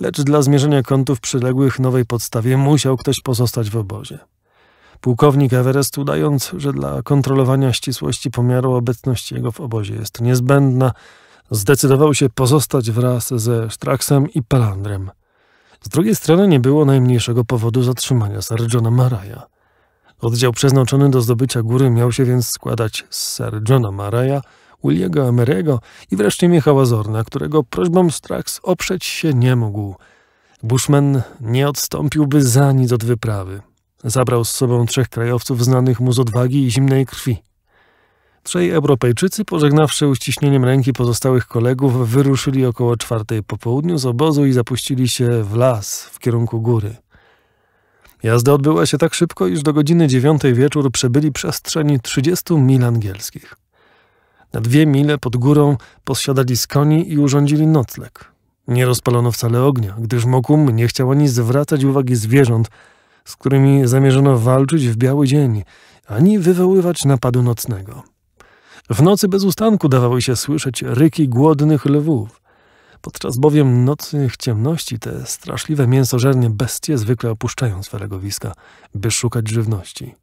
lecz dla zmierzenia kątów przyległych nowej podstawie musiał ktoś pozostać w obozie. Pułkownik Everest, udając, że dla kontrolowania ścisłości pomiaru obecności jego w obozie jest niezbędna, zdecydował się pozostać wraz ze Straxem i Palandrem. Z drugiej strony nie było najmniejszego powodu zatrzymania Sir Johna Maraja. Oddział przeznaczony do zdobycia góry miał się więc składać z Sir Johna Maraja, Williego Emerego i wreszcie Michała Zorna, którego prośbą Strax oprzeć się nie mógł. Bushman nie odstąpiłby za nic od wyprawy. Zabrał z sobą trzech krajowców znanych mu z odwagi i zimnej krwi. Trzej Europejczycy, pożegnawszy uściśnieniem ręki pozostałych kolegów, wyruszyli około czwartej po południu z obozu i zapuścili się w las w kierunku góry. Jazda odbyła się tak szybko, iż do godziny dziewiątej wieczór przebyli przestrzeń 30 mil angielskich. Na dwie mile pod górą posiadali z koni i urządzili nocleg. Nie rozpalono wcale ognia, gdyż Mokum nie chciał ani zwracać uwagi zwierząt, z którymi zamierzono walczyć w biały dzień, ani wywoływać napadu nocnego. W nocy bez ustanku dawały się słyszeć ryki głodnych lwów. Podczas bowiem nocnych ciemności te straszliwe mięsożernie bestie zwykle opuszczają swe legowiska, by szukać żywności.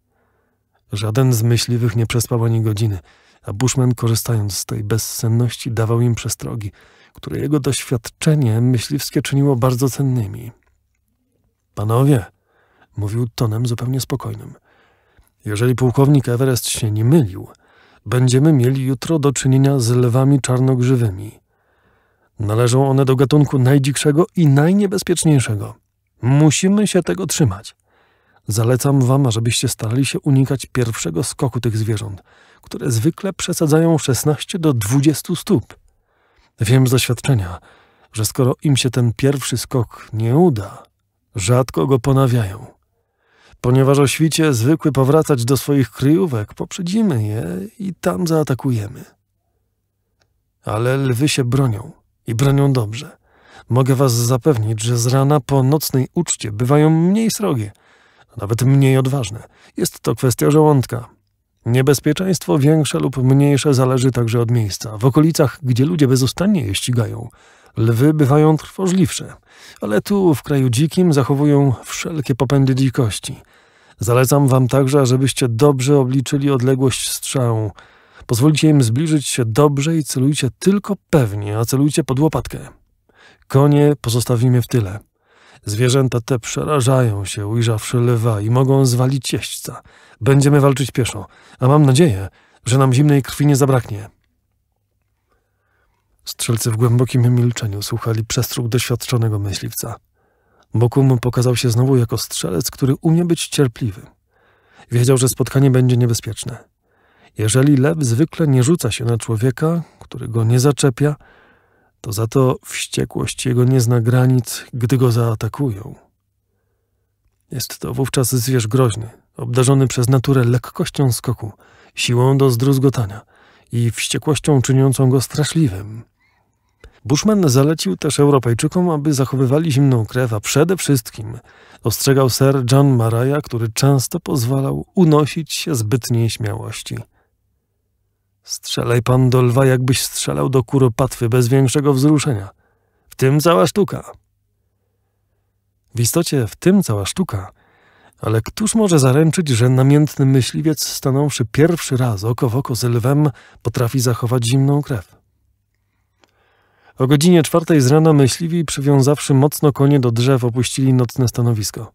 Żaden z myśliwych nie przespał ani godziny, a Bushman korzystając z tej bezsenności dawał im przestrogi, które jego doświadczenie myśliwskie czyniło bardzo cennymi. Panowie, mówił tonem zupełnie spokojnym. Jeżeli pułkownik Everest się nie mylił, będziemy mieli jutro do czynienia z lwami czarnogrzywymi. Należą one do gatunku najdzikszego i najniebezpieczniejszego. Musimy się tego trzymać. Zalecam wam, abyście starali się unikać pierwszego skoku tych zwierząt, które zwykle przesadzają 16 do 20 stóp. Wiem z doświadczenia, że skoro im się ten pierwszy skok nie uda, rzadko go ponawiają. Ponieważ o świcie zwykły powracać do swoich kryjówek, poprzedzimy je i tam zaatakujemy. Ale lwy się bronią i bronią dobrze. Mogę was zapewnić, że z rana po nocnej uczcie bywają mniej srogie, a nawet mniej odważne. Jest to kwestia żołądka. Niebezpieczeństwo większe lub mniejsze zależy także od miejsca. W okolicach, gdzie ludzie bezustannie je ścigają – Lwy bywają trwożliwsze, ale tu w kraju dzikim zachowują wszelkie popędy dzikości. Zalecam wam także, żebyście dobrze obliczyli odległość strzału. Pozwolicie im zbliżyć się dobrze i celujcie tylko pewnie, a celujcie pod łopatkę. Konie pozostawimy w tyle. Zwierzęta te przerażają się, ujrzawszy lwa i mogą zwalić jeźdźca. Będziemy walczyć pieszo, a mam nadzieję, że nam zimnej krwi nie zabraknie. Strzelcy w głębokim milczeniu słuchali przestróg doświadczonego myśliwca. Bokum pokazał się znowu jako strzelec, który umie być cierpliwym. Wiedział, że spotkanie będzie niebezpieczne. Jeżeli lew zwykle nie rzuca się na człowieka, który go nie zaczepia, to za to wściekłość jego nie zna granic, gdy go zaatakują. Jest to wówczas zwierz groźny, obdarzony przez naturę lekkością skoku, siłą do zdruzgotania i wściekłością czyniącą go straszliwym. Bushman zalecił też Europejczykom, aby zachowywali zimną krew, a przede wszystkim ostrzegał sir John Maraya, który często pozwalał unosić się zbytniej śmiałości. Strzelaj pan do lwa, jakbyś strzelał do kuropatwy bez większego wzruszenia. W tym cała sztuka. W istocie w tym cała sztuka, ale któż może zaręczyć, że namiętny myśliwiec, stanąwszy pierwszy raz oko w oko z lwem, potrafi zachować zimną krew? O godzinie czwartej z rana myśliwi, przywiązawszy mocno konie do drzew, opuścili nocne stanowisko.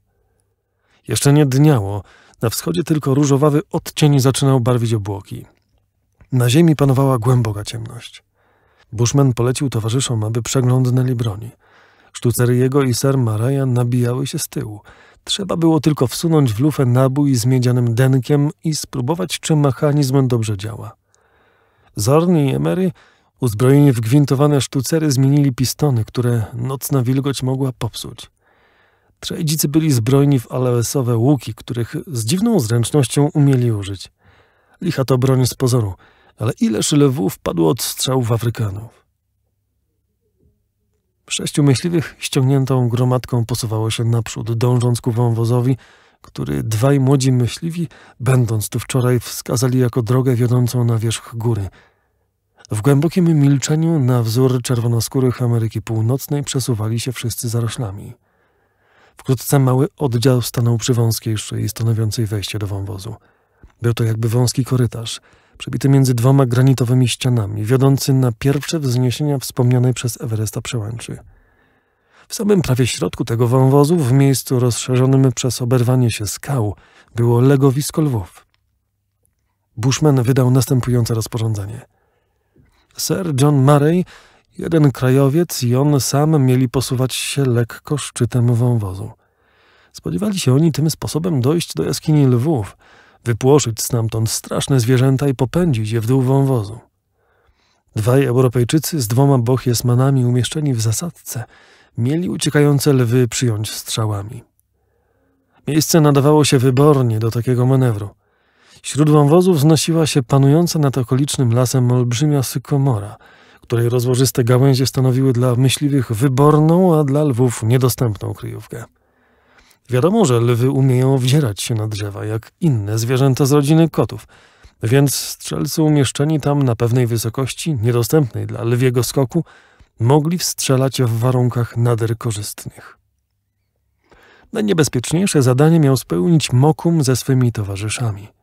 Jeszcze nie dniało, na wschodzie tylko różowawy odcień zaczynał barwić obłoki. Na ziemi panowała głęboka ciemność. Bushman polecił towarzyszom, aby przeglądnęli broni. Sztucery jego i ser Maraja nabijały się z tyłu. Trzeba było tylko wsunąć w lufę nabój z miedzianym denkiem i spróbować, czy mechanizm dobrze działa. Zorn i Emery Uzbrojeni w gwintowane sztucery zmienili pistony, które nocna wilgoć mogła popsuć. Trzejdzicy byli zbrojni w aloesowe łuki, których z dziwną zręcznością umieli użyć. Licha to broń z pozoru, ale ileż lwów padło od strzałów Afrykanów. Sześciu myśliwych ściągniętą gromadką posuwało się naprzód, dążąc ku wąwozowi, który dwaj młodzi myśliwi, będąc tu wczoraj, wskazali jako drogę wiodącą na wierzch góry – w głębokim milczeniu na wzór czerwonoskórych Ameryki Północnej przesuwali się wszyscy zaroślami. Wkrótce mały oddział stanął przy wąskiej szyi stanowiącej wejście do wąwozu. Był to jakby wąski korytarz, przebity między dwoma granitowymi ścianami, wiodący na pierwsze wzniesienia wspomnianej przez Everesta przełęczy. W samym prawie środku tego wąwozu, w miejscu rozszerzonym przez oberwanie się skał, było legowisko lwów. Bushman wydał następujące rozporządzenie – Sir John Murray, jeden krajowiec i on sam mieli posuwać się lekko szczytem wąwozu. Spodziewali się oni tym sposobem dojść do jaskini lwów, wypłoszyć stamtąd straszne zwierzęta i popędzić je w dół wąwozu. Dwaj Europejczycy z dwoma bohjesmanami umieszczeni w zasadce mieli uciekające lwy przyjąć strzałami. Miejsce nadawało się wybornie do takiego manewru. Wśród wąwozów wznosiła się panująca nad okolicznym lasem olbrzymia sykomora, której rozłożyste gałęzie stanowiły dla myśliwych wyborną, a dla lwów niedostępną kryjówkę. Wiadomo, że lwy umieją wdzierać się na drzewa, jak inne zwierzęta z rodziny kotów, więc strzelcy umieszczeni tam na pewnej wysokości, niedostępnej dla lwiego skoku, mogli wstrzelać w warunkach nader korzystnych. Najniebezpieczniejsze zadanie miał spełnić Mokum ze swymi towarzyszami –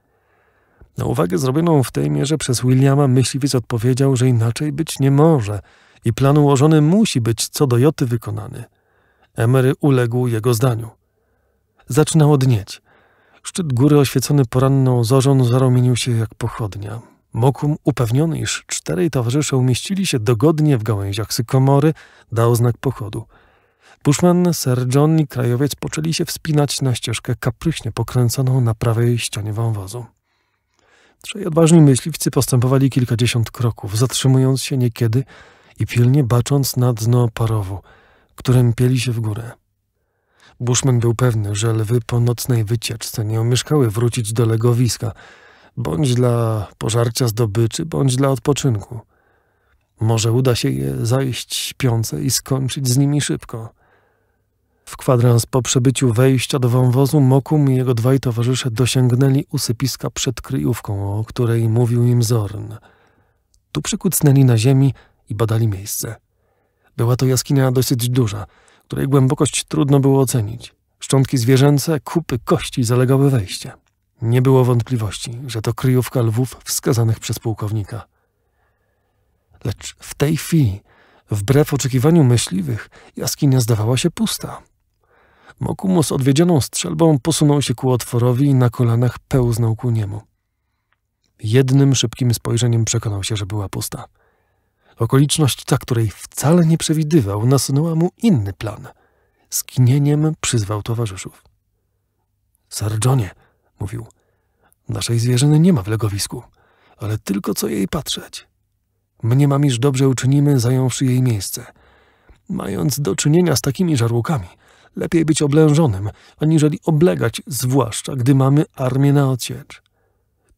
na uwagę zrobioną w tej mierze przez Williama myśliwiec odpowiedział, że inaczej być nie może i plan ułożony musi być co do joty wykonany. Emery uległ jego zdaniu. Zaczynało dnieć. Szczyt góry oświecony poranną zorzą zarumienił się jak pochodnia. Mokum, upewniony, iż czterej towarzysze umieścili się dogodnie w gałęziach sykomory, dał znak pochodu. Bushman, Sir John i krajowiec poczęli się wspinać na ścieżkę kapryśnie pokręconą na prawej ścianie wąwozu. Trzej odważni myśliwcy postępowali kilkadziesiąt kroków, zatrzymując się niekiedy i pilnie bacząc na dno parowu, którym pieli się w górę. Bushman był pewny, że lwy po nocnej wycieczce nie omieszkały wrócić do legowiska, bądź dla pożarcia zdobyczy, bądź dla odpoczynku. Może uda się je zajść śpiące i skończyć z nimi szybko. W kwadrans po przebyciu wejścia do wąwozu Mokum i jego dwaj towarzysze dosięgnęli usypiska przed kryjówką, o której mówił im Zorn. Tu przykucnęli na ziemi i badali miejsce. Była to jaskinia dosyć duża, której głębokość trudno było ocenić. Szczątki zwierzęce, kupy kości zalegały wejście. Nie było wątpliwości, że to kryjówka lwów wskazanych przez pułkownika. Lecz w tej chwili, wbrew oczekiwaniu myśliwych, jaskinia zdawała się pusta. Mokumo z odwiedzioną strzelbą posunął się ku otworowi i na kolanach pełznął ku niemu. Jednym szybkim spojrzeniem przekonał się, że była pusta. Okoliczność ta, której wcale nie przewidywał, nasunęła mu inny plan. Skinieniem przyzwał towarzyszów. Sarjonie, mówił, naszej zwierzyny nie ma w legowisku, ale tylko co jej patrzeć. Mniemam, iż dobrze uczynimy, zająwszy jej miejsce. Mając do czynienia z takimi żarłokami – Lepiej być oblężonym, aniżeli oblegać, zwłaszcza gdy mamy armię na odciecz.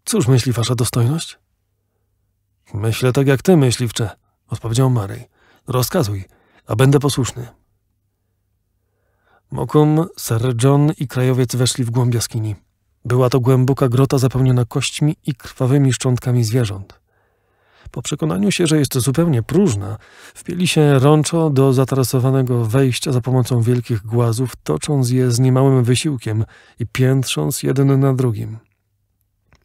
Cóż myśli wasza dostojność? Myślę tak jak ty, myśliwcze, odpowiedział Marej. Rozkazuj, a będę posłuszny. Mokum, Sir John i krajowiec weszli w głąb jaskini. Była to głęboka grota zapełniona kośćmi i krwawymi szczątkami zwierząt. Po przekonaniu się, że jest zupełnie próżna, wpieli się rączo do zatarasowanego wejścia za pomocą wielkich głazów, tocząc je z niemałym wysiłkiem i piętrząc jeden na drugim.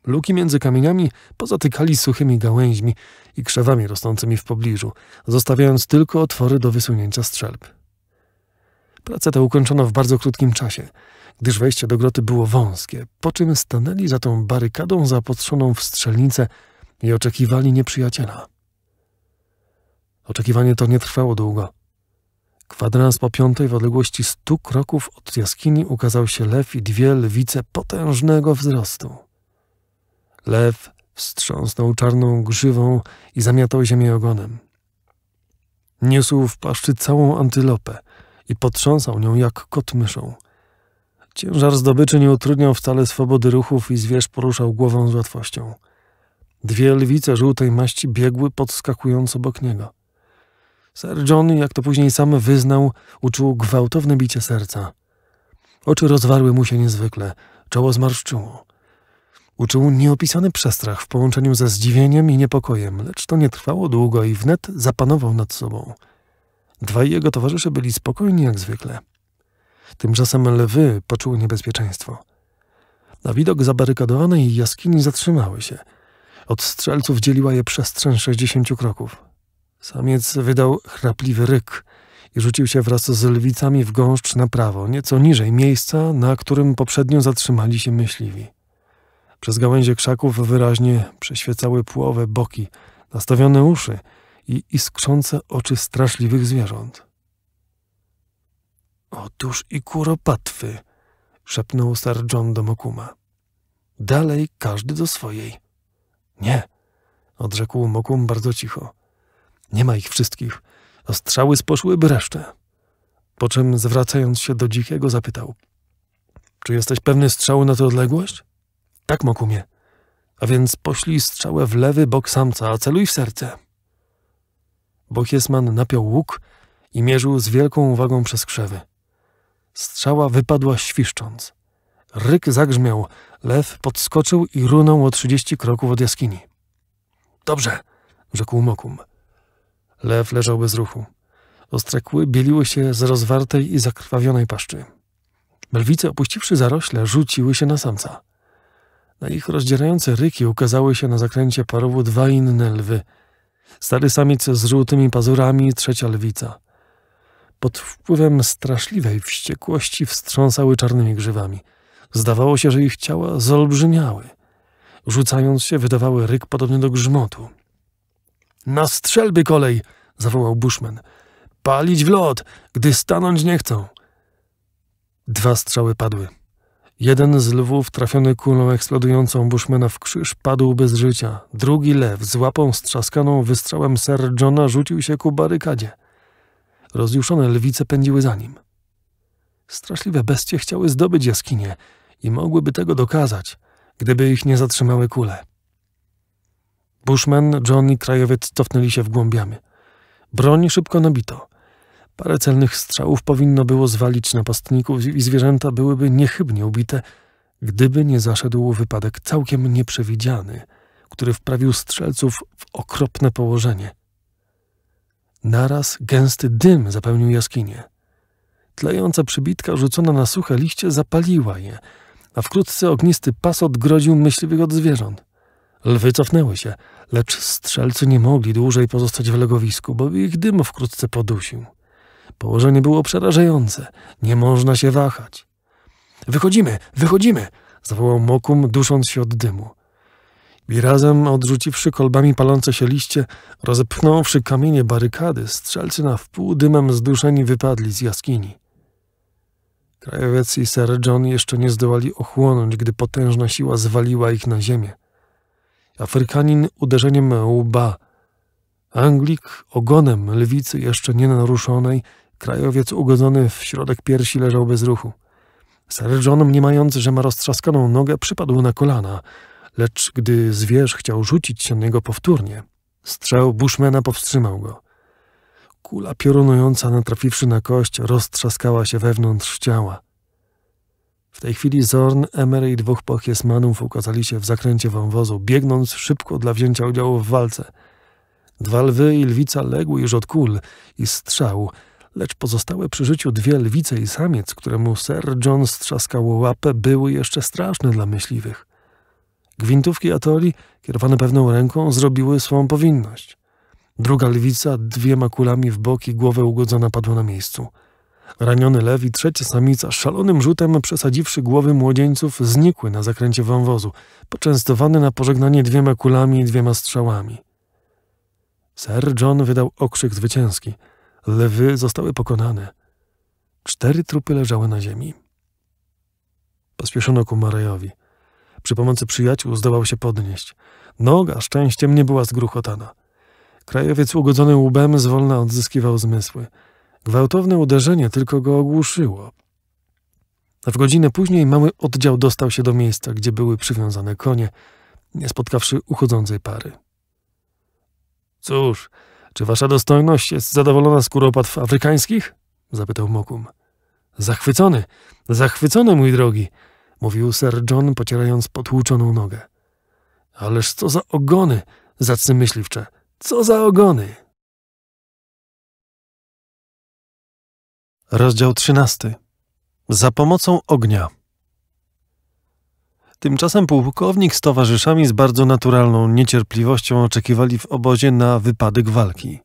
Luki między kamieniami pozatykali suchymi gałęźmi i krzewami rosnącymi w pobliżu, zostawiając tylko otwory do wysunięcia strzelb. Pracę tę ukończono w bardzo krótkim czasie, gdyż wejście do groty było wąskie, po czym stanęli za tą barykadą zaopatrzoną w strzelnicę i oczekiwali nieprzyjaciela. Oczekiwanie to nie trwało długo. Kwadrans po piątej w odległości stu kroków od jaskini ukazał się lew i dwie lwice potężnego wzrostu. Lew wstrząsnął czarną grzywą i zamiatał ziemię ogonem. Niósł w paszczy całą antylopę i potrząsał nią jak kot myszą. Ciężar zdobyczy nie utrudniał wcale swobody ruchów i zwierz poruszał głową z łatwością – Dwie lwice żółtej maści biegły, podskakując obok niego. Sir John, jak to później sam wyznał, uczuł gwałtowne bicie serca. Oczy rozwarły mu się niezwykle, czoło zmarszczyło. Uczuł nieopisany przestrach w połączeniu ze zdziwieniem i niepokojem, lecz to nie trwało długo i wnet zapanował nad sobą. Dwaj jego towarzysze byli spokojni jak zwykle. Tymczasem lwy poczuły niebezpieczeństwo. Na widok zabarykadowanej jaskini zatrzymały się – od strzelców dzieliła je przestrzeń sześćdziesięciu kroków. Samiec wydał chrapliwy ryk i rzucił się wraz z lwicami w gąszcz na prawo, nieco niżej miejsca, na którym poprzednio zatrzymali się myśliwi. Przez gałęzie krzaków wyraźnie przeświecały płowe boki, nastawione uszy i iskrzące oczy straszliwych zwierząt. Otóż i kuropatwy, szepnął Sir John do Mokuma. Dalej każdy do swojej. Nie, odrzekł Mokum bardzo cicho. Nie ma ich wszystkich, a strzały sposzłyby resztę. Po czym, zwracając się do dzikiego, zapytał. Czy jesteś pewny strzału na tę odległość? Tak, Mokumie. A więc poślij strzałę w lewy bok samca, a celuj w serce. Bochiesman napiął łuk i mierzył z wielką uwagą przez krzewy. Strzała wypadła świszcząc. Ryk zagrzmiał. Lew podskoczył i runął o trzydzieści kroków od jaskini. Dobrze, rzekł Mokum. Lew leżał bez ruchu. Ostre kły bieliły się z rozwartej i zakrwawionej paszczy. Lwice, opuściwszy zarośle, rzuciły się na samca. Na ich rozdzierające ryki ukazały się na zakręcie parowu dwa inne lwy. Stary samiec z żółtymi pazurami i trzecia lwica. Pod wpływem straszliwej wściekłości wstrząsały czarnymi grzywami – Zdawało się, że ich ciała zolbrzymiały. Rzucając się, wydawały ryk podobny do grzmotu. Na strzelby kolej! zawołał Bushman. Palić w lot, gdy stanąć nie chcą. Dwa strzały padły. Jeden z lwów trafiony kulą eksplodującą Bushmana w krzyż padł bez życia. Drugi lew z łapą strzaskaną wystrzałem Sir Johna rzucił się ku barykadzie. Rozjuszone lwice pędziły za nim. Straszliwe bestie chciały zdobyć jaskinię, i mogłyby tego dokazać, gdyby ich nie zatrzymały kule. Bushman, John i krajowiec cofnęli się w głąbiamy. Broń szybko nabito. Parę celnych strzałów powinno było zwalić napastników i zwierzęta byłyby niechybnie ubite, gdyby nie zaszedł wypadek całkiem nieprzewidziany, który wprawił strzelców w okropne położenie. Naraz gęsty dym zapełnił jaskinię. Tlejąca przybitka rzucona na suche liście zapaliła je – a wkrótce ognisty pas odgrodził myśliwych od zwierząt. Lwy cofnęły się, lecz strzelcy nie mogli dłużej pozostać w legowisku, bo ich dym wkrótce podusił. Położenie było przerażające, nie można się wahać. Wychodzimy, wychodzimy! zawołał Mokum, dusząc się od dymu. I razem odrzuciwszy kolbami palące się liście, rozepchnąwszy kamienie barykady, strzelcy na wpół dymem zduszeni wypadli z jaskini. Krajowiec i Sir John jeszcze nie zdołali ochłonąć, gdy potężna siła zwaliła ich na ziemię. Afrykanin uderzeniem łba, Anglik ogonem lwicy jeszcze nie naruszonej, krajowiec ugodzony w środek piersi leżał bez ruchu. Sir John, mniemając, że ma roztrzaskaną nogę, przypadł na kolana, lecz gdy zwierz chciał rzucić się na niego powtórnie, strzał Bushmana powstrzymał go. Kula piorunująca, natrafiwszy na kość, roztrzaskała się wewnątrz ciała. W tej chwili Zorn, Emery i dwóch pochiesmanów ukazali się w zakręcie wąwozu, biegnąc szybko dla wzięcia udziału w walce. Dwa lwy i lwica legły już od kul i strzał, lecz pozostałe przy życiu dwie lwice i samiec, któremu Sir John strzaskał łapę, były jeszcze straszne dla myśliwych. Gwintówki Atoli, kierowane pewną ręką, zrobiły swą powinność. Druga lwica dwiema kulami w boki, głowę ugodzona padła na miejscu. Raniony lew i trzecia samica, szalonym rzutem przesadziwszy głowy młodzieńców, znikły na zakręcie wąwozu, poczęstowane na pożegnanie dwiema kulami i dwiema strzałami. Sir John wydał okrzyk zwycięski. Lewy zostały pokonane. Cztery trupy leżały na ziemi. Pospieszono ku Marejowi. Przy pomocy przyjaciół zdołał się podnieść. Noga szczęściem nie była zgruchotana. Krajowiec ugodzony łbem zwolna odzyskiwał zmysły. Gwałtowne uderzenie tylko go ogłuszyło. W godzinę później mały oddział dostał się do miejsca, gdzie były przywiązane konie, nie spotkawszy uchodzącej pary. Cóż, czy wasza dostojność jest zadowolona z kuropatw afrykańskich? zapytał Mokum. Zachwycony, zachwycony, mój drogi, mówił Sir John, pocierając potłuczoną nogę. Ależ co za ogony, zacny myśliwcze. Co za ogony! Rozdział XIII. Za pomocą ognia. Tymczasem pułkownik z towarzyszami z bardzo naturalną niecierpliwością oczekiwali w obozie na wypadek walki.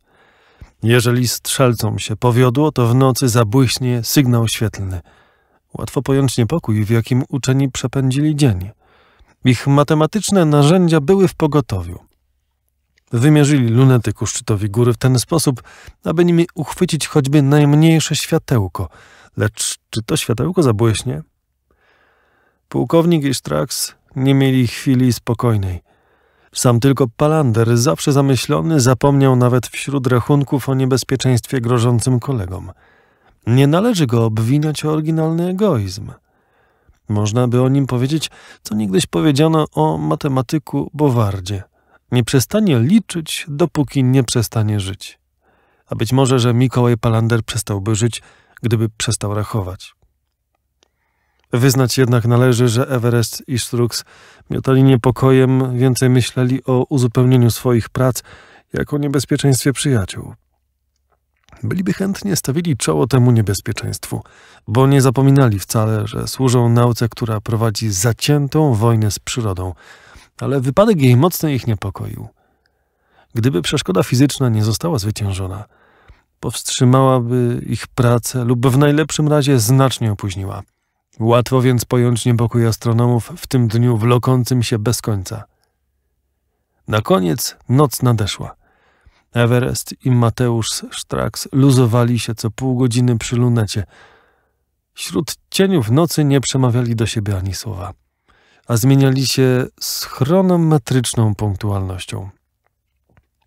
Jeżeli strzelcom się powiodło, to w nocy zabłyśnie sygnał świetlny. Łatwo pojąć niepokój, w jakim uczeni przepędzili dzień. Ich matematyczne narzędzia były w pogotowiu. Wymierzyli ku szczytowi góry w ten sposób, aby nimi uchwycić choćby najmniejsze światełko. Lecz czy to światełko zabłyśnie? Pułkownik i Strax nie mieli chwili spokojnej. Sam tylko Palander, zawsze zamyślony, zapomniał nawet wśród rachunków o niebezpieczeństwie grożącym kolegom. Nie należy go obwiniać o oryginalny egoizm. Można by o nim powiedzieć, co niegdyś powiedziano o matematyku Bowardzie nie przestanie liczyć, dopóki nie przestanie żyć. A być może, że Mikołaj Palander przestałby żyć, gdyby przestał rachować. Wyznać jednak należy, że Everest i Strux miotali niepokojem, więcej myśleli o uzupełnieniu swoich prac, jak o niebezpieczeństwie przyjaciół. Byliby chętnie stawili czoło temu niebezpieczeństwu, bo nie zapominali wcale, że służą nauce, która prowadzi zaciętą wojnę z przyrodą – ale wypadek jej mocno ich niepokoił. Gdyby przeszkoda fizyczna nie została zwyciężona, powstrzymałaby ich pracę lub w najlepszym razie znacznie opóźniła. Łatwo więc pojąć niepokój astronomów w tym dniu wlokącym się bez końca. Na koniec noc nadeszła. Everest i Mateusz Strax luzowali się co pół godziny przy lunecie. Wśród cieniów nocy nie przemawiali do siebie ani słowa a zmieniali się z chronometryczną punktualnością.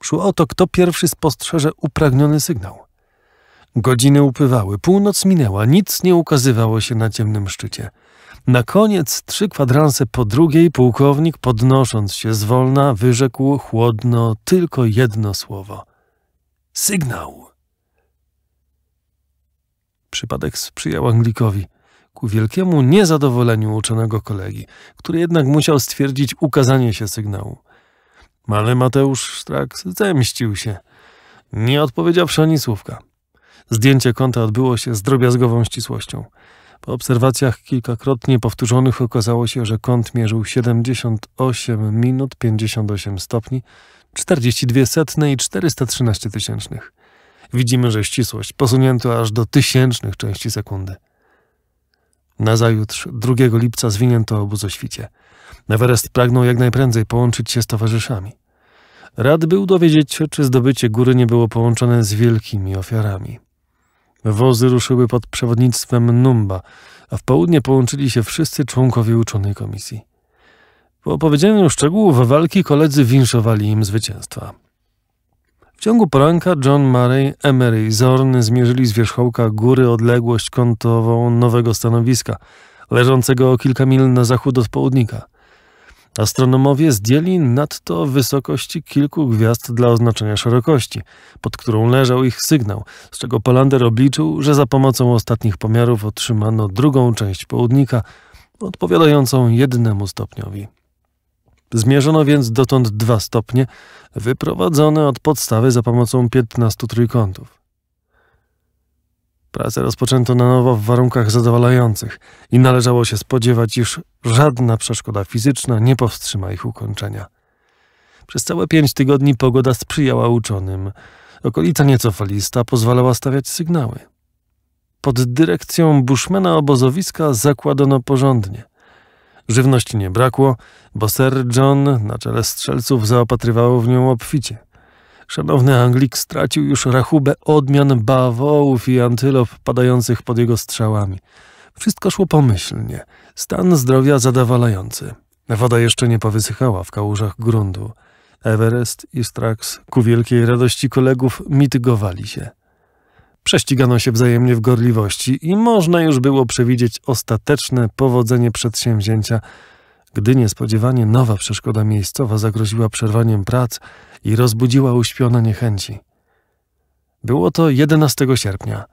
Szło o to, kto pierwszy spostrzeże upragniony sygnał. Godziny upływały, północ minęła, nic nie ukazywało się na ciemnym szczycie. Na koniec trzy kwadranse po drugiej pułkownik, podnosząc się zwolna, wyrzekł chłodno tylko jedno słowo. Sygnał! Przypadek sprzyjał Anglikowi ku wielkiemu niezadowoleniu uczonego kolegi, który jednak musiał stwierdzić ukazanie się sygnału. Ale Mateusz Straks zemścił się, nie odpowiedziawszy ani słówka. Zdjęcie konta odbyło się z drobiazgową ścisłością. Po obserwacjach kilkakrotnie powtórzonych okazało się, że kąt mierzył 78 minut 58 stopni, 42 setne i 413 tysięcznych. Widzimy, że ścisłość posunięto aż do tysięcznych części sekundy. Nazajutrz 2 lipca zwinięto obóz o świcie. Everest pragnął jak najprędzej połączyć się z towarzyszami. Rad był dowiedzieć się, czy zdobycie góry nie było połączone z wielkimi ofiarami. Wozy ruszyły pod przewodnictwem Numba, a w południe połączyli się wszyscy członkowie uczonej komisji. Po opowiedzeniu szczegółów walki koledzy winszowali im zwycięstwa. W ciągu poranka John Murray, Emery i Zorn zmierzyli z wierzchołka góry odległość kątową nowego stanowiska, leżącego o kilka mil na zachód od południka. Astronomowie zdjęli nadto wysokości kilku gwiazd dla oznaczenia szerokości, pod którą leżał ich sygnał, z czego Polander obliczył, że za pomocą ostatnich pomiarów otrzymano drugą część południka, odpowiadającą jednemu stopniowi. Zmierzono więc dotąd dwa stopnie, wyprowadzone od podstawy za pomocą 15 trójkątów. Pracę rozpoczęto na nowo w warunkach zadowalających i należało się spodziewać, iż żadna przeszkoda fizyczna nie powstrzyma ich ukończenia. Przez całe pięć tygodni pogoda sprzyjała uczonym. Okolica nieco falista pozwalała stawiać sygnały. Pod dyrekcją Bushmana obozowiska zakładano porządnie. Żywności nie brakło, bo Sir John na czele strzelców zaopatrywało w nią obficie. Szanowny Anglik stracił już rachubę odmian bawołów i antylop padających pod jego strzałami. Wszystko szło pomyślnie, stan zdrowia zadowalający. Woda jeszcze nie powysychała w kałużach gruntu. Everest i Strax ku wielkiej radości kolegów mitygowali się. Prześcigano się wzajemnie w gorliwości i można już było przewidzieć ostateczne powodzenie przedsięwzięcia, gdy niespodziewanie nowa przeszkoda miejscowa zagroziła przerwaniem prac i rozbudziła uśpione niechęci. Było to 11 sierpnia.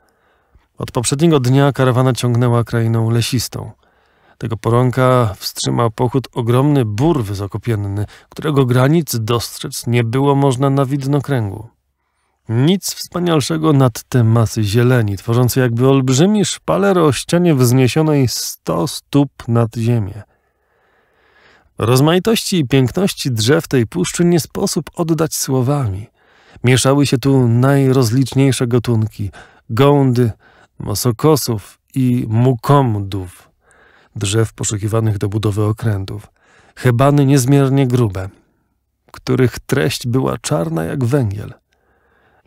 Od poprzedniego dnia karawana ciągnęła krainą lesistą. Tego poranka wstrzymał pochód ogromny bór wysokopienny, którego granic dostrzec nie było można na widnokręgu. Nic wspanialszego nad te masy zieleni, tworzące jakby olbrzymi szpaler o ścianie wzniesionej 100 stóp nad ziemię. Rozmaitości i piękności drzew tej puszczy nie sposób oddać słowami. Mieszały się tu najrozliczniejsze gatunki – gołdy, mosokosów i mukomdów, drzew poszukiwanych do budowy okrętów, hebany niezmiernie grube, których treść była czarna jak węgiel –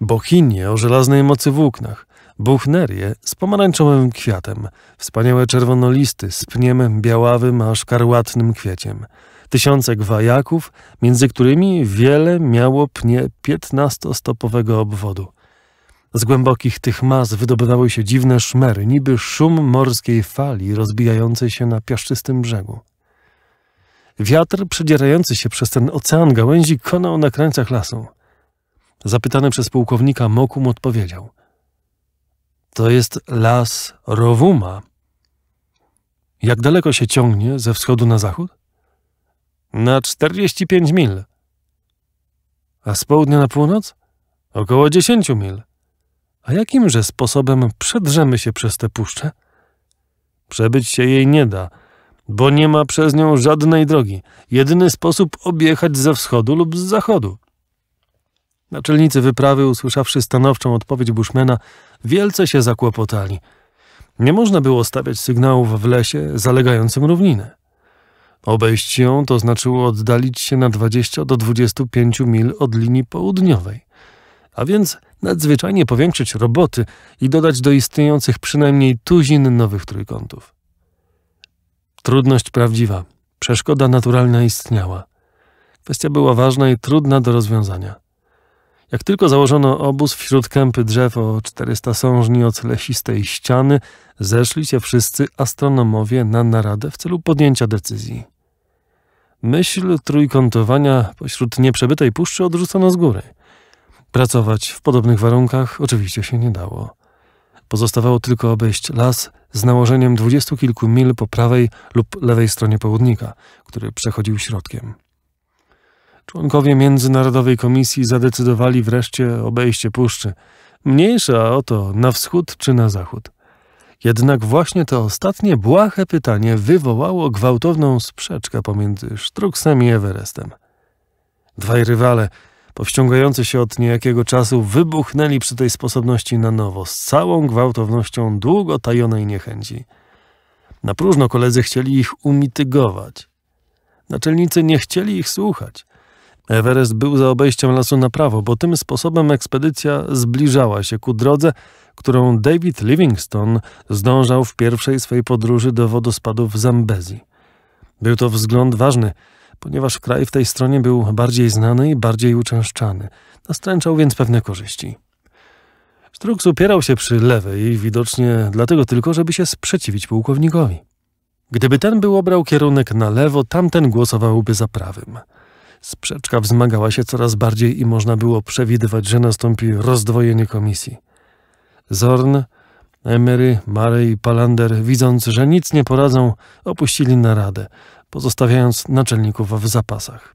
bochinie o żelaznej mocy włóknach, buchnerie z pomarańczowym kwiatem, wspaniałe czerwonolisty z pniem białawym a szkarłatnym kwieciem, tysiące gwajaków, między którymi wiele miało pnie piętnastostopowego obwodu. Z głębokich tych mas wydobywały się dziwne szmery, niby szum morskiej fali rozbijającej się na piaszczystym brzegu. Wiatr przedzierający się przez ten ocean gałęzi konał na krańcach lasu zapytany przez pułkownika Mokum odpowiedział: To jest las Rowuma. Jak daleko się ciągnie ze wschodu na zachód? Na 45 mil. A z południa na północ? Około 10 mil. A jakimże sposobem przedrzemy się przez tę puszczę? Przebyć się jej nie da, bo nie ma przez nią żadnej drogi. Jedyny sposób objechać ze wschodu lub z zachodu. Naczelnicy wyprawy, usłyszawszy stanowczą odpowiedź Bushmana, wielce się zakłopotali. Nie można było stawiać sygnałów w lesie zalegającym równinę. Obejść ją to znaczyło oddalić się na 20 do 25 mil od linii południowej, a więc nadzwyczajnie powiększyć roboty i dodać do istniejących przynajmniej tuzin nowych trójkątów. Trudność prawdziwa, przeszkoda naturalna istniała. Kwestia była ważna i trudna do rozwiązania. Jak tylko założono obóz wśród kępy drzew o 400 sążni od lesistej ściany, zeszli się wszyscy astronomowie na naradę w celu podjęcia decyzji. Myśl trójkątowania pośród nieprzebytej puszczy odrzucono z góry. Pracować w podobnych warunkach oczywiście się nie dało. Pozostawało tylko obejść las z nałożeniem dwudziestu kilku mil po prawej lub lewej stronie południka, który przechodził środkiem. Członkowie Międzynarodowej Komisji zadecydowali wreszcie obejście puszczy, mniejsza o to na wschód czy na zachód. Jednak właśnie to ostatnie błahe pytanie wywołało gwałtowną sprzeczkę pomiędzy Sztruksem i Everestem. Dwaj rywale, powściągający się od niejakiego czasu, wybuchnęli przy tej sposobności na nowo, z całą gwałtownością długo tajonej niechęci. Na próżno koledzy chcieli ich umitygować. Naczelnicy nie chcieli ich słuchać. Everest był za obejściem lasu na prawo, bo tym sposobem ekspedycja zbliżała się ku drodze, którą David Livingstone zdążał w pierwszej swej podróży do wodospadów Zambezi. Był to wzgląd ważny, ponieważ kraj w tej stronie był bardziej znany i bardziej uczęszczany, nastręczał więc pewne korzyści. Strux upierał się przy lewej, widocznie dlatego tylko, żeby się sprzeciwić pułkownikowi. Gdyby ten był obrał kierunek na lewo, tamten głosowałby za prawym – Sprzeczka wzmagała się coraz bardziej i można było przewidywać, że nastąpi rozdwojenie komisji. Zorn, Emery, Mary i Palander, widząc, że nic nie poradzą, opuścili naradę, pozostawiając naczelników w zapasach.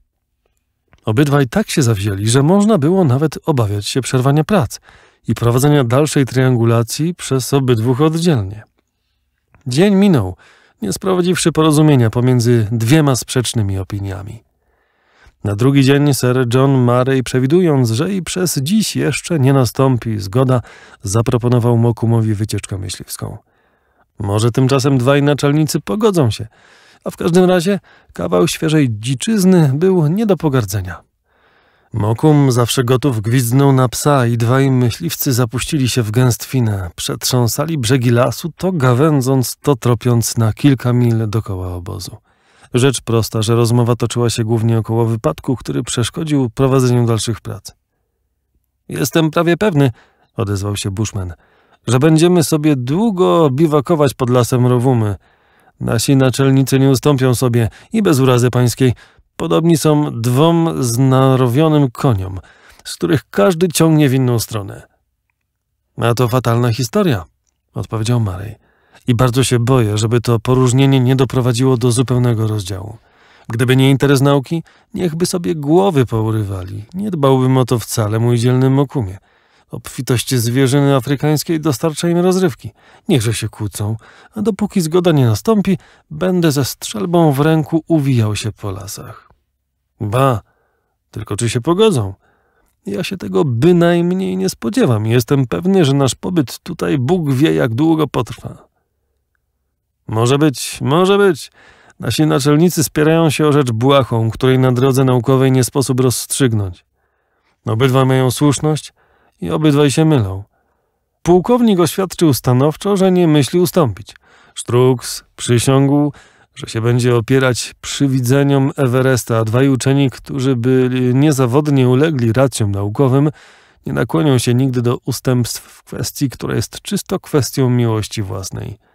Obydwaj tak się zawzięli, że można było nawet obawiać się przerwania prac i prowadzenia dalszej triangulacji przez obydwóch oddzielnie. Dzień minął, nie sprowadziwszy porozumienia pomiędzy dwiema sprzecznymi opiniami. Na drugi dzień Sir John Murray, przewidując, że i przez dziś jeszcze nie nastąpi zgoda, zaproponował Mokumowi wycieczkę myśliwską. Może tymczasem dwaj naczelnicy pogodzą się, a w każdym razie kawał świeżej dziczyzny był nie do pogardzenia. Mokum, zawsze gotów, gwizdnął na psa i dwaj myśliwcy zapuścili się w gęstwinę. Przetrząsali brzegi lasu, to gawędząc, to tropiąc na kilka mil dokoła obozu. Rzecz prosta, że rozmowa toczyła się głównie około wypadku, który przeszkodził prowadzeniu dalszych prac. Jestem prawie pewny, odezwał się Bushman, że będziemy sobie długo biwakować pod lasem Rowumy. Nasi naczelnicy nie ustąpią sobie i bez urazy pańskiej. Podobni są dwom znarowionym koniom, z których każdy ciągnie w inną stronę. A to fatalna historia, odpowiedział Marej i bardzo się boję, żeby to poróżnienie nie doprowadziło do zupełnego rozdziału. Gdyby nie interes nauki, niechby sobie głowy pourywali. Nie dbałbym o to wcale, mój dzielny Mokumie. Obfitość zwierzyny afrykańskiej dostarcza im rozrywki. Niechże się kłócą, a dopóki zgoda nie nastąpi, będę ze strzelbą w ręku uwijał się po lasach. Ba, tylko czy się pogodzą? Ja się tego bynajmniej nie spodziewam. Jestem pewny, że nasz pobyt tutaj Bóg wie, jak długo potrwa. Może być, może być. Nasi naczelnicy spierają się o rzecz błahą, której na drodze naukowej nie sposób rozstrzygnąć. Obydwa mają słuszność i obydwaj się mylą. Pułkownik oświadczył stanowczo, że nie myśli ustąpić. Sztruks przysiągł, że się będzie opierać przywidzeniom Everesta, a dwaj uczeni, którzy by niezawodnie ulegli racjom naukowym, nie nakłonią się nigdy do ustępstw w kwestii, która jest czysto kwestią miłości własnej.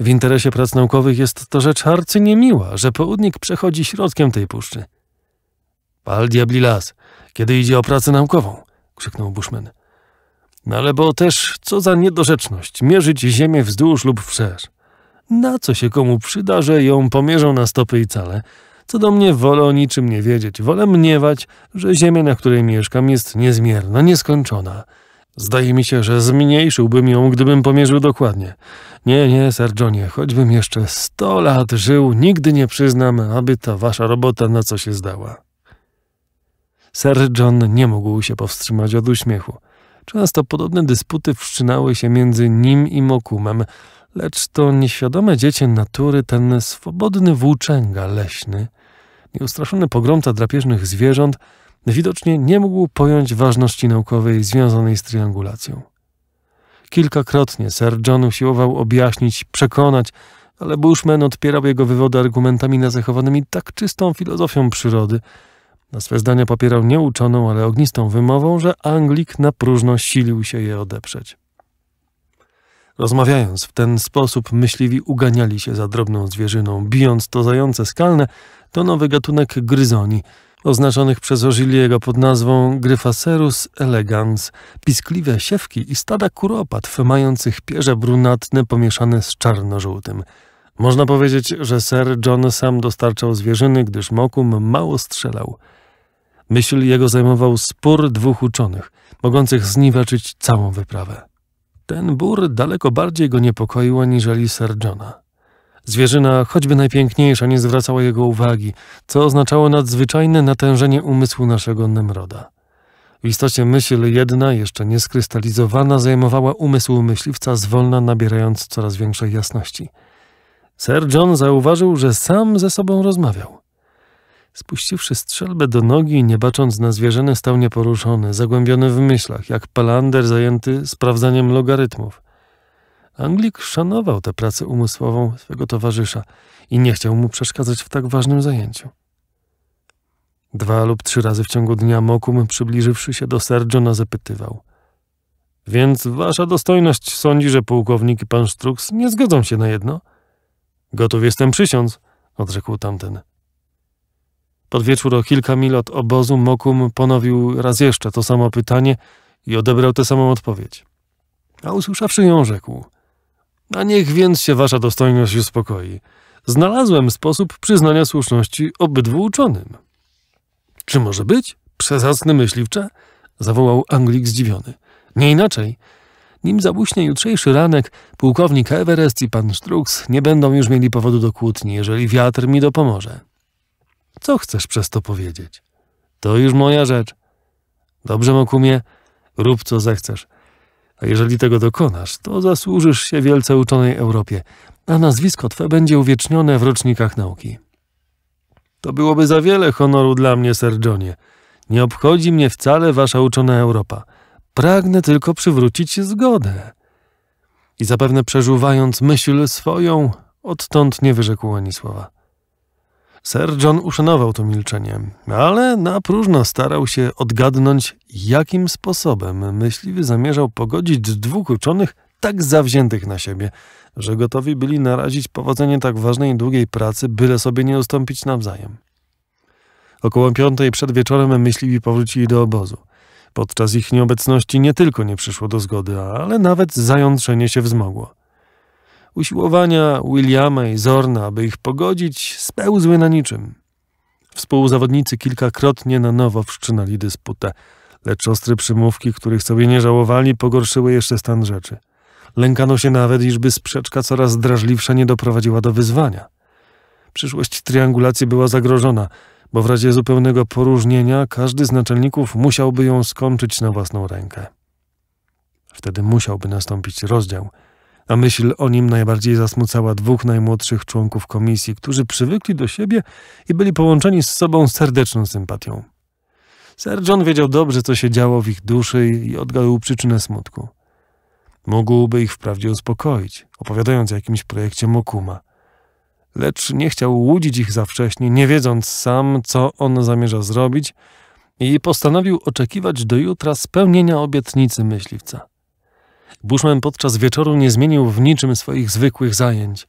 W interesie prac naukowych jest to rzecz harcy niemiła, że południk przechodzi środkiem tej puszczy. Pal diabli las, kiedy idzie o pracę naukową, krzyknął Bushman. No ale bo też co za niedorzeczność mierzyć ziemię wzdłuż lub wszerz. Na co się komu przyda, że ją pomierzą na stopy i cale? Co do mnie wolę o niczym nie wiedzieć. Wolę mniewać, że ziemia, na której mieszkam, jest niezmierna, nieskończona Zdaje mi się, że zmniejszyłbym ją, gdybym pomierzył dokładnie. Nie, nie, Sergionie, choćbym jeszcze sto lat żył, nigdy nie przyznam, aby ta wasza robota na co się zdała. Sir John nie mógł się powstrzymać od uśmiechu. Często podobne dysputy wszczynały się między nim i Mokumem, lecz to nieświadome dziecię natury, ten swobodny włóczęga leśny, nieustraszony pogromca drapieżnych zwierząt, widocznie nie mógł pojąć ważności naukowej związanej z triangulacją. Kilkakrotnie Sir John usiłował objaśnić, przekonać, ale Bushman odpierał jego wywody argumentami nazachowanymi tak czystą filozofią przyrody. Na swe zdania popierał nieuczoną, ale ognistą wymową, że Anglik na próżno silił się je odeprzeć. Rozmawiając w ten sposób, myśliwi uganiali się za drobną zwierzyną, bijąc to zające skalne, to nowy gatunek gryzoni – oznaczonych przez jego pod nazwą Gryfacerus elegans, piskliwe siewki i stada kuropat mających pierze brunatne pomieszane z czarno-żółtym. Można powiedzieć, że Sir John sam dostarczał zwierzyny, gdyż Mokum mało strzelał. Myśl jego zajmował spór dwóch uczonych, mogących zniweczyć całą wyprawę. Ten bór daleko bardziej go niepokoił aniżeli Sir Johna. Zwierzyna, choćby najpiękniejsza, nie zwracała jego uwagi, co oznaczało nadzwyczajne natężenie umysłu naszego Nemroda. W istocie myśl jedna, jeszcze nieskrystalizowana, zajmowała umysł myśliwca zwolna, nabierając coraz większej jasności. Sir John zauważył, że sam ze sobą rozmawiał. Spuściwszy strzelbę do nogi, nie bacząc na zwierzynę, stał nieporuszony, zagłębiony w myślach, jak palander zajęty sprawdzaniem logarytmów – Anglik szanował tę pracę umysłową swego towarzysza i nie chciał mu przeszkadzać w tak ważnym zajęciu. Dwa lub trzy razy w ciągu dnia Mokum, przybliżywszy się do Sergiona, zapytywał. Więc wasza dostojność sądzi, że pułkownik i pan Strux nie zgodzą się na jedno? Gotów jestem przysiąc, odrzekł tamten. Pod wieczór o kilka mil od obozu Mokum ponowił raz jeszcze to samo pytanie i odebrał tę samą odpowiedź. A usłyszawszy ją, rzekł – a niech więc się wasza dostojność uspokoi. Znalazłem sposób przyznania słuszności obydwu uczonym. Czy może być? Przezacny myśliwcze? Zawołał Anglik zdziwiony. Nie inaczej. Nim zabuśnie jutrzejszy ranek, pułkownik Everest i pan Strux nie będą już mieli powodu do kłótni, jeżeli wiatr mi dopomoże. Co chcesz przez to powiedzieć? To już moja rzecz. Dobrze, Mokumie, rób co zechcesz. A jeżeli tego dokonasz, to zasłużysz się wielce uczonej Europie, a nazwisko twe będzie uwiecznione w rocznikach nauki. To byłoby za wiele honoru dla mnie, Sir Johnie. Nie obchodzi mnie wcale wasza uczona Europa. Pragnę tylko przywrócić zgodę. I zapewne przeżuwając myśl swoją, odtąd nie wyrzekł ani słowa. Sir John uszanował to milczenie, ale na próżno starał się odgadnąć, jakim sposobem myśliwy zamierzał pogodzić dwóch uczonych tak zawziętych na siebie, że gotowi byli narazić powodzenie tak ważnej i długiej pracy, byle sobie nie ustąpić nawzajem. Około piątej przed wieczorem myśliwi powrócili do obozu. Podczas ich nieobecności nie tylko nie przyszło do zgody, ale nawet zajątrzenie się wzmogło. Usiłowania Williama i Zorna, aby ich pogodzić, spełzły na niczym. Współzawodnicy kilkakrotnie na nowo wszczynali dysputę, lecz ostre przymówki, których sobie nie żałowali, pogorszyły jeszcze stan rzeczy. Lękano się nawet, iżby sprzeczka coraz drażliwsza nie doprowadziła do wyzwania. Przyszłość triangulacji była zagrożona, bo w razie zupełnego poróżnienia każdy z naczelników musiałby ją skończyć na własną rękę. Wtedy musiałby nastąpić rozdział – a myśl o nim najbardziej zasmucała dwóch najmłodszych członków komisji, którzy przywykli do siebie i byli połączeni z sobą serdeczną sympatią. Sir John wiedział dobrze, co się działo w ich duszy i odgadł przyczynę smutku. Mógłby ich wprawdzie uspokoić, opowiadając o jakimś projekcie Mokuma. Lecz nie chciał łudzić ich za wcześnie, nie wiedząc sam, co on zamierza zrobić i postanowił oczekiwać do jutra spełnienia obietnicy myśliwca. Bushman podczas wieczoru nie zmienił w niczym swoich zwykłych zajęć.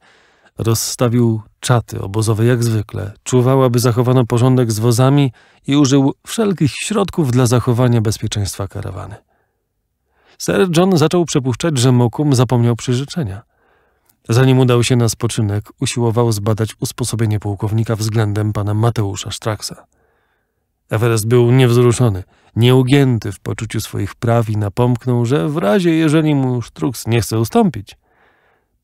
Rozstawił czaty obozowe jak zwykle, czuwał, aby zachowano porządek z wozami i użył wszelkich środków dla zachowania bezpieczeństwa karawany. Sir John zaczął przepuszczać, że Mokum zapomniał przyżyczenia. Zanim udał się na spoczynek, usiłował zbadać usposobienie pułkownika względem pana Mateusza Straksa. Everest był niewzruszony, nieugięty w poczuciu swoich praw i napomknął, że w razie jeżeli mu Sztruks nie chce ustąpić,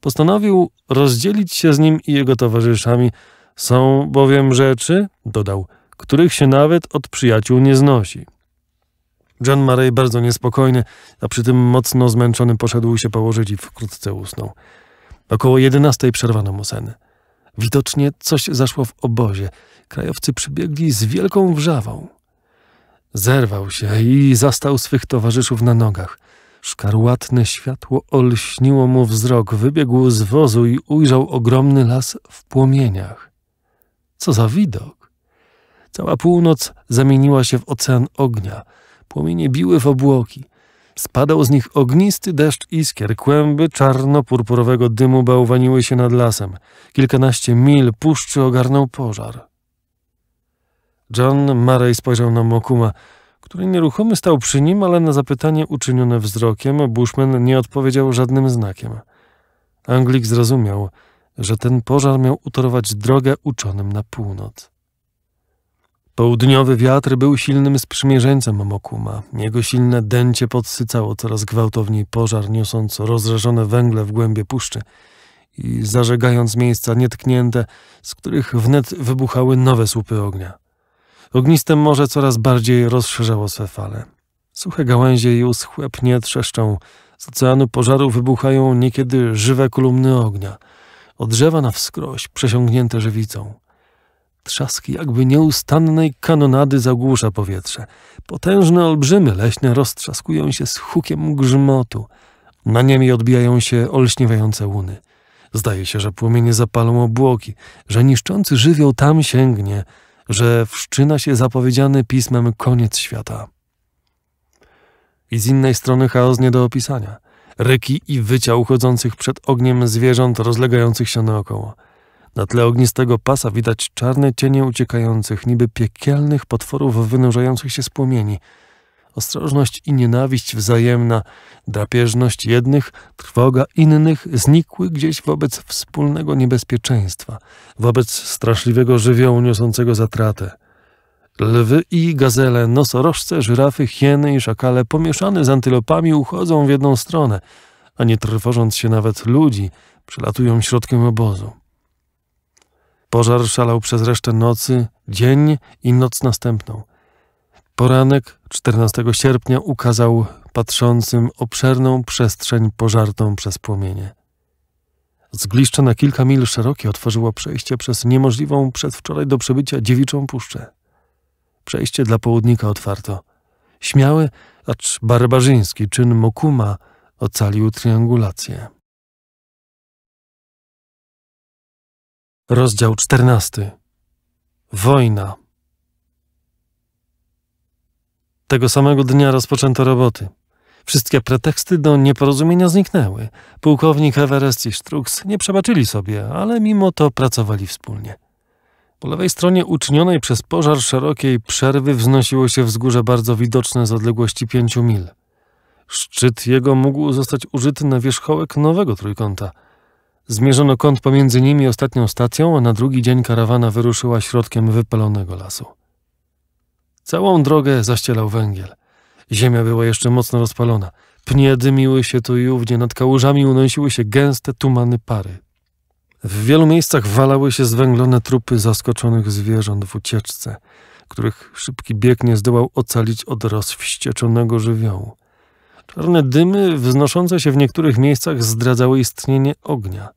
postanowił rozdzielić się z nim i jego towarzyszami. Są bowiem rzeczy, dodał, których się nawet od przyjaciół nie znosi. John Murray bardzo niespokojny, a przy tym mocno zmęczony poszedł się położyć i wkrótce usnął. Około jedenastej przerwano mu sen. Widocznie coś zaszło w obozie Krajowcy przybiegli z wielką wrzawą. Zerwał się i zastał swych towarzyszów na nogach. Szkarłatne światło olśniło mu wzrok, wybiegł z wozu i ujrzał ogromny las w płomieniach. Co za widok! Cała północ zamieniła się w ocean ognia. Płomienie biły w obłoki. Spadał z nich ognisty deszcz iskier, kłęby czarno-purpurowego dymu bałwaniły się nad lasem. Kilkanaście mil puszczy ogarnął pożar. John Murray spojrzał na Mokuma, który nieruchomy stał przy nim, ale na zapytanie uczynione wzrokiem Bushman nie odpowiedział żadnym znakiem. Anglik zrozumiał, że ten pożar miał utorować drogę uczonym na północ. Południowy wiatr był silnym sprzymierzeńcem Mokuma. Jego silne dęcie podsycało coraz gwałtowniej pożar, niosąc rozrażone węgle w głębie puszczy i zażegając miejsca nietknięte, z których wnet wybuchały nowe słupy ognia. Ogniste morze coraz bardziej rozszerzało swe fale. Suche gałęzie i uschłe pnie trzeszczą. Z oceanu pożaru wybuchają niekiedy żywe kolumny ognia. Od drzewa na wskroś przesiągnięte żywicą. Trzask jakby nieustannej kanonady zagłusza powietrze. Potężne olbrzymy leśne roztrzaskują się z hukiem grzmotu. Na niemi odbijają się olśniewające łuny. Zdaje się, że płomienie zapalą obłoki, że niszczący żywioł tam sięgnie – że wszczyna się zapowiedziany pismem koniec świata. I z innej strony chaos nie do opisania. Ryki i wycia uchodzących przed ogniem zwierząt rozlegających się naokoło. Na tle ognistego pasa widać czarne cienie uciekających, niby piekielnych potworów wynurzających się z płomieni – ostrożność i nienawiść wzajemna, drapieżność jednych, trwoga innych znikły gdzieś wobec wspólnego niebezpieczeństwa, wobec straszliwego żywiołu niosącego zatratę. Lwy i gazele, nosorożce, żyrafy, hieny i szakale pomieszane z antylopami uchodzą w jedną stronę, a nie trwożąc się nawet ludzi, przelatują środkiem obozu. Pożar szalał przez resztę nocy, dzień i noc następną. Poranek 14 sierpnia ukazał patrzącym obszerną przestrzeń pożartą przez płomienie. Zgliszcza na kilka mil szerokie otworzyło przejście przez niemożliwą przedwczoraj do przebycia dziewiczą puszczę. Przejście dla południka otwarto. Śmiały, acz barbarzyński czyn Mokuma ocalił triangulację. Rozdział 14. Wojna. Tego samego dnia rozpoczęto roboty. Wszystkie preteksty do nieporozumienia zniknęły. Pułkownik Everest i Strux nie przebaczyli sobie, ale mimo to pracowali wspólnie. Po lewej stronie uczynionej przez pożar szerokiej przerwy wznosiło się wzgórze bardzo widoczne z odległości pięciu mil. Szczyt jego mógł zostać użyty na wierzchołek nowego trójkąta. Zmierzono kąt pomiędzy nimi ostatnią stacją, a na drugi dzień karawana wyruszyła środkiem wypalonego lasu. Całą drogę zaścielał węgiel. Ziemia była jeszcze mocno rozpalona. Pnie dymiły się tu i ówdzie, nad kałużami unosiły się gęste tumany pary. W wielu miejscach walały się zwęglone trupy zaskoczonych zwierząt w ucieczce, których szybki bieg nie zdołał ocalić od rozwścieczonego żywiołu. Czarne dymy wznoszące się w niektórych miejscach zdradzały istnienie ognia –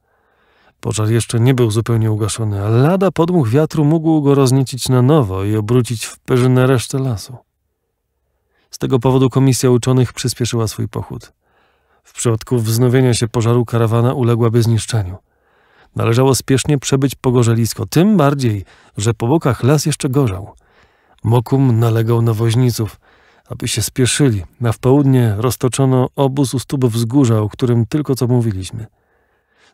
Pożar jeszcze nie był zupełnie ugaszony, a lada podmuch wiatru mógł go rozniecić na nowo i obrócić w perzynę resztę lasu. Z tego powodu komisja uczonych przyspieszyła swój pochód. W przypadku wznowienia się pożaru karawana uległaby zniszczeniu. Należało spiesznie przebyć pogorzelisko, tym bardziej, że po bokach las jeszcze gorzał. Mokum nalegał na woźniców, aby się spieszyli. Na w południe roztoczono obóz u stóp wzgórza, o którym tylko co mówiliśmy –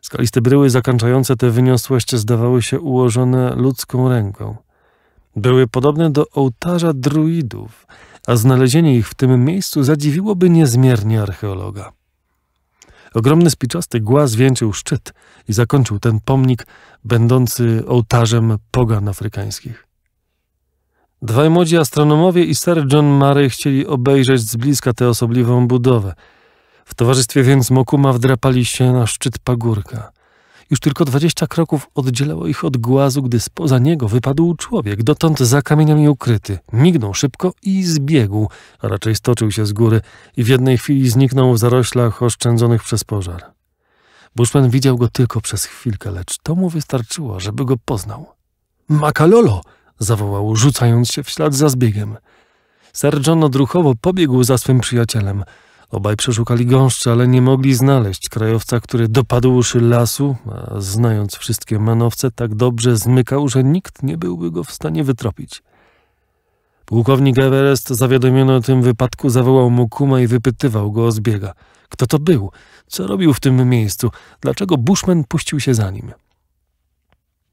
Skaliste bryły zakończające tę wyniosłość zdawały się ułożone ludzką ręką. Były podobne do ołtarza druidów, a znalezienie ich w tym miejscu zadziwiłoby niezmiernie archeologa. Ogromny spiczasty głaz wieńczył szczyt i zakończył ten pomnik, będący ołtarzem pogan afrykańskich. Dwaj młodzi astronomowie i Sir John Murray chcieli obejrzeć z bliska tę osobliwą budowę – w towarzystwie więc Mokuma wdrapali się na szczyt pagórka. Już tylko dwadzieścia kroków oddzielało ich od głazu, gdy spoza niego wypadł człowiek, dotąd za kamieniami ukryty. Mignął szybko i zbiegł, a raczej stoczył się z góry i w jednej chwili zniknął w zaroślach oszczędzonych przez pożar. Bushman widział go tylko przez chwilkę, lecz to mu wystarczyło, żeby go poznał. Makalolo! zawołał, rzucając się w ślad za zbiegiem. Sir druchowo odruchowo pobiegł za swym przyjacielem – Obaj przeszukali gąszcze, ale nie mogli znaleźć krajowca, który dopadłszy lasu, a znając wszystkie manowce, tak dobrze zmykał, że nikt nie byłby go w stanie wytropić. Pułkownik Everest, zawiadomiony o tym wypadku, zawołał mu kuma i wypytywał go o zbiega. Kto to był? Co robił w tym miejscu? Dlaczego Bushman puścił się za nim?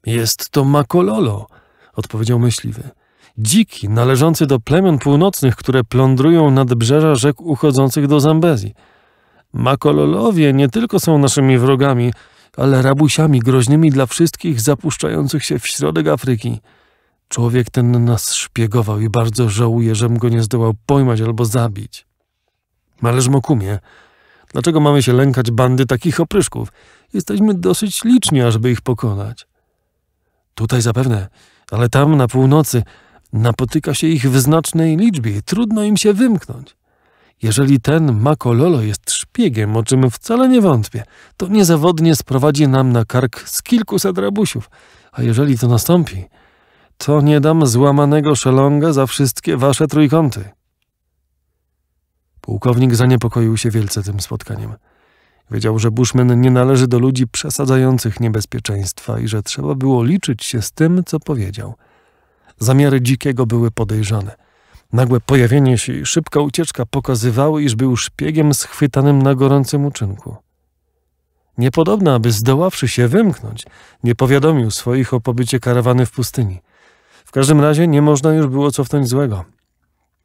Jest to Makololo, odpowiedział myśliwy dziki należący do plemion północnych, które plądrują nadbrzeża rzek uchodzących do Zambezi, Makololowie nie tylko są naszymi wrogami, ale rabusiami groźnymi dla wszystkich zapuszczających się w środek Afryki. Człowiek ten nas szpiegował i bardzo żałuje, żem go nie zdołał pojmać albo zabić. Ależ Mokumie, dlaczego mamy się lękać bandy takich opryszków? Jesteśmy dosyć liczni, ażeby ich pokonać. Tutaj zapewne, ale tam na północy Napotyka się ich w znacznej liczbie i trudno im się wymknąć. Jeżeli ten Makololo jest szpiegiem, o czym wcale nie wątpię, to niezawodnie sprowadzi nam na kark z kilkuset rabusiów, a jeżeli to nastąpi, to nie dam złamanego szelonga za wszystkie wasze trójkąty. Pułkownik zaniepokoił się wielce tym spotkaniem. Wiedział, że Bushman nie należy do ludzi przesadzających niebezpieczeństwa i że trzeba było liczyć się z tym, co powiedział – Zamiary dzikiego były podejrzane. Nagłe pojawienie się i szybka ucieczka pokazywały, iż był szpiegiem schwytanym na gorącym uczynku. Niepodobne, aby zdoławszy się wymknąć, nie powiadomił swoich o pobycie karawany w pustyni. W każdym razie nie można już było cofnąć złego.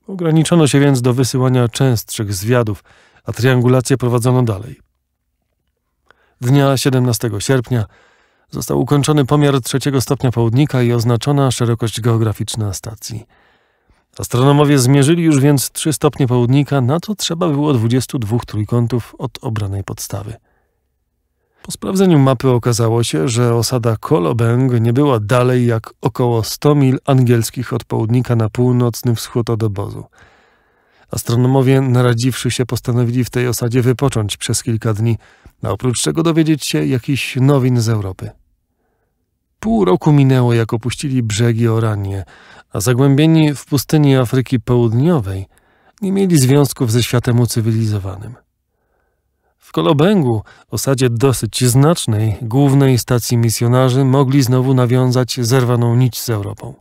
Ograniczono się więc do wysyłania częstszych zwiadów, a triangulację prowadzono dalej. Dnia 17 sierpnia Został ukończony pomiar trzeciego stopnia południka i oznaczona szerokość geograficzna stacji. Astronomowie zmierzyli już więc 3 stopnie południka, na to trzeba było 22 trójkątów od obranej podstawy. Po sprawdzeniu mapy okazało się, że osada Kolobeng nie była dalej jak około 100 mil angielskich od południka na północny wschód od obozu. Astronomowie, naradziwszy się, postanowili w tej osadzie wypocząć przez kilka dni, a oprócz czego dowiedzieć się jakichś nowin z Europy. Pół roku minęło, jak opuścili brzegi Oranie, a zagłębieni w pustyni Afryki Południowej nie mieli związków ze światem ucywilizowanym. W Kolobęgu, osadzie dosyć znacznej głównej stacji misjonarzy, mogli znowu nawiązać zerwaną nić z Europą.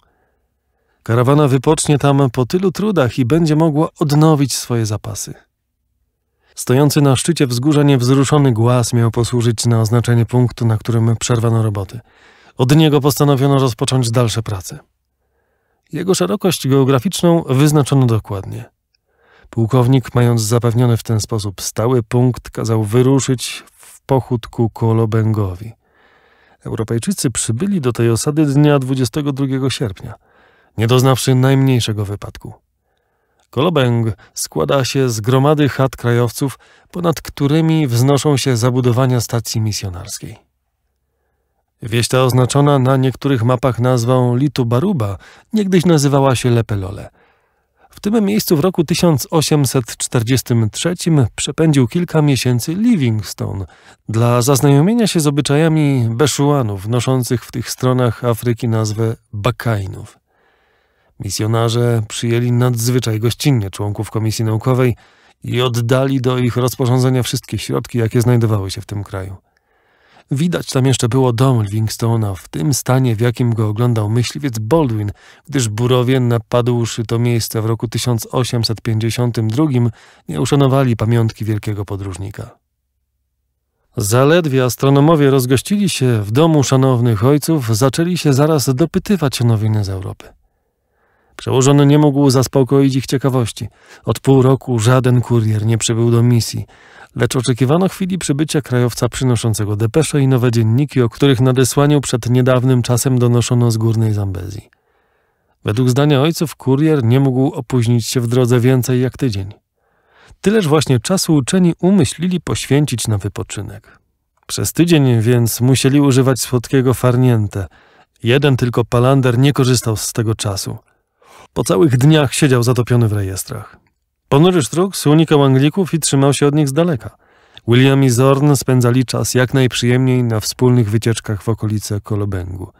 Karawana wypocznie tam po tylu trudach i będzie mogła odnowić swoje zapasy. Stojący na szczycie wzgórza niewzruszony głaz miał posłużyć na oznaczenie punktu, na którym przerwano roboty – od niego postanowiono rozpocząć dalsze prace. Jego szerokość geograficzną wyznaczono dokładnie. Pułkownik, mając zapewniony w ten sposób stały punkt, kazał wyruszyć w pochód ku Kolobęgowi. Europejczycy przybyli do tej osady dnia 22 sierpnia, nie doznawszy najmniejszego wypadku. Kolobęg składa się z gromady chat krajowców, ponad którymi wznoszą się zabudowania stacji misjonarskiej. Wieś ta oznaczona na niektórych mapach nazwą Litubaruba niegdyś nazywała się Lepelole. W tym miejscu w roku 1843 przepędził kilka miesięcy Livingstone dla zaznajomienia się z obyczajami Beszuanów noszących w tych stronach Afryki nazwę Bakainów. Misjonarze przyjęli nadzwyczaj gościnnie członków komisji naukowej i oddali do ich rozporządzenia wszystkie środki, jakie znajdowały się w tym kraju. Widać tam jeszcze było dom Livingstone'a w tym stanie, w jakim go oglądał myśliwiec Baldwin, gdyż burowie napadłszy to miejsce w roku 1852 nie uszanowali pamiątki wielkiego podróżnika. Zaledwie astronomowie rozgościli się w domu szanownych ojców, zaczęli się zaraz dopytywać o nowiny z Europy. Przełożony nie mógł zaspokoić ich ciekawości. Od pół roku żaden kurier nie przybył do misji, lecz oczekiwano chwili przybycia krajowca przynoszącego depesze i nowe dzienniki, o których nadesłaniu przed niedawnym czasem donoszono z górnej Zambezji. Według zdania ojców kurier nie mógł opóźnić się w drodze więcej jak tydzień. Tyleż właśnie czasu uczeni umyślili poświęcić na wypoczynek. Przez tydzień więc musieli używać słodkiego farnięte. Jeden tylko palander nie korzystał z tego czasu – po całych dniach siedział zatopiony w rejestrach. Ponury Sztrux unikał Anglików i trzymał się od nich z daleka. William i Zorn spędzali czas jak najprzyjemniej na wspólnych wycieczkach w okolice Kolobęgu.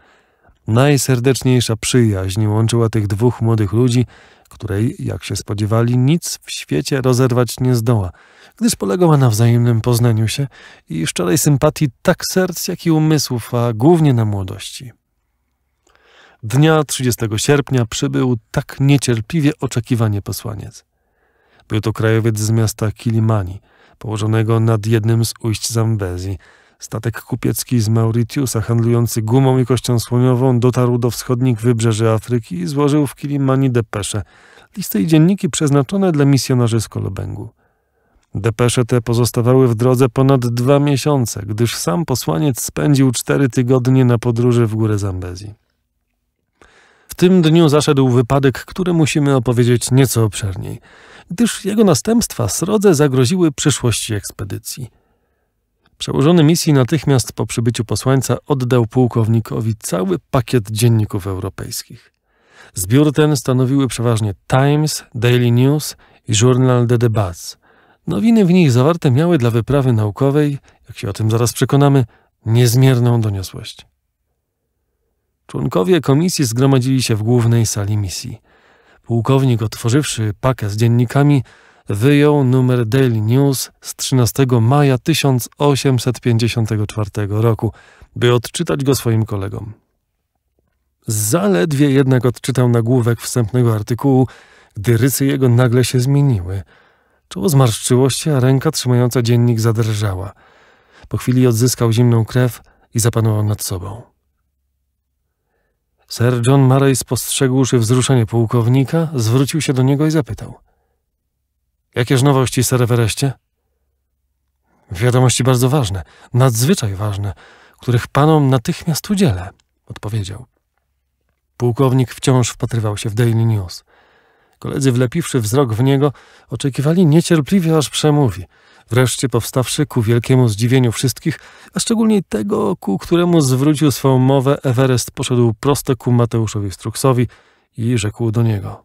Najserdeczniejsza przyjaźń łączyła tych dwóch młodych ludzi, której, jak się spodziewali, nic w świecie rozerwać nie zdoła, gdyż polegała na wzajemnym poznaniu się i szczerej sympatii tak serc, jak i umysłów, a głównie na młodości. Dnia 30 sierpnia przybył tak niecierpliwie oczekiwanie posłaniec. Był to krajowiec z miasta Kilimani, położonego nad jednym z ujść Zambezji. Statek kupiecki z Mauritiusa, handlujący gumą i kością słoniową, dotarł do wschodnich wybrzeży Afryki i złożył w Kilimani depesze, listy i dzienniki przeznaczone dla misjonarzy z Kolobęgu. Depesze te pozostawały w drodze ponad dwa miesiące, gdyż sam posłaniec spędził cztery tygodnie na podróży w górę Zambezji. W tym dniu zaszedł wypadek, który musimy opowiedzieć nieco obszerniej, gdyż jego następstwa srodze zagroziły przyszłości ekspedycji. Przełożony misji natychmiast po przybyciu posłańca oddał pułkownikowi cały pakiet dzienników europejskich. Zbiór ten stanowiły przeważnie Times, Daily News i Journal de Debats. Nowiny w nich zawarte miały dla wyprawy naukowej, jak się o tym zaraz przekonamy, niezmierną doniosłość. Członkowie komisji zgromadzili się w głównej sali misji. Pułkownik, otworzywszy pakę z dziennikami, wyjął numer Daily News z 13 maja 1854 roku, by odczytać go swoim kolegom. Zaledwie jednak odczytał nagłówek wstępnego artykułu, gdy rysy jego nagle się zmieniły. Czoło zmarszczyło się, a ręka trzymająca dziennik zadrżała. Po chwili odzyskał zimną krew i zapanował nad sobą. Sir John Murray, spostrzegłszy wzruszenie pułkownika, zwrócił się do niego i zapytał. Jakież nowości, Sir Everestie? Wiadomości bardzo ważne, nadzwyczaj ważne, których panom natychmiast udzielę, odpowiedział. Pułkownik wciąż wpatrywał się w Daily News. Koledzy, wlepiwszy wzrok w niego, oczekiwali niecierpliwie, aż przemówi – wreszcie powstawszy ku wielkiemu zdziwieniu wszystkich, a szczególnie tego, ku któremu zwrócił swą mowę Everest, poszedł prosto ku Mateuszowi Struksowi i rzekł do niego.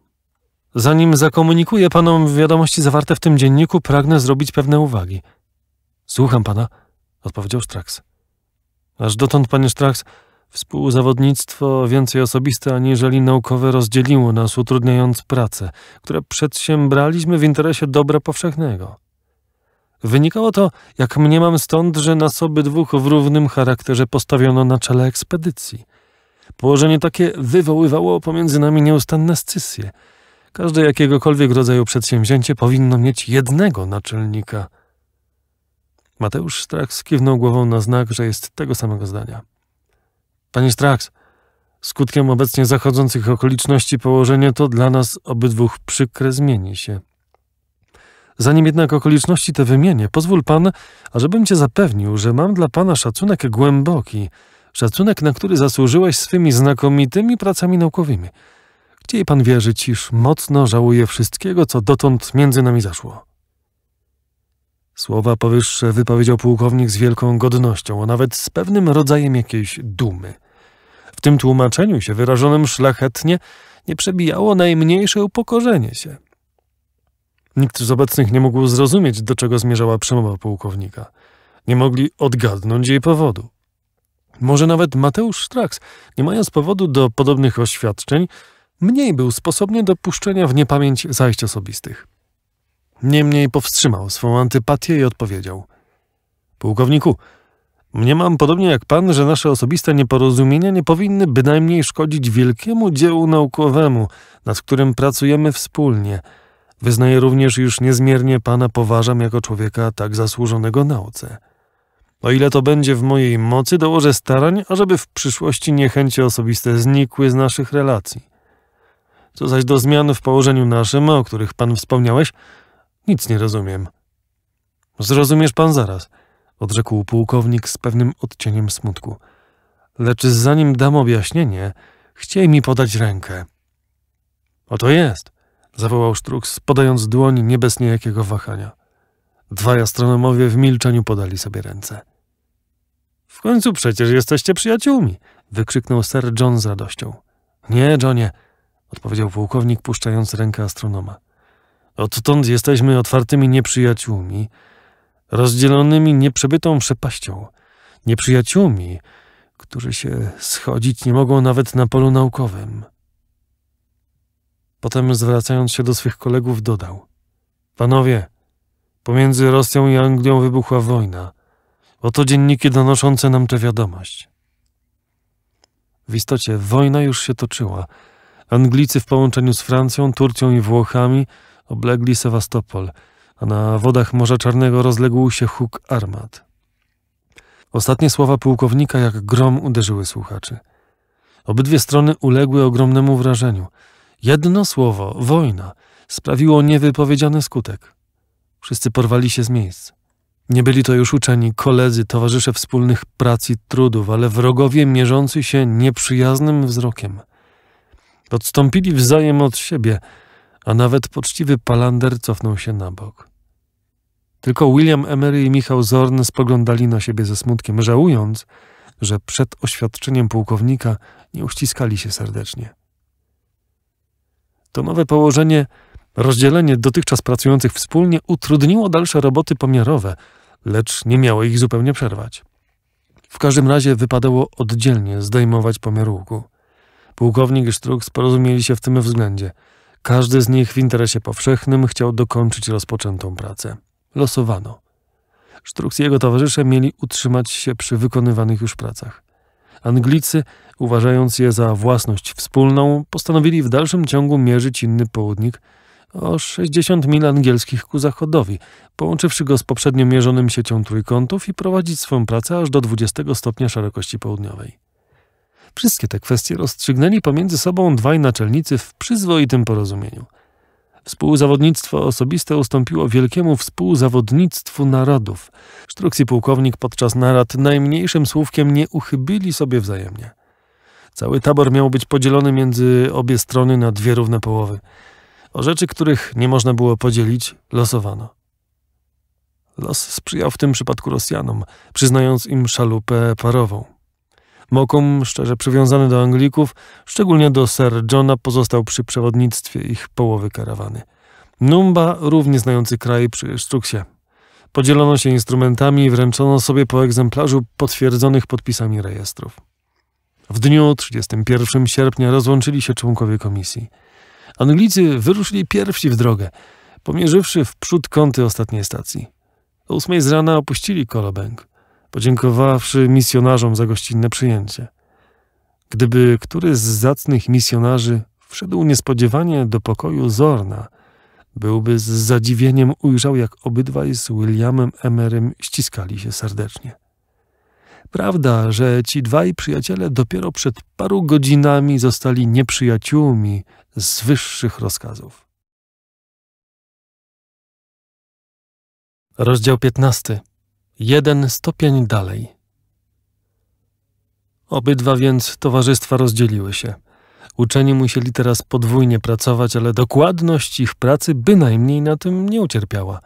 Zanim zakomunikuję panom wiadomości zawarte w tym dzienniku, pragnę zrobić pewne uwagi. Słucham pana, odpowiedział Strax. Aż dotąd, panie Strax, Współzawodnictwo więcej osobiste aniżeli naukowe rozdzieliło nas, utrudniając pracę, które przedsiębraliśmy w interesie dobra powszechnego. Wynikało to, jak mniemam stąd, że nas obydwóch w równym charakterze postawiono na czele ekspedycji. Położenie takie wywoływało pomiędzy nami nieustanne scysje. Każde jakiegokolwiek rodzaju przedsięwzięcie powinno mieć jednego naczelnika. Mateusz Straks kiwnął głową na znak, że jest tego samego zdania. Panie Straks, skutkiem obecnie zachodzących okoliczności położenie to dla nas obydwóch przykre zmieni się – Zanim jednak okoliczności te wymienię, pozwól pan, ażebym cię zapewnił, że mam dla pana szacunek głęboki, szacunek, na który zasłużyłeś swymi znakomitymi pracami naukowymi. Chciej pan wierzyć, iż mocno żałuję wszystkiego, co dotąd między nami zaszło. Słowa powyższe wypowiedział pułkownik z wielką godnością, a nawet z pewnym rodzajem jakiejś dumy. W tym tłumaczeniu się, wyrażonym szlachetnie, nie przebijało najmniejsze upokorzenie się. Nikt z obecnych nie mógł zrozumieć, do czego zmierzała przemowa pułkownika. Nie mogli odgadnąć jej powodu. Może nawet Mateusz Strax, nie mając powodu do podobnych oświadczeń, mniej był sposobny do puszczenia w niepamięć zajść osobistych. Niemniej powstrzymał swą antypatię i odpowiedział. Pułkowniku, mniemam podobnie jak pan, że nasze osobiste nieporozumienia nie powinny bynajmniej szkodzić wielkiemu dziełu naukowemu, nad którym pracujemy wspólnie – Wyznaję również, iż niezmiernie Pana poważam jako człowieka tak zasłużonego nauce. O ile to będzie w mojej mocy, dołożę starań, ażeby w przyszłości niechęci osobiste znikły z naszych relacji. Co zaś do zmian w położeniu naszym, o których Pan wspomniałeś, nic nie rozumiem. Zrozumiesz Pan zaraz, odrzekł pułkownik z pewnym odcieniem smutku. Lecz zanim dam objaśnienie, chciej mi podać rękę. Oto jest zawołał Sztruks, podając dłoń nie bez niejakiego wahania. Dwaj astronomowie w milczeniu podali sobie ręce. W końcu przecież jesteście przyjaciółmi! wykrzyknął Sir John z radością. Nie, Johnie, odpowiedział pułkownik, puszczając rękę astronoma. Odtąd jesteśmy otwartymi nieprzyjaciółmi, rozdzielonymi nieprzebytą przepaścią, nieprzyjaciółmi, którzy się schodzić nie mogą nawet na polu naukowym. Potem zwracając się do swych kolegów dodał: Panowie, pomiędzy Rosją i Anglią wybuchła wojna. Oto dzienniki donoszące nam tę wiadomość. W istocie wojna już się toczyła. Anglicy w połączeniu z Francją, Turcją i Włochami oblegli Sewastopol, a na wodach Morza Czarnego rozległ się huk armat. Ostatnie słowa pułkownika jak grom uderzyły słuchaczy. Obydwie strony uległy ogromnemu wrażeniu – Jedno słowo, wojna, sprawiło niewypowiedziany skutek. Wszyscy porwali się z miejsc. Nie byli to już uczeni, koledzy, towarzysze wspólnych prac i trudów, ale wrogowie mierzący się nieprzyjaznym wzrokiem. Odstąpili wzajem od siebie, a nawet poczciwy Palander cofnął się na bok. Tylko William Emery i Michał Zorn spoglądali na siebie ze smutkiem, żałując, że przed oświadczeniem pułkownika nie uściskali się serdecznie. To nowe położenie, rozdzielenie dotychczas pracujących wspólnie utrudniło dalsze roboty pomiarowe, lecz nie miało ich zupełnie przerwać. W każdym razie wypadało oddzielnie zdejmować pomiar łuku. Pułkownik i Sztruk porozumieli się w tym względzie. Każdy z nich w interesie powszechnym chciał dokończyć rozpoczętą pracę. Losowano. Sztruk i jego towarzysze mieli utrzymać się przy wykonywanych już pracach. Anglicy, uważając je za własność wspólną, postanowili w dalszym ciągu mierzyć inny południk o 60 mil angielskich ku zachodowi, połączywszy go z poprzednio mierzonym siecią trójkątów i prowadzić swą pracę aż do 20 stopnia szerokości południowej. Wszystkie te kwestie rozstrzygnęli pomiędzy sobą dwaj naczelnicy w przyzwoitym porozumieniu – Współzawodnictwo osobiste ustąpiło wielkiemu współzawodnictwu narodów. Sztruk i pułkownik podczas narad najmniejszym słówkiem nie uchybili sobie wzajemnie. Cały tabor miał być podzielony między obie strony na dwie równe połowy. O rzeczy, których nie można było podzielić, losowano. Los sprzyjał w tym przypadku Rosjanom, przyznając im szalupę parową. Mokum, szczerze przywiązany do Anglików, szczególnie do Sir Johna, pozostał przy przewodnictwie ich połowy karawany. Numba, równie znający kraj przy Struksie. Podzielono się instrumentami i wręczono sobie po egzemplarzu potwierdzonych podpisami rejestrów. W dniu 31 sierpnia rozłączyli się członkowie komisji. Anglicy wyruszyli pierwsi w drogę, pomierzywszy w przód kąty ostatniej stacji. O ósmej z rana opuścili Kolobęk podziękowawszy misjonarzom za gościnne przyjęcie. Gdyby który z zacnych misjonarzy wszedł niespodziewanie do pokoju Zorna, byłby z zadziwieniem ujrzał, jak obydwaj z Williamem Emerym ściskali się serdecznie. Prawda, że ci dwaj przyjaciele dopiero przed paru godzinami zostali nieprzyjaciółmi z wyższych rozkazów. Rozdział 15 jeden stopień dalej. Obydwa więc towarzystwa rozdzieliły się. Uczeni musieli teraz podwójnie pracować, ale dokładność ich pracy bynajmniej na tym nie ucierpiała.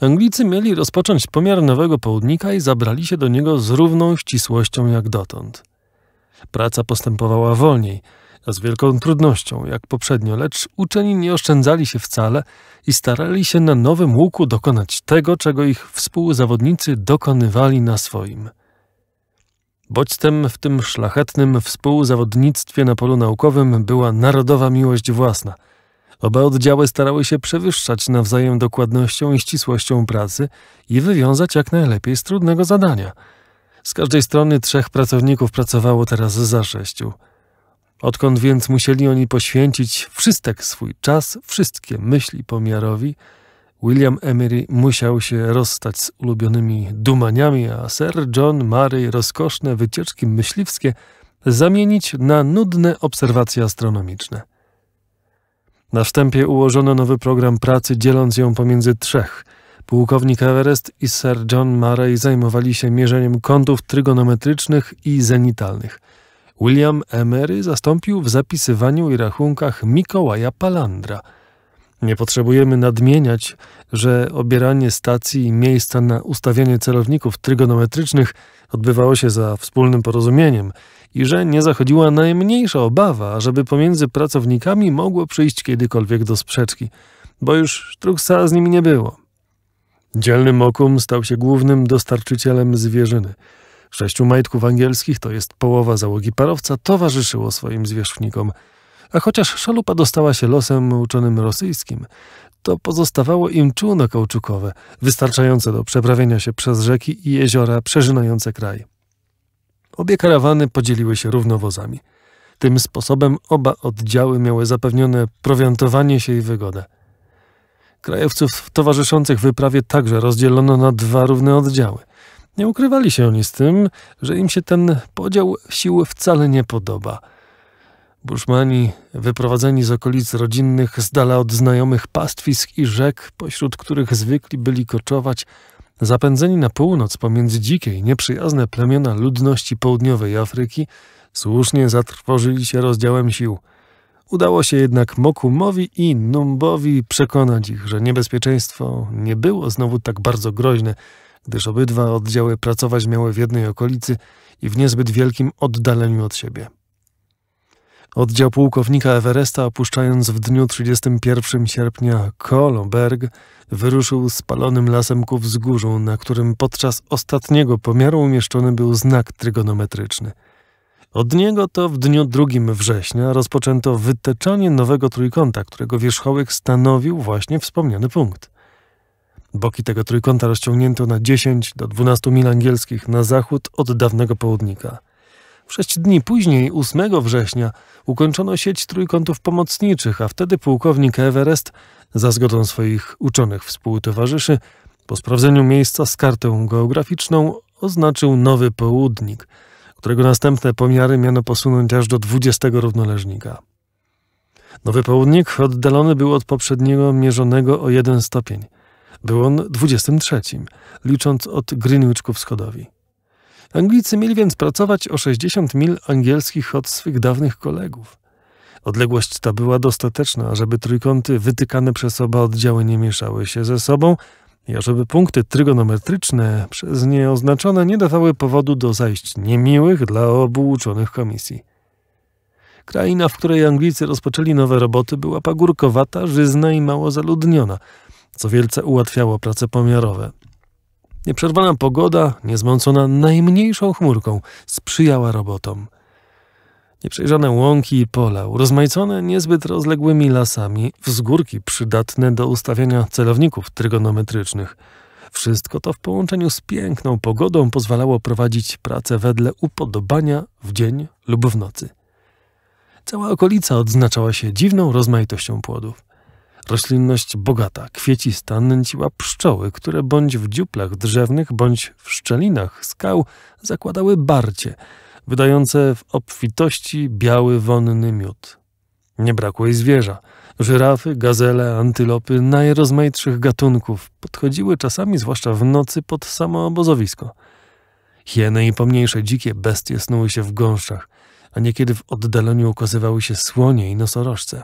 Anglicy mieli rozpocząć pomiar nowego południka i zabrali się do niego z równą ścisłością jak dotąd. Praca postępowała wolniej – z wielką trudnością, jak poprzednio, lecz uczeni nie oszczędzali się wcale i starali się na nowym łuku dokonać tego, czego ich współzawodnicy dokonywali na swoim. Bodźcem w tym szlachetnym współzawodnictwie na polu naukowym była narodowa miłość własna. Oba oddziały starały się przewyższać nawzajem dokładnością i ścisłością pracy i wywiązać jak najlepiej z trudnego zadania. Z każdej strony trzech pracowników pracowało teraz za sześciu – Odkąd więc musieli oni poświęcić wszystek swój czas, wszystkie myśli pomiarowi, William Emery musiał się rozstać z ulubionymi dumaniami, a Sir John Murray rozkoszne wycieczki myśliwskie zamienić na nudne obserwacje astronomiczne. Na wstępie ułożono nowy program pracy, dzieląc ją pomiędzy trzech. Pułkownik Everest i Sir John Murray zajmowali się mierzeniem kątów trygonometrycznych i zenitalnych – William Emery zastąpił w zapisywaniu i rachunkach Mikołaja Palandra. Nie potrzebujemy nadmieniać, że obieranie stacji i miejsca na ustawianie celowników trygonometrycznych odbywało się za wspólnym porozumieniem i że nie zachodziła najmniejsza obawa, żeby pomiędzy pracownikami mogło przyjść kiedykolwiek do sprzeczki, bo już Truksa z nimi nie było. Dzielny Mokum stał się głównym dostarczycielem zwierzyny. Sześciu majtków angielskich, to jest połowa załogi parowca, towarzyszyło swoim zwierzchnikom. A chociaż szalupa dostała się losem uczonym rosyjskim, to pozostawało im czółno kauczukowe, wystarczające do przeprawienia się przez rzeki i jeziora przeżynające kraj. Obie karawany podzieliły się równowozami. Tym sposobem oba oddziały miały zapewnione prowiantowanie się i wygodę. Krajowców towarzyszących wyprawie także rozdzielono na dwa równe oddziały – nie ukrywali się oni z tym, że im się ten podział sił wcale nie podoba. Buszmani, wyprowadzeni z okolic rodzinnych, z dala od znajomych pastwisk i rzek, pośród których zwykli byli koczować, zapędzeni na północ pomiędzy dzikie i nieprzyjazne plemiona ludności południowej Afryki, słusznie zatrwożyli się rozdziałem sił. Udało się jednak Mokumowi i Numbowi przekonać ich, że niebezpieczeństwo nie było znowu tak bardzo groźne, gdyż obydwa oddziały pracować miały w jednej okolicy i w niezbyt wielkim oddaleniu od siebie. Oddział pułkownika Everesta, opuszczając w dniu 31 sierpnia Kolomberg, wyruszył spalonym lasem ku wzgórzu, na którym podczas ostatniego pomiaru umieszczony był znak trygonometryczny. Od niego to w dniu 2 września rozpoczęto wyteczanie nowego trójkąta, którego wierzchołek stanowił właśnie wspomniany punkt. Boki tego trójkąta rozciągnięto na 10 do 12 mil angielskich na zachód od dawnego południka. W sześć dni później, 8 września, ukończono sieć trójkątów pomocniczych, a wtedy pułkownik Everest, za zgodą swoich uczonych współtowarzyszy, po sprawdzeniu miejsca z kartą geograficzną oznaczył nowy południk, którego następne pomiary miano posunąć aż do 20 równoleżnika. Nowy południk oddalony był od poprzedniego mierzonego o jeden stopień – był on 23, licząc od Greenwichu wschodowi. Anglicy mieli więc pracować o 60 mil angielskich od swych dawnych kolegów. Odległość ta była dostateczna, żeby trójkąty wytykane przez oba oddziały nie mieszały się ze sobą i ażeby punkty trygonometryczne przez nie oznaczone nie dawały powodu do zajść niemiłych dla obu uczonych komisji. Kraina, w której Anglicy rozpoczęli nowe roboty, była pagórkowata, żyzna i mało zaludniona – co wielce ułatwiało prace pomiarowe. Nieprzerwana pogoda, niezmącona najmniejszą chmurką, sprzyjała robotom. Nieprzejrzane łąki i pola, urozmaicone niezbyt rozległymi lasami, wzgórki przydatne do ustawiania celowników trygonometrycznych. Wszystko to w połączeniu z piękną pogodą pozwalało prowadzić pracę wedle upodobania w dzień lub w nocy. Cała okolica odznaczała się dziwną rozmaitością płodów. Roślinność bogata, kwiecista nęciła pszczoły, które bądź w dziuplach drzewnych, bądź w szczelinach skał zakładały barcie, wydające w obfitości biały wonny miód. Nie brakło i zwierza. Żyrafy, gazele, antylopy najrozmaitszych gatunków podchodziły czasami, zwłaszcza w nocy, pod samo obozowisko. Hieny i pomniejsze dzikie bestie snuły się w gąszczach, a niekiedy w oddaleniu ukazywały się słonie i nosorożce.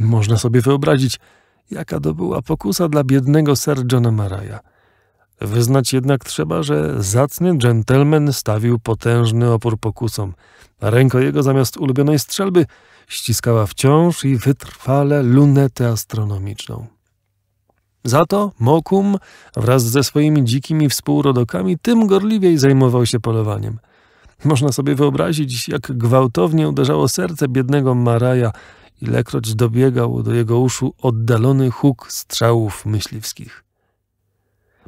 Można sobie wyobrazić, jaka to była pokusa dla biednego Sir Johna Maraja. Wyznać jednak trzeba, że zacny dżentelmen stawił potężny opór pokusom. Ręko jego zamiast ulubionej strzelby ściskała wciąż i wytrwale lunetę astronomiczną. Za to Mokum wraz ze swoimi dzikimi współrodokami tym gorliwiej zajmował się polowaniem. Można sobie wyobrazić, jak gwałtownie uderzało serce biednego Maraja, ilekroć dobiegał do jego uszu oddalony huk strzałów myśliwskich.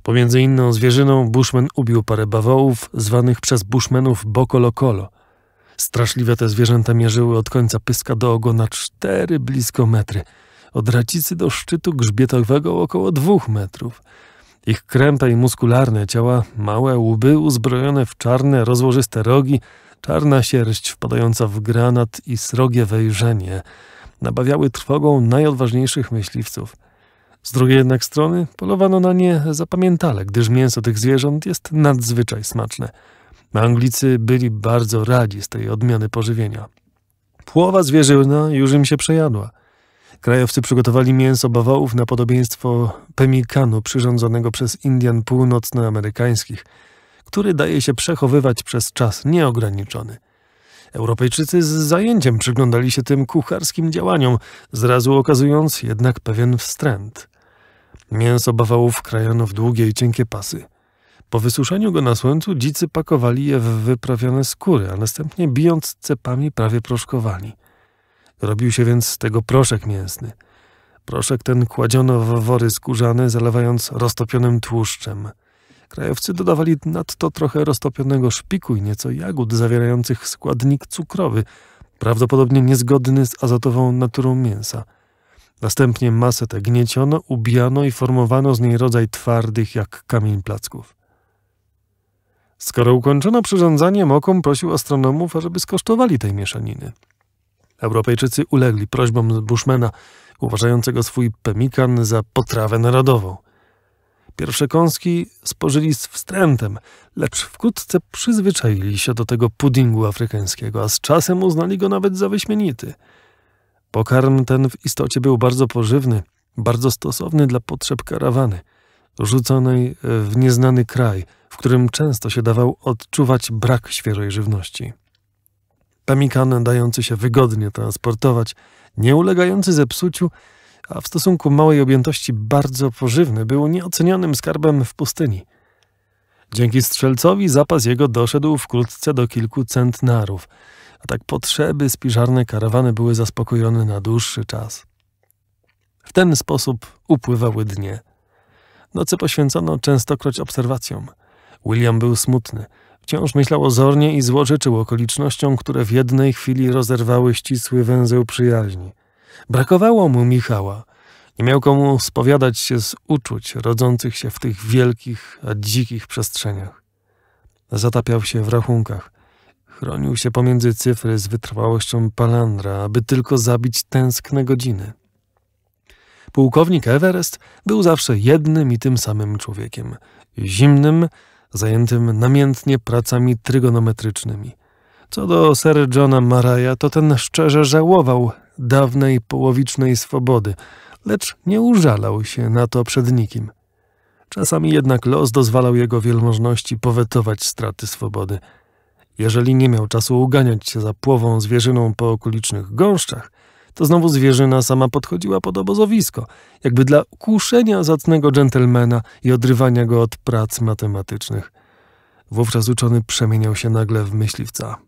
Pomiędzy inną zwierzyną Bushman ubił parę bawołów, zwanych przez Bushmanów bokolokolo. Straszliwe te zwierzęta mierzyły od końca pyska do ogona cztery blisko metry, od racicy do szczytu grzbietowego około dwóch metrów. Ich krępe i muskularne ciała, małe łby uzbrojone w czarne, rozłożyste rogi, czarna sierść wpadająca w granat i srogie wejrzenie – nabawiały trwogą najodważniejszych myśliwców. Z drugiej jednak strony polowano na nie zapamiętale, gdyż mięso tych zwierząt jest nadzwyczaj smaczne. Anglicy byli bardzo radzi z tej odmiany pożywienia. Płowa zwierzyna już im się przejadła. Krajowcy przygotowali mięso bawołów na podobieństwo pemikanu przyrządzonego przez Indian północnoamerykańskich, który daje się przechowywać przez czas nieograniczony – Europejczycy z zajęciem przyglądali się tym kucharskim działaniom, zrazu okazując jednak pewien wstręt. Mięso bawałów krajano w długie i cienkie pasy. Po wysuszeniu go na słońcu dzicy pakowali je w wyprawione skóry, a następnie bijąc cepami prawie proszkowali. Robił się więc z tego proszek mięsny. Proszek ten kładziono w wory skórzane, zalewając roztopionym tłuszczem. Krajowcy dodawali nadto trochę roztopionego szpiku i nieco jagód zawierających składnik cukrowy, prawdopodobnie niezgodny z azotową naturą mięsa. Następnie masę tę gnieciono, ubijano i formowano z niej rodzaj twardych jak kamień placków. Skoro ukończono przyrządzanie, Mokom prosił astronomów, ażeby skosztowali tej mieszaniny. Europejczycy ulegli prośbom Bushmana, uważającego swój pemikan za potrawę narodową – Pierwsze kąski spożyli z wstrętem, lecz wkrótce przyzwyczaili się do tego puddingu afrykańskiego, a z czasem uznali go nawet za wyśmienity. Pokarm ten w istocie był bardzo pożywny, bardzo stosowny dla potrzeb karawany, rzuconej e, w nieznany kraj, w którym często się dawał odczuwać brak świeżej żywności. Pemmikan dający się wygodnie transportować, nie ulegający zepsuciu, a w stosunku małej objętości bardzo pożywny, był nieocenionym skarbem w pustyni. Dzięki strzelcowi zapas jego doszedł wkrótce do kilku centnarów, a tak potrzeby spiżarne karawany były zaspokojone na dłuższy czas. W ten sposób upływały dnie. Noce poświęcono częstokroć obserwacjom. William był smutny. Wciąż myślał ozornie i złożyczył okolicznościom, które w jednej chwili rozerwały ścisły węzeł przyjaźni – Brakowało mu Michała. Nie miał komu spowiadać się z uczuć rodzących się w tych wielkich, a dzikich przestrzeniach. Zatapiał się w rachunkach. Chronił się pomiędzy cyfry z wytrwałością palandra, aby tylko zabić tęskne godziny. Pułkownik Everest był zawsze jednym i tym samym człowiekiem. Zimnym, zajętym namiętnie pracami trygonometrycznymi. Co do Sir Johna Maraya, to ten szczerze żałował, dawnej połowicznej swobody, lecz nie użalał się na to przed nikim. Czasami jednak los dozwalał jego wielmożności powetować straty swobody. Jeżeli nie miał czasu uganiać się za płową zwierzyną po okolicznych gąszczach, to znowu zwierzyna sama podchodziła pod obozowisko, jakby dla kuszenia zacnego dżentelmena i odrywania go od prac matematycznych. Wówczas uczony przemieniał się nagle w myśliwca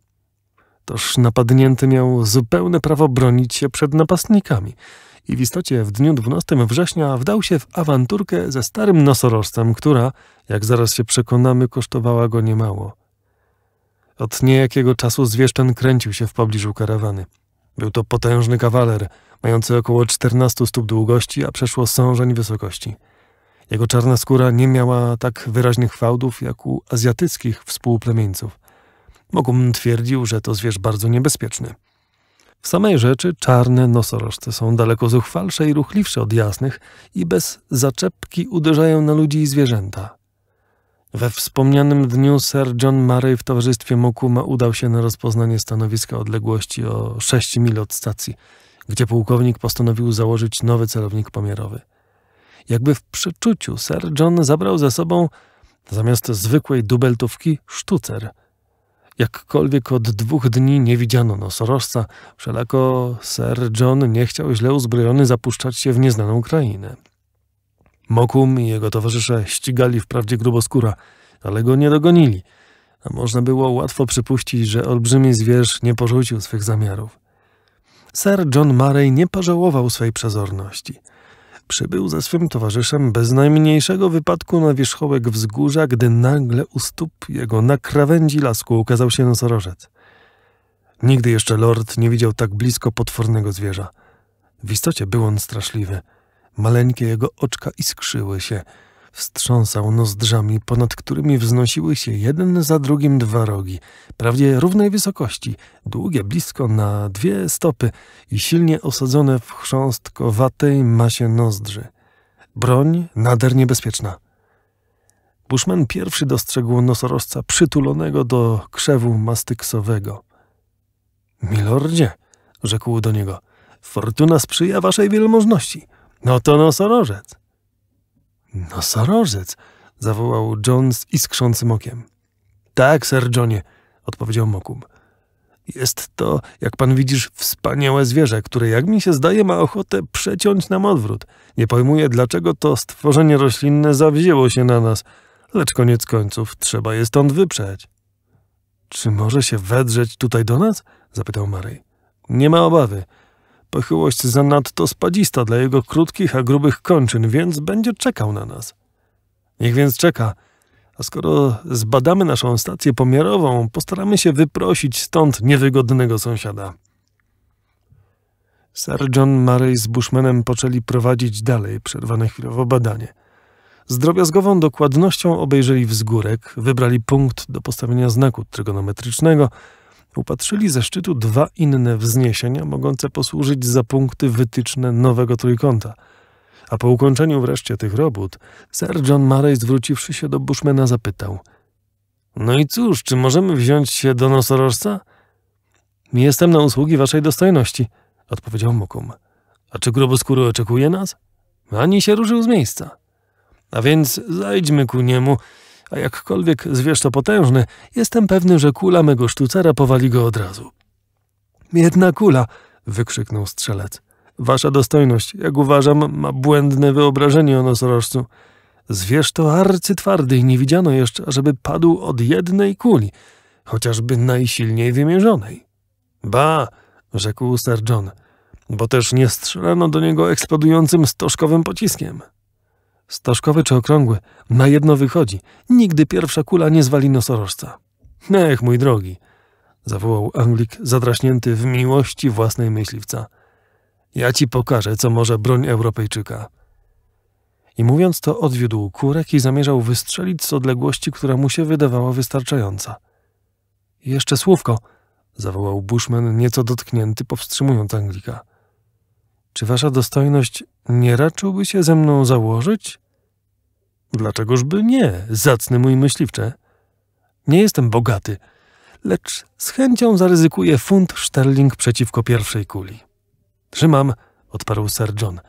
toż napadnięty miał zupełne prawo bronić się przed napastnikami. I w istocie w dniu 12 września wdał się w awanturkę ze starym nosorożcem, która, jak zaraz się przekonamy, kosztowała go niemało. Od niejakiego czasu zwieszczen kręcił się w pobliżu karawany. Był to potężny kawaler, mający około 14 stóp długości, a przeszło sążeń wysokości. Jego czarna skóra nie miała tak wyraźnych fałdów jak u azjatyckich współplemieńców. Mogum twierdził, że to zwierz bardzo niebezpieczny. W samej rzeczy czarne nosorożce są daleko zuchwalsze i ruchliwsze od jasnych i bez zaczepki uderzają na ludzi i zwierzęta. We wspomnianym dniu Sir John Murray w towarzystwie Mokuma udał się na rozpoznanie stanowiska odległości o 6 mil od stacji, gdzie pułkownik postanowił założyć nowy celownik pomiarowy. Jakby w przeczuciu, Sir John zabrał ze sobą, zamiast zwykłej dubeltówki, sztucer – Jakkolwiek od dwóch dni nie widziano nosorożca, wszelako Sir John nie chciał źle uzbrojony zapuszczać się w nieznaną krainę. Mokum i jego towarzysze ścigali wprawdzie gruboskóra, ale go nie dogonili, a można było łatwo przypuścić, że olbrzymi zwierz nie porzucił swych zamiarów. Sir John Murray nie pożałował swej przezorności – przybył ze swym towarzyszem bez najmniejszego wypadku na wierzchołek wzgórza, gdy nagle u stóp jego na krawędzi lasku ukazał się nosorożec. Nigdy jeszcze lord nie widział tak blisko potwornego zwierza. W istocie był on straszliwy. Maleńkie jego oczka iskrzyły się – Wstrząsał nozdrzami, ponad którymi wznosiły się jeden za drugim dwa rogi, prawie równej wysokości, długie blisko na dwie stopy i silnie osadzone w chrząstkowatej masie nozdrzy. Broń nader niebezpieczna. Bushman pierwszy dostrzegł nosorożca przytulonego do krzewu mastyksowego. Milordzie, rzekł do niego, fortuna sprzyja waszej wielmożności. No to nosorożec. Nosorożec! zawołał John z iskrzącym okiem. Tak, Sir Johnie, odpowiedział Mokum. Jest to, jak pan widzisz, wspaniałe zwierzę, które, jak mi się zdaje, ma ochotę przeciąć nam odwrót. Nie pojmuję, dlaczego to stworzenie roślinne zawzięło się na nas, lecz koniec końców trzeba je stąd wyprzeć. Czy może się wedrzeć tutaj do nas? zapytał Mary. Nie ma obawy. Pochyłość zanadto spadzista dla jego krótkich, a grubych kończyn, więc będzie czekał na nas. Niech więc czeka. A skoro zbadamy naszą stację pomiarową, postaramy się wyprosić stąd niewygodnego sąsiada. Sir John Murray z Bushmanem poczęli prowadzić dalej przerwane chwilowo badanie. Z drobiazgową dokładnością obejrzeli wzgórek, wybrali punkt do postawienia znaku trygonometrycznego – upatrzyli ze szczytu dwa inne wzniesienia, mogące posłużyć za punkty wytyczne nowego trójkąta. A po ukończeniu wreszcie tych robót, Sir John Murray, zwróciwszy się do Bushmana, zapytał – no i cóż, czy możemy wziąć się do nosorożca? Jestem na usługi waszej dostojności, odpowiedział Mokum. A czy gruboskóry oczekuje nas? Ani się ruszył z miejsca. A więc zajdźmy ku niemu a jakkolwiek zwierz to potężny, jestem pewny, że kula mego sztucera powali go od razu. Jedna kula! wykrzyknął strzelec. Wasza dostojność, jak uważam, ma błędne wyobrażenie o nosorożcu. Zwierz to arcytwardy i nie widziano jeszcze, ażeby padł od jednej kuli, chociażby najsilniej wymierzonej. Ba, rzekł Sir John, bo też nie strzelano do niego eksplodującym stożkowym pociskiem. Staszkowy czy okrągły? Na jedno wychodzi. Nigdy pierwsza kula nie zwali nosorożca. Ech, mój drogi, zawołał Anglik, zadraśnięty w miłości własnej myśliwca. Ja ci pokażę, co może broń Europejczyka. I mówiąc to, odwiódł kurek i zamierzał wystrzelić z odległości, która mu się wydawała wystarczająca. Jeszcze słówko, zawołał Bushman, nieco dotknięty, powstrzymując Anglika. Czy wasza dostojność nie raczyłby się ze mną założyć? Dlaczegożby nie, zacny mój myśliwcze? Nie jestem bogaty, lecz z chęcią zaryzykuję funt szterling przeciwko pierwszej kuli. Trzymam, odparł Sir John.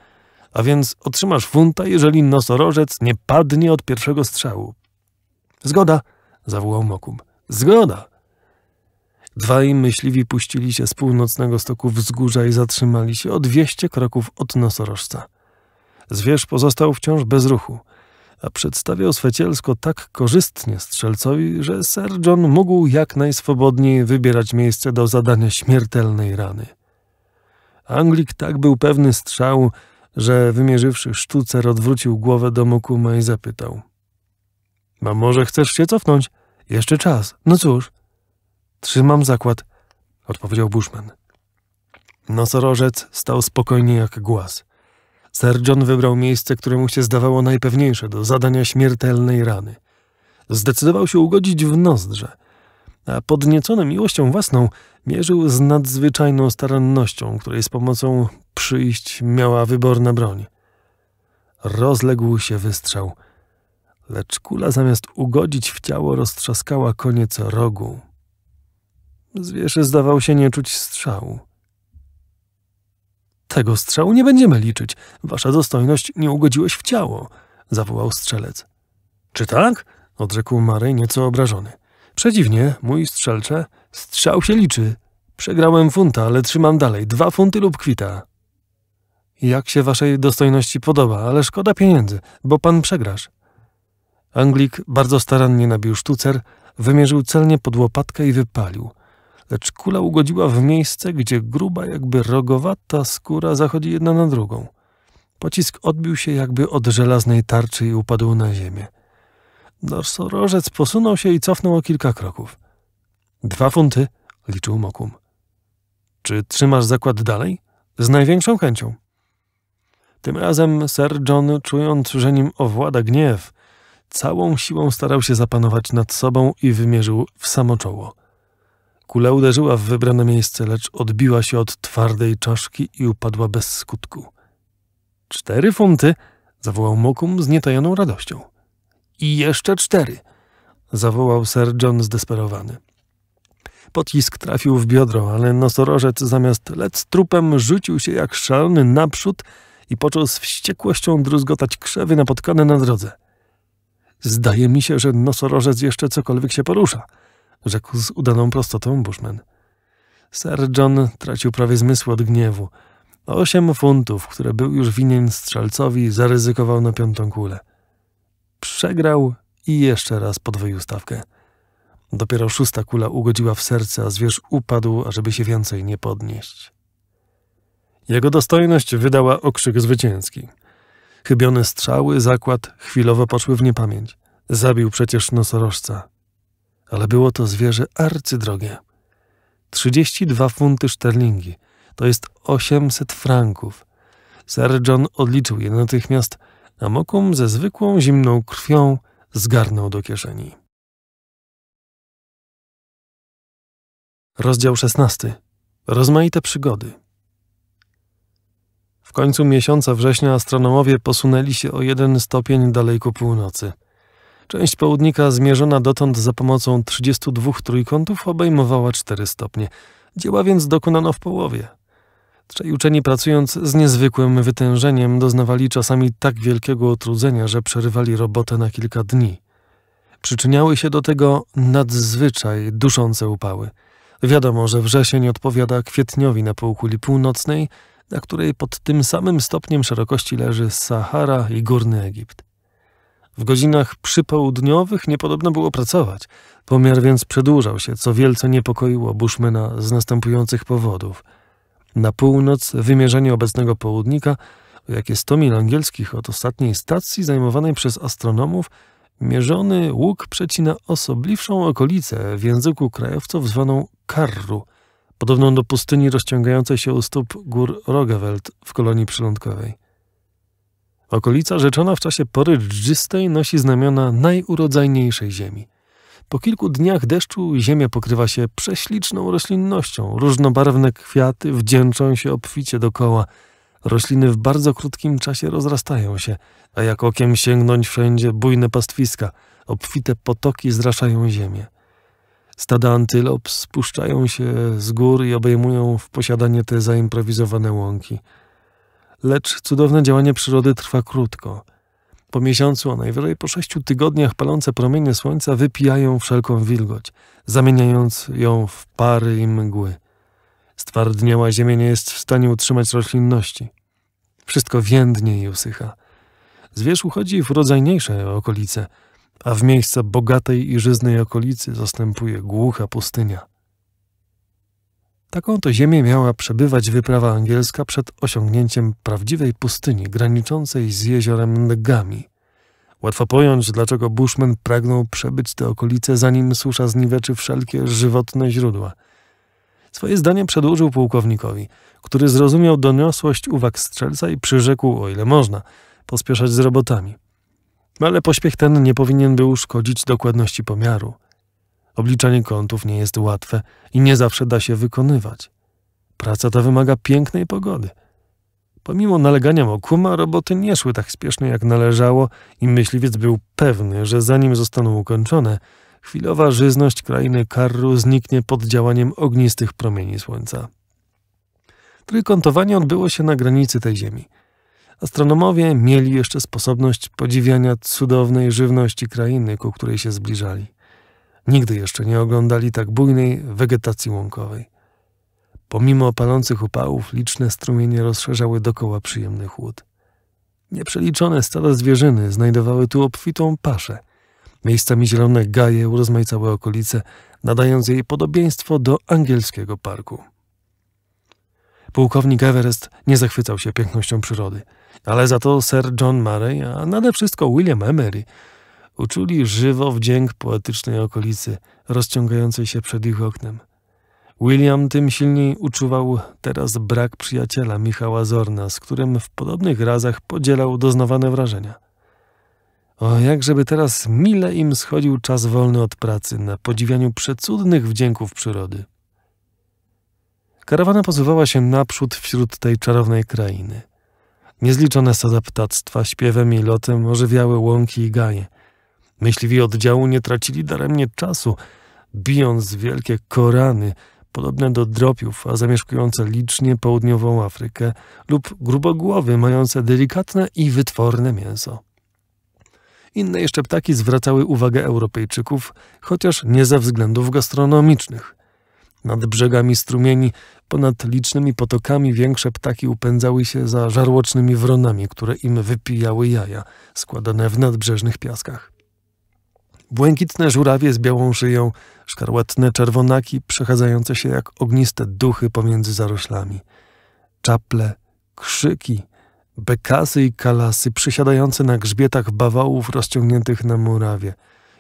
A więc otrzymasz funta, jeżeli nosorożec nie padnie od pierwszego strzału. Zgoda, zawołał Mokum. Zgoda. Dwaj myśliwi puścili się z północnego stoku wzgórza i zatrzymali się o dwieście kroków od nosorożca. Zwierz pozostał wciąż bez ruchu – a przedstawiał cielsko tak korzystnie strzelcowi, że Sir John mógł jak najswobodniej wybierać miejsce do zadania śmiertelnej rany. Anglik tak był pewny strzału, że wymierzywszy sztucer odwrócił głowę do Mokuma i zapytał. A może chcesz się cofnąć? Jeszcze czas. No cóż. Trzymam zakład, odpowiedział Bushman. Nosorożec stał spokojnie jak głaz. Sir John wybrał miejsce, które mu się zdawało najpewniejsze do zadania śmiertelnej rany. Zdecydował się ugodzić w nozdrze, a podniecony miłością własną mierzył z nadzwyczajną starannością, której z pomocą przyjść miała wyborna broń. Rozległ się wystrzał, lecz kula zamiast ugodzić w ciało roztrzaskała koniec rogu. Zwierzę zdawał się nie czuć strzału. Tego strzału nie będziemy liczyć. Wasza dostojność nie ugodziłeś w ciało, zawołał strzelec. Czy tak? odrzekł Mary nieco obrażony. Przeciwnie, mój strzelcze, strzał się liczy. Przegrałem funta, ale trzymam dalej dwa funty lub kwita. Jak się waszej dostojności podoba, ale szkoda pieniędzy, bo pan przegrasz. Anglik bardzo starannie nabił sztucer, wymierzył celnie pod łopatkę i wypalił – lecz kula ugodziła w miejsce, gdzie gruba, jakby rogowata skóra zachodzi jedna na drugą. Pocisk odbił się jakby od żelaznej tarczy i upadł na ziemię. Dorsorożec posunął się i cofnął o kilka kroków. Dwa funty, liczył Mokum. Czy trzymasz zakład dalej? Z największą chęcią. Tym razem Sir John, czując, że nim owłada gniew, całą siłą starał się zapanować nad sobą i wymierzył w samo czoło. Kula uderzyła w wybrane miejsce, lecz odbiła się od twardej czaszki i upadła bez skutku. Cztery funty! zawołał Mokum z nietajoną radością. I jeszcze cztery! zawołał Sir John zdesperowany. Pocisk trafił w biodro, ale nosorożec zamiast lec trupem rzucił się jak szalony naprzód i począł z wściekłością druzgotać krzewy napotkane na drodze. Zdaje mi się, że nosorożec jeszcze cokolwiek się porusza – rzekł z udaną prostotą Bushman. Sir John tracił prawie zmysł od gniewu. Osiem funtów, które był już winien strzelcowi, zaryzykował na piątą kulę. Przegrał i jeszcze raz podwoił stawkę. Dopiero szósta kula ugodziła w serce, a zwierz upadł, ażeby się więcej nie podnieść. Jego dostojność wydała okrzyk zwycięski. Chybione strzały, zakład chwilowo poszły w niepamięć. Zabił przecież nosorożca ale było to zwierzę arcydrogie. 32 funty szterlingi, to jest 800 franków. Sir John odliczył je natychmiast, a Mokum ze zwykłą zimną krwią zgarnął do kieszeni. Rozdział 16. Rozmaite przygody. W końcu miesiąca września astronomowie posunęli się o jeden stopień dalej ku północy – Część południka zmierzona dotąd za pomocą 32 trójkątów obejmowała 4 stopnie. Dzieła więc dokonano w połowie. Trzej uczeni pracując z niezwykłym wytężeniem doznawali czasami tak wielkiego otrudzenia, że przerywali robotę na kilka dni. Przyczyniały się do tego nadzwyczaj duszące upały. Wiadomo, że wrzesień odpowiada kwietniowi na półkuli północnej, na której pod tym samym stopniem szerokości leży Sahara i Górny Egipt. W godzinach przypołudniowych niepodobno było pracować. Pomiar więc przedłużał się, co wielce niepokoiło Bushmana z następujących powodów. Na północ wymierzenie obecnego południka, o jakie 100 mil angielskich od ostatniej stacji zajmowanej przez astronomów, mierzony łuk przecina osobliwszą okolicę w języku krajowców zwaną Karru, podobną do pustyni rozciągającej się u stóp gór Rogeveld w kolonii przylądkowej. Okolica rzeczona w czasie pory dżdżystej nosi znamiona najurodzajniejszej ziemi. Po kilku dniach deszczu ziemia pokrywa się prześliczną roślinnością. Różnobarwne kwiaty wdzięczą się obficie dokoła. Rośliny w bardzo krótkim czasie rozrastają się, a jak okiem sięgnąć wszędzie bujne pastwiska, obfite potoki zraszają ziemię. Stada antylop spuszczają się z gór i obejmują w posiadanie te zaimprowizowane łąki – lecz cudowne działanie przyrody trwa krótko. Po miesiącu, a najwyżej po sześciu tygodniach palące promienie słońca wypijają wszelką wilgoć, zamieniając ją w pary i mgły. Stwardniała ziemia nie jest w stanie utrzymać roślinności. Wszystko więdnie i usycha. Z uchodzi w rodzajniejsze okolice, a w miejsca bogatej i żyznej okolicy zastępuje głucha pustynia. Taką to ziemię miała przebywać wyprawa angielska przed osiągnięciem prawdziwej pustyni graniczącej z jeziorem Ngami. Łatwo pojąć, dlaczego Bushman pragnął przebyć te okolice, zanim susza zniweczy wszelkie żywotne źródła. Swoje zdanie przedłużył pułkownikowi, który zrozumiał doniosłość uwag strzelca i przyrzekł, o ile można, pospieszać z robotami. Ale pośpiech ten nie powinien był szkodzić dokładności pomiaru. Obliczanie kątów nie jest łatwe i nie zawsze da się wykonywać. Praca ta wymaga pięknej pogody. Pomimo nalegania Mokuma, roboty nie szły tak spiesznie jak należało i myśliwiec był pewny, że zanim zostaną ukończone, chwilowa żyzność krainy Karru zniknie pod działaniem ognistych promieni słońca. Trójkątowanie odbyło się na granicy tej ziemi. Astronomowie mieli jeszcze sposobność podziwiania cudownej żywności krainy, ku której się zbliżali. Nigdy jeszcze nie oglądali tak bujnej wegetacji łąkowej. Pomimo palących upałów, liczne strumienie rozszerzały dokoła przyjemny chłód. Nieprzeliczone stada zwierzyny znajdowały tu obfitą paszę. Miejscami zielone gaje urozmaicały okolice, nadając jej podobieństwo do angielskiego parku. Pułkownik Everest nie zachwycał się pięknością przyrody, ale za to Sir John Murray, a nade wszystko William Emery – uczuli żywo wdzięk poetycznej okolicy rozciągającej się przed ich oknem. William tym silniej uczuwał teraz brak przyjaciela Michała Zorna, z którym w podobnych razach podzielał doznawane wrażenia. O, jakżeby teraz mile im schodził czas wolny od pracy na podziwianiu przecudnych wdzięków przyrody. Karawana posuwała się naprzód wśród tej czarownej krainy. Niezliczone sada ptactwa śpiewem i lotem ożywiały łąki i gaje – Myśliwi oddziału nie tracili daremnie czasu, bijąc wielkie korany, podobne do dropiów, a zamieszkujące licznie południową Afrykę, lub grubogłowy, mające delikatne i wytworne mięso. Inne jeszcze ptaki zwracały uwagę Europejczyków, chociaż nie ze względów gastronomicznych. Nad brzegami strumieni, ponad licznymi potokami, większe ptaki upędzały się za żarłocznymi wronami, które im wypijały jaja, składane w nadbrzeżnych piaskach. Błękitne żurawie z białą szyją, szkarłatne czerwonaki przechadzające się jak ogniste duchy pomiędzy zaroślami. Czaple, krzyki, bekasy i kalasy przysiadające na grzbietach bawałów rozciągniętych na murawie.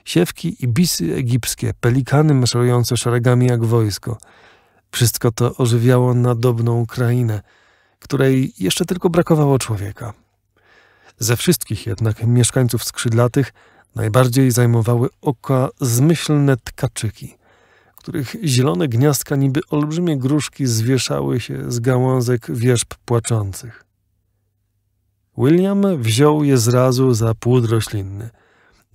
Siewki i bisy egipskie, pelikany maszerujące szeregami jak wojsko. Wszystko to ożywiało nadobną krainę, której jeszcze tylko brakowało człowieka. Ze wszystkich jednak mieszkańców skrzydlatych – Najbardziej zajmowały oka zmyślne tkaczyki, których zielone gniazdka niby olbrzymie gruszki zwieszały się z gałązek wierzb płaczących. William wziął je zrazu za płód roślinny.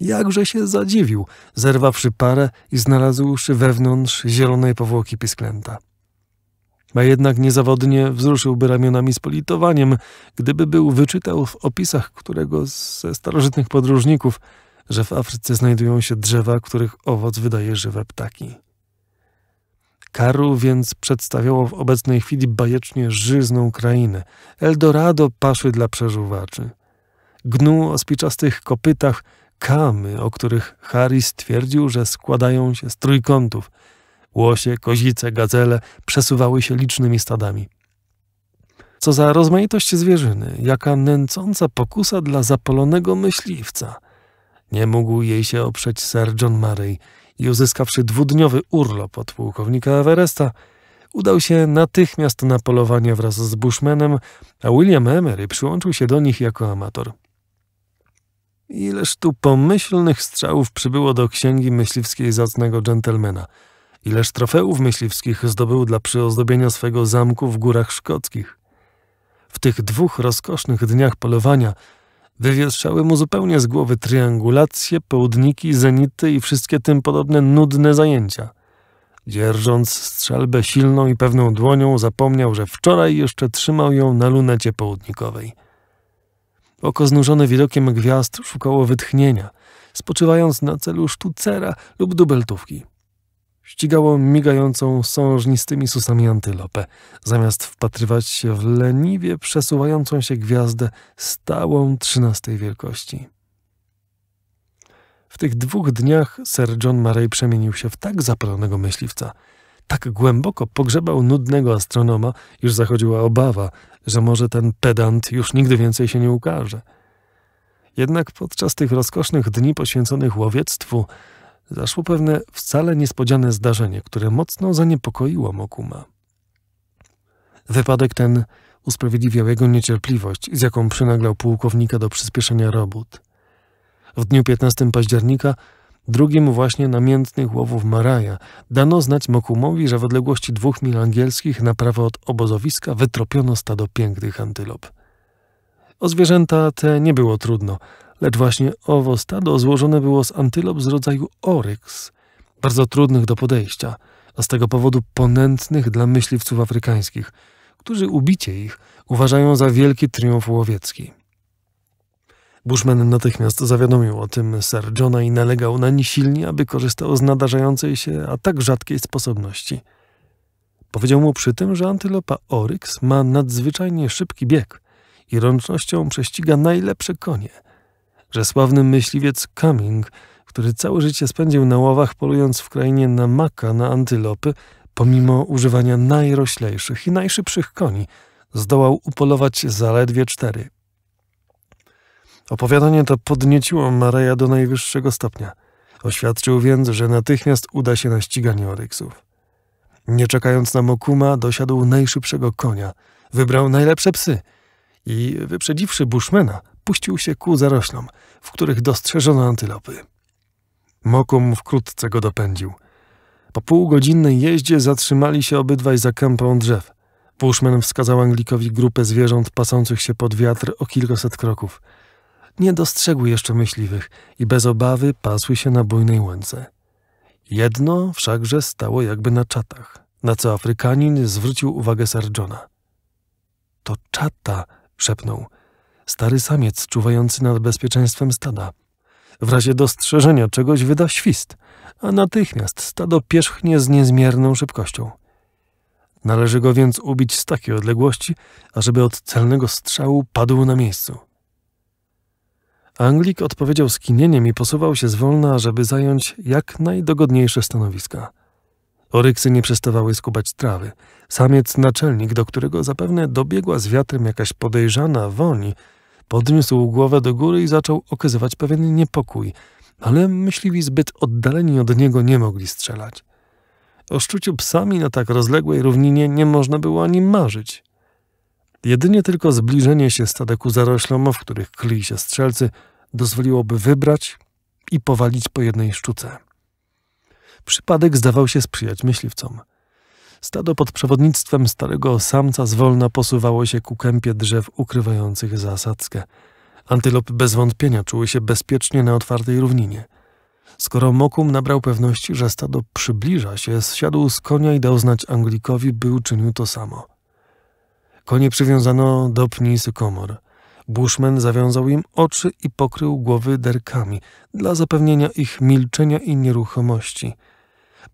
Jakże się zadziwił, zerwawszy parę i znalazłszy wewnątrz zielonej powłoki pisklęta. A jednak niezawodnie wzruszyłby ramionami z politowaniem, gdyby był wyczytał w opisach którego ze starożytnych podróżników – że w Afryce znajdują się drzewa, których owoc wydaje żywe ptaki. Karu więc przedstawiało w obecnej chwili bajecznie żyzną krainę, Eldorado paszy dla przeżuwaczy. Gnu o spiczastych kopytach, kamy, o których Harris twierdził, że składają się z trójkątów. Łosie, kozice, gazele przesuwały się licznymi stadami. Co za rozmaitość zwierzyny, jaka nęcąca pokusa dla zapalonego myśliwca – nie mógł jej się oprzeć Sir John Murray i uzyskawszy dwudniowy urlop od pułkownika Everesta, udał się natychmiast na polowanie wraz z Bushmanem, a William Emery przyłączył się do nich jako amator. Ileż tu pomyślnych strzałów przybyło do księgi myśliwskiej zacnego dżentelmena. Ileż trofeów myśliwskich zdobył dla przyozdobienia swego zamku w górach szkockich. W tych dwóch rozkosznych dniach polowania – Wywietrzały mu zupełnie z głowy triangulacje, południki, zenity i wszystkie tym podobne nudne zajęcia. Dzierżąc strzelbę silną i pewną dłonią, zapomniał, że wczoraj jeszcze trzymał ją na lunecie południkowej. Oko znużone widokiem gwiazd szukało wytchnienia, spoczywając na celu sztucera lub dubeltówki ścigało migającą sążnistymi susami antylopę, zamiast wpatrywać się w leniwie przesuwającą się gwiazdę stałą trzynastej wielkości. W tych dwóch dniach Sir John Murray przemienił się w tak zapalonego myśliwca. Tak głęboko pogrzebał nudnego astronoma, już zachodziła obawa, że może ten pedant już nigdy więcej się nie ukaże. Jednak podczas tych rozkosznych dni poświęconych łowiectwu zaszło pewne wcale niespodziane zdarzenie, które mocno zaniepokoiło Mokuma. Wypadek ten usprawiedliwiał jego niecierpliwość, z jaką przynaglał pułkownika do przyspieszenia robót. W dniu 15 października, drugim właśnie namiętnych łowów Maraja, dano znać Mokumowi, że w odległości dwóch mil angielskich na prawo od obozowiska wytropiono stado pięknych antylop. O zwierzęta te nie było trudno – Lecz właśnie owo stado złożone było z antylop z rodzaju oryks, bardzo trudnych do podejścia, a z tego powodu ponętnych dla myśliwców afrykańskich, którzy ubicie ich uważają za wielki triumf łowiecki. Bushman natychmiast zawiadomił o tym Sir Johna i nalegał na nie silnie, aby korzystał z nadarzającej się, a tak rzadkiej sposobności. Powiedział mu przy tym, że antylopa oryks ma nadzwyczajnie szybki bieg i ręcznością prześciga najlepsze konie – że sławny myśliwiec Cumming, który całe życie spędził na ławach polując w krainie na maka, na antylopy, pomimo używania najroślejszych i najszybszych koni, zdołał upolować zaledwie cztery. Opowiadanie to podnieciło Mareja do najwyższego stopnia. Oświadczył więc, że natychmiast uda się na ściganie oryksów. Nie czekając na Mokuma, dosiadł najszybszego konia, wybrał najlepsze psy i, wyprzedziwszy Bushmana, puścił się ku zaroślom, w których dostrzeżono antylopy. Mokum wkrótce go dopędził. Po półgodzinnej jeździe zatrzymali się obydwaj za kępą drzew. Puszman wskazał Anglikowi grupę zwierząt pasących się pod wiatr o kilkaset kroków. Nie dostrzegły jeszcze myśliwych i bez obawy pasły się na bujnej łące. Jedno wszakże stało jakby na czatach, na co Afrykanin zwrócił uwagę Sarjona. To czata, szepnął – Stary samiec czuwający nad bezpieczeństwem stada. W razie dostrzeżenia czegoś wyda świst, a natychmiast stado pierzchnie z niezmierną szybkością. Należy go więc ubić z takiej odległości, ażeby od celnego strzału padł na miejscu. Anglik odpowiedział skinieniem i posuwał się zwolna, żeby zająć jak najdogodniejsze stanowiska. Oryksy nie przestawały skubać trawy. Samiec naczelnik, do którego zapewne dobiegła z wiatrem jakaś podejrzana woni, Podniósł głowę do góry i zaczął okazywać pewien niepokój, ale myśliwi zbyt oddaleni od niego nie mogli strzelać. O szczuciu psami na tak rozległej równinie nie można było ani marzyć. Jedynie tylko zbliżenie się stadeku ku zaroślom, w których kryli się strzelcy, dozwoliłoby wybrać i powalić po jednej sztuce. Przypadek zdawał się sprzyjać myśliwcom – Stado pod przewodnictwem starego samca zwolna posuwało się ku kępie drzew ukrywających zasadzkę. Antylopy bez wątpienia czuły się bezpiecznie na otwartej równinie. Skoro Mokum nabrał pewności, że stado przybliża się, zsiadł z konia i dał znać Anglikowi, by uczynił to samo. Konie przywiązano do pni sykomor. Bushman zawiązał im oczy i pokrył głowy derkami dla zapewnienia ich milczenia i nieruchomości.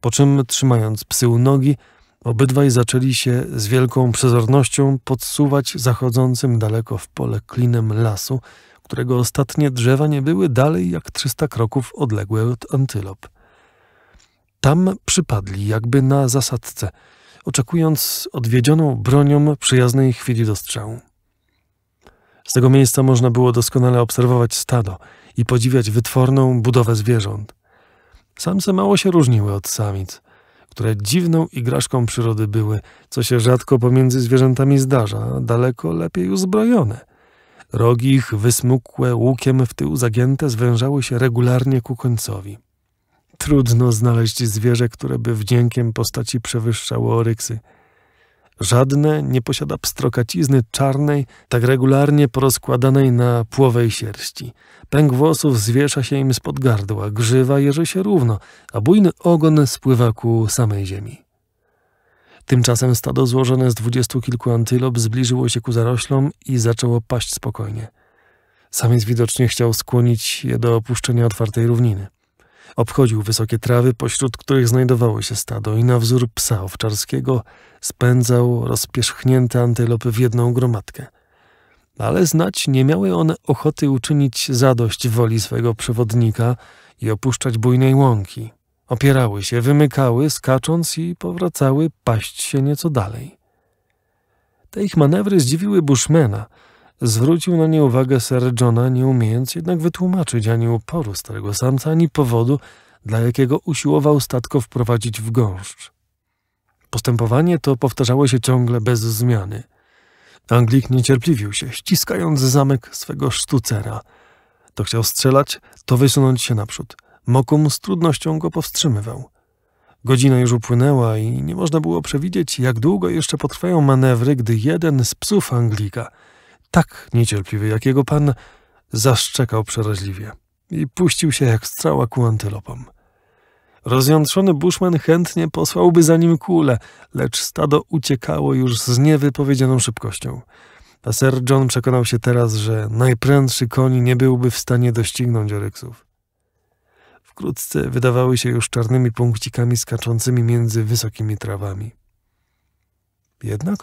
Po czym, trzymając psy u nogi, Obydwaj zaczęli się z wielką przezornością podsuwać zachodzącym daleko w pole klinem lasu, którego ostatnie drzewa nie były dalej jak 300 kroków odległe od antylop. Tam przypadli jakby na zasadce, oczekując odwiedzioną bronią przyjaznej chwili do strzału. Z tego miejsca można było doskonale obserwować stado i podziwiać wytworną budowę zwierząt. Samce mało się różniły od samic – które dziwną igraszką przyrody były, co się rzadko pomiędzy zwierzętami zdarza, daleko lepiej uzbrojone. Rogi ich wysmukłe, łukiem w tył zagięte, zwężały się regularnie ku końcowi. Trudno znaleźć zwierzę, które by wdziękiem postaci przewyższało oryksy – Żadne nie posiada pstrokacizny czarnej, tak regularnie porozkładanej na płowej sierści. Pęk włosów zwiesza się im spod gardła, grzywa jeży się równo, a bujny ogon spływa ku samej ziemi. Tymczasem stado złożone z dwudziestu kilku antylop zbliżyło się ku zaroślom i zaczęło paść spokojnie. Samiec widocznie chciał skłonić je do opuszczenia otwartej równiny. Obchodził wysokie trawy, pośród których znajdowało się stado i na wzór psa owczarskiego spędzał rozpierzchnięte antylopy w jedną gromadkę. Ale znać nie miały one ochoty uczynić zadość woli swego przewodnika i opuszczać bujnej łąki. Opierały się, wymykały, skacząc i powracały paść się nieco dalej. Te ich manewry zdziwiły Bushmana, Zwrócił na nie uwagę Sir Johna, nie umiejąc jednak wytłumaczyć ani uporu starego samca, ani powodu, dla jakiego usiłował statko wprowadzić w gąszcz. Postępowanie to powtarzało się ciągle bez zmiany. Anglik niecierpliwił się, ściskając zamek swego sztucera. To chciał strzelać, to wysunąć się naprzód. Mokum z trudnością go powstrzymywał. Godzina już upłynęła i nie można było przewidzieć, jak długo jeszcze potrwają manewry, gdy jeden z psów Anglika – tak niecierpliwy, jak jego pan zaszczekał przeraźliwie i puścił się jak strzała ku antylopom. Rozjątrzony buszman chętnie posłałby za nim kulę, lecz stado uciekało już z niewypowiedzianą szybkością. A Sir John przekonał się teraz, że najprędszy koń nie byłby w stanie doścignąć oryksów. Wkrótce wydawały się już czarnymi punkcikami skaczącymi między wysokimi trawami. Jednak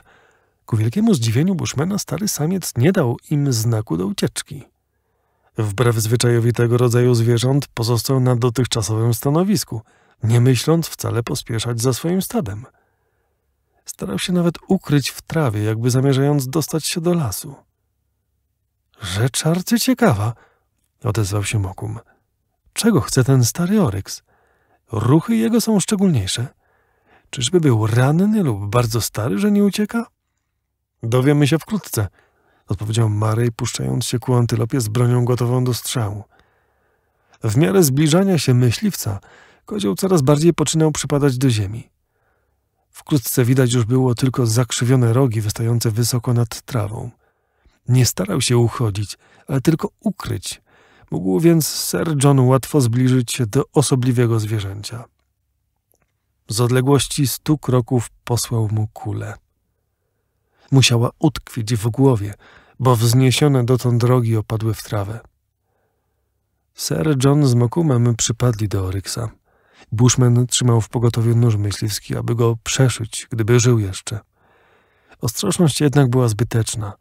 Ku wielkiemu zdziwieniu Bushmana stary samiec nie dał im znaku do ucieczki. Wbrew zwyczajowi tego rodzaju zwierząt pozostał na dotychczasowym stanowisku, nie myśląc wcale pospieszać za swoim stadem. Starał się nawet ukryć w trawie, jakby zamierzając dostać się do lasu. Rzecz ciekawa, odezwał się Mokum. Czego chce ten stary oryks? Ruchy jego są szczególniejsze. Czyżby był ranny lub bardzo stary, że nie ucieka? Dowiemy się wkrótce, odpowiedział Mary, puszczając się ku antylopie z bronią gotową do strzału. W miarę zbliżania się myśliwca, kozioł coraz bardziej poczynał przypadać do ziemi. Wkrótce widać już było tylko zakrzywione rogi wystające wysoko nad trawą. Nie starał się uchodzić, ale tylko ukryć. Mógł więc Sir John łatwo zbliżyć się do osobliwego zwierzęcia. Z odległości stu kroków posłał mu kulę musiała utkwić w głowie, bo wzniesione dotąd drogi opadły w trawę. Sir John z Mokumem przypadli do Oryksa. Bushman trzymał w pogotowiu nóż myśliwski, aby go przeszyć, gdyby żył jeszcze. Ostrożność jednak była zbyteczna.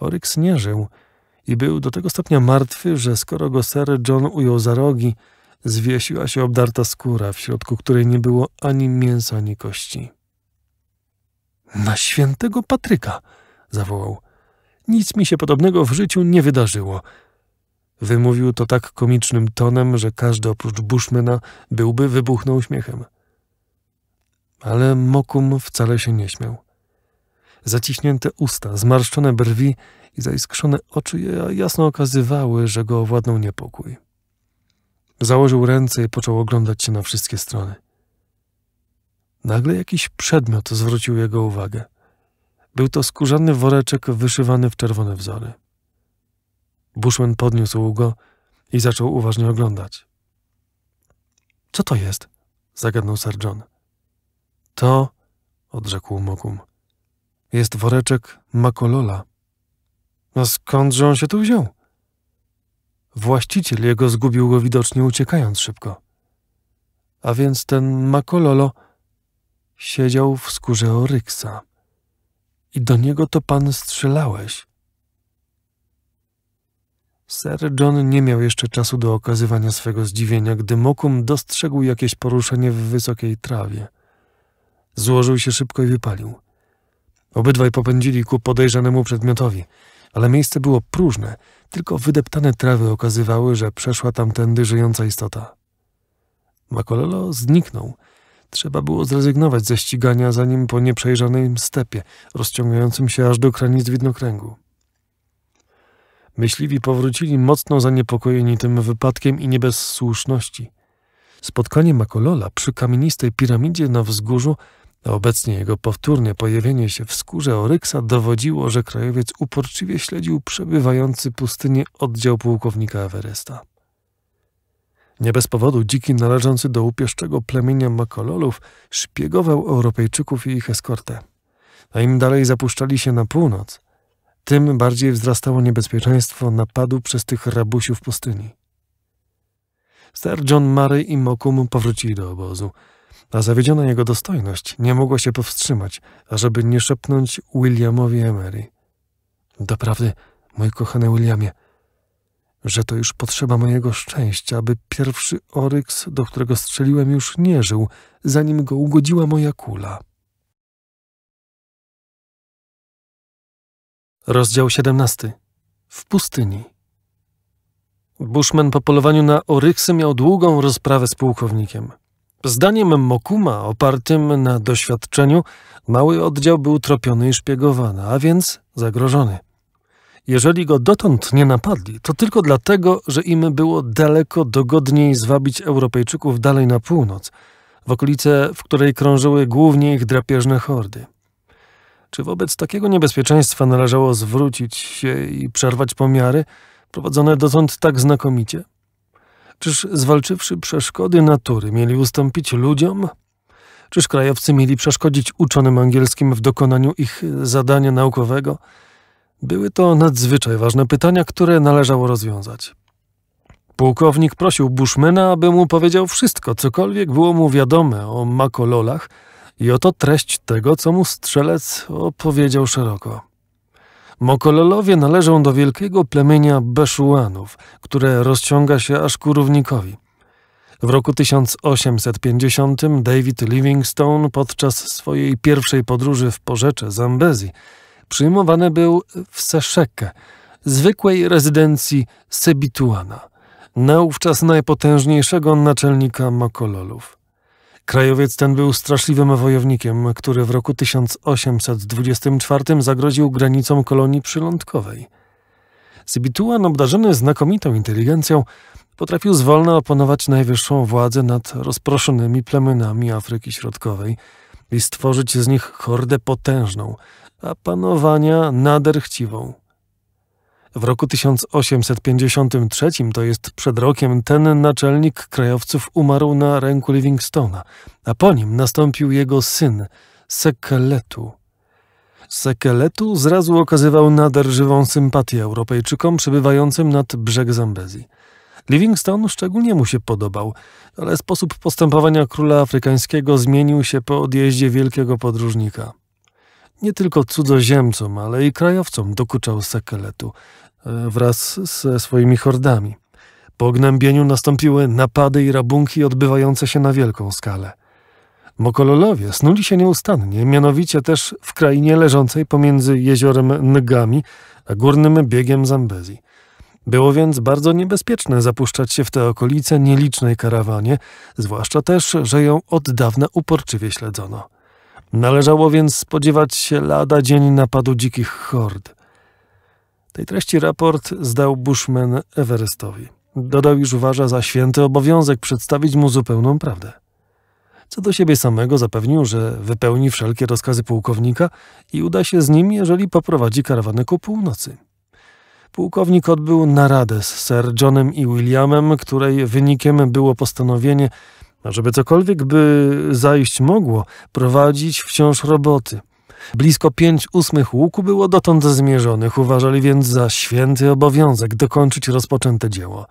Oryks nie żył i był do tego stopnia martwy, że skoro go Sir John ujął za rogi, zwiesiła się obdarta skóra, w środku której nie było ani mięsa, ani kości. Na świętego Patryka! zawołał. Nic mi się podobnego w życiu nie wydarzyło. Wymówił to tak komicznym tonem, że każdy oprócz Bushmana byłby wybuchnął śmiechem. Ale Mokum wcale się nie śmiał. Zaciśnięte usta, zmarszczone brwi i zaiskrzone oczy jasno okazywały, że go owładnął niepokój. Założył ręce i począł oglądać się na wszystkie strony. Nagle jakiś przedmiot zwrócił jego uwagę. Był to skórzany woreczek wyszywany w czerwone wzory. Bushman podniósł go i zaczął uważnie oglądać. Co to jest? zagadnął Sir John. To, odrzekł Mokum, jest woreczek Makolola. A no skądże on się tu wziął? Właściciel jego zgubił go widocznie uciekając szybko. A więc ten Makololo Siedział w skórze Oryksa. I do niego to pan strzelałeś. Sir John nie miał jeszcze czasu do okazywania swego zdziwienia, gdy Mokum dostrzegł jakieś poruszenie w wysokiej trawie. Złożył się szybko i wypalił. Obydwaj popędzili ku podejrzanemu przedmiotowi, ale miejsce było próżne, tylko wydeptane trawy okazywały, że przeszła tamtędy żyjąca istota. Makololo zniknął, Trzeba było zrezygnować ze ścigania za nim po nieprzejrzanej stepie, rozciągającym się aż do granic widnokręgu. Myśliwi powrócili mocno zaniepokojeni tym wypadkiem i nie bez słuszności. Spotkanie Makolola przy kamienistej piramidzie na wzgórzu, a obecnie jego powtórne pojawienie się w skórze Oryksa dowodziło, że krajowiec uporczywie śledził przebywający pustynię oddział pułkownika Everesta. Nie bez powodu dziki należący do upieszczego plemienia makololów szpiegował Europejczyków i ich eskortę. A im dalej zapuszczali się na północ, tym bardziej wzrastało niebezpieczeństwo napadu przez tych rabusiów pustyni. Sir John Murray i Mokum powrócili do obozu, a zawiedziona jego dostojność nie mogła się powstrzymać, ażeby nie szepnąć Williamowi Emery. Doprawdy, mój kochany Williamie, że to już potrzeba mojego szczęścia, aby pierwszy oryks, do którego strzeliłem, już nie żył, zanim go ugodziła moja kula. Rozdział 17. W pustyni. Bushman po polowaniu na oryksy miał długą rozprawę z pułkownikiem. Zdaniem Mokuma, opartym na doświadczeniu, mały oddział był tropiony i szpiegowany, a więc zagrożony. Jeżeli go dotąd nie napadli, to tylko dlatego, że im było daleko dogodniej zwabić Europejczyków dalej na północ, w okolice, w której krążyły głównie ich drapieżne hordy. Czy wobec takiego niebezpieczeństwa należało zwrócić się i przerwać pomiary, prowadzone dotąd tak znakomicie? Czyż zwalczywszy przeszkody natury, mieli ustąpić ludziom? Czyż krajowcy mieli przeszkodzić uczonym angielskim w dokonaniu ich zadania naukowego – były to nadzwyczaj ważne pytania, które należało rozwiązać. Pułkownik prosił Bushmana, aby mu powiedział wszystko, cokolwiek było mu wiadome o makololach i oto treść tego, co mu strzelec opowiedział szeroko. Mokololowie należą do wielkiego plemienia Beszuanów, które rozciąga się aż ku równikowi. W roku 1850 David Livingstone podczas swojej pierwszej podróży w porzecze Zambezi przyjmowany był w Seszekę, zwykłej rezydencji Sebituana, naówczas najpotężniejszego naczelnika makololów. Krajowiec ten był straszliwym wojownikiem, który w roku 1824 zagroził granicom kolonii przylądkowej. Sebituan, obdarzony znakomitą inteligencją, potrafił zwolna oponować najwyższą władzę nad rozproszonymi plemionami Afryki Środkowej i stworzyć z nich hordę potężną, a panowania nader chciwą. W roku 1853, to jest przed rokiem, ten naczelnik krajowców umarł na ręku Livingstona, a po nim nastąpił jego syn, Sekeletu. Sekeletu zrazu okazywał nader żywą sympatię Europejczykom przebywającym nad brzeg Zambezji. Livingstone szczególnie mu się podobał, ale sposób postępowania króla afrykańskiego zmienił się po odjeździe wielkiego podróżnika. Nie tylko cudzoziemcom, ale i krajowcom dokuczał Sekeletu e, wraz ze swoimi hordami. Po gnębieniu nastąpiły napady i rabunki odbywające się na wielką skalę. Mokololowie snuli się nieustannie, mianowicie też w krainie leżącej pomiędzy jeziorem Ngami a górnym biegiem Zambezi. Było więc bardzo niebezpieczne zapuszczać się w te okolice nielicznej karawanie, zwłaszcza też, że ją od dawna uporczywie śledzono. Należało więc spodziewać się lada dzień napadu dzikich hord. Tej treści raport zdał Bushman Everestowi. Dodał, iż uważa za święty obowiązek przedstawić mu zupełną prawdę. Co do siebie samego zapewnił, że wypełni wszelkie rozkazy pułkownika i uda się z nim, jeżeli poprowadzi karawanę ku północy. Pułkownik odbył naradę z Sir Johnem i Williamem, której wynikiem było postanowienie, a no, żeby cokolwiek by zajść mogło, prowadzić wciąż roboty. Blisko pięć ósmych łuku było dotąd zmierzonych, uważali więc za święty obowiązek dokończyć rozpoczęte dzieło.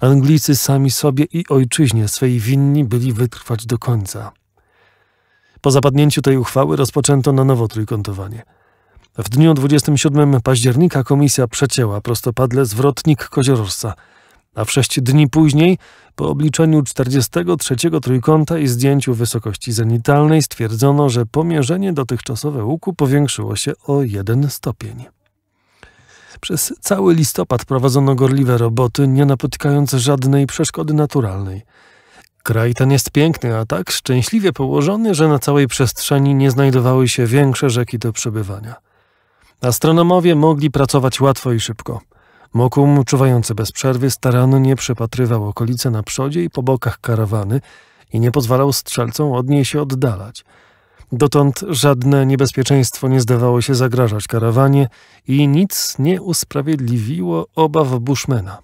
Anglicy sami sobie i ojczyźnie swej winni byli wytrwać do końca. Po zapadnięciu tej uchwały rozpoczęto na nowo trójkątowanie. W dniu 27 października komisja przecięła prostopadle zwrotnik koziorożca, a w sześć dni później po obliczeniu 43 trójkąta i zdjęciu wysokości zenitalnej stwierdzono, że pomierzenie dotychczasowe łuku powiększyło się o jeden stopień. Przez cały listopad prowadzono gorliwe roboty, nie napotykając żadnej przeszkody naturalnej. Kraj ten jest piękny, a tak szczęśliwie położony, że na całej przestrzeni nie znajdowały się większe rzeki do przebywania. Astronomowie mogli pracować łatwo i szybko. Mokum, czuwający bez przerwy, starannie przypatrywał okolice na przodzie i po bokach karawany i nie pozwalał strzelcom od niej się oddalać. Dotąd żadne niebezpieczeństwo nie zdawało się zagrażać karawanie i nic nie usprawiedliwiło obaw bushmena.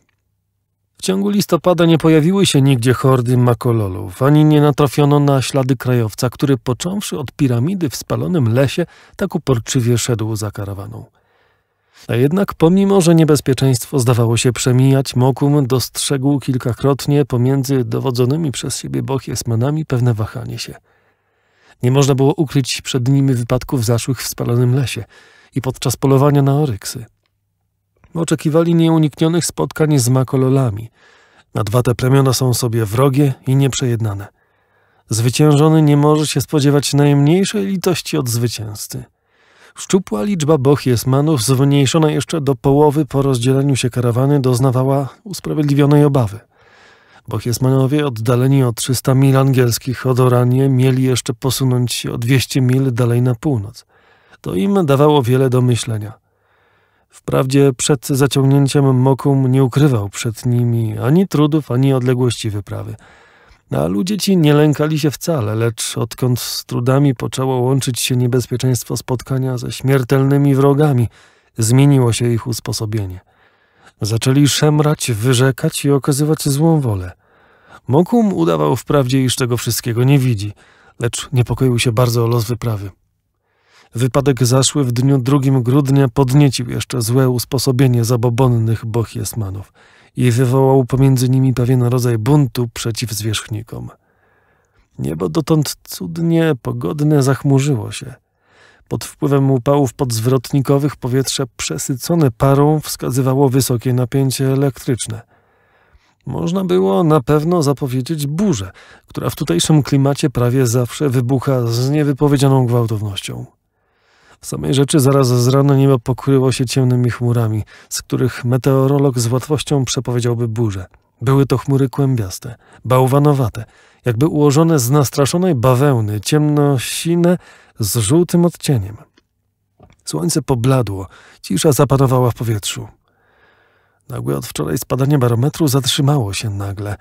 W ciągu listopada nie pojawiły się nigdzie hordy makololów, ani nie natrafiono na ślady krajowca, który począwszy od piramidy w spalonym lesie, tak uporczywie szedł za karawaną. A jednak pomimo, że niebezpieczeństwo zdawało się przemijać, Mokum dostrzegł kilkakrotnie pomiędzy dowodzonymi przez siebie bochiesmanami pewne wahanie się. Nie można było ukryć przed nimi wypadków zaszłych w spalonym lesie i podczas polowania na oryksy. Oczekiwali nieuniknionych spotkań z makololami. Na dwa te plemiona są sobie wrogie i nieprzejednane. Zwyciężony nie może się spodziewać najmniejszej litości od zwycięzcy – Szczupła liczba bochiesmanów, zmniejszona jeszcze do połowy po rozdzieleniu się karawany, doznawała usprawiedliwionej obawy. Bochiesmanowie, oddaleni o 300 mil angielskich od Oranie, mieli jeszcze posunąć się o 200 mil dalej na północ. To im dawało wiele do myślenia. Wprawdzie przed zaciągnięciem Mokum nie ukrywał przed nimi ani trudów, ani odległości wyprawy – no a ludzie ci nie lękali się wcale, lecz odkąd z trudami poczęło łączyć się niebezpieczeństwo spotkania ze śmiertelnymi wrogami, zmieniło się ich usposobienie. Zaczęli szemrać, wyrzekać i okazywać złą wolę. Mokum udawał wprawdzie, iż tego wszystkiego nie widzi, lecz niepokoił się bardzo o los wyprawy. Wypadek zaszły w dniu 2 grudnia podniecił jeszcze złe usposobienie zabobonnych bohiesmanów i wywołał pomiędzy nimi pewien rodzaj buntu przeciw zwierzchnikom. Niebo dotąd cudnie, pogodne zachmurzyło się. Pod wpływem upałów podzwrotnikowych powietrze przesycone parą wskazywało wysokie napięcie elektryczne. Można było na pewno zapowiedzieć burzę, która w tutejszym klimacie prawie zawsze wybucha z niewypowiedzianą gwałtownością. W samej rzeczy zaraz z rana niebo pokryło się ciemnymi chmurami, z których meteorolog z łatwością przepowiedziałby burzę. Były to chmury kłębiaste, bałwanowate, jakby ułożone z nastraszonej bawełny, ciemno-sine z żółtym odcieniem. Słońce pobladło, cisza zapanowała w powietrzu. Nagłe od wczoraj spadanie barometru zatrzymało się nagle.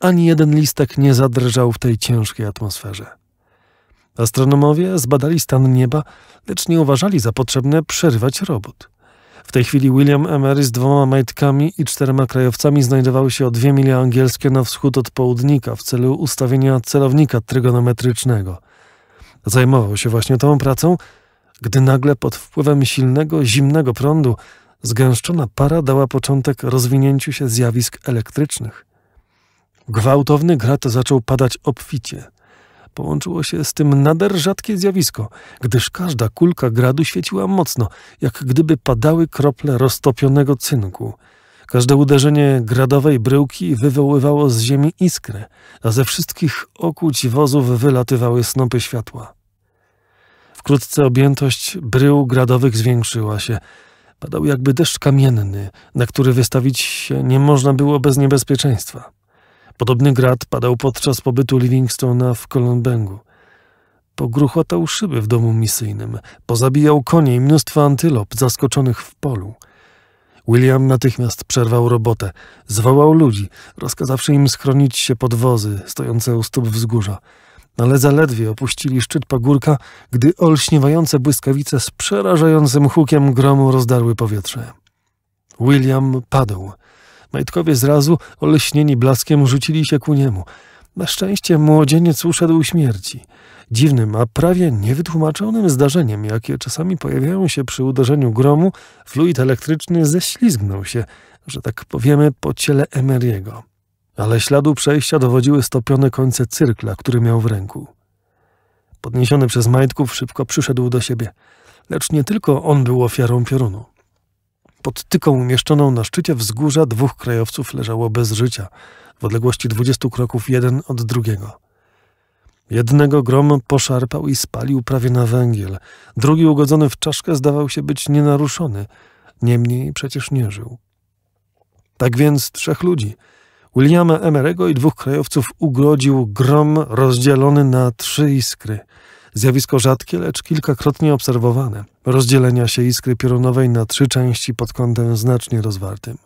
Ani jeden listek nie zadrżał w tej ciężkiej atmosferze. Astronomowie zbadali stan nieba, lecz nie uważali za potrzebne przerywać robót. W tej chwili William Emery z dwoma majtkami i czterema krajowcami znajdowały się o dwie mile angielskie na wschód od południka w celu ustawienia celownika trygonometrycznego. Zajmował się właśnie tą pracą, gdy nagle pod wpływem silnego, zimnego prądu zgęszczona para dała początek rozwinięciu się zjawisk elektrycznych. Gwałtowny grat zaczął padać obficie – połączyło się z tym nader rzadkie zjawisko, gdyż każda kulka gradu świeciła mocno, jak gdyby padały krople roztopionego cynku. Każde uderzenie gradowej bryłki wywoływało z ziemi iskrę, a ze wszystkich okuć wozów wylatywały snopy światła. Wkrótce objętość brył gradowych zwiększyła się. Padał jakby deszcz kamienny, na który wystawić się nie można było bez niebezpieczeństwa. Podobny grad padał podczas pobytu Livingstona w Kolombengu. Pogruchotał szyby w domu misyjnym, pozabijał konie i mnóstwo antylop zaskoczonych w polu. William natychmiast przerwał robotę, zwołał ludzi, rozkazawszy im schronić się pod wozy stojące u stóp wzgórza. Ale zaledwie opuścili szczyt pagórka, gdy olśniewające błyskawice z przerażającym hukiem gromu rozdarły powietrze. William padł, Majtkowie zrazu, oleśnieni blaskiem, rzucili się ku niemu. Na szczęście młodzieniec uszedł śmierci. Dziwnym, a prawie niewytłumaczonym zdarzeniem, jakie czasami pojawiają się przy uderzeniu gromu, fluid elektryczny ześlizgnął się, że tak powiemy, po ciele Emery'ego. Ale śladu przejścia dowodziły stopione końce cyrkla, który miał w ręku. Podniesiony przez majtków szybko przyszedł do siebie. Lecz nie tylko on był ofiarą piorunu. Pod tyką umieszczoną na szczycie wzgórza dwóch krajowców leżało bez życia, w odległości dwudziestu kroków jeden od drugiego. Jednego grom poszarpał i spalił prawie na węgiel, drugi ugodzony w czaszkę zdawał się być nienaruszony, niemniej przecież nie żył. Tak więc trzech ludzi, Williama Emerego i dwóch krajowców ugrodził grom rozdzielony na trzy iskry – Zjawisko rzadkie, lecz kilkakrotnie obserwowane. Rozdzielenia się iskry piorunowej na trzy części pod kątem znacznie rozwartym.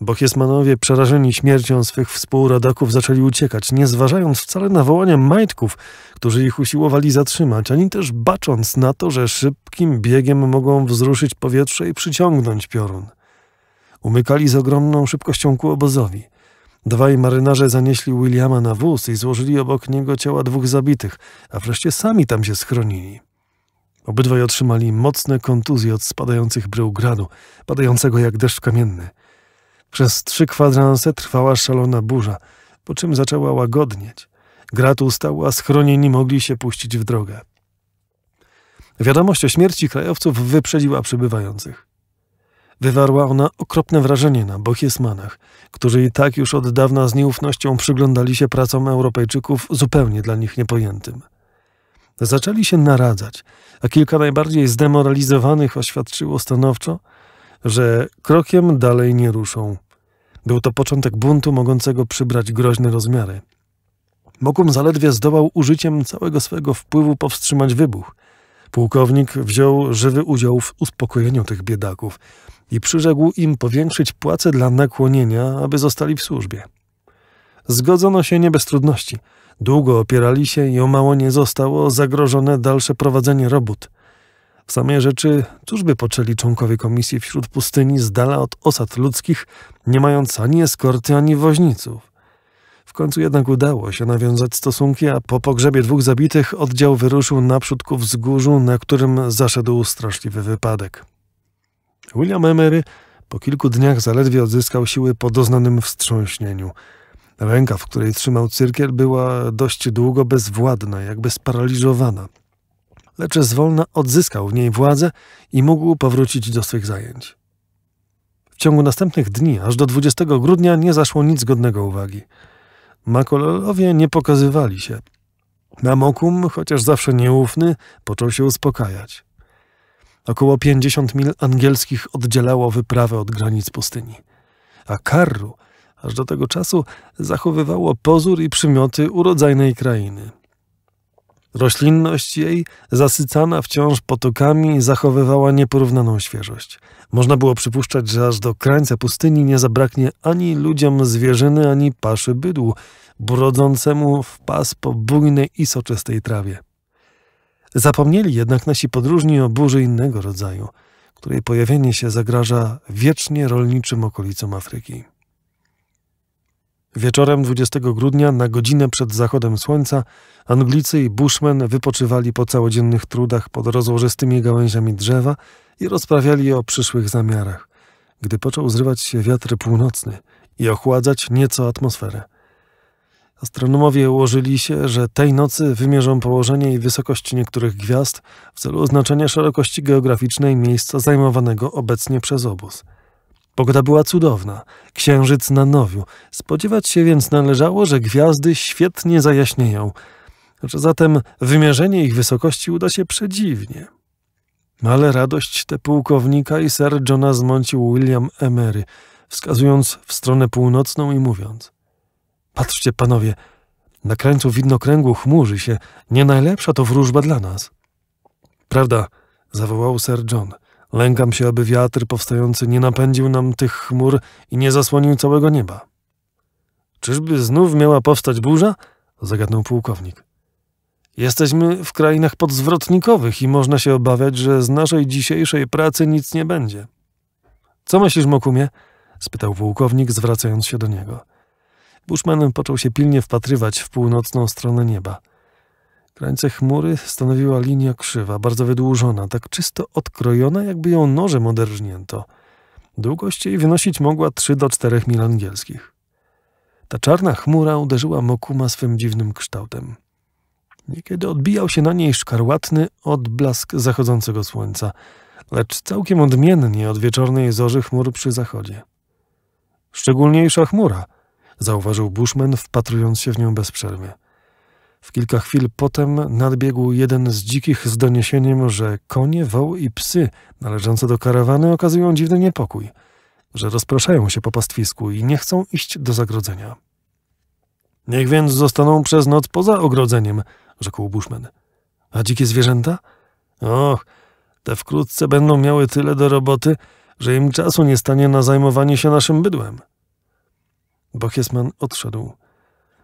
Bochiesmanowie, przerażeni śmiercią swych współrodaków, zaczęli uciekać, nie zważając wcale na wołanie majtków, którzy ich usiłowali zatrzymać, ani też bacząc na to, że szybkim biegiem mogą wzruszyć powietrze i przyciągnąć piorun. Umykali z ogromną szybkością ku obozowi – Dwaj marynarze zanieśli Williama na wóz i złożyli obok niego ciała dwóch zabitych, a wreszcie sami tam się schronili. Obydwaj otrzymali mocne kontuzje od spadających brył granu, padającego jak deszcz kamienny. Przez trzy kwadranse trwała szalona burza, po czym zaczęła łagodnieć. Grat ustał, a schronieni mogli się puścić w drogę. Wiadomość o śmierci krajowców wyprzedziła przybywających. Wywarła ona okropne wrażenie na bohiesmanach, którzy i tak już od dawna z nieufnością przyglądali się pracom Europejczyków zupełnie dla nich niepojętym. Zaczęli się naradzać, a kilka najbardziej zdemoralizowanych oświadczyło stanowczo, że krokiem dalej nie ruszą. Był to początek buntu mogącego przybrać groźne rozmiary. Mokum zaledwie zdołał użyciem całego swego wpływu powstrzymać wybuch. Pułkownik wziął żywy udział w uspokojeniu tych biedaków, i przyrzekł im powiększyć płace dla nakłonienia, aby zostali w służbie. Zgodzono się nie bez trudności. Długo opierali się i o mało nie zostało zagrożone dalsze prowadzenie robót. W samej rzeczy, cóż by poczęli członkowie komisji wśród pustyni z dala od osad ludzkich, nie mając ani eskorty, ani woźniców. W końcu jednak udało się nawiązać stosunki, a po pogrzebie dwóch zabitych oddział wyruszył naprzód ku wzgórzu, na którym zaszedł straszliwy wypadek. William Emery po kilku dniach zaledwie odzyskał siły po doznanym wstrząśnieniu. Ręka, w której trzymał cyrkiel, była dość długo bezwładna, jakby sparaliżowana. Lecz zwolna odzyskał w niej władzę i mógł powrócić do swych zajęć. W ciągu następnych dni, aż do 20 grudnia, nie zaszło nic godnego uwagi. Makololowie nie pokazywali się. Namokum, chociaż zawsze nieufny, począł się uspokajać. Około 50 mil angielskich oddzielało wyprawę od granic pustyni. A Karru aż do tego czasu zachowywało pozór i przymioty urodzajnej krainy. Roślinność jej, zasycana wciąż potokami, zachowywała nieporównaną świeżość. Można było przypuszczać, że aż do krańca pustyni nie zabraknie ani ludziom zwierzyny, ani paszy bydłu, brodzącemu w pas po bujnej i soczystej trawie. Zapomnieli jednak nasi podróżni o burzy innego rodzaju, której pojawienie się zagraża wiecznie rolniczym okolicom Afryki. Wieczorem 20 grudnia, na godzinę przed zachodem słońca, Anglicy i Bushmen wypoczywali po całodziennych trudach pod rozłożystymi gałęziami drzewa i rozprawiali o przyszłych zamiarach, gdy począł zrywać się wiatr północny i ochładzać nieco atmosferę. Astronomowie ułożyli się, że tej nocy wymierzą położenie i wysokość niektórych gwiazd w celu oznaczenia szerokości geograficznej miejsca zajmowanego obecnie przez obóz. Pogoda była cudowna, księżyc na nowiu, spodziewać się więc należało, że gwiazdy świetnie zajaśnieją, że zatem wymierzenie ich wysokości uda się przedziwnie. Ale radość te pułkownika i Sir Johna zmącił William Emery, wskazując w stronę północną i mówiąc – Patrzcie, panowie, na krańcu widnokręgu chmurzy się. Nie najlepsza to wróżba dla nas. Prawda, zawołał Sir John. Lękam się, aby wiatr powstający nie napędził nam tych chmur i nie zasłonił całego nieba. Czyżby znów miała powstać burza? zagadnął pułkownik. Jesteśmy w krainach podzwrotnikowych i można się obawiać, że z naszej dzisiejszej pracy nic nie będzie. Co myślisz, Mokumie? spytał pułkownik, zwracając się do niego. Bushman począł się pilnie wpatrywać w północną stronę nieba. Krańce chmury stanowiła linia krzywa, bardzo wydłużona, tak czysto odkrojona, jakby ją nożem oderżnięto. Długość jej wynosić mogła 3 do 4 mil angielskich. Ta czarna chmura uderzyła Mokuma swym dziwnym kształtem. Niekiedy odbijał się na niej szkarłatny odblask zachodzącego słońca, lecz całkiem odmiennie od wieczornej zorzy chmur przy zachodzie. Szczególniejsza chmura – zauważył Bushman, wpatrując się w nią bez przerwy. W kilka chwil potem nadbiegł jeden z dzikich z doniesieniem, że konie, woły i psy należące do karawany okazują dziwny niepokój, że rozpraszają się po pastwisku i nie chcą iść do zagrodzenia. Niech więc zostaną przez noc poza ogrodzeniem, rzekł Bushman. A dzikie zwierzęta? Och, te wkrótce będą miały tyle do roboty, że im czasu nie stanie na zajmowanie się naszym bydłem. Bochesman odszedł.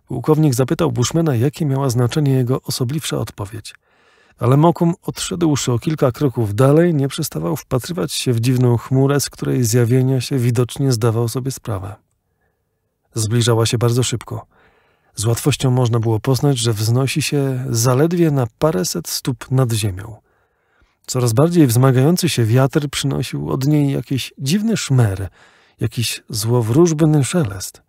Pułkownik zapytał Bushmana, jakie miała znaczenie jego osobliwsza odpowiedź. Ale Mokum, odszedłszy o kilka kroków dalej, nie przestawał wpatrywać się w dziwną chmurę, z której zjawienia się widocznie zdawał sobie sprawę. Zbliżała się bardzo szybko. Z łatwością można było poznać, że wznosi się zaledwie na paręset stóp nad ziemią. Coraz bardziej wzmagający się wiatr przynosił od niej jakiś dziwny szmer, jakiś złowróżbny szelest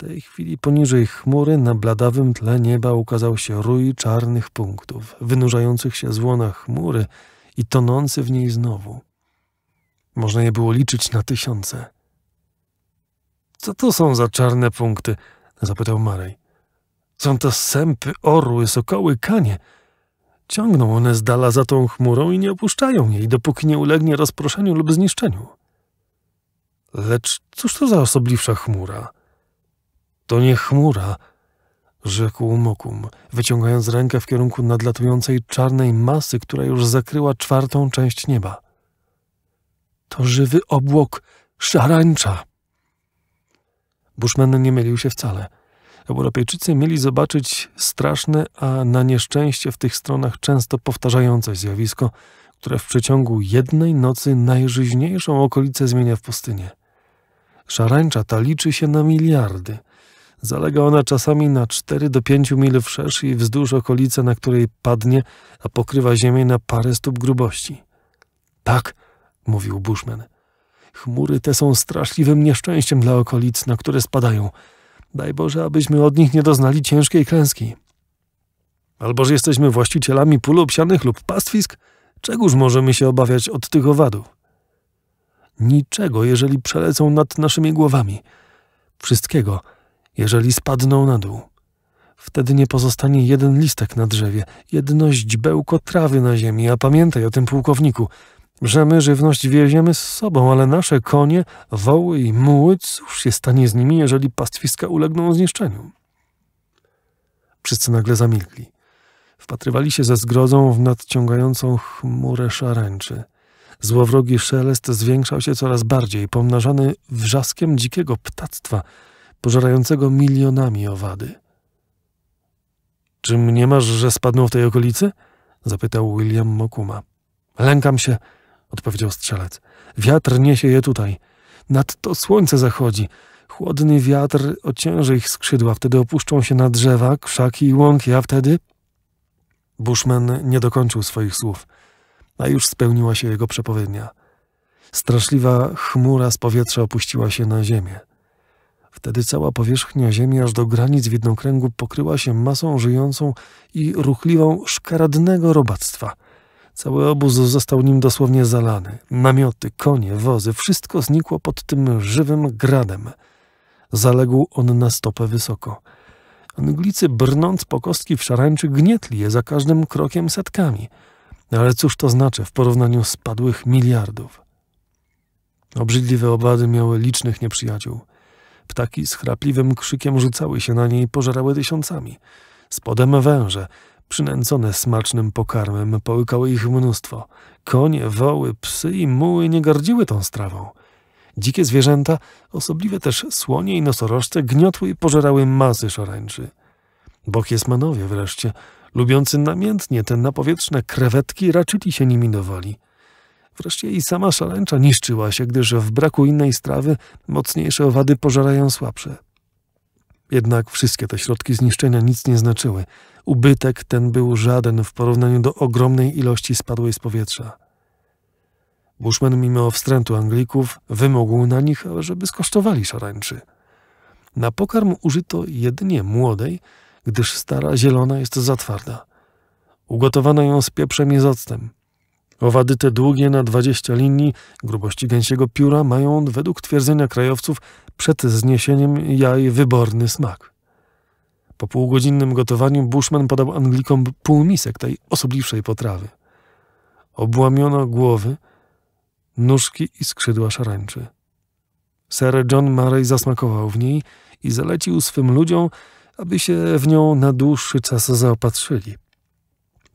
tej chwili poniżej chmury na bladawym tle nieba ukazał się rój czarnych punktów, wynurzających się z łona chmury i tonący w niej znowu. Można je było liczyć na tysiące. Co to są za czarne punkty? zapytał Marej. Są to sępy, orły, sokoły, kanie. Ciągną one z dala za tą chmurą i nie opuszczają jej, dopóki nie ulegnie rozproszeniu lub zniszczeniu. Lecz cóż to za osobliwsza chmura? To nie chmura, rzekł Mokum, wyciągając rękę w kierunku nadlatującej czarnej masy, która już zakryła czwartą część nieba. To żywy obłok szarańcza. Bushman nie mylił się wcale. Europejczycy mieli zobaczyć straszne, a na nieszczęście w tych stronach często powtarzające zjawisko, które w przeciągu jednej nocy najżyźniejszą okolicę zmienia w pustynię. Szarańcza ta liczy się na miliardy – Zalega ona czasami na 4 do 5 mil wszerz i wzdłuż okolicy, na której padnie, a pokrywa ziemię na parę stóp grubości. Tak, mówił Bushman. Chmury te są straszliwym nieszczęściem dla okolic, na które spadają. Daj Boże, abyśmy od nich nie doznali ciężkiej klęski. Alboż jesteśmy właścicielami pól obsianych lub pastwisk? Czegóż możemy się obawiać od tych owadów? Niczego, jeżeli przelecą nad naszymi głowami. Wszystkiego – jeżeli spadną na dół, wtedy nie pozostanie jeden listek na drzewie, jedno źdźbełko trawy na ziemi, a pamiętaj o tym pułkowniku, że my żywność wieziemy z sobą, ale nasze konie, woły i muły, cóż się stanie z nimi, jeżeli pastwiska ulegną zniszczeniu? Wszyscy nagle zamilkli. Wpatrywali się ze zgrozą w nadciągającą chmurę szarańczy. Złowrogi szelest zwiększał się coraz bardziej, pomnażany wrzaskiem dzikiego ptactwa – pożerającego milionami owady. Czy mniemasz, że spadną w tej okolicy? zapytał William Mokuma. Lękam się, odpowiedział strzelec. Wiatr niesie je tutaj. Nadto słońce zachodzi. Chłodny wiatr ocięży ich skrzydła, wtedy opuszczą się na drzewa, krzaki i łąki, a wtedy... Bushman nie dokończył swoich słów, a już spełniła się jego przepowiednia. Straszliwa chmura z powietrza opuściła się na ziemię. Wtedy cała powierzchnia ziemi aż do granic widnokręgu pokryła się masą żyjącą i ruchliwą szkaradnego robactwa. Cały obóz został nim dosłownie zalany. Namioty, konie, wozy, wszystko znikło pod tym żywym gradem. Zaległ on na stopę wysoko. Anglicy, brnąc po kostki w szarańczy, gnietli je za każdym krokiem setkami. Ale cóż to znaczy w porównaniu z padłych miliardów? Obrzydliwe obady miały licznych nieprzyjaciół. Ptaki z chrapliwym krzykiem rzucały się na niej, pożerały tysiącami. Spodem węże, przynęcone smacznym pokarmem, połykały ich mnóstwo. Konie, woły, psy i muły nie gardziły tą strawą. Dzikie zwierzęta, osobliwe też słonie i nosorożce, gniotły i pożerały masy szarańczy. Bokiesmanowie wreszcie, lubiący namiętnie te napowietrzne krewetki, raczyli się nimi dowoli. Wreszcie i sama szaleńcza niszczyła się, gdyż w braku innej strawy mocniejsze owady pożerają słabsze. Jednak wszystkie te środki zniszczenia nic nie znaczyły. Ubytek ten był żaden w porównaniu do ogromnej ilości spadłej z powietrza. Bushman mimo wstrętu Anglików wymógł na nich, żeby skosztowali szarańczy. Na pokarm użyto jedynie młodej, gdyż stara zielona jest za twarda. Ugotowano ją z pieprzem i z octem. Owady te długie na 20 linii grubości gęsiego pióra mają według twierdzenia krajowców przed zniesieniem jaj wyborny smak. Po półgodzinnym gotowaniu Bushman podał Anglikom półmisek tej osobliwszej potrawy. Obłamiono głowy, nóżki i skrzydła szarańczy. Sir John Murray zasmakował w niej i zalecił swym ludziom, aby się w nią na dłuższy czas zaopatrzyli.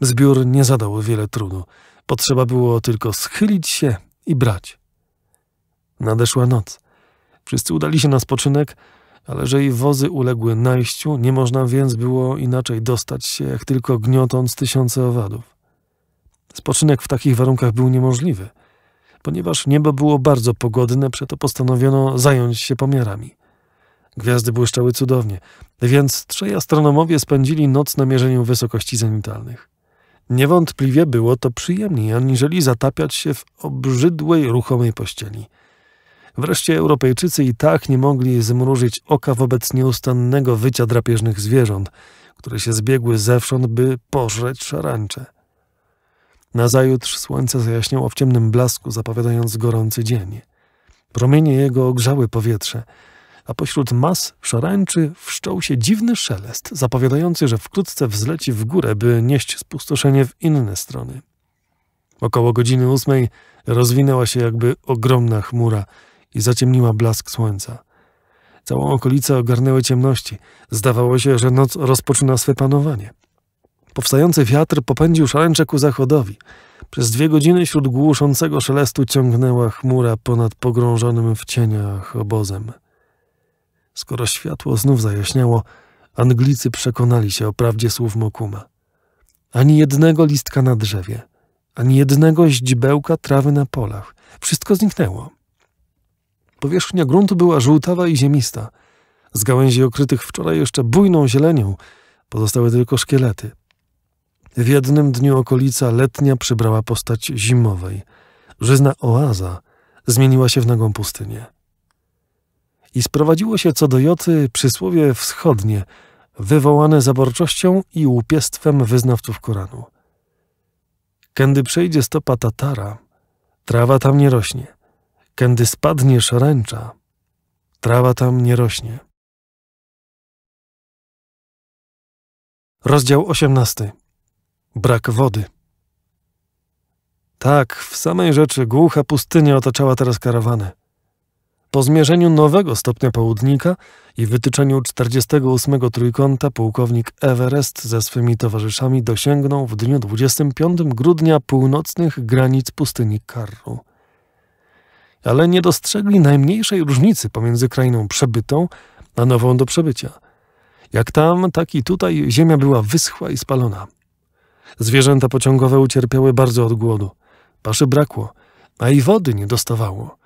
Zbiór nie zadał wiele trudu. Potrzeba było tylko schylić się i brać. Nadeszła noc. Wszyscy udali się na spoczynek, ale że i wozy uległy najściu, nie można więc było inaczej dostać się, jak tylko gniotąc tysiące owadów. Spoczynek w takich warunkach był niemożliwy, ponieważ niebo było bardzo pogodne, przeto postanowiono zająć się pomiarami. Gwiazdy błyszczały cudownie, więc trzej astronomowie spędzili noc na mierzeniu wysokości zenitalnych. Niewątpliwie było to przyjemniej, aniżeli zatapiać się w obrzydłej, ruchomej pościeli. Wreszcie Europejczycy i tak nie mogli zmrużyć oka wobec nieustannego wycia drapieżnych zwierząt, które się zbiegły zewsząd, by pożreć szarańcze. Nazajutrz słońce zajaśniało w ciemnym blasku, zapowiadając gorący dzień. Promienie jego ogrzały powietrze – a pośród mas szarańczy wszczął się dziwny szelest, zapowiadający, że wkrótce wzleci w górę, by nieść spustoszenie w inne strony. Około godziny ósmej rozwinęła się jakby ogromna chmura i zaciemniła blask słońca. Całą okolicę ogarnęły ciemności. Zdawało się, że noc rozpoczyna swe panowanie. Powstający wiatr popędził szarańcze ku zachodowi. Przez dwie godziny wśród głuszącego szelestu ciągnęła chmura ponad pogrążonym w cieniach obozem. Skoro światło znów zajaśniało, Anglicy przekonali się o prawdzie słów Mokuma. Ani jednego listka na drzewie, ani jednego źdźbełka trawy na polach. Wszystko zniknęło. Powierzchnia gruntu była żółtawa i ziemista. Z gałęzi okrytych wczoraj jeszcze bujną zielenią pozostały tylko szkielety. W jednym dniu okolica letnia przybrała postać zimowej. Żyzna oaza zmieniła się w nagą pustynię i sprowadziło się co do Joty przysłowie wschodnie, wywołane zaborczością i łupiestwem wyznawców Koranu. Kędy przejdzie stopa Tatara, trawa tam nie rośnie. Kędy spadnie szarańcza, trawa tam nie rośnie. Rozdział 18. Brak wody. Tak, w samej rzeczy głucha pustynia otaczała teraz karawanę. Po zmierzeniu nowego stopnia południka i wytyczeniu 48 trójkąta pułkownik Everest ze swymi towarzyszami dosięgnął w dniu 25 grudnia północnych granic pustyni Karru. Ale nie dostrzegli najmniejszej różnicy pomiędzy krainą przebytą a nową do przebycia. Jak tam, tak i tutaj ziemia była wyschła i spalona. Zwierzęta pociągowe ucierpiały bardzo od głodu. Paszy brakło, a i wody nie dostawało.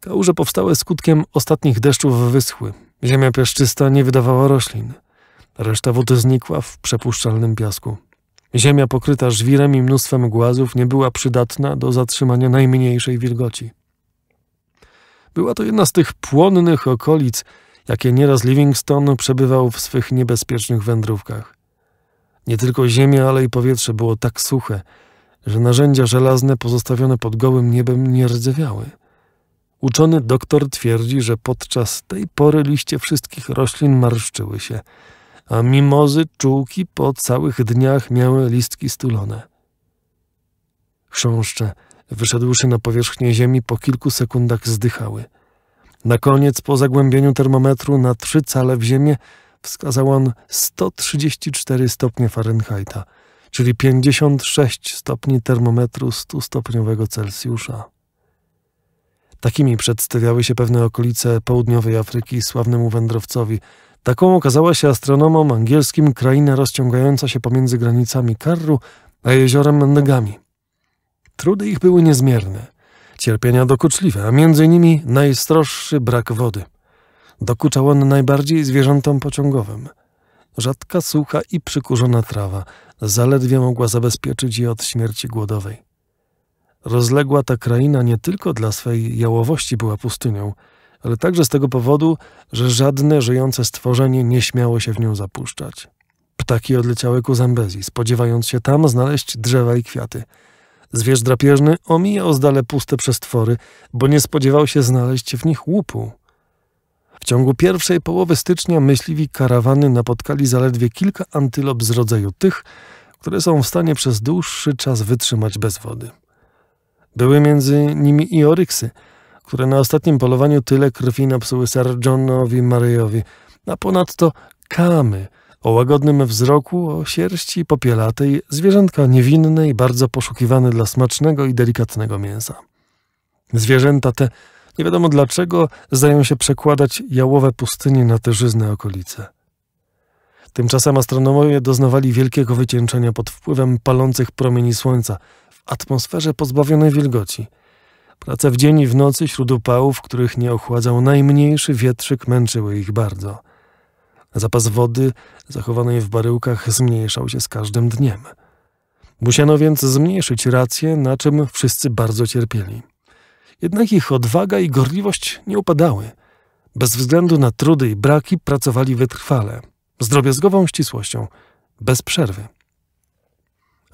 Kałuże powstałe skutkiem ostatnich deszczów wyschły. Ziemia piaszczysta nie wydawała roślin. Reszta wody znikła w przepuszczalnym piasku. Ziemia pokryta żwirem i mnóstwem głazów nie była przydatna do zatrzymania najmniejszej wilgoci. Była to jedna z tych płonnych okolic, jakie nieraz Livingstone przebywał w swych niebezpiecznych wędrówkach. Nie tylko ziemia, ale i powietrze było tak suche, że narzędzia żelazne pozostawione pod gołym niebem nie rdzewiały. Uczony doktor twierdzi, że podczas tej pory liście wszystkich roślin marszczyły się, a mimozy czułki po całych dniach miały listki stulone. Chrząszcze, wyszedłszy na powierzchnię ziemi, po kilku sekundach zdychały. Na koniec, po zagłębieniu termometru na trzy cale w ziemię, wskazał on 134 stopnie Fahrenheita, czyli 56 stopni termometru 100-stopniowego Celsjusza. Takimi przedstawiały się pewne okolice południowej Afryki sławnemu wędrowcowi. Taką okazała się astronomom angielskim kraina rozciągająca się pomiędzy granicami Karru a jeziorem Negami. Trudy ich były niezmierne, cierpienia dokuczliwe, a między nimi najstroższy brak wody. Dokuczał on najbardziej zwierzętom pociągowym. Rzadka, sucha i przykurzona trawa zaledwie mogła zabezpieczyć je od śmierci głodowej. Rozległa ta kraina nie tylko dla swej jałowości była pustynią, ale także z tego powodu, że żadne żyjące stworzenie nie śmiało się w nią zapuszczać. Ptaki odleciały ku Zambezi, spodziewając się tam znaleźć drzewa i kwiaty. Zwierz drapieżny omijał z dale puste przestwory, bo nie spodziewał się znaleźć w nich łupu. W ciągu pierwszej połowy stycznia myśliwi karawany napotkali zaledwie kilka antylop z rodzaju tych, które są w stanie przez dłuższy czas wytrzymać bez wody. Były między nimi i oryksy, które na ostatnim polowaniu tyle krwi napsuły Sir Johnowi Marejowi, a ponadto kamy o łagodnym wzroku, o sierści popielatej, zwierzętka niewinne i bardzo poszukiwane dla smacznego i delikatnego mięsa. Zwierzęta te nie wiadomo dlaczego zdają się przekładać jałowe pustynie na te żyzne okolice. Tymczasem astronomowie doznawali wielkiego wycieńczenia pod wpływem palących promieni słońca – atmosferze pozbawionej wilgoci. Praca w dzień i w nocy śród upałów, których nie ochładzał najmniejszy wietrzyk, męczyły ich bardzo. Zapas wody zachowanej w baryłkach zmniejszał się z każdym dniem. Musiano więc zmniejszyć rację, na czym wszyscy bardzo cierpieli. Jednak ich odwaga i gorliwość nie upadały. Bez względu na trudy i braki pracowali wytrwale, z drobiazgową ścisłością, bez przerwy.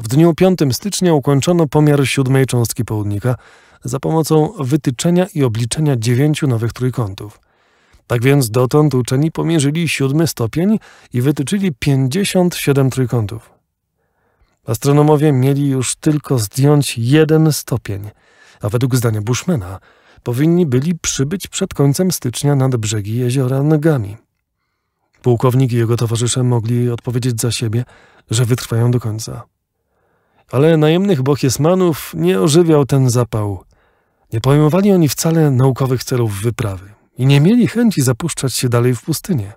W dniu 5 stycznia ukończono pomiar siódmej cząstki południka za pomocą wytyczenia i obliczenia dziewięciu nowych trójkątów. Tak więc dotąd uczeni pomierzyli siódmy stopień i wytyczyli 57 trójkątów. Astronomowie mieli już tylko zdjąć jeden stopień, a według zdania Bushmana powinni byli przybyć przed końcem stycznia nad brzegi jeziora Nagami. Pułkownik i jego towarzysze mogli odpowiedzieć za siebie, że wytrwają do końca. Ale najemnych bohiesmanów nie ożywiał ten zapał. Nie pojmowali oni wcale naukowych celów wyprawy i nie mieli chęci zapuszczać się dalej w pustynię.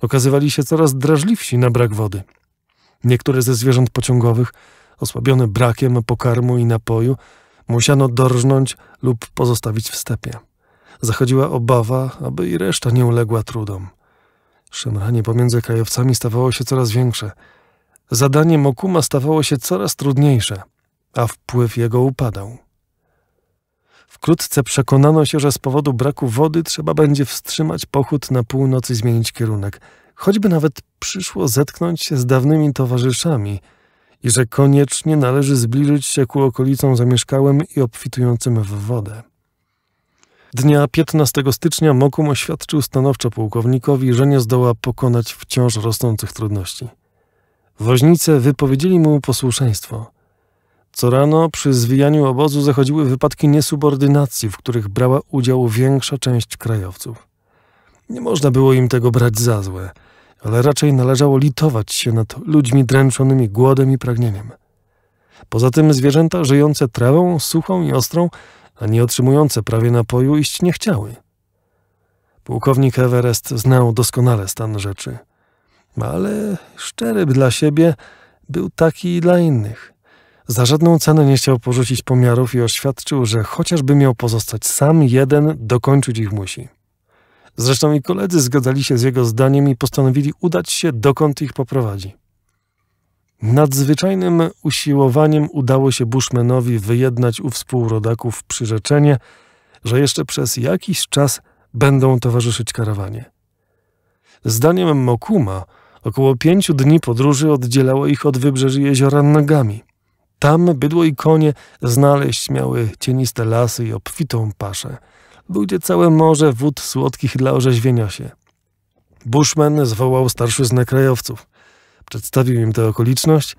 Okazywali się coraz drażliwsi na brak wody. Niektóre ze zwierząt pociągowych, osłabione brakiem pokarmu i napoju, musiano dorżnąć lub pozostawić w stepie. Zachodziła obawa, aby i reszta nie uległa trudom. Szemranie pomiędzy krajowcami stawało się coraz większe – zadanie Mokuma stawało się coraz trudniejsze, a wpływ jego upadał. Wkrótce przekonano się, że z powodu braku wody trzeba będzie wstrzymać pochód na północ i zmienić kierunek, choćby nawet przyszło zetknąć się z dawnymi towarzyszami i że koniecznie należy zbliżyć się ku okolicom zamieszkałym i obfitującym w wodę. Dnia 15 stycznia Mokum oświadczył stanowczo pułkownikowi, że nie zdoła pokonać wciąż rosnących trudności. Woźnice wypowiedzieli mu posłuszeństwo. Co rano przy zwijaniu obozu zachodziły wypadki niesubordynacji, w których brała udział większa część krajowców. Nie można było im tego brać za złe, ale raczej należało litować się nad ludźmi dręczonymi głodem i pragnieniem. Poza tym zwierzęta żyjące trawą, suchą i ostrą, a nie otrzymujące prawie napoju, iść nie chciały. Pułkownik Everest znał doskonale stan rzeczy – ale szczery dla siebie był taki i dla innych. Za żadną cenę nie chciał porzucić pomiarów i oświadczył, że chociażby miał pozostać sam jeden, dokończyć ich musi. Zresztą i koledzy zgadzali się z jego zdaniem i postanowili udać się, dokąd ich poprowadzi. Nadzwyczajnym usiłowaniem udało się Bushmanowi wyjednać u współrodaków przyrzeczenie, że jeszcze przez jakiś czas będą towarzyszyć karawanie. Zdaniem Mokuma, Około pięciu dni podróży oddzielało ich od wybrzeży jeziora nogami. Tam bydło i konie znaleźć miały cieniste lasy i obfitą paszę. Ludzie całe morze wód słodkich dla orzeźwienia się. Bushman zwołał starszyznę krajowców. Przedstawił im tę okoliczność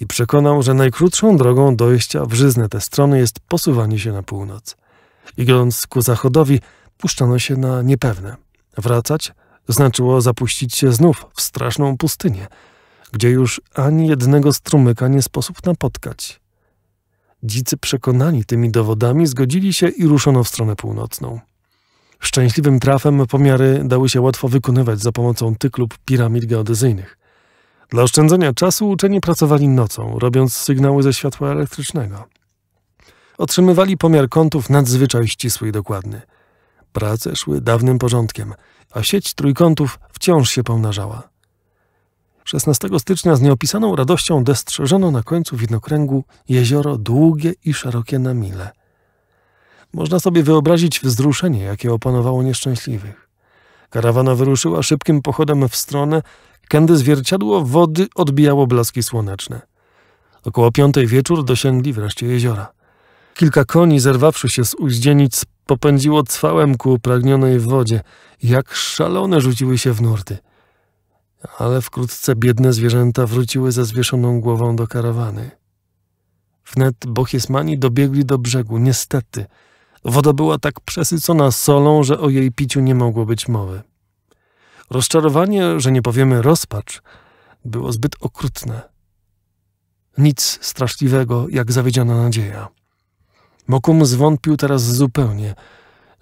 i przekonał, że najkrótszą drogą dojścia w żyzne te strony jest posuwanie się na północ. Idąc ku zachodowi, puszczano się na niepewne. Wracać – znaczyło zapuścić się znów w straszną pustynię, gdzie już ani jednego strumyka nie sposób napotkać. Dzicy przekonani tymi dowodami zgodzili się i ruszono w stronę północną. Szczęśliwym trafem pomiary dały się łatwo wykonywać za pomocą tyk lub piramid geodezyjnych. Dla oszczędzenia czasu uczeni pracowali nocą, robiąc sygnały ze światła elektrycznego. Otrzymywali pomiar kątów nadzwyczaj ścisły i dokładny. Prace szły dawnym porządkiem – a sieć trójkątów wciąż się pomnażała. 16 stycznia z nieopisaną radością dostrzeżono na końcu widnokręgu jezioro długie i szerokie na mile. Można sobie wyobrazić wzruszenie, jakie opanowało nieszczęśliwych. Karawana wyruszyła szybkim pochodem w stronę, kędy zwierciadło wody odbijało blaski słoneczne. Około piątej wieczór dosięgli wreszcie jeziora. Kilka koni, zerwawszy się z uździenic, popędziło cwałem ku upragnionej wodzie. Jak szalone rzuciły się w nurty. Ale wkrótce biedne zwierzęta wróciły ze zwieszoną głową do karawany. Wnet bochiesmani dobiegli do brzegu, niestety. Woda była tak przesycona solą, że o jej piciu nie mogło być mowy. Rozczarowanie, że nie powiemy rozpacz, było zbyt okrutne. Nic straszliwego, jak zawiedziona nadzieja. Mokum zwątpił teraz zupełnie,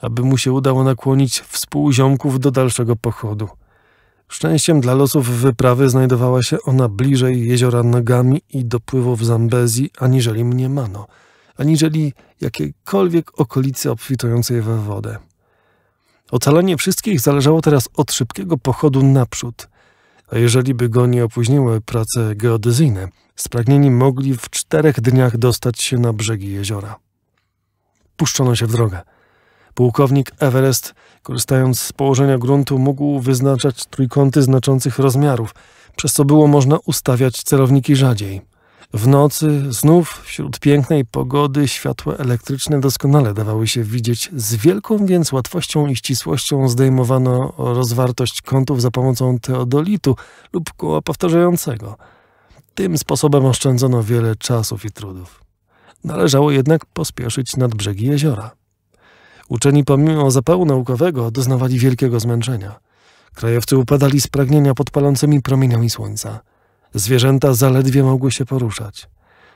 aby mu się udało nakłonić współziomków do dalszego pochodu. Szczęściem dla losów wyprawy znajdowała się ona bliżej jeziora nogami i dopływów Zambezji, aniżeli mniemano, aniżeli jakiejkolwiek okolicy obfitującej we wodę. Ocalenie wszystkich zależało teraz od szybkiego pochodu naprzód, a jeżeli by go nie opóźniły prace geodezyjne, spragnieni mogli w czterech dniach dostać się na brzegi jeziora puszczono się w drogę. Pułkownik Everest, korzystając z położenia gruntu, mógł wyznaczać trójkąty znaczących rozmiarów, przez co było można ustawiać celowniki rzadziej. W nocy, znów wśród pięknej pogody, światła elektryczne doskonale dawały się widzieć, z wielką więc łatwością i ścisłością zdejmowano rozwartość kątów za pomocą teodolitu lub koła powtarzającego. Tym sposobem oszczędzono wiele czasów i trudów. Należało jednak pospieszyć nad brzegi jeziora. Uczeni pomimo zapału naukowego doznawali wielkiego zmęczenia. Krajowcy upadali z pragnienia pod palącymi promieniami słońca. Zwierzęta zaledwie mogły się poruszać.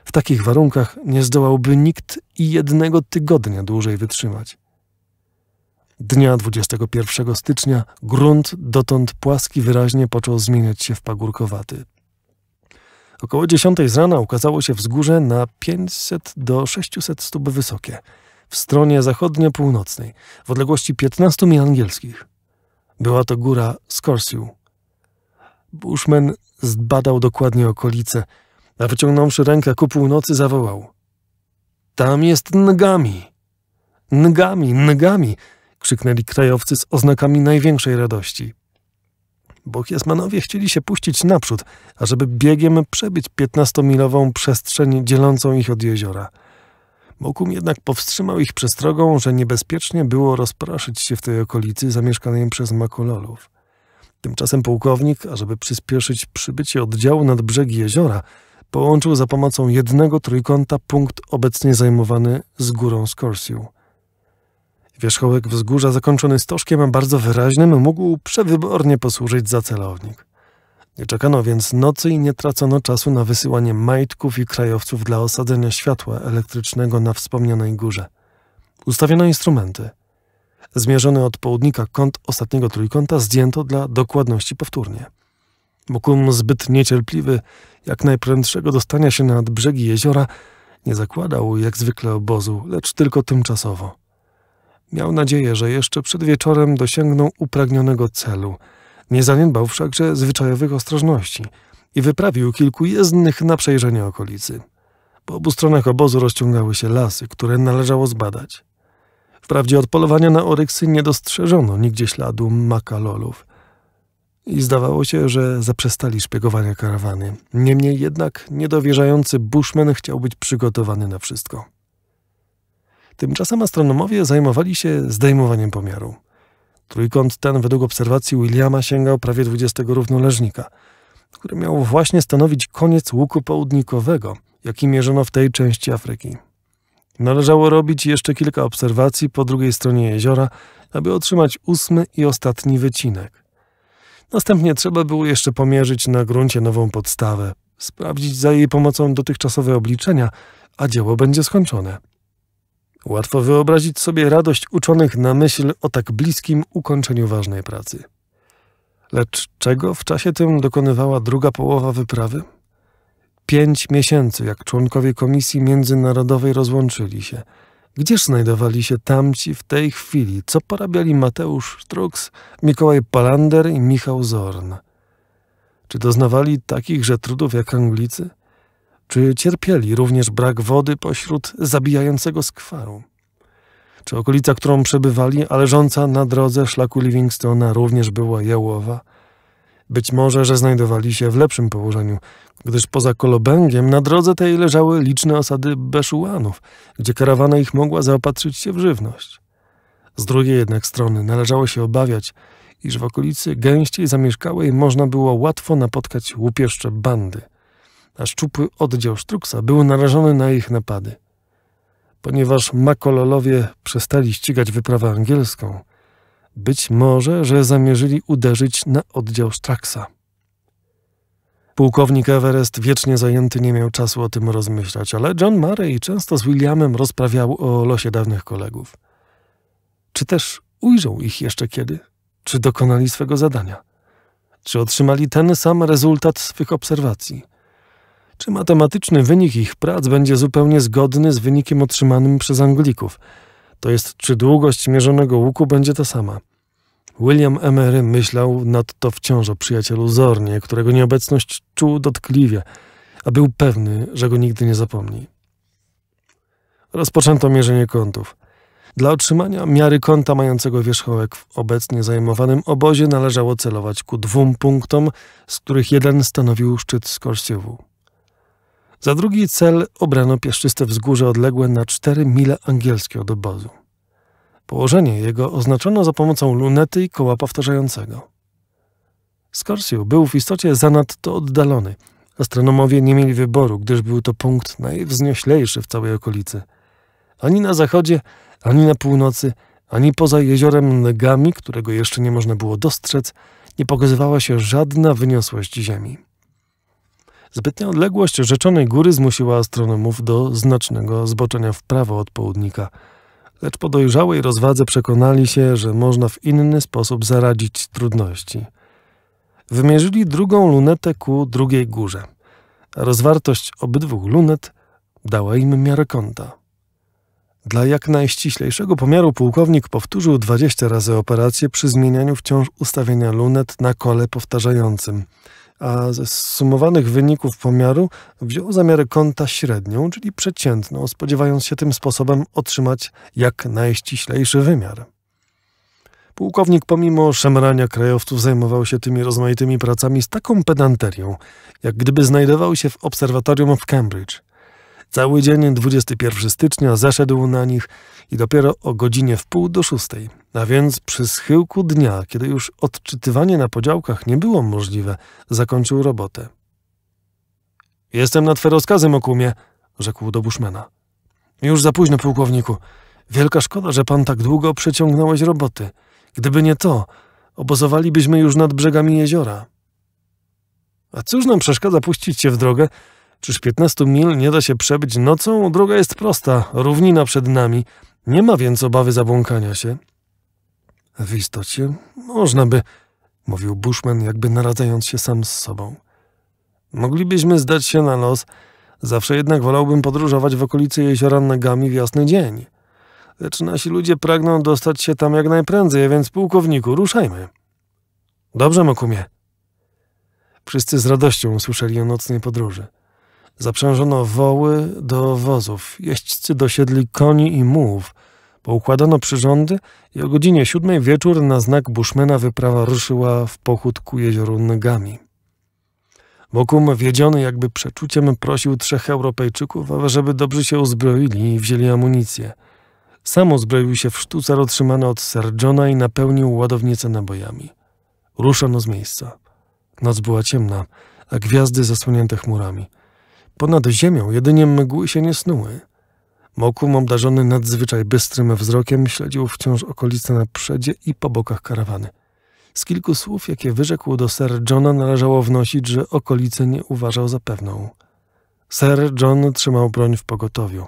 W takich warunkach nie zdołałby nikt i jednego tygodnia dłużej wytrzymać. Dnia 21 stycznia grunt dotąd płaski wyraźnie począł zmieniać się w pagórkowaty. Około 10 z rana ukazało się wzgórze na 500 do 600 stóp wysokie, w stronie zachodnio-północnej, w odległości 15 mil angielskich. Była to góra Scorsiu. Bushman zbadał dokładnie okolice, a wyciągnąwszy rękę ku północy zawołał. Tam jest Ngami! Ngami, Ngami! krzyknęli krajowcy z oznakami największej radości bo Jasmanowie chcieli się puścić naprzód, ażeby biegiem przebyć piętnastomilową przestrzeń dzielącą ich od jeziora. Mokum jednak powstrzymał ich przestrogą, że niebezpiecznie było rozproszyć się w tej okolicy zamieszkanej przez makololów. Tymczasem pułkownik, ażeby przyspieszyć przybycie oddziału nad brzegi jeziora, połączył za pomocą jednego trójkąta punkt obecnie zajmowany z górą Skorsiu. Wierzchołek wzgórza zakończony stożkiem a bardzo wyraźnym mógł przewybornie posłużyć za celownik. Nie czekano więc nocy i nie tracono czasu na wysyłanie majtków i krajowców dla osadzenia światła elektrycznego na wspomnianej górze. Ustawiono instrumenty. Zmierzony od południka kąt ostatniego trójkąta zdjęto dla dokładności powtórnie. Mokum zbyt niecierpliwy, jak najprędszego dostania się nad brzegi jeziora, nie zakładał jak zwykle obozu, lecz tylko tymczasowo. Miał nadzieję, że jeszcze przed wieczorem dosięgną upragnionego celu. Nie zaniedbał wszakże zwyczajowych ostrożności i wyprawił kilku jezdnych na przejrzenie okolicy. Po obu stronach obozu rozciągały się lasy, które należało zbadać. Wprawdzie od polowania na oryksy nie dostrzeżono nigdzie śladu makalolów. I zdawało się, że zaprzestali szpiegowania karawany. Niemniej jednak niedowierzający buszmen chciał być przygotowany na wszystko. Tymczasem astronomowie zajmowali się zdejmowaniem pomiaru. Trójkąt ten według obserwacji Williama sięgał prawie 20 równoleżnika, który miał właśnie stanowić koniec łuku południkowego, jaki mierzono w tej części Afryki. Należało robić jeszcze kilka obserwacji po drugiej stronie jeziora, aby otrzymać ósmy i ostatni wycinek. Następnie trzeba było jeszcze pomierzyć na gruncie nową podstawę, sprawdzić za jej pomocą dotychczasowe obliczenia, a dzieło będzie skończone. Łatwo wyobrazić sobie radość uczonych na myśl o tak bliskim ukończeniu ważnej pracy. Lecz czego w czasie tym dokonywała druga połowa wyprawy? Pięć miesięcy, jak członkowie Komisji Międzynarodowej rozłączyli się. Gdzież znajdowali się tamci w tej chwili? Co porabiali Mateusz Struks, Mikołaj Palander i Michał Zorn? Czy doznawali takichże trudów jak Anglicy? Czy cierpieli również brak wody pośród zabijającego skwaru? Czy okolica, którą przebywali, a leżąca na drodze szlaku Livingstona również była jałowa? Być może, że znajdowali się w lepszym położeniu, gdyż poza Kolobęgiem na drodze tej leżały liczne osady Beszułanów, gdzie karawana ich mogła zaopatrzyć się w żywność. Z drugiej jednak strony należało się obawiać, iż w okolicy gęściej zamieszkałej można było łatwo napotkać łupieszcze bandy – a szczupły oddział Sztruksa był narażony na ich napady. Ponieważ Makololowie przestali ścigać wyprawę angielską, być może, że zamierzyli uderzyć na oddział Struxa. Pułkownik Everest, wiecznie zajęty, nie miał czasu o tym rozmyślać, ale John Murray często z Williamem rozprawiał o losie dawnych kolegów. Czy też ujrzą ich jeszcze kiedy? Czy dokonali swego zadania? Czy otrzymali ten sam rezultat swych obserwacji? czy matematyczny wynik ich prac będzie zupełnie zgodny z wynikiem otrzymanym przez Anglików, to jest czy długość mierzonego łuku będzie ta sama. William Emery myślał nadto wciąż o przyjacielu Zornie, którego nieobecność czuł dotkliwie, a był pewny, że go nigdy nie zapomni. Rozpoczęto mierzenie kątów. Dla otrzymania miary kąta mającego wierzchołek w obecnie zajmowanym obozie należało celować ku dwóm punktom, z których jeden stanowił szczyt Skorsiowu. Za drugi cel obrano piaszczyste wzgórze odległe na 4 mile angielskie od obozu. Położenie jego oznaczono za pomocą lunety i koła powtarzającego. Scorsio był w istocie zanadto oddalony. Astronomowie nie mieli wyboru, gdyż był to punkt najwznioślejszy w całej okolicy. Ani na zachodzie, ani na północy, ani poza jeziorem Negami, którego jeszcze nie można było dostrzec, nie pokazywała się żadna wyniosłość ziemi. Zbytnia odległość rzeczonej góry zmusiła astronomów do znacznego zboczenia w prawo od południka. Lecz po dojrzałej rozwadze przekonali się, że można w inny sposób zaradzić trudności. Wymierzyli drugą lunetę ku drugiej górze. Rozwartość obydwu lunet dała im miarę kąta. Dla jak najściślejszego pomiaru pułkownik powtórzył 20 razy operację przy zmienianiu wciąż ustawienia lunet na kole powtarzającym – a ze sumowanych wyników pomiaru wziął za kąta średnią, czyli przeciętną, spodziewając się tym sposobem otrzymać jak najściślejszy wymiar. Pułkownik pomimo szemrania krajowców zajmował się tymi rozmaitymi pracami z taką pedanterią, jak gdyby znajdował się w obserwatorium w Cambridge. Cały dzień 21 stycznia zeszedł na nich i dopiero o godzinie w pół do szóstej a więc przy schyłku dnia, kiedy już odczytywanie na podziałkach nie było możliwe, zakończył robotę. Jestem na twe rozkazy, Mokumie, rzekł do Buszmana. Już za późno, pułkowniku. Wielka szkoda, że pan tak długo przeciągnąłeś roboty. Gdyby nie to, obozowalibyśmy już nad brzegami jeziora. A cóż nam przeszkadza puścić się w drogę? Czyż piętnastu mil nie da się przebyć nocą? Droga jest prosta, równina przed nami. Nie ma więc obawy zabłąkania się. W istocie można by, mówił Bushman, jakby naradzając się sam z sobą. Moglibyśmy zdać się na los, zawsze jednak wolałbym podróżować w okolicy jeziora nogami w jasny dzień. Lecz nasi ludzie pragną dostać się tam jak najprędzej, więc pułkowniku, ruszajmy. Dobrze, Mokumie. Wszyscy z radością usłyszeli o nocnej podróży. Zaprzężono woły do wozów, jeźdźcy dosiedli koni i mułów – Poukładano przyrządy i o godzinie siódmej wieczór na znak Bushmana wyprawa ruszyła w pochód ku jezioru Ngami. Bokum, wiedziony jakby przeczuciem, prosił trzech Europejczyków, żeby dobrze się uzbroili i wzięli amunicję. Sam uzbroił się w sztucer otrzymany od Sir Johna i napełnił ładownicę nabojami. Ruszono z miejsca. Noc była ciemna, a gwiazdy zasłonięte chmurami. Ponad ziemią jedynie mgły się nie snuły – Mokum, obdarzony nadzwyczaj bystrym wzrokiem, śledził wciąż okolice na przedzie i po bokach karawany. Z kilku słów, jakie wyrzekł do Sir Johna, należało wnosić, że okolice nie uważał za pewną. Sir John trzymał broń w pogotowiu.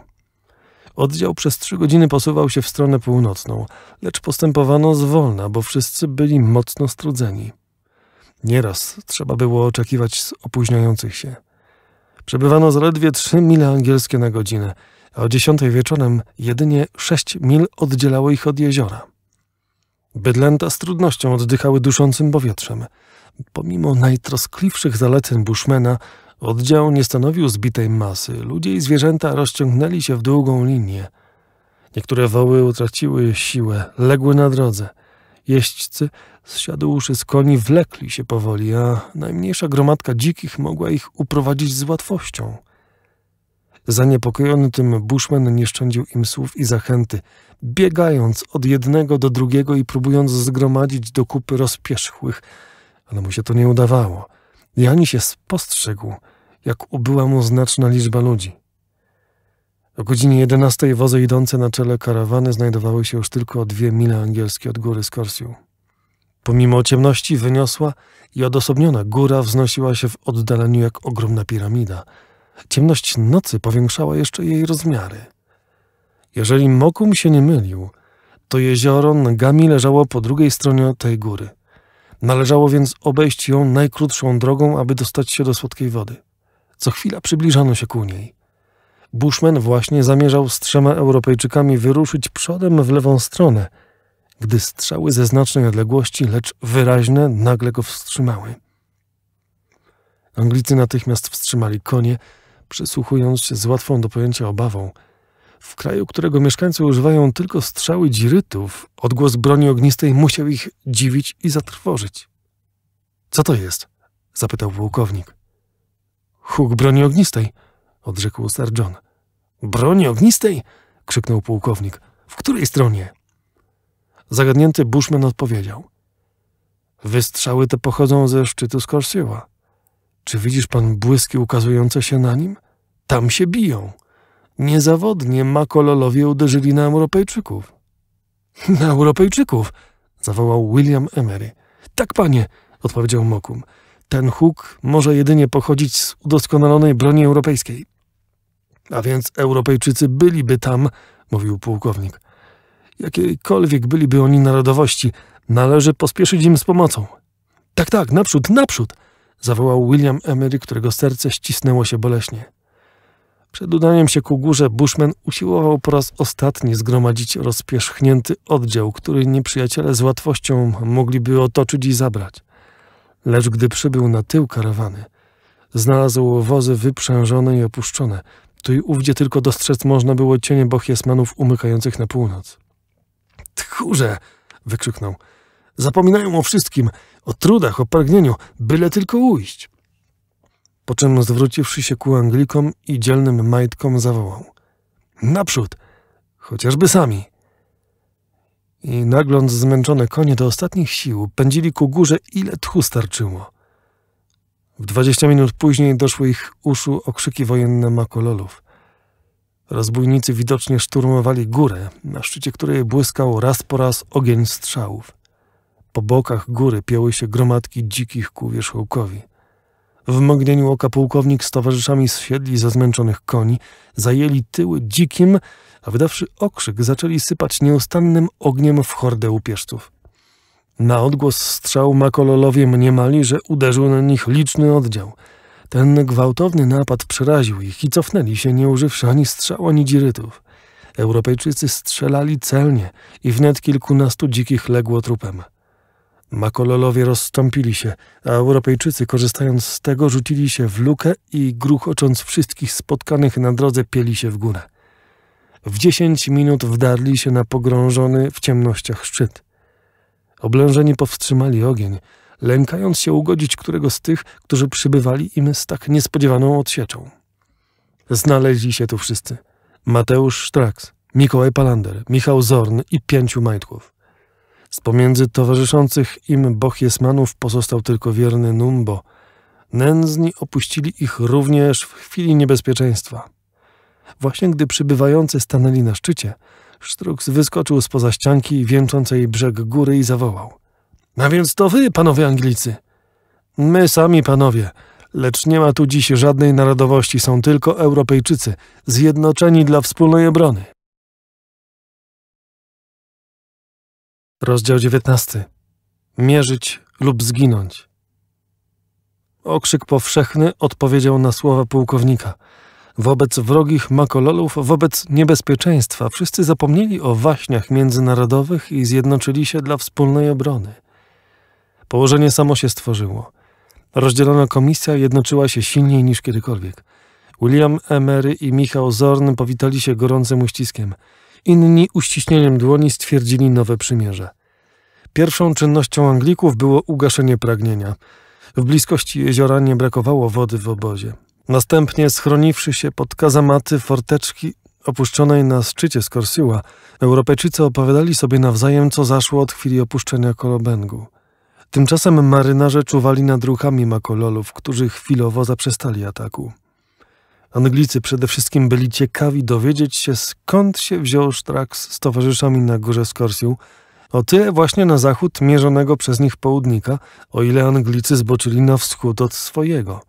Oddział przez trzy godziny posuwał się w stronę północną, lecz postępowano zwolna, bo wszyscy byli mocno strudzeni. Nieraz trzeba było oczekiwać z opóźniających się. Przebywano zaledwie trzy mile angielskie na godzinę – o dziesiątej wieczorem jedynie sześć mil oddzielało ich od jeziora. Bydlęta z trudnością oddychały duszącym powietrzem. Pomimo najtroskliwszych zaleceń Bushmana, oddział nie stanowił zbitej masy. Ludzie i zwierzęta rozciągnęli się w długą linię. Niektóre woły utraciły siłę, legły na drodze. Jeźdźcy, zsiadłszy z koni, wlekli się powoli, a najmniejsza gromadka dzikich mogła ich uprowadzić z łatwością – Zaniepokojony tym Bushman nie szczędził im słów i zachęty, biegając od jednego do drugiego i próbując zgromadzić do kupy rozpierzchłych, ale mu się to nie udawało. Jani się spostrzegł, jak ubyła mu znaczna liczba ludzi. O godzinie 11 wozy idące na czele karawany znajdowały się już tylko o dwie mile angielskie od góry Skorsiu. Pomimo ciemności wyniosła i odosobniona góra wznosiła się w oddaleniu jak ogromna piramida – Ciemność nocy powiększała jeszcze jej rozmiary. Jeżeli Mokum się nie mylił, to jezioro Ngami leżało po drugiej stronie tej góry. Należało więc obejść ją najkrótszą drogą, aby dostać się do słodkiej wody. Co chwila przybliżano się ku niej. Bushman właśnie zamierzał z trzema Europejczykami wyruszyć przodem w lewą stronę, gdy strzały ze znacznej odległości, lecz wyraźne, nagle go wstrzymały. Anglicy natychmiast wstrzymali konie, przysłuchując się z łatwą do pojęcia obawą. W kraju, którego mieszkańcy używają tylko strzały dzirytów, odgłos broni ognistej musiał ich dziwić i zatrwożyć. Co to jest? zapytał pułkownik. Huk broni ognistej, odrzekł Sir John. Broni ognistej? krzyknął pułkownik. W której stronie? Zagadnięty Bushman odpowiedział. Wystrzały te pochodzą ze szczytu Scorsese. Czy widzisz pan błyski ukazujące się na nim? Tam się biją. Niezawodnie makololowie uderzyli na Europejczyków. Na Europejczyków! zawołał William Emery. Tak, panie, odpowiedział Mokum. Ten huk może jedynie pochodzić z udoskonalonej broni europejskiej. A więc Europejczycy byliby tam, mówił pułkownik. Jakiejkolwiek byliby oni narodowości, należy pospieszyć im z pomocą. Tak, tak, naprzód, naprzód! zawołał William Emery, którego serce ścisnęło się boleśnie. Przed udaniem się ku górze Bushman usiłował po raz ostatni zgromadzić rozpierzchnięty oddział, który nieprzyjaciele z łatwością mogliby otoczyć i zabrać. Lecz gdy przybył na tył karawany, znalazł wozy wyprzężone i opuszczone. Tu i ówdzie tylko dostrzec można było cienie bochiesmanów umykających na północ. Tchórze! wykrzyknął. Zapominają o wszystkim, o trudach, o pragnieniu, byle tylko ujść. Po czym zwróciwszy się ku Anglikom i dzielnym majtkom zawołał. Naprzód, chociażby sami. I nagląc zmęczone konie do ostatnich sił, pędzili ku górze ile tchu starczyło. W dwadzieścia minut później doszły ich uszu okrzyki wojenne makololów. Rozbójnicy widocznie szturmowali górę, na szczycie której błyskał raz po raz ogień strzałów. Po bokach góry pięły się gromadki dzikich kół wierzchołkowi. W mgnieniu oka pułkownik z towarzyszami zsiedli ze zmęczonych koni, zajęli tyły dzikim, a wydawszy okrzyk zaczęli sypać nieustannym ogniem w hordę upieżców. Na odgłos strzał makololowie mniemali, że uderzył na nich liczny oddział. Ten gwałtowny napad przeraził ich i cofnęli się, nie używszy ani strzała, ani dzirytów. Europejczycy strzelali celnie i wnet kilkunastu dzikich legło trupem. Makololowie rozstąpili się, a Europejczycy, korzystając z tego, rzucili się w lukę i gruchocząc wszystkich spotkanych na drodze, pieli się w górę. W dziesięć minut wdarli się na pogrążony w ciemnościach szczyt. Oblężeni powstrzymali ogień, lękając się ugodzić którego z tych, którzy przybywali im z tak niespodziewaną odsieczą. Znaleźli się tu wszyscy. Mateusz Straks, Mikołaj Palander, Michał Zorn i pięciu majtków. Z pomiędzy towarzyszących im Bochiesmanów pozostał tylko wierny Numbo. Nędzni opuścili ich również w chwili niebezpieczeństwa. Właśnie gdy przybywający stanęli na szczycie, Sztruks wyskoczył spoza ścianki wieńczącej brzeg góry i zawołał. — A więc to wy, panowie Anglicy! — My sami, panowie! Lecz nie ma tu dziś żadnej narodowości, są tylko Europejczycy, zjednoczeni dla wspólnej obrony. Rozdział 19. Mierzyć lub zginąć. Okrzyk powszechny odpowiedział na słowa pułkownika. Wobec wrogich makololów, wobec niebezpieczeństwa, wszyscy zapomnieli o waśniach międzynarodowych i zjednoczyli się dla wspólnej obrony. Położenie samo się stworzyło. Rozdzielona komisja jednoczyła się silniej niż kiedykolwiek. William Emery i Michał Zorn powitali się gorącym uściskiem – inni uściśnieniem dłoni stwierdzili nowe przymierze. Pierwszą czynnością Anglików było ugaszenie pragnienia. W bliskości jeziora nie brakowało wody w obozie. Następnie, schroniwszy się pod kazamaty forteczki opuszczonej na szczycie Skorsyła, Europejczycy opowiadali sobie nawzajem, co zaszło od chwili opuszczenia Kolobęgu. Tymczasem marynarze czuwali nad ruchami makololów, którzy chwilowo zaprzestali ataku. Anglicy przede wszystkim byli ciekawi dowiedzieć się, skąd się wziął Strax z towarzyszami na górze Skorsiu, o tyle właśnie na zachód mierzonego przez nich południka, o ile Anglicy zboczyli na wschód od swojego.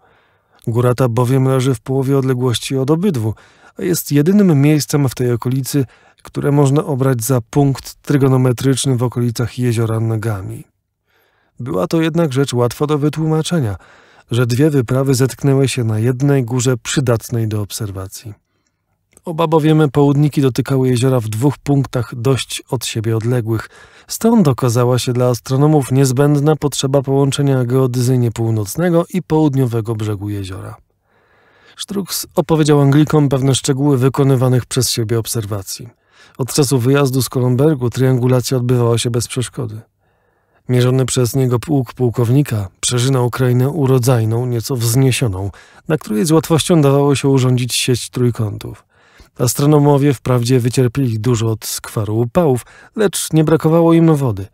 Góra ta bowiem leży w połowie odległości od obydwu, a jest jedynym miejscem w tej okolicy, które można obrać za punkt trygonometryczny w okolicach jeziora Nagami. Była to jednak rzecz łatwa do wytłumaczenia – że dwie wyprawy zetknęły się na jednej górze przydatnej do obserwacji. Oba bowiem południki dotykały jeziora w dwóch punktach dość od siebie odległych. Stąd okazała się dla astronomów niezbędna potrzeba połączenia geodyzyjnie północnego i południowego brzegu jeziora. Strux opowiedział Anglikom pewne szczegóły wykonywanych przez siebie obserwacji. Od czasu wyjazdu z Kolombergu triangulacja odbywała się bez przeszkody. Mierzony przez niego pułk pułkownika przeżyna krainę urodzajną, nieco wzniesioną, na której z łatwością dawało się urządzić sieć trójkątów. Astronomowie wprawdzie wycierpieli dużo od skwaru upałów, lecz nie brakowało im wody.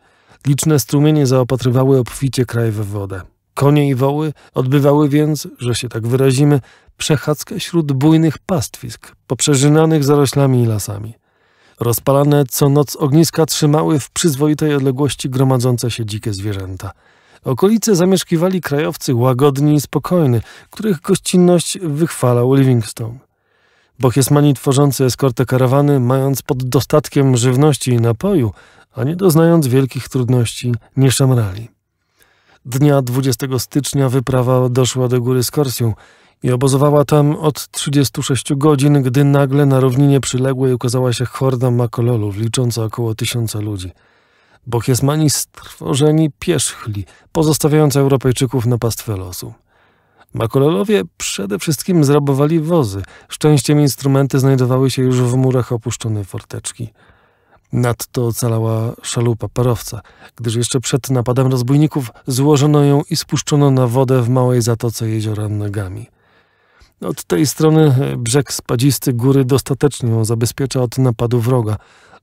Liczne strumienie zaopatrywały obficie kraj w wodę. Konie i woły odbywały więc, że się tak wyrazimy, przechadzkę śród bujnych pastwisk, poprzeżynanych zaroślami i lasami. Rozpalane co noc ogniska trzymały w przyzwoitej odległości gromadzące się dzikie zwierzęta. Okolice zamieszkiwali krajowcy łagodni i spokojni, których gościnność wychwalał Livingstone. Bochiesmani tworzący eskortę karawany, mając pod dostatkiem żywności i napoju, a nie doznając wielkich trudności, nie szemrali. Dnia 20 stycznia wyprawa doszła do góry Skorsią, i obozowała tam od 36 godzin, gdy nagle na równinie przyległej ukazała się horda makololów, licząca około tysiąca ludzi. Bochiesmani strwożeni pierzchli, pozostawiając Europejczyków na pastwę losu. Makololowie przede wszystkim zrabowali wozy. Szczęściem instrumenty znajdowały się już w murach opuszczonej forteczki. Nadto ocalała szalupa parowca, gdyż jeszcze przed napadem rozbójników złożono ją i spuszczono na wodę w małej zatoce jeziora nogami. Od tej strony brzeg spadzisty góry dostatecznie ją zabezpiecza od napadu wroga,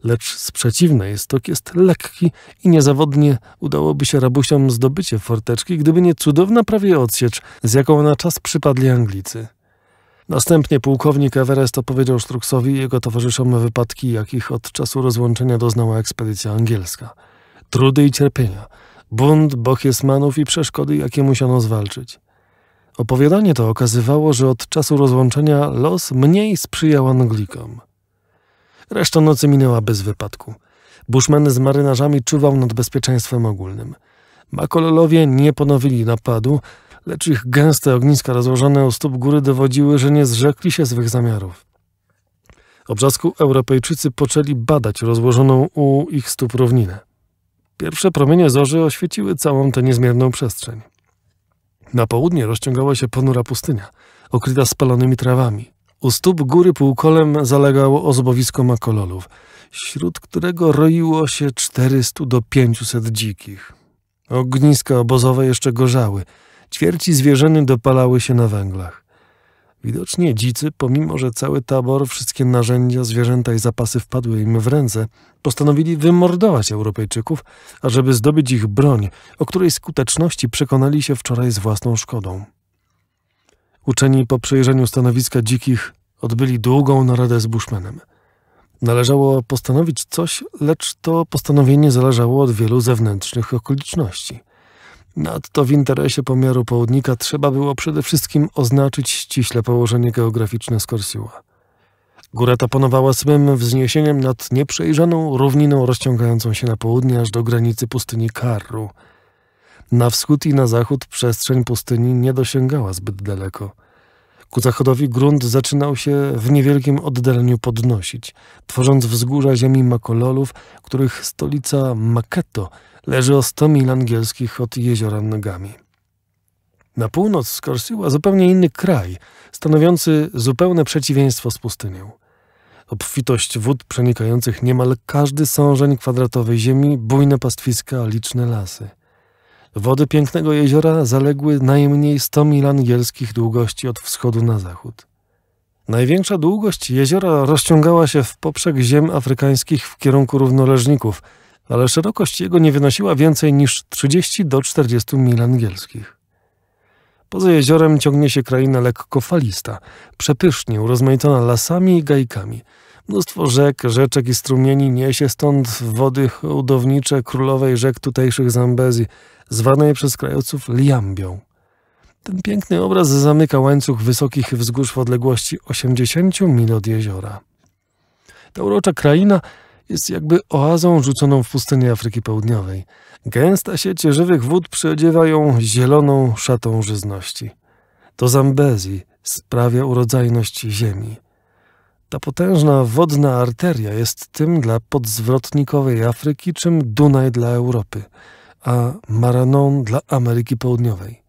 lecz z przeciwnej stok jest lekki i niezawodnie udałoby się rabusiom zdobycie forteczki, gdyby nie cudowna prawie odsiecz, z jaką na czas przypadli Anglicy. Następnie pułkownik Everest opowiedział Struxowi i jego towarzyszom wypadki, jakich od czasu rozłączenia doznała ekspedycja angielska. Trudy i cierpienia, bunt Bochiesmanów i przeszkody, jakie musiano zwalczyć. Opowiadanie to okazywało, że od czasu rozłączenia los mniej sprzyjał Anglikom. Reszta nocy minęła bez wypadku. Bushman z marynarzami czuwał nad bezpieczeństwem ogólnym. Makololowie nie ponowili napadu, lecz ich gęste ogniska rozłożone u stóp góry dowodziły, że nie zrzekli się swych zamiarów. Obrzasku Europejczycy poczęli badać rozłożoną u ich stóp równinę. Pierwsze promienie zorzy oświeciły całą tę niezmierną przestrzeń. Na południe rozciągała się ponura pustynia, okryta spalonymi trawami. U stóp góry półkolem zalegało ozbowisko makololów, wśród którego roiło się 400 do 500 dzikich. Ogniska obozowe jeszcze gorzały, ćwierci zwierzyny dopalały się na węglach. Widocznie dzicy, pomimo że cały tabor, wszystkie narzędzia, zwierzęta i zapasy wpadły im w ręce, postanowili wymordować Europejczyków, ażeby zdobyć ich broń, o której skuteczności przekonali się wczoraj z własną szkodą. Uczeni po przejrzeniu stanowiska dzikich odbyli długą naradę z Bushmanem. Należało postanowić coś, lecz to postanowienie zależało od wielu zewnętrznych okoliczności – Nadto w interesie pomiaru południka trzeba było przede wszystkim oznaczyć ściśle położenie geograficzne Skorsiła. Góra ta panowała swym wzniesieniem nad nieprzejrzaną równiną rozciągającą się na południe aż do granicy pustyni Karru. Na wschód i na zachód przestrzeń pustyni nie dosięgała zbyt daleko. Ku zachodowi grunt zaczynał się w niewielkim oddaleniu podnosić, tworząc wzgórza ziemi makololów, których stolica Maketo – leży o 100 mil angielskich od jeziora nogami. Na północ Skorsiła zupełnie inny kraj, stanowiący zupełne przeciwieństwo z pustynią. Obfitość wód przenikających niemal każdy sążeń kwadratowej ziemi, bujne pastwiska, liczne lasy. Wody pięknego jeziora zaległy najmniej 100 mil angielskich długości od wschodu na zachód. Największa długość jeziora rozciągała się w poprzek ziem afrykańskich w kierunku równoleżników – ale szerokość jego nie wynosiła więcej niż 30 do 40 mil angielskich. Poza jeziorem ciągnie się kraina lekko falista, przepysznie urozmaicona lasami i gajkami. Mnóstwo rzek, rzeczek i strumieni niesie stąd wody hołdownicze królowej rzek tutejszych Zambezji, zwanej przez krajowców Liambią. Ten piękny obraz zamyka łańcuch wysokich wzgórz w odległości 80 mil od jeziora. Ta urocza kraina jest jakby oazą rzuconą w pustynię Afryki Południowej. Gęsta sieć żywych wód przyodziewa ją zieloną szatą żyzności. To Zambezi sprawia urodzajność ziemi. Ta potężna wodna arteria jest tym dla podzwrotnikowej Afryki, czym Dunaj dla Europy, a Maranon dla Ameryki Południowej.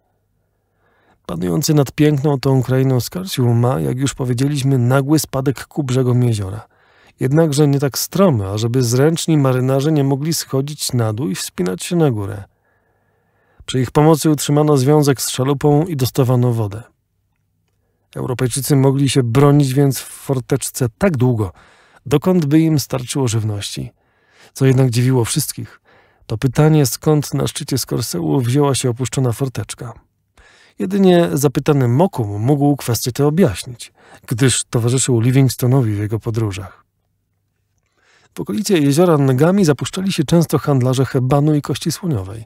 Panujący nad piękną tą krainą skarcił ma, jak już powiedzieliśmy, nagły spadek ku brzegom jeziora – jednakże nie tak stromy, ażeby zręczni marynarze nie mogli schodzić na dół i wspinać się na górę. Przy ich pomocy utrzymano związek z szalupą i dostawano wodę. Europejczycy mogli się bronić więc w forteczce tak długo, dokąd by im starczyło żywności. Co jednak dziwiło wszystkich, to pytanie, skąd na szczycie Skorseu wzięła się opuszczona forteczka. Jedynie zapytany Mokum mógł kwestię tę objaśnić, gdyż towarzyszył Livingstonowi w jego podróżach. W okolice jeziora nogami zapuszczali się często handlarze hebanu i kości słoniowej.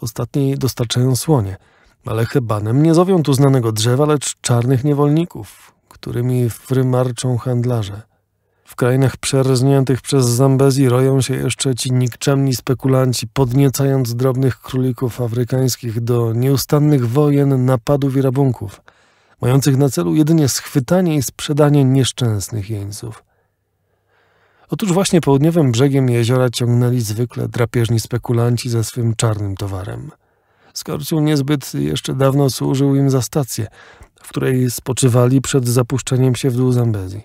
Ostatni dostarczają słonie, ale hebanem nie zowią tu znanego drzewa, lecz czarnych niewolników, którymi frymarczą handlarze. W krainach przerzniętych przez Zambezi roją się jeszcze ci nikczemni spekulanci, podniecając drobnych królików afrykańskich do nieustannych wojen, napadów i rabunków, mających na celu jedynie schwytanie i sprzedanie nieszczęsnych jeńców. Otóż właśnie południowym brzegiem jeziora ciągnęli zwykle drapieżni spekulanci ze swym czarnym towarem. Skorciu niezbyt jeszcze dawno służył im za stację, w której spoczywali przed zapuszczeniem się w dół Zambezi.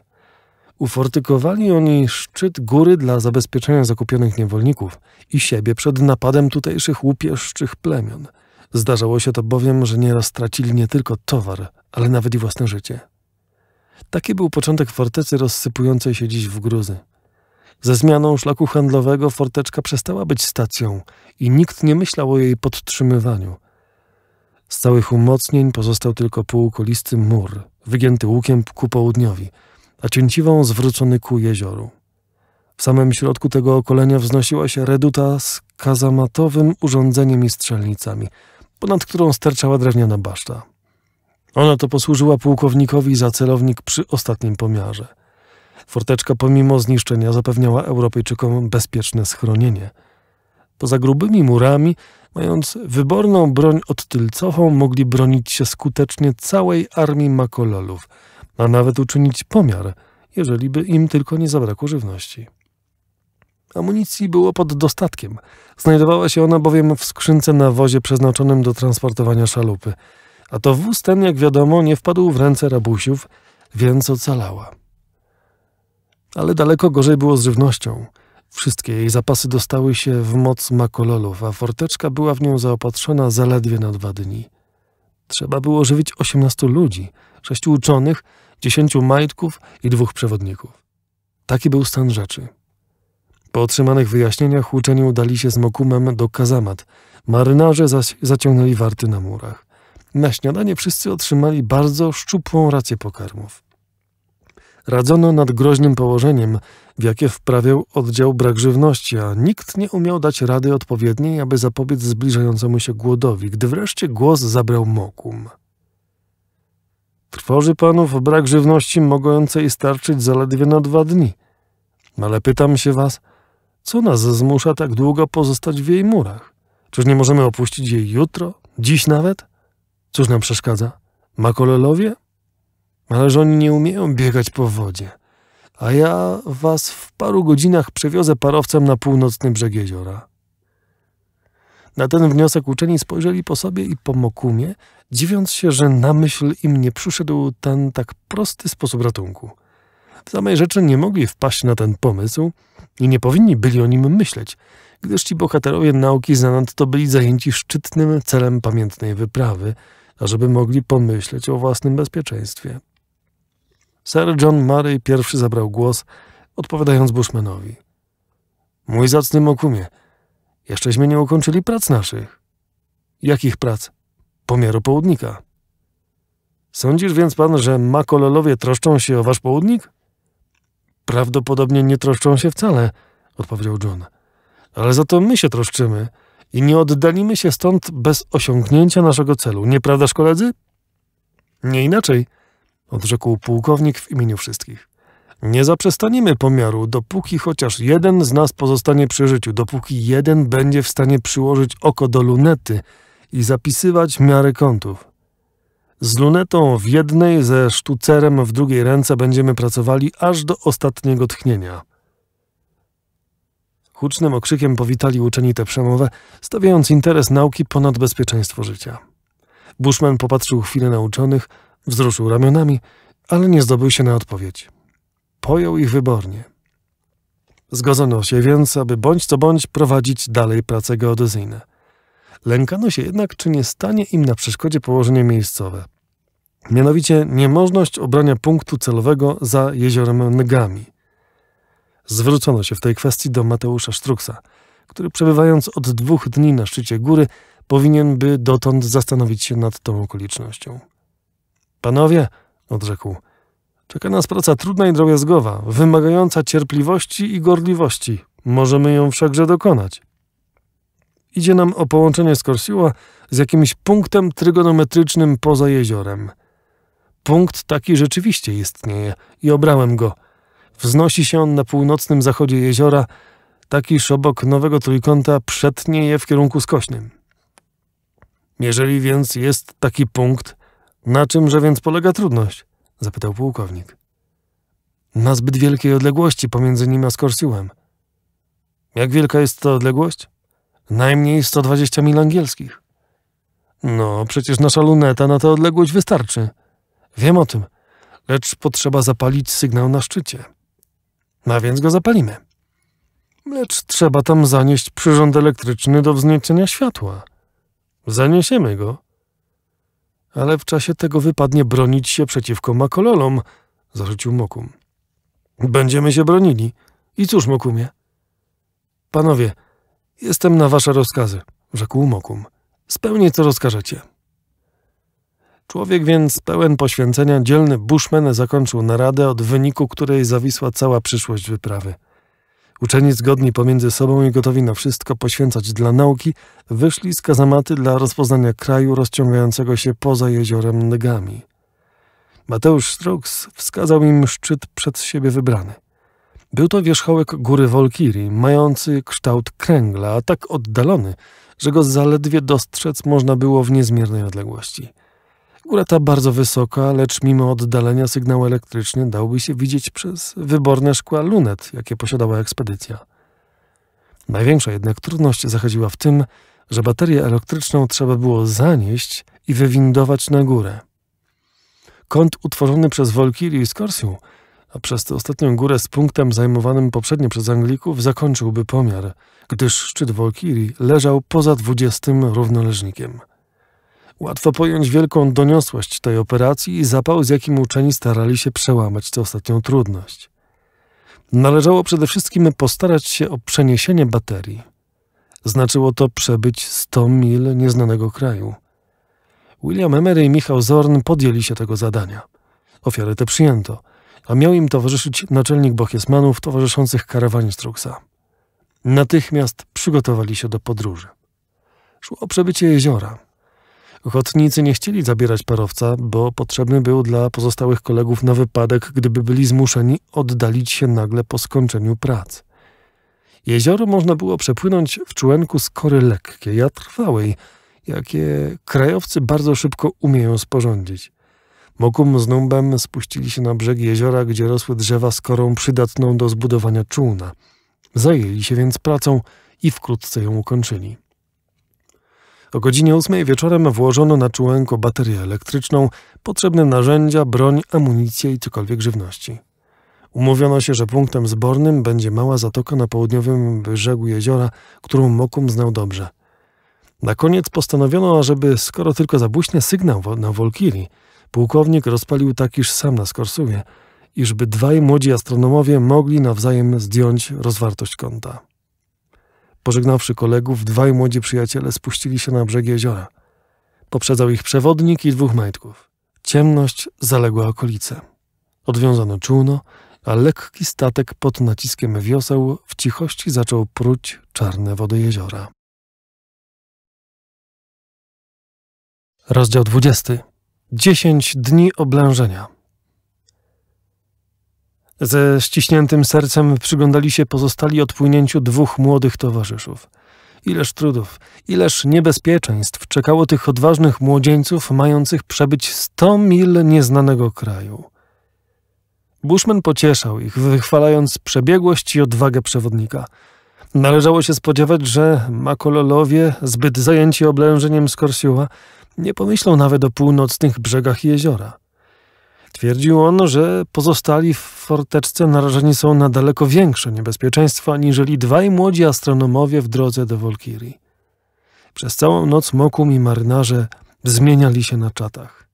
Ufortykowali oni szczyt góry dla zabezpieczenia zakupionych niewolników i siebie przed napadem tutejszych łupieżczych plemion. Zdarzało się to bowiem, że nieraz tracili nie tylko towar, ale nawet i własne życie. Taki był początek fortecy rozsypującej się dziś w gruzy. Ze zmianą szlaku handlowego forteczka przestała być stacją i nikt nie myślał o jej podtrzymywaniu. Z całych umocnień pozostał tylko półkolisty mur, wygięty łukiem ku południowi, a cięciwą zwrócony ku jezioru. W samym środku tego okolenia wznosiła się reduta z kazamatowym urządzeniem i strzelnicami, ponad którą sterczała drewniana baszta. Ona to posłużyła pułkownikowi za celownik przy ostatnim pomiarze – Forteczka pomimo zniszczenia zapewniała Europejczykom bezpieczne schronienie. Poza grubymi murami, mając wyborną broń odtylcową, mogli bronić się skutecznie całej armii makololów, a nawet uczynić pomiar, jeżeli by im tylko nie zabrakło żywności. Amunicji było pod dostatkiem. Znajdowała się ona bowiem w skrzynce na wozie przeznaczonym do transportowania szalupy. A to wóz ten, jak wiadomo, nie wpadł w ręce rabusiów, więc ocalała. Ale daleko gorzej było z żywnością. Wszystkie jej zapasy dostały się w moc makololów, a forteczka była w nią zaopatrzona zaledwie na dwa dni. Trzeba było żywić 18 ludzi, sześciu uczonych, dziesięciu majtków i dwóch przewodników. Taki był stan rzeczy. Po otrzymanych wyjaśnieniach uczeni udali się z Mokumem do kazamat, marynarze zaś zaciągnęli warty na murach. Na śniadanie wszyscy otrzymali bardzo szczupłą rację pokarmów. Radzono nad groźnym położeniem, w jakie wprawiał oddział brak żywności, a nikt nie umiał dać rady odpowiedniej, aby zapobiec zbliżającemu się głodowi, gdy wreszcie głos zabrał Mokum. Trwoży panów brak żywności mogącej starczyć zaledwie na dwa dni. Ale pytam się was, co nas zmusza tak długo pozostać w jej murach? Czyż nie możemy opuścić jej jutro, dziś nawet? Cóż nam przeszkadza? Makolelowie? Ależ oni nie umieją biegać po wodzie. A ja was w paru godzinach przewiozę parowcem na północny brzeg jeziora. Na ten wniosek uczeni spojrzeli po sobie i po Mokumie, dziwiąc się, że na myśl im nie przyszedł ten tak prosty sposób ratunku. W samej rzeczy nie mogli wpaść na ten pomysł i nie powinni byli o nim myśleć, gdyż ci bohaterowie nauki zanadto byli zajęci szczytnym celem pamiętnej wyprawy, ażeby mogli pomyśleć o własnym bezpieczeństwie. Sir John Murray pierwszy zabrał głos, odpowiadając Bushmanowi. Mój zacny Mokumie, jeszcześmy nie ukończyli prac naszych. Jakich prac? Pomiaru południka. Sądzisz więc pan, że makololowie troszczą się o wasz południk? Prawdopodobnie nie troszczą się wcale, odpowiedział John. Ale za to my się troszczymy i nie oddalimy się stąd bez osiągnięcia naszego celu. Nieprawdaż, koledzy? Nie inaczej odrzekł pułkownik w imieniu wszystkich. Nie zaprzestaniemy pomiaru, dopóki chociaż jeden z nas pozostanie przy życiu, dopóki jeden będzie w stanie przyłożyć oko do lunety i zapisywać miarę kątów. Z lunetą w jednej, ze sztucerem w drugiej ręce będziemy pracowali aż do ostatniego tchnienia. Hucznym okrzykiem powitali uczeni tę przemowę, stawiając interes nauki ponad bezpieczeństwo życia. Bushman popatrzył chwilę na uczonych, Wzruszył ramionami, ale nie zdobył się na odpowiedź. Pojął ich wybornie. Zgodzono się więc, aby bądź co bądź prowadzić dalej prace geodezyjne. Lękano się jednak, czy nie stanie im na przeszkodzie położenie miejscowe. Mianowicie niemożność obrania punktu celowego za jeziorem Ngami. Zwrócono się w tej kwestii do Mateusza Struxa, który przebywając od dwóch dni na szczycie góry powinien by dotąd zastanowić się nad tą okolicznością. Panowie, odrzekł, czeka nas praca trudna i drobiazgowa, wymagająca cierpliwości i gorliwości. Możemy ją wszakże dokonać. Idzie nam o połączenie z z jakimś punktem trygonometrycznym poza jeziorem. Punkt taki rzeczywiście istnieje i obrałem go. Wznosi się on na północnym zachodzie jeziora, takiż obok nowego trójkąta przetnie je w kierunku skośnym. Jeżeli więc jest taki punkt, na czymże więc polega trudność? zapytał pułkownik. Na zbyt wielkiej odległości pomiędzy nim a Skorsiłem. Jak wielka jest ta odległość? Najmniej 120 mil angielskich. No, przecież nasza luneta na tę odległość wystarczy. Wiem o tym, lecz potrzeba zapalić sygnał na szczycie. A więc go zapalimy. Lecz trzeba tam zanieść przyrząd elektryczny do wzniecenia światła. Zaniesiemy go, ale w czasie tego wypadnie bronić się przeciwko makololom, zarzucił Mokum. Będziemy się bronili. I cóż, Mokumie? Panowie, jestem na wasze rozkazy, rzekł Mokum. Spełnię, co rozkażecie. Człowiek więc pełen poświęcenia, dzielny bushman zakończył naradę, od wyniku której zawisła cała przyszłość wyprawy. Uczeni zgodni pomiędzy sobą i gotowi na wszystko poświęcać dla nauki, wyszli z kazamaty dla rozpoznania kraju rozciągającego się poza jeziorem Negami. Mateusz Strux wskazał im szczyt przed siebie wybrany. Był to wierzchołek góry Wolkirii, mający kształt kręgla, a tak oddalony, że go zaledwie dostrzec można było w niezmiernej odległości – Góra ta bardzo wysoka, lecz mimo oddalenia sygnał elektryczny dałby się widzieć przez wyborne szkła lunet, jakie posiadała ekspedycja. Największa jednak trudność zachodziła w tym, że baterię elektryczną trzeba było zanieść i wywindować na górę. Kąt utworzony przez Volkiri i Scorsiu, a przez tę ostatnią górę z punktem zajmowanym poprzednio przez Anglików, zakończyłby pomiar, gdyż szczyt Volkiri leżał poza dwudziestym równoleżnikiem. Łatwo pojąć wielką doniosłość tej operacji i zapał, z jakim uczeni starali się przełamać tę ostatnią trudność. Należało przede wszystkim postarać się o przeniesienie baterii. Znaczyło to przebyć 100 mil nieznanego kraju. William Emery i Michał Zorn podjęli się tego zadania. Ofiary te przyjęto, a miał im towarzyszyć naczelnik Bochiesmanów towarzyszących karawanie Struxa. Natychmiast przygotowali się do podróży. Szło o przebycie jeziora – Ochotnicy nie chcieli zabierać parowca, bo potrzebny był dla pozostałych kolegów na wypadek, gdyby byli zmuszeni oddalić się nagle po skończeniu prac. Jezioro można było przepłynąć w członku skory lekkiej, a trwałej, jakie krajowcy bardzo szybko umieją sporządzić. Mokum z Numbem spuścili się na brzeg jeziora, gdzie rosły drzewa z korą przydatną do zbudowania czółna. Zajęli się więc pracą i wkrótce ją ukończyli. O godzinie ósmej wieczorem włożono na czułenko baterię elektryczną, potrzebne narzędzia, broń, amunicję i cokolwiek żywności. Umówiono się, że punktem zbornym będzie mała zatoka na południowym brzegu jeziora, którą Mokum znał dobrze. Na koniec postanowiono, ażeby, skoro tylko zabuśnie sygnał na Wolkirii, pułkownik rozpalił takiż sam na Skorsuje, iżby dwaj młodzi astronomowie mogli nawzajem zdjąć rozwartość kąta. Pożegnawszy kolegów, dwaj młodzi przyjaciele spuścili się na brzeg jeziora. Poprzedzał ich przewodnik i dwóch majtków. Ciemność zaległa okolice. Odwiązano czółno, a lekki statek pod naciskiem wioseł w cichości zaczął pruć czarne wody jeziora. Rozdział 20. Dziesięć dni oblężenia. Ze ściśniętym sercem przyglądali się pozostali odpłynięciu dwóch młodych towarzyszów. Ileż trudów, ileż niebezpieczeństw czekało tych odważnych młodzieńców mających przebyć sto mil nieznanego kraju. Bushman pocieszał ich, wychwalając przebiegłość i odwagę przewodnika. Należało się spodziewać, że makololowie, zbyt zajęci oblężeniem Skorsiła, nie pomyślą nawet o północnych brzegach jeziora. Twierdził on, że pozostali w forteczce narażeni są na daleko większe niebezpieczeństwo aniżeli dwaj młodzi astronomowie w drodze do Walkirii. Przez całą noc Mokum i marynarze zmieniali się na czatach.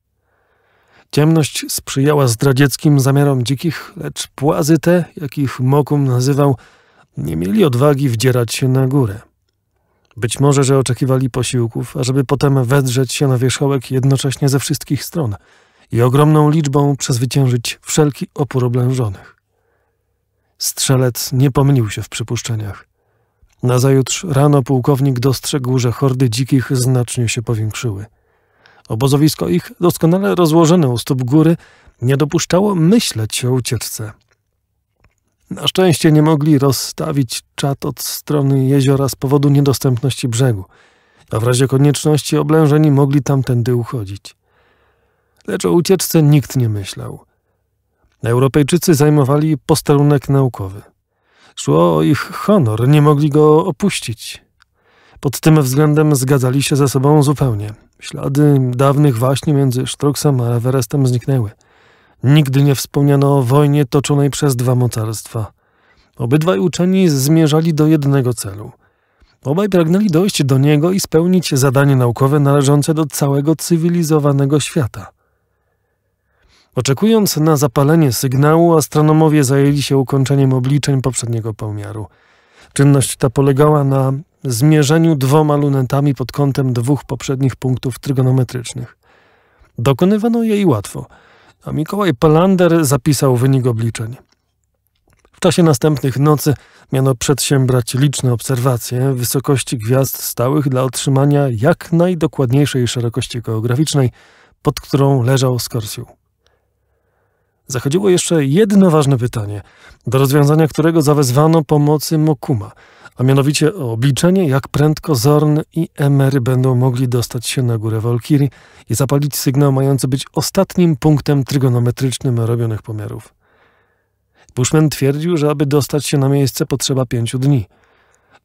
Ciemność sprzyjała zdradzieckim zamiarom dzikich, lecz płazy te, jakich Mokum nazywał, nie mieli odwagi wdzierać się na górę. Być może, że oczekiwali posiłków, ażeby potem wedrzeć się na wierzchołek jednocześnie ze wszystkich stron – i ogromną liczbą przezwyciężyć wszelki opór oblężonych. Strzelec nie pomylił się w przypuszczeniach. Nazajutrz rano pułkownik dostrzegł, że hordy dzikich znacznie się powiększyły. Obozowisko ich, doskonale rozłożone u stóp góry, nie dopuszczało myśleć o ucieczce. Na szczęście nie mogli rozstawić czat od strony jeziora z powodu niedostępności brzegu, a w razie konieczności oblężeni mogli tamtędy uchodzić lecz o ucieczce nikt nie myślał. Europejczycy zajmowali posterunek naukowy. Szło o ich honor, nie mogli go opuścić. Pod tym względem zgadzali się ze sobą zupełnie. Ślady dawnych właśnie między Sztruksem a Everestem zniknęły. Nigdy nie wspomniano o wojnie toczonej przez dwa mocarstwa. Obydwaj uczeni zmierzali do jednego celu. Obaj pragnęli dojść do niego i spełnić zadanie naukowe należące do całego cywilizowanego świata – Oczekując na zapalenie sygnału, astronomowie zajęli się ukończeniem obliczeń poprzedniego pomiaru. Czynność ta polegała na zmierzeniu dwoma lunetami pod kątem dwóch poprzednich punktów trygonometrycznych. Dokonywano jej łatwo, a Mikołaj Palander zapisał wynik obliczeń. W czasie następnych nocy miano przedsiębrać liczne obserwacje wysokości gwiazd stałych dla otrzymania jak najdokładniejszej szerokości geograficznej, pod którą leżał Skorsiu zachodziło jeszcze jedno ważne pytanie, do rozwiązania którego zawezwano pomocy Mokuma, a mianowicie o obliczenie, jak prędko Zorn i Emery będą mogli dostać się na górę Walkiri i zapalić sygnał mający być ostatnim punktem trygonometrycznym robionych pomiarów. Bushman twierdził, że aby dostać się na miejsce potrzeba pięciu dni.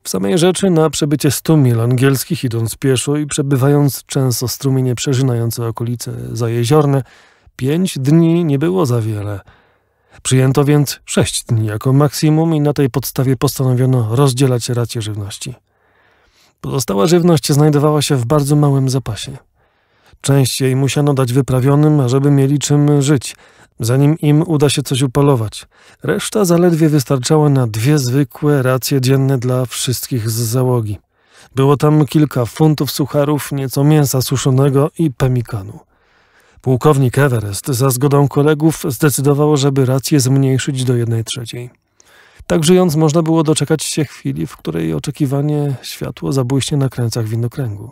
W samej rzeczy na przebycie 100 mil angielskich idąc pieszo i przebywając często strumienie przeżynające okolice za jeziorne. Pięć dni nie było za wiele. Przyjęto więc sześć dni jako maksimum i na tej podstawie postanowiono rozdzielać racje żywności. Pozostała żywność znajdowała się w bardzo małym zapasie. Część jej musiano dać wyprawionym, ażeby mieli czym żyć, zanim im uda się coś upolować. Reszta zaledwie wystarczała na dwie zwykłe racje dzienne dla wszystkich z załogi. Było tam kilka funtów sucharów, nieco mięsa suszonego i pemikanu. Pułkownik Everest za zgodą kolegów zdecydował, żeby rację zmniejszyć do jednej trzeciej. Tak żyjąc można było doczekać się chwili, w której oczekiwanie światło zabłyśnie na kręcach windokręgu.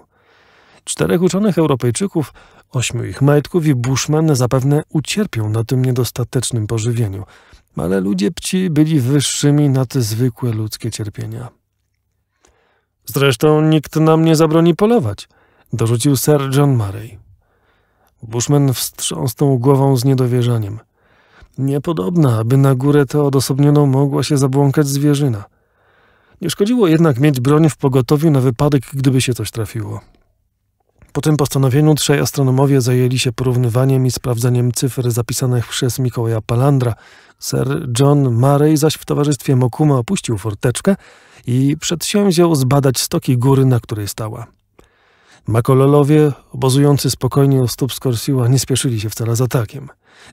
Czterech uczonych Europejczyków, ośmiu ich majtków i bushman zapewne ucierpią na tym niedostatecznym pożywieniu, ale ludzie pci byli wyższymi nad zwykłe ludzkie cierpienia. Zresztą nikt nam nie zabroni polować, dorzucił Sir John Murray. Bushman wstrząsnął głową z niedowierzaniem. Niepodobna, aby na górę tę odosobnioną mogła się zabłąkać zwierzyna. Nie szkodziło jednak mieć broń w pogotowiu na wypadek, gdyby się coś trafiło. Po tym postanowieniu trzej astronomowie zajęli się porównywaniem i sprawdzaniem cyfr zapisanych przez Mikołaja Palandra. Sir John Murray zaś w towarzystwie Mokuma opuścił forteczkę i przedsięwziął zbadać stoki góry, na której stała. Makololowie, obozujący spokojnie u stóp Skorsiła, nie spieszyli się wcale z atakiem.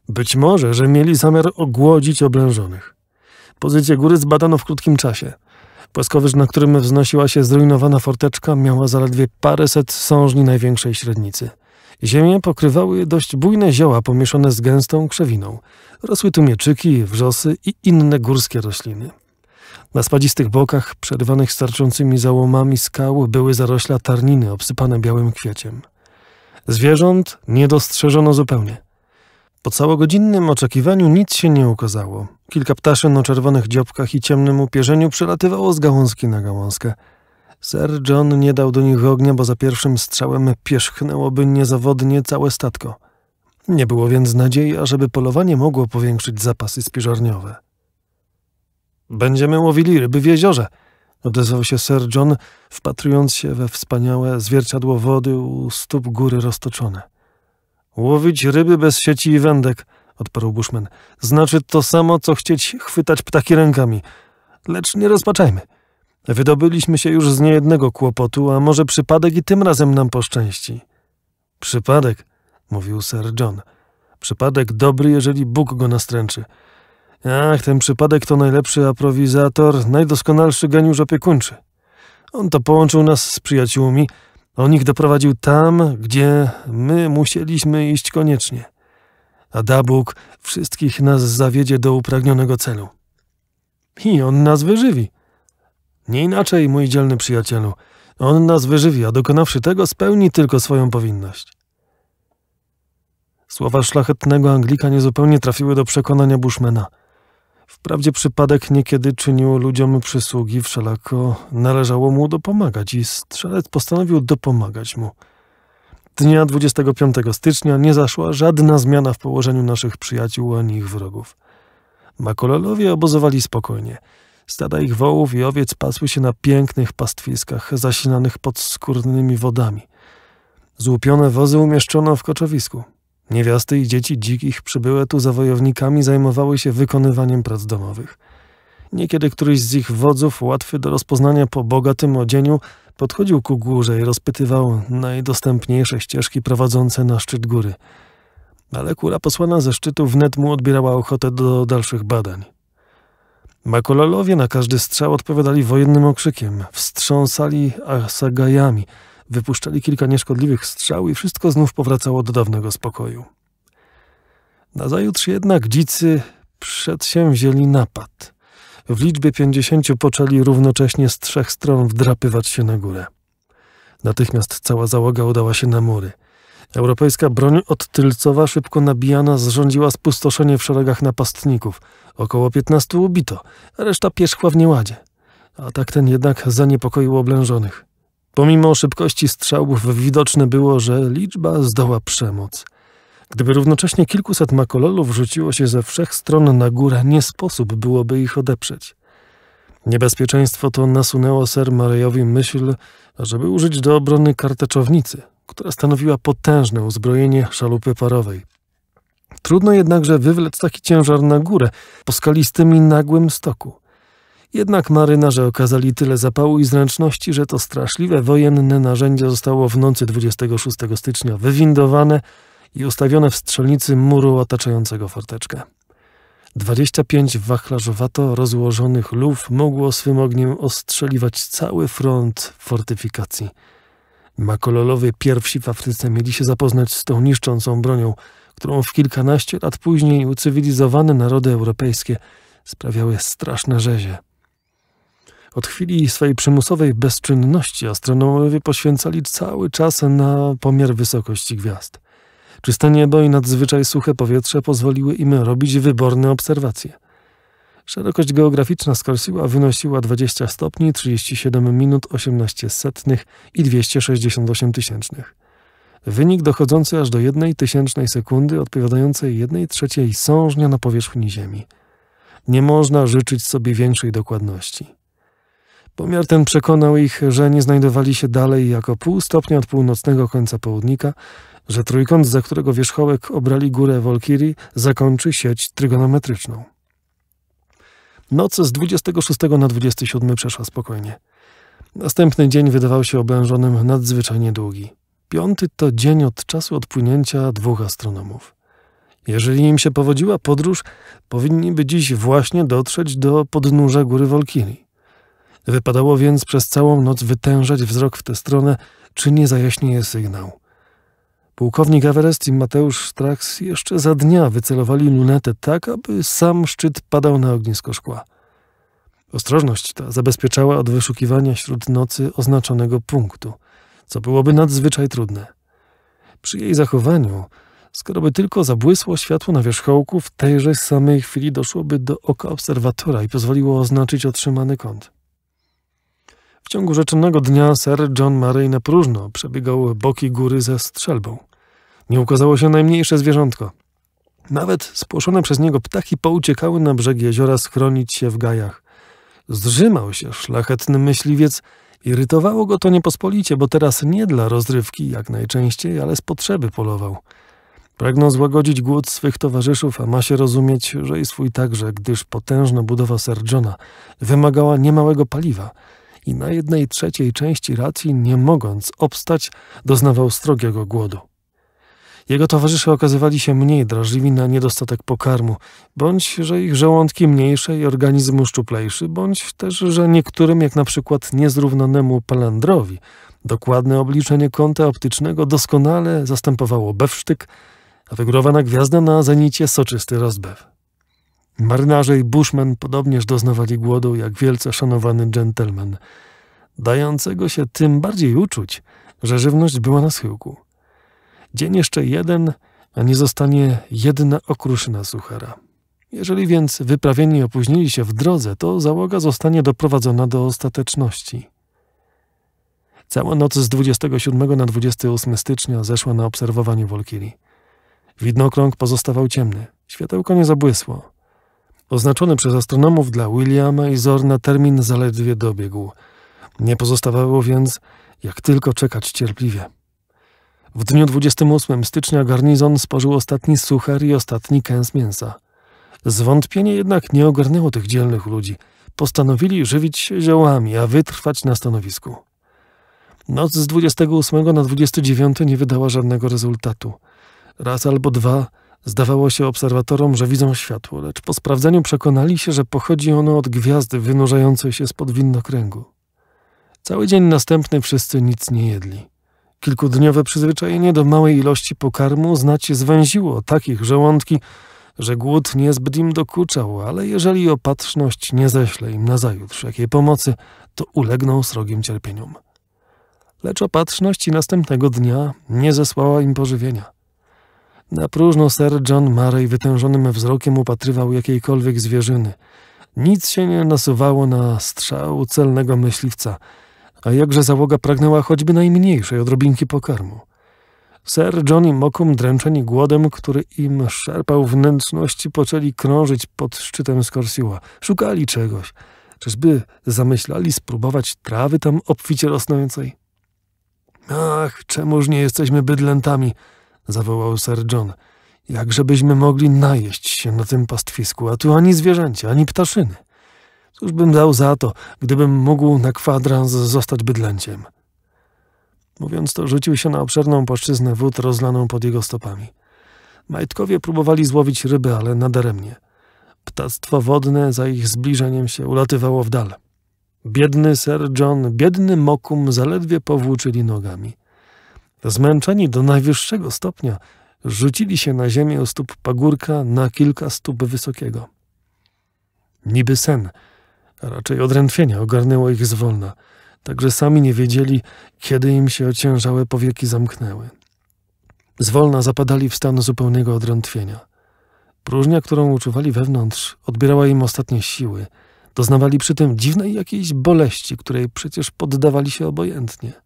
Być może, że mieli zamiar ogłodzić oblężonych. Pozycję góry zbadano w krótkim czasie. Płaskowyż, na którym wznosiła się zrujnowana forteczka, miała zaledwie paręset sążni największej średnicy. Ziemię pokrywały dość bujne zioła pomieszane z gęstą krzewiną. Rosły tu mieczyki, wrzosy i inne górskie rośliny. Na spadzistych bokach, przerywanych starczącymi załomami skał, były zarośla tarniny obsypane białym kwieciem. Zwierząt nie dostrzeżono zupełnie. Po całogodzinnym oczekiwaniu nic się nie ukazało. Kilka ptaszyn o czerwonych dziobkach i ciemnym upierzeniu przelatywało z gałązki na gałązkę. Sir John nie dał do nich ognia, bo za pierwszym strzałem pierzchnęłoby niezawodnie całe statko. Nie było więc nadziei, ażeby polowanie mogło powiększyć zapasy spiżarniowe. Będziemy łowili ryby w jeziorze, odezwał się Sir John, wpatrując się we wspaniałe zwierciadło wody u stóp góry roztoczone. Łowić ryby bez sieci i wędek, odparł Bushman. Znaczy to samo, co chcieć chwytać ptaki rękami. Lecz nie rozpaczajmy. Wydobyliśmy się już z niejednego kłopotu, a może przypadek i tym razem nam poszczęści. Przypadek, mówił Sir John. Przypadek dobry, jeżeli Bóg go nastręczy. Ach, ten przypadek to najlepszy aprowizator, najdoskonalszy geniusz opiekuńczy. On to połączył nas z przyjaciółmi, on ich doprowadził tam, gdzie my musieliśmy iść koniecznie. A Dabuk wszystkich nas zawiedzie do upragnionego celu. I on nas wyżywi. Nie inaczej, mój dzielny przyjacielu. On nas wyżywi, a dokonawszy tego spełni tylko swoją powinność. Słowa szlachetnego Anglika niezupełnie trafiły do przekonania Bushmana – Wprawdzie przypadek niekiedy czynił ludziom przysługi, wszelako należało mu dopomagać i strzelec postanowił dopomagać mu. Dnia 25 stycznia nie zaszła żadna zmiana w położeniu naszych przyjaciół ani ich wrogów. Makololowie obozowali spokojnie. Stada ich wołów i owiec pasły się na pięknych pastwiskach zasinanych pod skórnymi wodami. Złupione wozy umieszczono w koczowisku. Niewiasty i dzieci dzikich przybyłe tu zawojownikami zajmowały się wykonywaniem prac domowych. Niekiedy któryś z ich wodzów, łatwy do rozpoznania po bogatym odzieniu, podchodził ku górze i rozpytywał najdostępniejsze ścieżki prowadzące na szczyt góry. Ale kula posłana ze szczytu wnet mu odbierała ochotę do dalszych badań. Makololowie na każdy strzał odpowiadali wojennym okrzykiem, wstrząsali asagajami – Wypuszczali kilka nieszkodliwych strzał i wszystko znów powracało do dawnego spokoju. Nazajutrz jednak dzicy przedsięwzięli napad. W liczbie pięćdziesięciu poczęli równocześnie z trzech stron wdrapywać się na górę. Natychmiast cała załoga udała się na mury. Europejska broń odtylcowa, szybko nabijana, zrządziła spustoszenie w szeregach napastników. Około piętnastu ubito, a reszta pierzchła w nieładzie. Atak ten jednak zaniepokoił oblężonych. Pomimo szybkości strzałów widoczne było, że liczba zdoła przemoc. Gdyby równocześnie kilkuset makololów rzuciło się ze wszech stron na górę, nie sposób byłoby ich odeprzeć. Niebezpieczeństwo to nasunęło ser Marejowi myśl, żeby użyć do obrony karteczownicy, która stanowiła potężne uzbrojenie szalupy parowej. Trudno jednakże wywlec taki ciężar na górę po skalistym i nagłym stoku. Jednak marynarze okazali tyle zapału i zręczności, że to straszliwe wojenne narzędzie zostało w nocy 26 stycznia wywindowane i ustawione w strzelnicy muru otaczającego forteczkę. 25 wachlarzowato rozłożonych lów mogło swym ogniem ostrzeliwać cały front fortyfikacji. Makololowie pierwsi w Afryce mieli się zapoznać z tą niszczącą bronią, którą w kilkanaście lat później ucywilizowane narody europejskie sprawiały straszne rzezie. Od chwili swojej przymusowej bezczynności astronomowie poświęcali cały czas na pomiar wysokości gwiazd. Czyste niebo i nadzwyczaj suche powietrze pozwoliły im robić wyborne obserwacje. Szerokość geograficzna Skorsiła wynosiła 20 stopni, 37 minut 18 setnych i 268 tysięcznych. Wynik dochodzący aż do jednej tysięcznej sekundy odpowiadającej jednej trzeciej sążnia na powierzchni Ziemi. Nie można życzyć sobie większej dokładności. Pomiar ten przekonał ich, że nie znajdowali się dalej jako pół stopnia od północnego końca południka, że trójkąt, za którego wierzchołek obrali górę Walkirii, zakończy sieć trygonometryczną. Noc z 26 na 27 przeszła spokojnie. Następny dzień wydawał się oblężonym nadzwyczajnie długi. Piąty to dzień od czasu odpłynięcia dwóch astronomów. Jeżeli im się powodziła podróż, powinni by dziś właśnie dotrzeć do podnóża góry Walkirii. Wypadało więc przez całą noc wytężać wzrok w tę stronę, czy nie zajaśnieje sygnał. Pułkownik Everest i Mateusz Strax jeszcze za dnia wycelowali lunetę tak, aby sam szczyt padał na ognisko szkła. Ostrożność ta zabezpieczała od wyszukiwania śród nocy oznaczonego punktu, co byłoby nadzwyczaj trudne. Przy jej zachowaniu, skoro by tylko zabłysło światło na wierzchołku, w tejże samej chwili doszłoby do oka obserwatora i pozwoliło oznaczyć otrzymany kąt. W ciągu rzeczonego dnia Sir John Murray na próżno przebiegał boki góry ze strzelbą. Nie ukazało się najmniejsze zwierzątko. Nawet spłoszone przez niego ptaki pouciekały na brzeg jeziora schronić się w gajach. Zrzymał się szlachetny myśliwiec. Irytowało go to niepospolicie, bo teraz nie dla rozrywki jak najczęściej, ale z potrzeby polował. Pragnął złagodzić głód swych towarzyszów, a ma się rozumieć, że i swój także, gdyż potężna budowa Sir Johna wymagała niemałego paliwa – i na jednej trzeciej części racji, nie mogąc obstać, doznawał strogiego głodu. Jego towarzysze okazywali się mniej drażliwi na niedostatek pokarmu, bądź że ich żołądki mniejsze i organizm szczuplejszy, bądź też, że niektórym, jak na przykład niezrównanemu palandrowi, dokładne obliczenie kąta optycznego doskonale zastępowało bewsztyk, a wygórowana gwiazda na zenicie soczysty rozbew. Marynarze i bushman podobnież doznawali głodu jak wielce szanowany dżentelmen, dającego się tym bardziej uczuć, że żywność była na schyłku. Dzień jeszcze jeden, a nie zostanie jedna okruszyna suchara. Jeżeli więc wyprawieni opóźnili się w drodze, to załoga zostanie doprowadzona do ostateczności. Cała noc z 27 na 28 stycznia zeszła na obserwowaniu Wolkiri. Widnokrąg pozostawał ciemny, światełko nie zabłysło. Oznaczony przez astronomów dla Williama i Zorna termin zaledwie dobiegł. Nie pozostawało więc, jak tylko czekać cierpliwie. W dniu 28 stycznia garnizon spożył ostatni suchar i ostatni kęs mięsa. Zwątpienie jednak nie ogarnęło tych dzielnych ludzi. Postanowili żywić się ziołami, a wytrwać na stanowisku. Noc z 28 na 29 nie wydała żadnego rezultatu. Raz albo dwa Zdawało się obserwatorom, że widzą światło, lecz po sprawdzeniu przekonali się, że pochodzi ono od gwiazdy wynurzającej się spod widnokręgu. Cały dzień następny wszyscy nic nie jedli. Kilkudniowe przyzwyczajenie do małej ilości pokarmu znać zwęziło takich żołądki, że głód niezbyt im dokuczał, ale jeżeli opatrzność nie ześle im nazajutrz jakiej pomocy, to ulegną srogim cierpieniom. Lecz opatrzność i następnego dnia nie zesłała im pożywienia. Na próżno Sir John Murray wytężonym wzrokiem upatrywał jakiejkolwiek zwierzyny. Nic się nie nasuwało na strzał celnego myśliwca, a jakże załoga pragnęła choćby najmniejszej odrobinki pokarmu. Sir John i Mokum dręczeni głodem, który im szarpał wnętrzności, poczęli krążyć pod szczytem Skorsiła. Szukali czegoś. Czyżby zamyślali spróbować trawy tam obficie rosnącej? Ach, czemuż nie jesteśmy bydlętami! zawołał Sir John. Jakżebyśmy mogli najeść się na tym pastwisku, a tu ani zwierzęcia, ani ptaszyny. Cóż bym dał za to, gdybym mógł na kwadrans zostać bydlęciem. Mówiąc to, rzucił się na obszerną płaszczyznę wód rozlaną pod jego stopami. Majtkowie próbowali złowić ryby, ale nadaremnie. Ptactwo wodne za ich zbliżeniem się ulatywało w dal. Biedny Sir John, biedny Mokum zaledwie powłóczyli nogami. Zmęczeni do najwyższego stopnia, rzucili się na ziemię u stóp pagórka na kilka stóp wysokiego. Niby sen, a raczej odrętwienie ogarnęło ich zwolna, także sami nie wiedzieli, kiedy im się ociężałe powieki zamknęły. Zwolna zapadali w stan zupełnego odrętwienia. Próżnia, którą uczuwali wewnątrz, odbierała im ostatnie siły. Doznawali przy tym dziwnej jakiejś boleści, której przecież poddawali się obojętnie –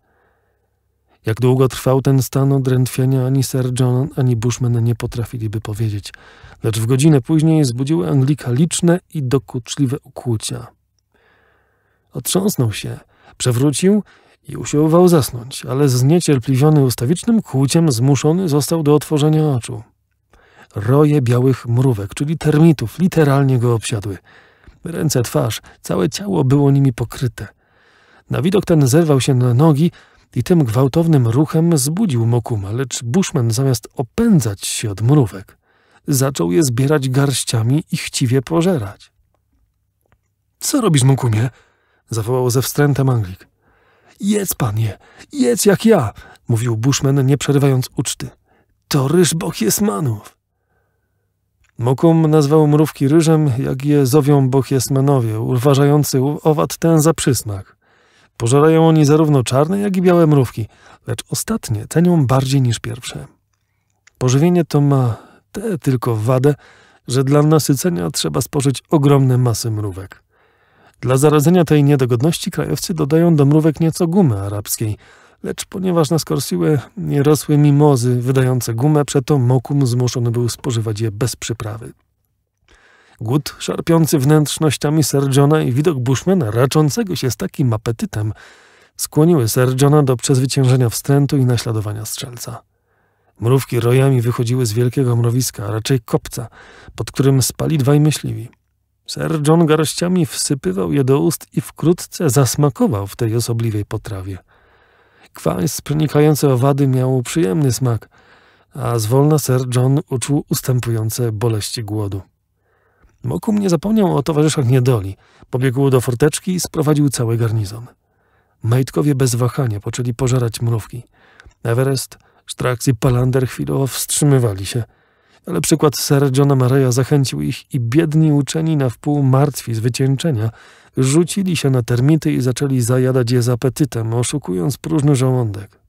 jak długo trwał ten stan odrętwienia, ani Sir John, ani Bushman nie potrafiliby powiedzieć. Lecz w godzinę później zbudziły Anglika liczne i dokuczliwe ukłucia. Otrząsnął się, przewrócił i usiłował zasnąć, ale zniecierpliwiony ustawicznym kłuciem zmuszony został do otworzenia oczu. Roje białych mrówek, czyli termitów, literalnie go obsiadły. Ręce, twarz, całe ciało było nimi pokryte. Na widok ten zerwał się na nogi, i tym gwałtownym ruchem zbudził Mokuma, lecz Bushman zamiast opędzać się od mrówek, zaczął je zbierać garściami i chciwie pożerać. Co robisz, Mokumie? zawołał ze wstrętem Anglik. Jedz panie, jedz jak ja, mówił Bushman, nie przerywając uczty. To ryż Bochiesmanów. Mokum nazwał mrówki ryżem, jak je zowią Bochiesmanowie, uważający owad ten za przysmak. Pożerają oni zarówno czarne, jak i białe mrówki, lecz ostatnie cenią bardziej niż pierwsze. Pożywienie to ma tę tylko wadę, że dla nasycenia trzeba spożyć ogromne masy mrówek. Dla zaradzenia tej niedogodności krajowcy dodają do mrówek nieco gumy arabskiej, lecz ponieważ na Skorsiłę nie rosły mimozy wydające gumę, przeto Mokum zmuszony był spożywać je bez przyprawy. Głód szarpiący wnętrznościami Sir i widok Bushmana raczącego się z takim apetytem skłoniły Sir do przezwyciężenia wstrętu i naśladowania strzelca. Mrówki rojami wychodziły z wielkiego mrowiska, a raczej kopca, pod którym spali dwaj myśliwi. Sir John garściami wsypywał je do ust i wkrótce zasmakował w tej osobliwej potrawie. Kwas z owady miał przyjemny smak, a zwolna Sir John uczuł ustępujące boleści głodu. Mokum nie zapomniał o towarzyszach niedoli. Pobiegł do forteczki i sprowadził cały garnizon. Majtkowie bez wahania poczęli pożerać mrówki. Everest, Strax i Palander chwilowo wstrzymywali się, ale przykład Sir Johna Mareya zachęcił ich i biedni uczeni na wpół martwi z wycieńczenia rzucili się na termity i zaczęli zajadać je z apetytem, oszukując próżny żołądek.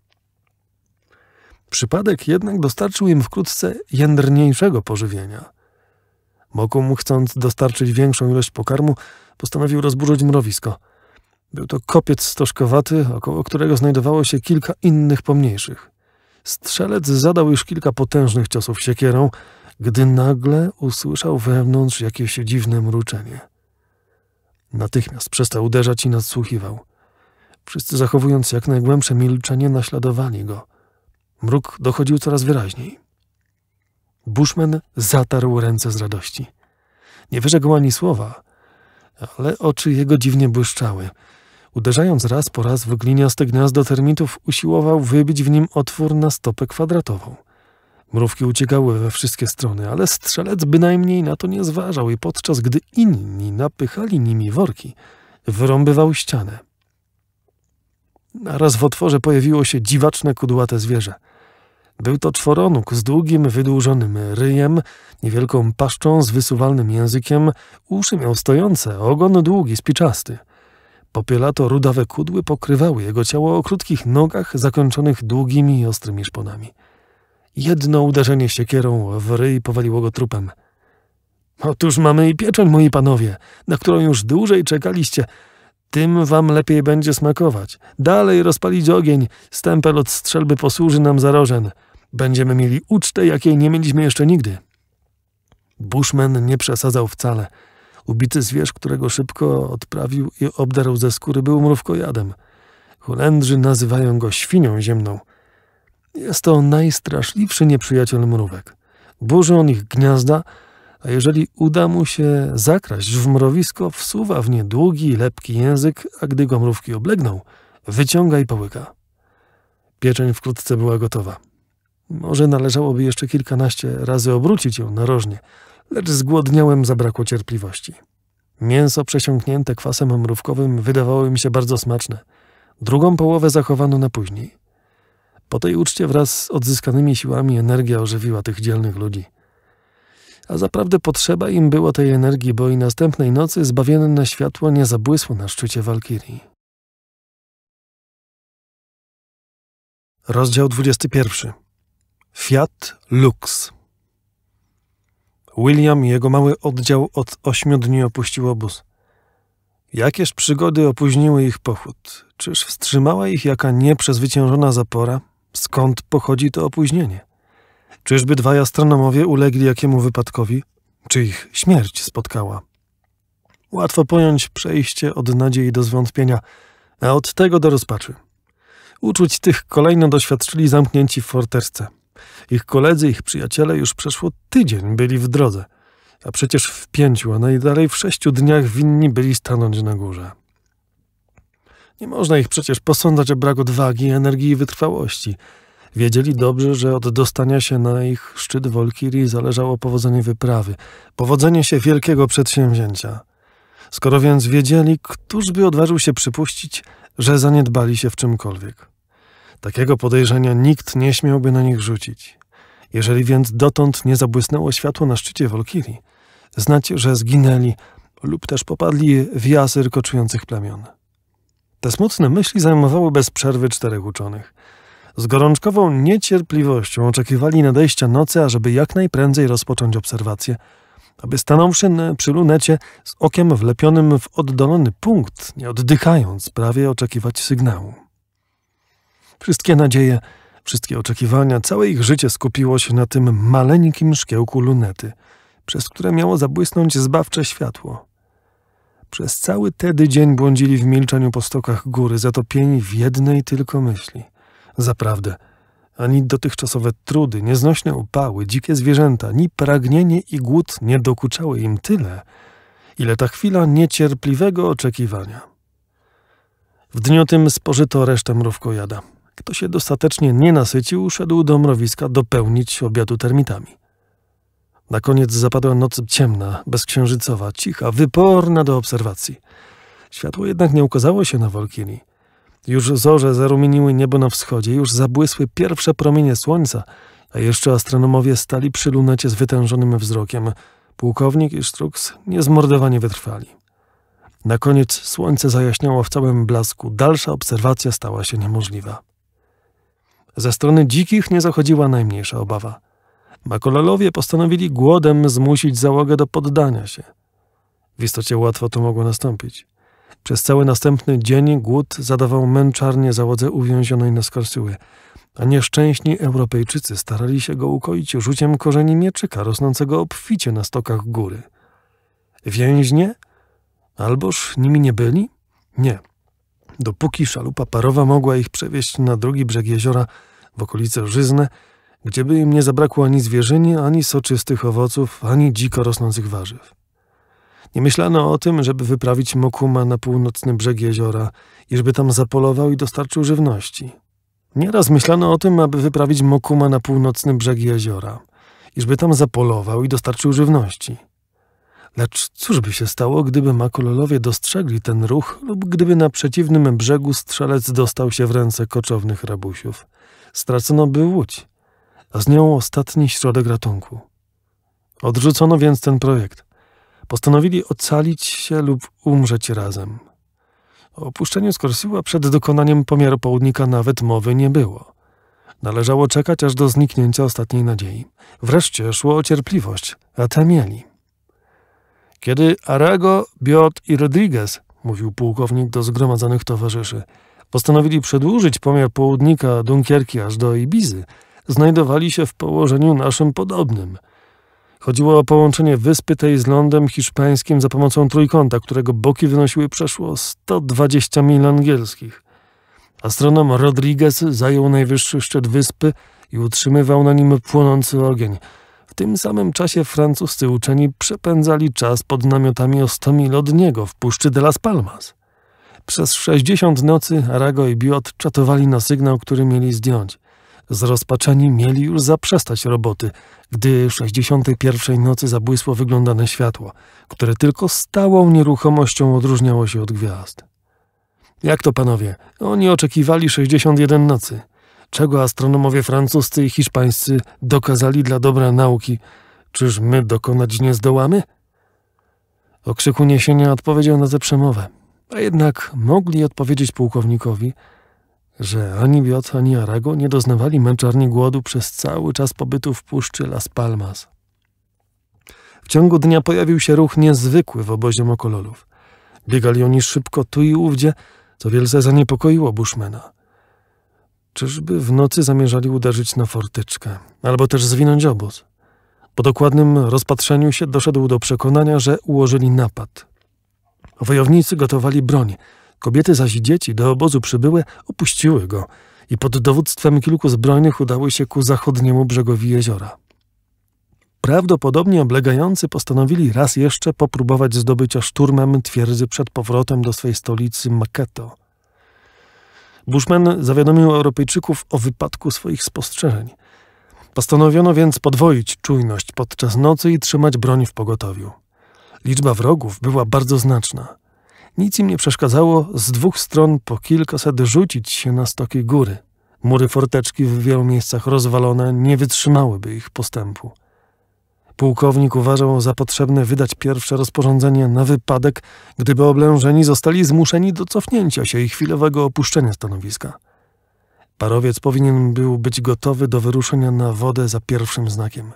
Przypadek jednak dostarczył im wkrótce jędrniejszego pożywienia – Mokum, chcąc dostarczyć większą ilość pokarmu, postanowił rozburzyć mrowisko. Był to kopiec stożkowaty, około którego znajdowało się kilka innych pomniejszych. Strzelec zadał już kilka potężnych ciosów siekierą, gdy nagle usłyszał wewnątrz jakieś dziwne mruczenie. Natychmiast przestał uderzać i nadsłuchiwał. Wszyscy zachowując jak najgłębsze milczenie, naśladowali go. Mruk dochodził coraz wyraźniej. Bushman zatarł ręce z radości. Nie wyrzekł ani słowa, ale oczy jego dziwnie błyszczały. Uderzając raz po raz w gliniaste gniazdo termitów, usiłował wybić w nim otwór na stopę kwadratową. Mrówki uciekały we wszystkie strony, ale strzelec bynajmniej na to nie zważał i podczas gdy inni napychali nimi worki, wyrąbywał ścianę. Naraz w otworze pojawiło się dziwaczne kudłate zwierzę – był to czworonóg z długim, wydłużonym ryjem, niewielką paszczą z wysuwalnym językiem, uszy miał stojące, ogon długi, spiczasty. Popielato rudawe kudły pokrywały jego ciało o krótkich nogach zakończonych długimi i ostrymi szponami. Jedno uderzenie siekierą w ryj powaliło go trupem. Otóż mamy i pieczeń, moi panowie, na którą już dłużej czekaliście. Tym wam lepiej będzie smakować. Dalej rozpalić ogień, stempel od strzelby posłuży nam za rożen. Będziemy mieli ucztę, jakiej nie mieliśmy jeszcze nigdy. Bushman nie przesadzał wcale. Ubity zwierz, którego szybko odprawił i obdarł ze skóry, był mrówkojadem. Holendrzy nazywają go świnią ziemną. Jest to najstraszliwszy nieprzyjaciel mrówek. Burzy on ich gniazda, a jeżeli uda mu się zakraść w mrowisko, wsuwa w nie długi, lepki język, a gdy go mrówki oblegną, wyciąga i połyka. Pieczeń wkrótce była gotowa. Może należałoby jeszcze kilkanaście razy obrócić ją narożnie, lecz zgłodniałem zabrakło cierpliwości. Mięso przesiąknięte kwasem mrówkowym wydawało mi się bardzo smaczne. Drugą połowę zachowano na później. Po tej uczcie wraz z odzyskanymi siłami energia ożywiła tych dzielnych ludzi. A zaprawdę potrzeba im było tej energii, bo i następnej nocy zbawienne światło nie zabłysło na szczycie Walkirii. Rozdział 21 Fiat Lux. William i jego mały oddział od ośmiu dni opuścił obóz. Jakież przygody opóźniły ich pochód? Czyż wstrzymała ich jaka nieprzezwyciężona zapora? Skąd pochodzi to opóźnienie? Czyżby dwaj astronomowie ulegli jakiemu wypadkowi? Czy ich śmierć spotkała? Łatwo pojąć przejście od nadziei do zwątpienia, a od tego do rozpaczy. Uczuć tych kolejno doświadczyli zamknięci w forterce. Ich koledzy, ich przyjaciele już przeszło tydzień byli w drodze, a przecież w pięciu, a najdalej w sześciu dniach winni byli stanąć na górze. Nie można ich przecież posądzać o brak odwagi, energii i wytrwałości. Wiedzieli dobrze, że od dostania się na ich szczyt Wolkiri zależało powodzenie wyprawy, powodzenie się wielkiego przedsięwzięcia. Skoro więc wiedzieli, któż by odważył się przypuścić, że zaniedbali się w czymkolwiek. Takiego podejrzenia nikt nie śmiałby na nich rzucić. Jeżeli więc dotąd nie zabłysnęło światło na szczycie Wolkiri, znać, że zginęli lub też popadli w jasyr koczujących plemion. Te smutne myśli zajmowały bez przerwy czterech uczonych. Z gorączkową niecierpliwością oczekiwali nadejścia nocy, ażeby jak najprędzej rozpocząć obserwację, aby stanąwszy przy lunecie z okiem wlepionym w oddalony punkt, nie oddychając, prawie oczekiwać sygnału. Wszystkie nadzieje, wszystkie oczekiwania, całe ich życie skupiło się na tym maleńkim szkiełku lunety, przez które miało zabłysnąć zbawcze światło. Przez cały tedy dzień błądzili w milczeniu po stokach góry, zatopieni w jednej tylko myśli. Zaprawdę, ani dotychczasowe trudy, nieznośne upały, dzikie zwierzęta, ni pragnienie i głód nie dokuczały im tyle, ile ta chwila niecierpliwego oczekiwania. W dniu tym spożyto resztę mrówkojada. Kto się dostatecznie nie nasycił, szedł do mrowiska dopełnić obiadu termitami. Na koniec zapadła noc ciemna, bezksiężycowa, cicha, wyporna do obserwacji. Światło jednak nie ukazało się na Wolkini. Już zorze zarumieniły niebo na wschodzie, już zabłysły pierwsze promienie słońca, a jeszcze astronomowie stali przy lunecie z wytężonym wzrokiem. Pułkownik i Sztruks niezmordowanie wytrwali. Na koniec słońce zajaśniało w całym blasku. Dalsza obserwacja stała się niemożliwa. Ze strony dzikich nie zachodziła najmniejsza obawa. Makolalowie postanowili głodem zmusić załogę do poddania się. W istocie łatwo to mogło nastąpić. Przez cały następny dzień głód zadawał męczarnie załodze uwięzionej na skorsyły, a nieszczęśni Europejczycy starali się go ukoić rzuciem korzeni mieczyka rosnącego obficie na stokach góry. Więźnie? Alboż nimi nie byli? Nie dopóki szalupa parowa mogła ich przewieźć na drugi brzeg jeziora w okolice Żyzne, gdzieby im nie zabrakło ani zwierzyny, ani soczystych owoców, ani dziko rosnących warzyw. Nie myślano o tym, żeby wyprawić Mokuma na północny brzeg jeziora i żeby tam zapolował i dostarczył żywności. Nieraz myślano o tym, aby wyprawić Mokuma na północny brzeg jeziora i żeby tam zapolował i dostarczył żywności. Lecz cóż by się stało, gdyby makololowie dostrzegli ten ruch lub gdyby na przeciwnym brzegu strzelec dostał się w ręce koczownych rabusiów? Stracono by łódź, a z nią ostatni środek ratunku. Odrzucono więc ten projekt. Postanowili ocalić się lub umrzeć razem. O opuszczeniu Skorsiła przed dokonaniem pomiaru południka nawet mowy nie było. Należało czekać aż do zniknięcia ostatniej nadziei. Wreszcie szło o cierpliwość, a te mieli. Kiedy Arago, Biot i Rodriguez, mówił pułkownik do zgromadzonych towarzyszy, postanowili przedłużyć pomiar południka Dunkierki aż do Ibizy, znajdowali się w położeniu naszym podobnym. Chodziło o połączenie wyspy tej z lądem hiszpańskim za pomocą trójkąta, którego boki wynosiły przeszło 120 mil angielskich. Astronom Rodriguez zajął najwyższy szczyt wyspy i utrzymywał na nim płonący ogień – tym samym czasie francuscy uczeni przepędzali czas pod namiotami o 100 mil od niego w puszczy de las Palmas. Przez 60 nocy Arago i Biot czatowali na sygnał, który mieli zdjąć. Zrozpaczeni mieli już zaprzestać roboty, gdy 61 nocy zabłysło wyglądane światło, które tylko stałą nieruchomością odróżniało się od gwiazd. Jak to panowie? Oni oczekiwali 61 nocy – czego astronomowie francuscy i hiszpańscy dokazali dla dobra nauki, czyż my dokonać nie zdołamy? O krzyku niesienia odpowiedział na tę przemowę, a jednak mogli odpowiedzieć pułkownikowi, że ani Biot, ani Arago nie doznawali męczarni głodu przez cały czas pobytu w puszczy Las Palmas. W ciągu dnia pojawił się ruch niezwykły w obozie mokololów. Biegali oni szybko tu i ówdzie, co wielce zaniepokoiło Bushmana. Czyżby w nocy zamierzali uderzyć na forteczkę, albo też zwinąć obóz? Po dokładnym rozpatrzeniu się doszedł do przekonania, że ułożyli napad. Wojownicy gotowali broń, kobiety zaś i dzieci do obozu przybyły, opuściły go i pod dowództwem kilku zbrojnych udały się ku zachodniemu brzegowi jeziora. Prawdopodobnie oblegający postanowili raz jeszcze popróbować zdobycia szturmem twierdzy przed powrotem do swej stolicy Maketo. Bushman zawiadomił Europejczyków o wypadku swoich spostrzeżeń. Postanowiono więc podwoić czujność podczas nocy i trzymać broń w pogotowiu. Liczba wrogów była bardzo znaczna. Nic im nie przeszkadzało z dwóch stron po kilkaset rzucić się na stoki góry. Mury forteczki w wielu miejscach rozwalone nie wytrzymałyby ich postępu. Pułkownik uważał za potrzebne wydać pierwsze rozporządzenie na wypadek, gdyby oblężeni zostali zmuszeni do cofnięcia się i chwilowego opuszczenia stanowiska. Parowiec powinien był być gotowy do wyruszenia na wodę za pierwszym znakiem.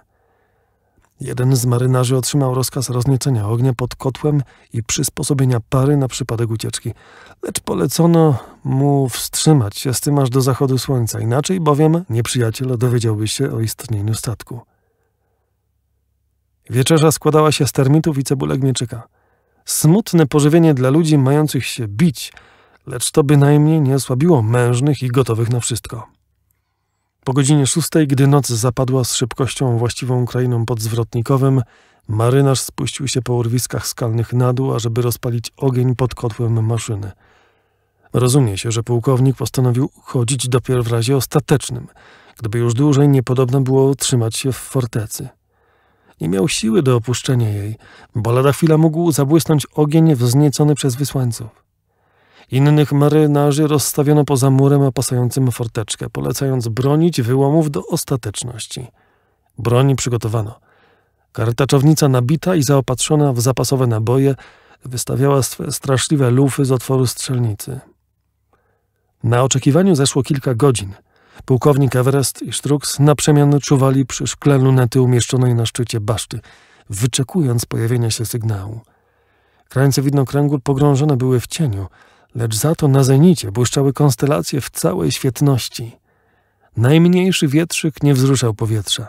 Jeden z marynarzy otrzymał rozkaz rozniecenia ognia pod kotłem i przysposobienia pary na przypadek ucieczki, lecz polecono mu wstrzymać się z tym aż do zachodu słońca, inaczej bowiem nieprzyjaciel dowiedziałby się o istnieniu statku. Wieczerza składała się z termitów i cebulek mieczyka. Smutne pożywienie dla ludzi mających się bić, lecz to bynajmniej nie osłabiło mężnych i gotowych na wszystko. Po godzinie szóstej, gdy noc zapadła z szybkością właściwą krainą podzwrotnikowym, marynarz spuścił się po urwiskach skalnych na dół, ażeby rozpalić ogień pod kotłem maszyny. Rozumie się, że pułkownik postanowił chodzić dopiero w razie ostatecznym, gdyby już dłużej niepodobne było trzymać się w fortecy. Nie miał siły do opuszczenia jej, bo lada chwila mógł zabłysnąć ogień wzniecony przez wysłańców. Innych marynarzy rozstawiono poza murem opasającym forteczkę, polecając bronić wyłomów do ostateczności. Broni przygotowano. Kartaczownica nabita i zaopatrzona w zapasowe naboje wystawiała swe straszliwe lufy z otworu strzelnicy. Na oczekiwaniu zeszło kilka godzin – Pułkownik Everest i Strux na przemian czuwali przy szkle lunety umieszczonej na szczycie baszty, wyczekując pojawienia się sygnału. Krańce widnokręgu pogrążone były w cieniu, lecz za to na zenicie błyszczały konstelacje w całej świetności. Najmniejszy wietrzyk nie wzruszał powietrza.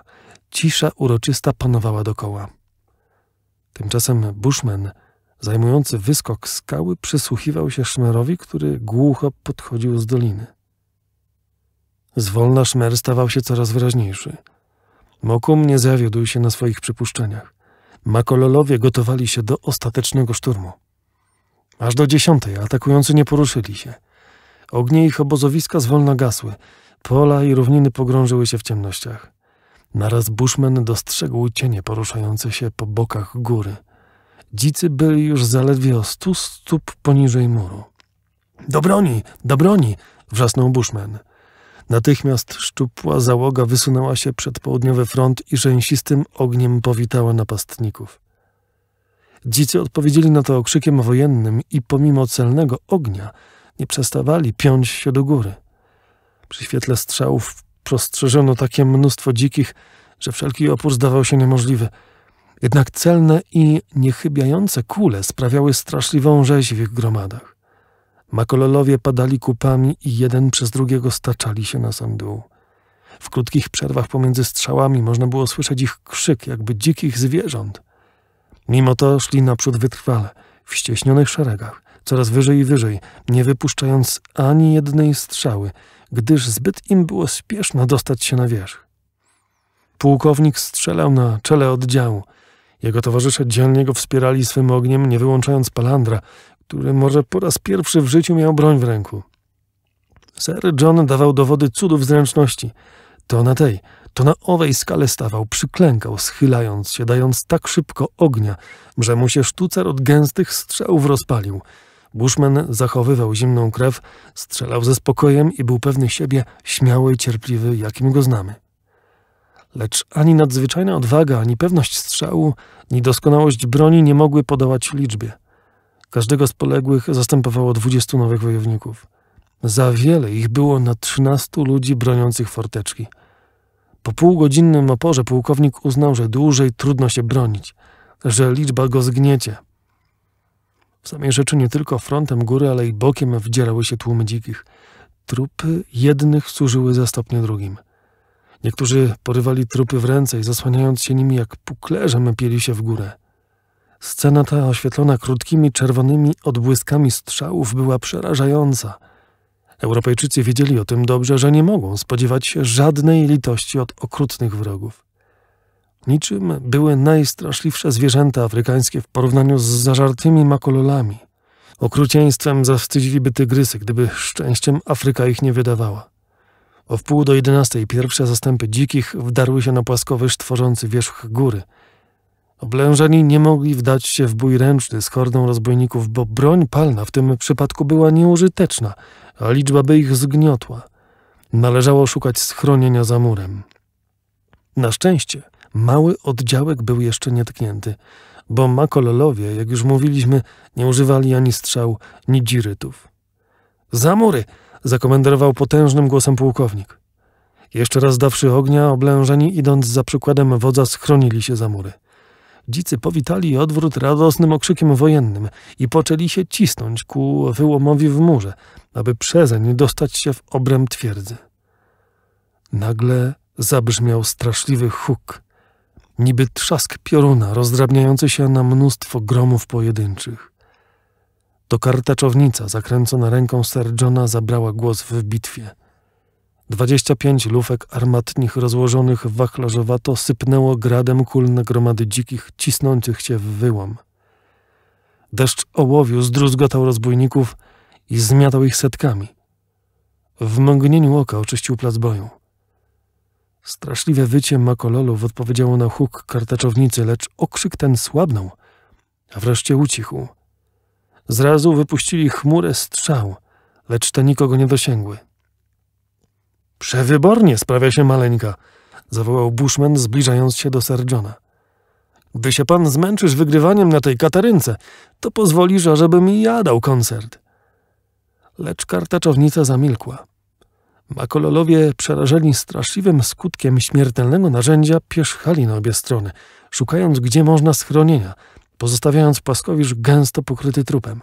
Cisza uroczysta panowała dokoła. Tymczasem Bushman, zajmujący wyskok skały, przysłuchiwał się szmerowi, który głucho podchodził z doliny. Zwolna szmer stawał się coraz wyraźniejszy. Mokum nie zawiódł się na swoich przypuszczeniach. Makololowie gotowali się do ostatecznego szturmu. Aż do dziesiątej atakujący nie poruszyli się. Ognie ich obozowiska zwolna gasły. Pola i równiny pogrążyły się w ciemnościach. Naraz Bushman dostrzegł cienie poruszające się po bokach góry. Dzicy byli już zaledwie o stu stóp poniżej muru. Do broni! Do broni! wrzasnął Bushman – Natychmiast szczupła załoga wysunęła się przed południowy front i rzęsistym ogniem powitała napastników. Dzicy odpowiedzieli na to okrzykiem wojennym i pomimo celnego ognia nie przestawali piąć się do góry. Przy świetle strzałów prostrzeżono takie mnóstwo dzikich, że wszelki opór zdawał się niemożliwy. Jednak celne i niechybiające kule sprawiały straszliwą rzeź w ich gromadach. Makololowie padali kupami i jeden przez drugiego staczali się na sam dół. W krótkich przerwach pomiędzy strzałami można było słyszeć ich krzyk, jakby dzikich zwierząt. Mimo to szli naprzód wytrwale, w ścieśnionych szeregach, coraz wyżej i wyżej, nie wypuszczając ani jednej strzały, gdyż zbyt im było spieszno dostać się na wierzch. Pułkownik strzelał na czele oddziału. Jego towarzysze dzielnie go wspierali swym ogniem, nie wyłączając palandra, który może po raz pierwszy w życiu miał broń w ręku. Sir John dawał dowody cudów zręczności. To na tej, to na owej skale stawał, przyklękał, schylając się, dając tak szybko ognia, że mu się sztucer od gęstych strzałów rozpalił. Bushman zachowywał zimną krew, strzelał ze spokojem i był pewny siebie, śmiały i cierpliwy, jakim go znamy. Lecz ani nadzwyczajna odwaga, ani pewność strzału, ni doskonałość broni nie mogły podołać liczbie. Każdego z poległych zastępowało 20 nowych wojowników. Za wiele ich było na 13 ludzi broniących forteczki. Po półgodzinnym oporze pułkownik uznał, że dłużej trudno się bronić, że liczba go zgniecie. W samej rzeczy nie tylko frontem góry, ale i bokiem wdzierały się tłumy dzikich. Trupy jednych służyły za stopnie drugim. Niektórzy porywali trupy w ręce i zasłaniając się nimi jak puklerze, pieli się w górę. Scena ta, oświetlona krótkimi czerwonymi odbłyskami strzałów, była przerażająca. Europejczycy wiedzieli o tym dobrze, że nie mogą spodziewać się żadnej litości od okrutnych wrogów. Niczym były najstraszliwsze zwierzęta afrykańskie w porównaniu z zażartymi makololami. Okrucieństwem zawstydziliby tygrysy, gdyby szczęściem Afryka ich nie wydawała. O wpół do jedenastej pierwsze zastępy dzikich wdarły się na płaskowyż tworzący wierzch góry – Oblężeni nie mogli wdać się w bój ręczny z hordą rozbójników, bo broń palna w tym przypadku była nieużyteczna, a liczba by ich zgniotła. Należało szukać schronienia za murem. Na szczęście mały oddziałek był jeszcze nietknięty, bo makololowie, jak już mówiliśmy, nie używali ani strzał, ni dzirytów. Za mury! zakomenderował potężnym głosem pułkownik. Jeszcze raz dawszy ognia, oblężeni idąc za przykładem wodza, schronili się za mury. Dzicy powitali odwrót radosnym okrzykiem wojennym i poczęli się cisnąć ku wyłomowi w murze, aby przezeń dostać się w obręb twierdzy. Nagle zabrzmiał straszliwy huk, niby trzask pioruna rozdrabniający się na mnóstwo gromów pojedynczych. To kartaczownica zakręcona ręką Sir Johna zabrała głos w bitwie – pięć lufek armatnich rozłożonych wachlarzowato sypnęło gradem kul na gromady dzikich, cisnących się w wyłom. Deszcz ołowiu zdruzgotał rozbójników i zmiatał ich setkami. W mgnieniu oka oczyścił plac boju. Straszliwe wycie makololów odpowiedziało na huk kartaczownicy, lecz okrzyk ten słabnął, a wreszcie ucichł. Zrazu wypuścili chmurę strzał, lecz te nikogo nie dosięgły. Przewybornie sprawia się maleńka, zawołał Bushman, zbliżając się do Sir Gdy się pan zmęczysz wygrywaniem na tej katarynce, to pozwolisz, ażebym mi ja dał koncert. Lecz kartaczownica zamilkła. Makololowie, przerażeni straszliwym skutkiem śmiertelnego narzędzia, pierzchali na obie strony, szukając gdzie można schronienia, pozostawiając płaskowisz gęsto pokryty trupem.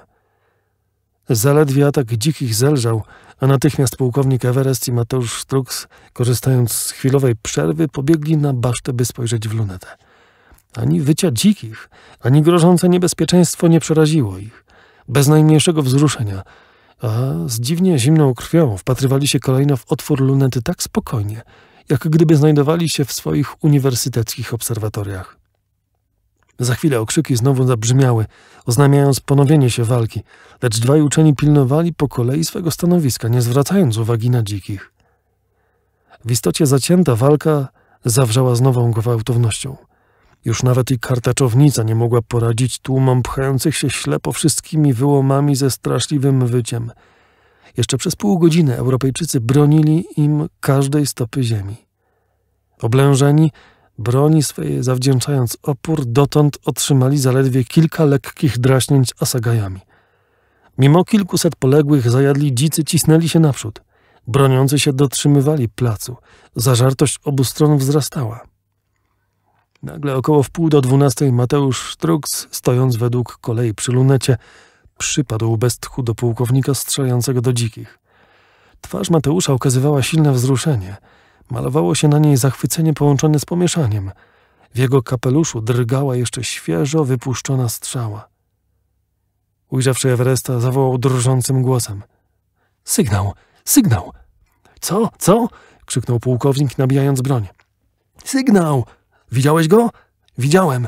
Zaledwie atak dzikich zelżał, a natychmiast pułkownik Everest i Mateusz Strux, korzystając z chwilowej przerwy, pobiegli na basztę, by spojrzeć w lunetę. Ani wycia dzikich, ani grożące niebezpieczeństwo nie przeraziło ich. Bez najmniejszego wzruszenia, a z dziwnie zimną krwią wpatrywali się kolejno w otwór lunety tak spokojnie, jak gdyby znajdowali się w swoich uniwersyteckich obserwatoriach. Za chwilę okrzyki znowu zabrzmiały, oznajmiając ponowienie się walki, lecz dwaj uczeni pilnowali po kolei swego stanowiska, nie zwracając uwagi na dzikich. W istocie zacięta walka zawrzała z nową gwałtownością. Już nawet i kartaczownica nie mogła poradzić tłumom pchających się ślepo wszystkimi wyłomami ze straszliwym wyciem. Jeszcze przez pół godziny Europejczycy bronili im każdej stopy ziemi. Oblężeni, Broni swojej zawdzięczając opór, dotąd otrzymali zaledwie kilka lekkich draśnięć asagajami. Mimo kilkuset poległych zajadli dzicy cisnęli się naprzód. Broniący się dotrzymywali placu. Zażartość obu stron wzrastała. Nagle około wpół do dwunastej Mateusz Struks, stojąc według kolei przy lunecie, przypadł bez tchu do pułkownika strzelającego do dzikich. Twarz Mateusza okazywała silne wzruszenie – Malowało się na niej zachwycenie połączone z pomieszaniem. W jego kapeluszu drgała jeszcze świeżo wypuszczona strzała. Ujrzawszy Everesta, zawołał drżącym głosem. Sygnał! Sygnał! Co? Co? krzyknął pułkownik, nabijając broń. Sygnał! Widziałeś go? Widziałem!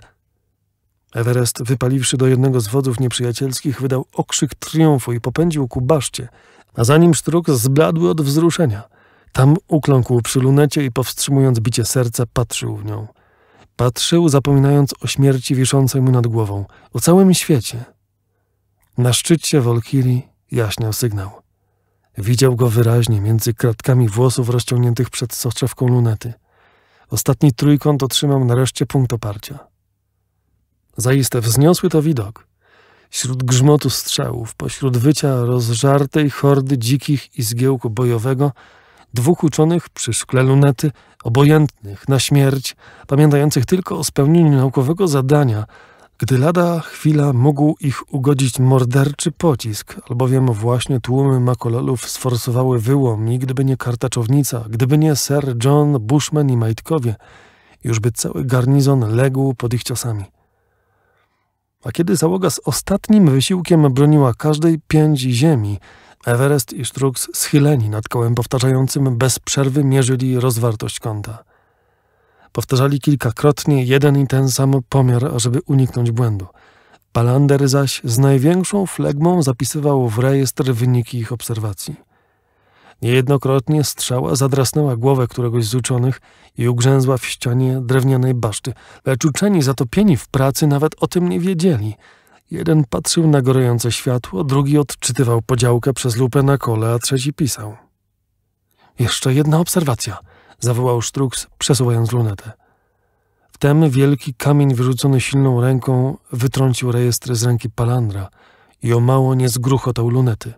Everest, wypaliwszy do jednego z wodzów nieprzyjacielskich, wydał okrzyk triumfu i popędził ku baszcie, a za nim sztruk zbladły od wzruszenia – tam ukląkł przy lunecie i powstrzymując bicie serca patrzył w nią. Patrzył, zapominając o śmierci wiszącej mu nad głową, o całym świecie. Na szczycie Wolkiri jaśniał sygnał. Widział go wyraźnie między kratkami włosów rozciągniętych przed soczewką lunety. Ostatni trójkąt otrzymał nareszcie punkt oparcia. Zaiste wzniosły to widok. Wśród grzmotu strzałów, pośród wycia rozżartej hordy dzikich i zgiełku bojowego – dwóch uczonych przy szkle lunety, obojętnych na śmierć, pamiętających tylko o spełnieniu naukowego zadania, gdy lada chwila mógł ich ugodzić morderczy pocisk, albowiem właśnie tłumy makololów sforsowały wyłom i gdyby nie kartaczownica, gdyby nie Sir John, Bushman i majtkowie, by cały garnizon legł pod ich ciosami. A kiedy załoga z ostatnim wysiłkiem broniła każdej pięć ziemi, Everest i Strux schyleni nad kołem powtarzającym bez przerwy mierzyli rozwartość kąta. Powtarzali kilkakrotnie jeden i ten sam pomiar, ażeby uniknąć błędu. Palander zaś z największą flegmą zapisywał w rejestr wyniki ich obserwacji. Niejednokrotnie strzała zadrasnęła głowę któregoś z uczonych i ugrzęzła w ścianie drewnianej baszty, lecz uczeni zatopieni w pracy nawet o tym nie wiedzieli – Jeden patrzył na gorące światło, drugi odczytywał podziałkę przez lupę na kole, a trzeci pisał. Jeszcze jedna obserwacja, zawołał Strux, przesuwając lunetę. Wtem wielki kamień wyrzucony silną ręką wytrącił rejestr z ręki Palandra i o mało nie zgruchotał lunety.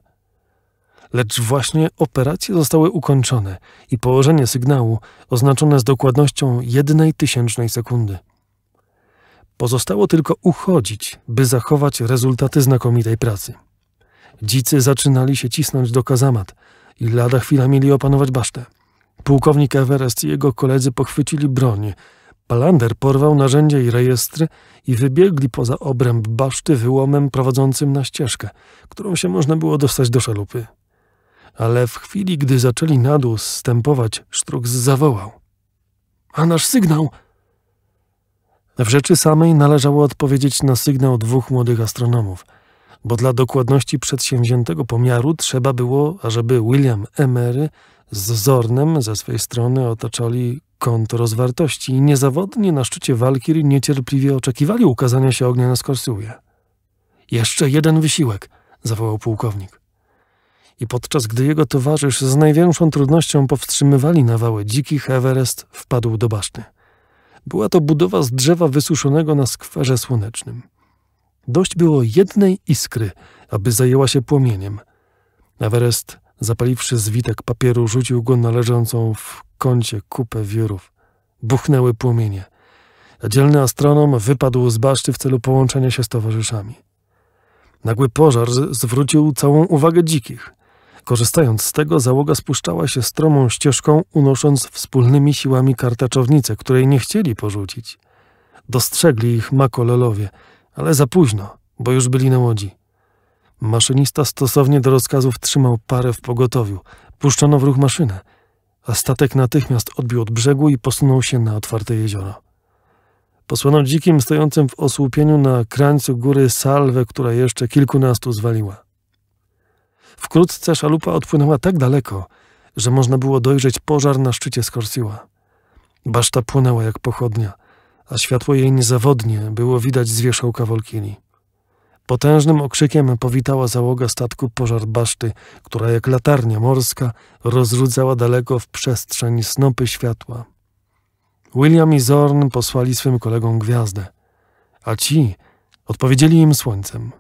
Lecz właśnie operacje zostały ukończone i położenie sygnału oznaczone z dokładnością jednej tysięcznej sekundy. Pozostało tylko uchodzić, by zachować rezultaty znakomitej pracy. Dzicy zaczynali się cisnąć do kazamat i lada chwila mieli opanować basztę. Pułkownik Everest i jego koledzy pochwycili broń. Palander porwał narzędzia i rejestry i wybiegli poza obręb baszty wyłomem prowadzącym na ścieżkę, którą się można było dostać do szalupy. Ale w chwili, gdy zaczęli na dół stępować, Sztruk zawołał. — A nasz sygnał! W rzeczy samej należało odpowiedzieć na sygnał dwóch młodych astronomów, bo dla dokładności przedsięwziętego pomiaru trzeba było, ażeby William Emery z Zornem ze swej strony otaczali kąt rozwartości i niezawodnie na szczycie Walkir niecierpliwie oczekiwali ukazania się ognia na Skorsuje. Jeszcze jeden wysiłek, zawołał pułkownik. I podczas gdy jego towarzysz z największą trudnością powstrzymywali nawały dzikich, Everest wpadł do baszty. Była to budowa z drzewa wysuszonego na skwerze słonecznym. Dość było jednej iskry, aby zajęła się płomieniem. Everest, zapaliwszy zwitek papieru, rzucił go na leżącą w kącie kupę wiórów. Buchnęły płomienie. Dzielny astronom wypadł z baszty w celu połączenia się z towarzyszami. Nagły pożar zwrócił całą uwagę dzikich – Korzystając z tego, załoga spuszczała się stromą ścieżką, unosząc wspólnymi siłami kartaczownicę, której nie chcieli porzucić. Dostrzegli ich makolelowie, ale za późno, bo już byli na łodzi. Maszynista stosownie do rozkazów trzymał parę w pogotowiu. Puszczono w ruch maszynę, a statek natychmiast odbił od brzegu i posunął się na otwarte jezioro. Posłano dzikim stojącym w osłupieniu na krańcu góry salwę, która jeszcze kilkunastu zwaliła. Wkrótce szalupa odpłynęła tak daleko, że można było dojrzeć pożar na szczycie Skorsiła. Baszta płynęła jak pochodnia, a światło jej niezawodnie było widać z wierzchołka Wolkini. Potężnym okrzykiem powitała załoga statku pożar baszty, która jak latarnia morska rozrudzała daleko w przestrzeń snopy światła. William i Zorn posłali swym kolegom gwiazdę, a ci odpowiedzieli im słońcem.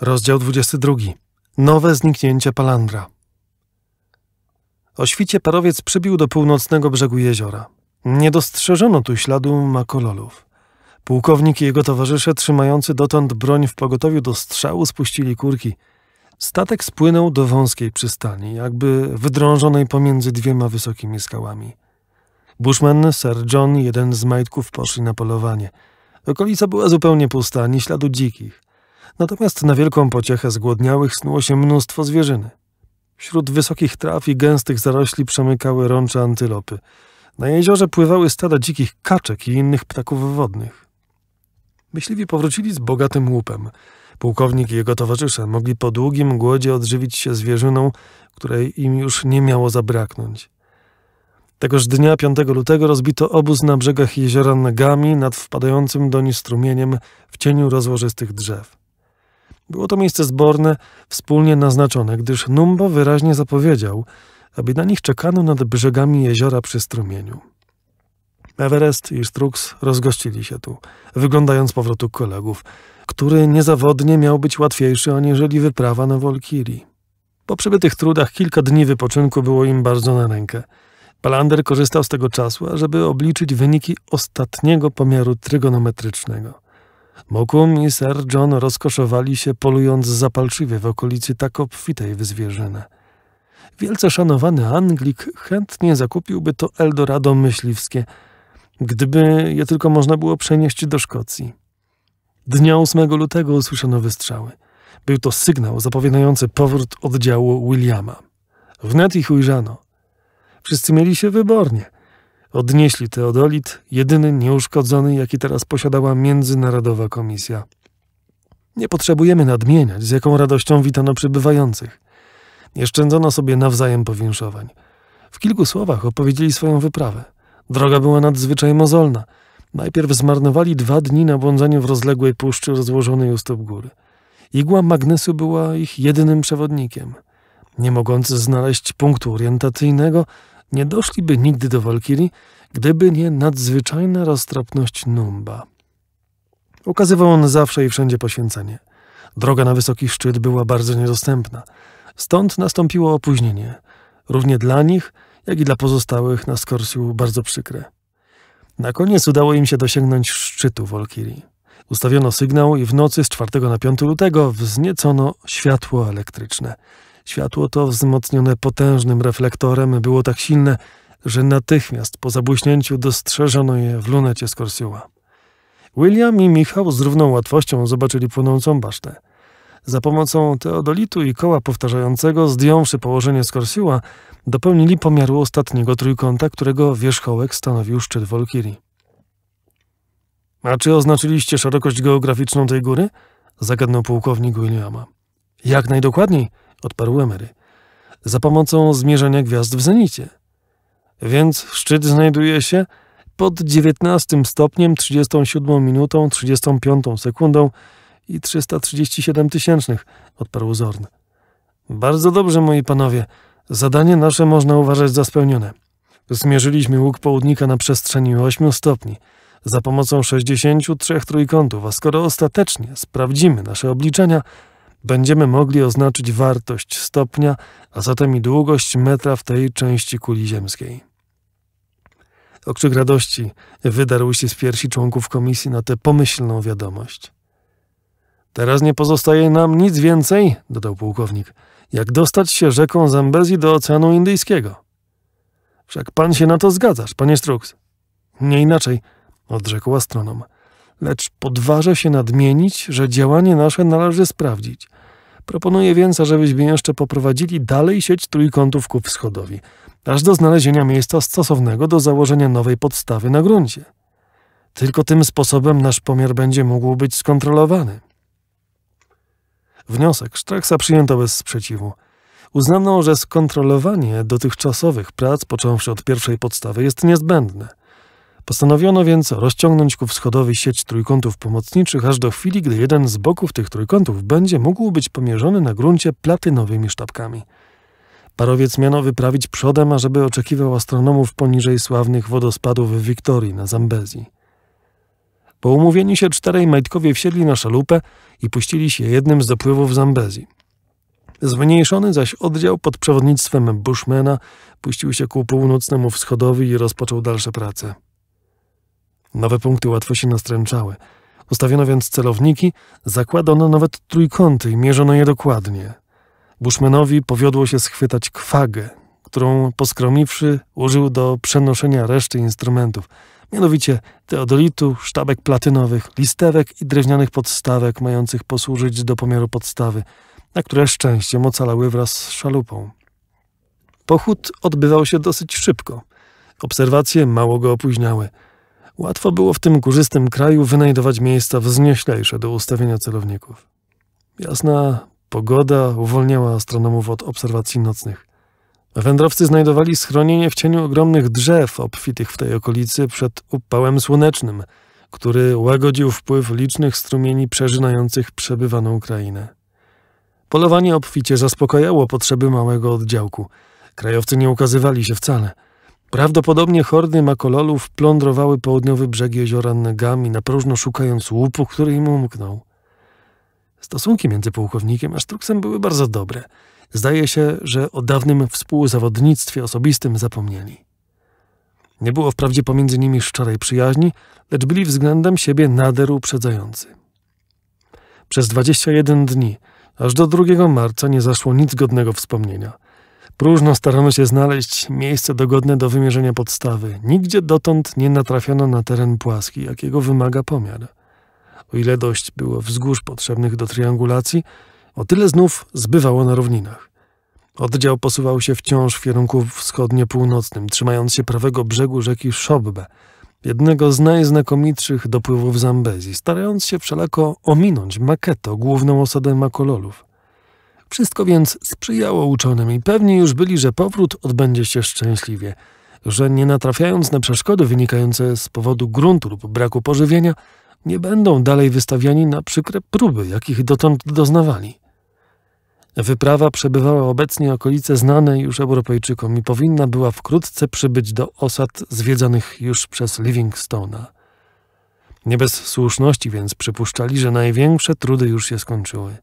Rozdział 22. Nowe zniknięcie Palandra. O świcie parowiec przybił do północnego brzegu jeziora. Nie dostrzeżono tu śladu makololów. Pułkownik i jego towarzysze, trzymający dotąd broń w pogotowiu do strzału, spuścili kurki. Statek spłynął do wąskiej przystani, jakby wydrążonej pomiędzy dwiema wysokimi skałami. Bushman, Sir John i jeden z majtków poszli na polowanie. Okolica była zupełnie pusta, ani śladu dzikich. Natomiast na wielką pociechę zgłodniałych snuło się mnóstwo zwierzyny. Wśród wysokich traw i gęstych zarośli przemykały rącze antylopy. Na jeziorze pływały stada dzikich kaczek i innych ptaków wodnych. Myśliwi powrócili z bogatym łupem. Pułkownik i jego towarzysze mogli po długim głodzie odżywić się zwierzyną, której im już nie miało zabraknąć. Tegoż dnia 5 lutego rozbito obóz na brzegach jeziora Nagami nad wpadającym doń strumieniem w cieniu rozłożystych drzew. Było to miejsce zborne, wspólnie naznaczone, gdyż Numbo wyraźnie zapowiedział, aby na nich czekano nad brzegami jeziora przy strumieniu. Everest i Strux rozgościli się tu, wyglądając powrotu kolegów, który niezawodnie miał być łatwiejszy aniżeli wyprawa na Wolkirii. Po przebytych trudach kilka dni wypoczynku było im bardzo na rękę. Palander korzystał z tego czasu, ażeby obliczyć wyniki ostatniego pomiaru trygonometrycznego – Mokum i Sir John rozkoszowali się, polując zapalczywie w okolicy tak obfitej w zwierzynę. Wielce szanowany Anglik chętnie zakupiłby to Eldorado myśliwskie, gdyby je tylko można było przenieść do Szkocji. Dnia 8 lutego usłyszano wystrzały. Był to sygnał zapowiadający powrót oddziału Williama. Wnet ich ujrzano. Wszyscy mieli się wybornie – odnieśli Teodolit, jedyny nieuszkodzony, jaki teraz posiadała Międzynarodowa Komisja. Nie potrzebujemy nadmieniać, z jaką radością witano przybywających. Nie szczędzono sobie nawzajem powinszowań. W kilku słowach opowiedzieli swoją wyprawę. Droga była nadzwyczaj mozolna. Najpierw zmarnowali dwa dni na błądzeniu w rozległej puszczy rozłożonej u stóp góry. Igła magnesu była ich jedynym przewodnikiem. Nie mogąc znaleźć punktu orientacyjnego, nie doszliby nigdy do Walkirii, gdyby nie nadzwyczajna roztropność Numba. Ukazywał on zawsze i wszędzie poświęcenie. Droga na wysoki szczyt była bardzo niedostępna. Stąd nastąpiło opóźnienie, równie dla nich, jak i dla pozostałych na Skorsiu bardzo przykre. Na koniec udało im się dosięgnąć szczytu Walkirii. Ustawiono sygnał i w nocy z 4 na 5 lutego wzniecono światło elektryczne. Światło to, wzmocnione potężnym reflektorem, było tak silne, że natychmiast po zabłyśnięciu dostrzeżono je w lunecie Skorsiła. William i Michał z równą łatwością zobaczyli płynącą basztę. Za pomocą teodolitu i koła powtarzającego, zdjąwszy położenie Skorsiła, dopełnili pomiaru ostatniego trójkąta, którego wierzchołek stanowił szczyt Wolkirii. A czy oznaczyliście szerokość geograficzną tej góry? zagadnął pułkownik Williama. Jak najdokładniej – odparł Emery. Za pomocą zmierzania gwiazd w zenicie. Więc szczyt znajduje się pod 19 stopniem, 37 minutą, 35 sekundą i 337 tysięcznych, odparł Zorn. Bardzo dobrze, moi panowie. Zadanie nasze można uważać za spełnione. Zmierzyliśmy łuk południka na przestrzeni 8 stopni za pomocą 63 trójkątów, a skoro ostatecznie sprawdzimy nasze obliczenia, będziemy mogli oznaczyć wartość stopnia, a zatem i długość metra w tej części kuli ziemskiej. Okrzyk radości wydarł się z piersi członków komisji na tę pomyślną wiadomość. Teraz nie pozostaje nam nic więcej, dodał pułkownik, jak dostać się rzeką Zambezji do Oceanu Indyjskiego. Wszak pan się na to zgadzasz, panie Strux. Nie inaczej, odrzekł astronom lecz podważa się nadmienić, że działanie nasze należy sprawdzić. Proponuję więc, żebyśmy jeszcze poprowadzili dalej sieć trójkątów ku wschodowi, aż do znalezienia miejsca stosownego do założenia nowej podstawy na gruncie. Tylko tym sposobem nasz pomiar będzie mógł być skontrolowany. Wniosek Sztraksa przyjęto bez sprzeciwu. Uznano, że skontrolowanie dotychczasowych prac, począwszy od pierwszej podstawy, jest niezbędne. Postanowiono więc rozciągnąć ku wschodowi sieć trójkątów pomocniczych aż do chwili, gdy jeden z boków tych trójkątów będzie mógł być pomierzony na gruncie platynowymi sztabkami. Parowiec miano wyprawić przodem, ażeby oczekiwał astronomów poniżej sławnych wodospadów w Wiktorii na Zambezji. Po umówieniu się czterej majtkowie wsiedli na szalupę i puścili się jednym z dopływów Zambezji. Zmniejszony zaś oddział pod przewodnictwem Bushmana puścił się ku północnemu wschodowi i rozpoczął dalsze prace. Nowe punkty łatwo się nastręczały. Ustawiono więc celowniki, zakładano nawet trójkąty i mierzono je dokładnie. Bushmanowi powiodło się schwytać kwagę, którą poskromiwszy użył do przenoszenia reszty instrumentów, mianowicie teodolitu, sztabek platynowych, listewek i drewnianych podstawek mających posłużyć do pomiaru podstawy, na które szczęściem ocalały wraz z szalupą. Pochód odbywał się dosyć szybko. Obserwacje mało go opóźniały – Łatwo było w tym górzystym kraju wynajdować miejsca wznioślejsze do ustawienia celowników. Jasna pogoda uwolniała astronomów od obserwacji nocnych. Wędrowcy znajdowali schronienie w cieniu ogromnych drzew obfitych w tej okolicy przed upałem słonecznym, który łagodził wpływ licznych strumieni przeżynających przebywaną krainę. Polowanie obficie zaspokajało potrzeby małego oddziałku. Krajowcy nie ukazywali się wcale – Prawdopodobnie hordy makololów plądrowały południowy brzeg jeziora Negami na próżno szukając łupu, który im umknął. Stosunki między pułkownikiem a Struksem były bardzo dobre. Zdaje się, że o dawnym współzawodnictwie osobistym zapomnieli. Nie było wprawdzie pomiędzy nimi szczerej przyjaźni, lecz byli względem siebie nader uprzedzający. Przez 21 dni, aż do 2 marca, nie zaszło nic godnego wspomnienia – Próżno starano się znaleźć miejsce dogodne do wymierzenia podstawy. Nigdzie dotąd nie natrafiono na teren płaski, jakiego wymaga pomiar. O ile dość było wzgórz potrzebnych do triangulacji, o tyle znów zbywało na równinach. Oddział posuwał się wciąż w kierunku wschodnio-północnym, trzymając się prawego brzegu rzeki Szobbe, jednego z najznakomitszych dopływów Zambezi, starając się wszelako ominąć Maketo, główną osadę Makololów. Wszystko więc sprzyjało uczonym i pewni już byli, że powrót odbędzie się szczęśliwie, że nie natrafiając na przeszkody wynikające z powodu gruntu lub braku pożywienia, nie będą dalej wystawiani na przykre próby, jakich dotąd doznawali. Wyprawa przebywała obecnie okolice znane już Europejczykom i powinna była wkrótce przybyć do osad zwiedzanych już przez Livingstona. Nie bez słuszności więc przypuszczali, że największe trudy już się skończyły –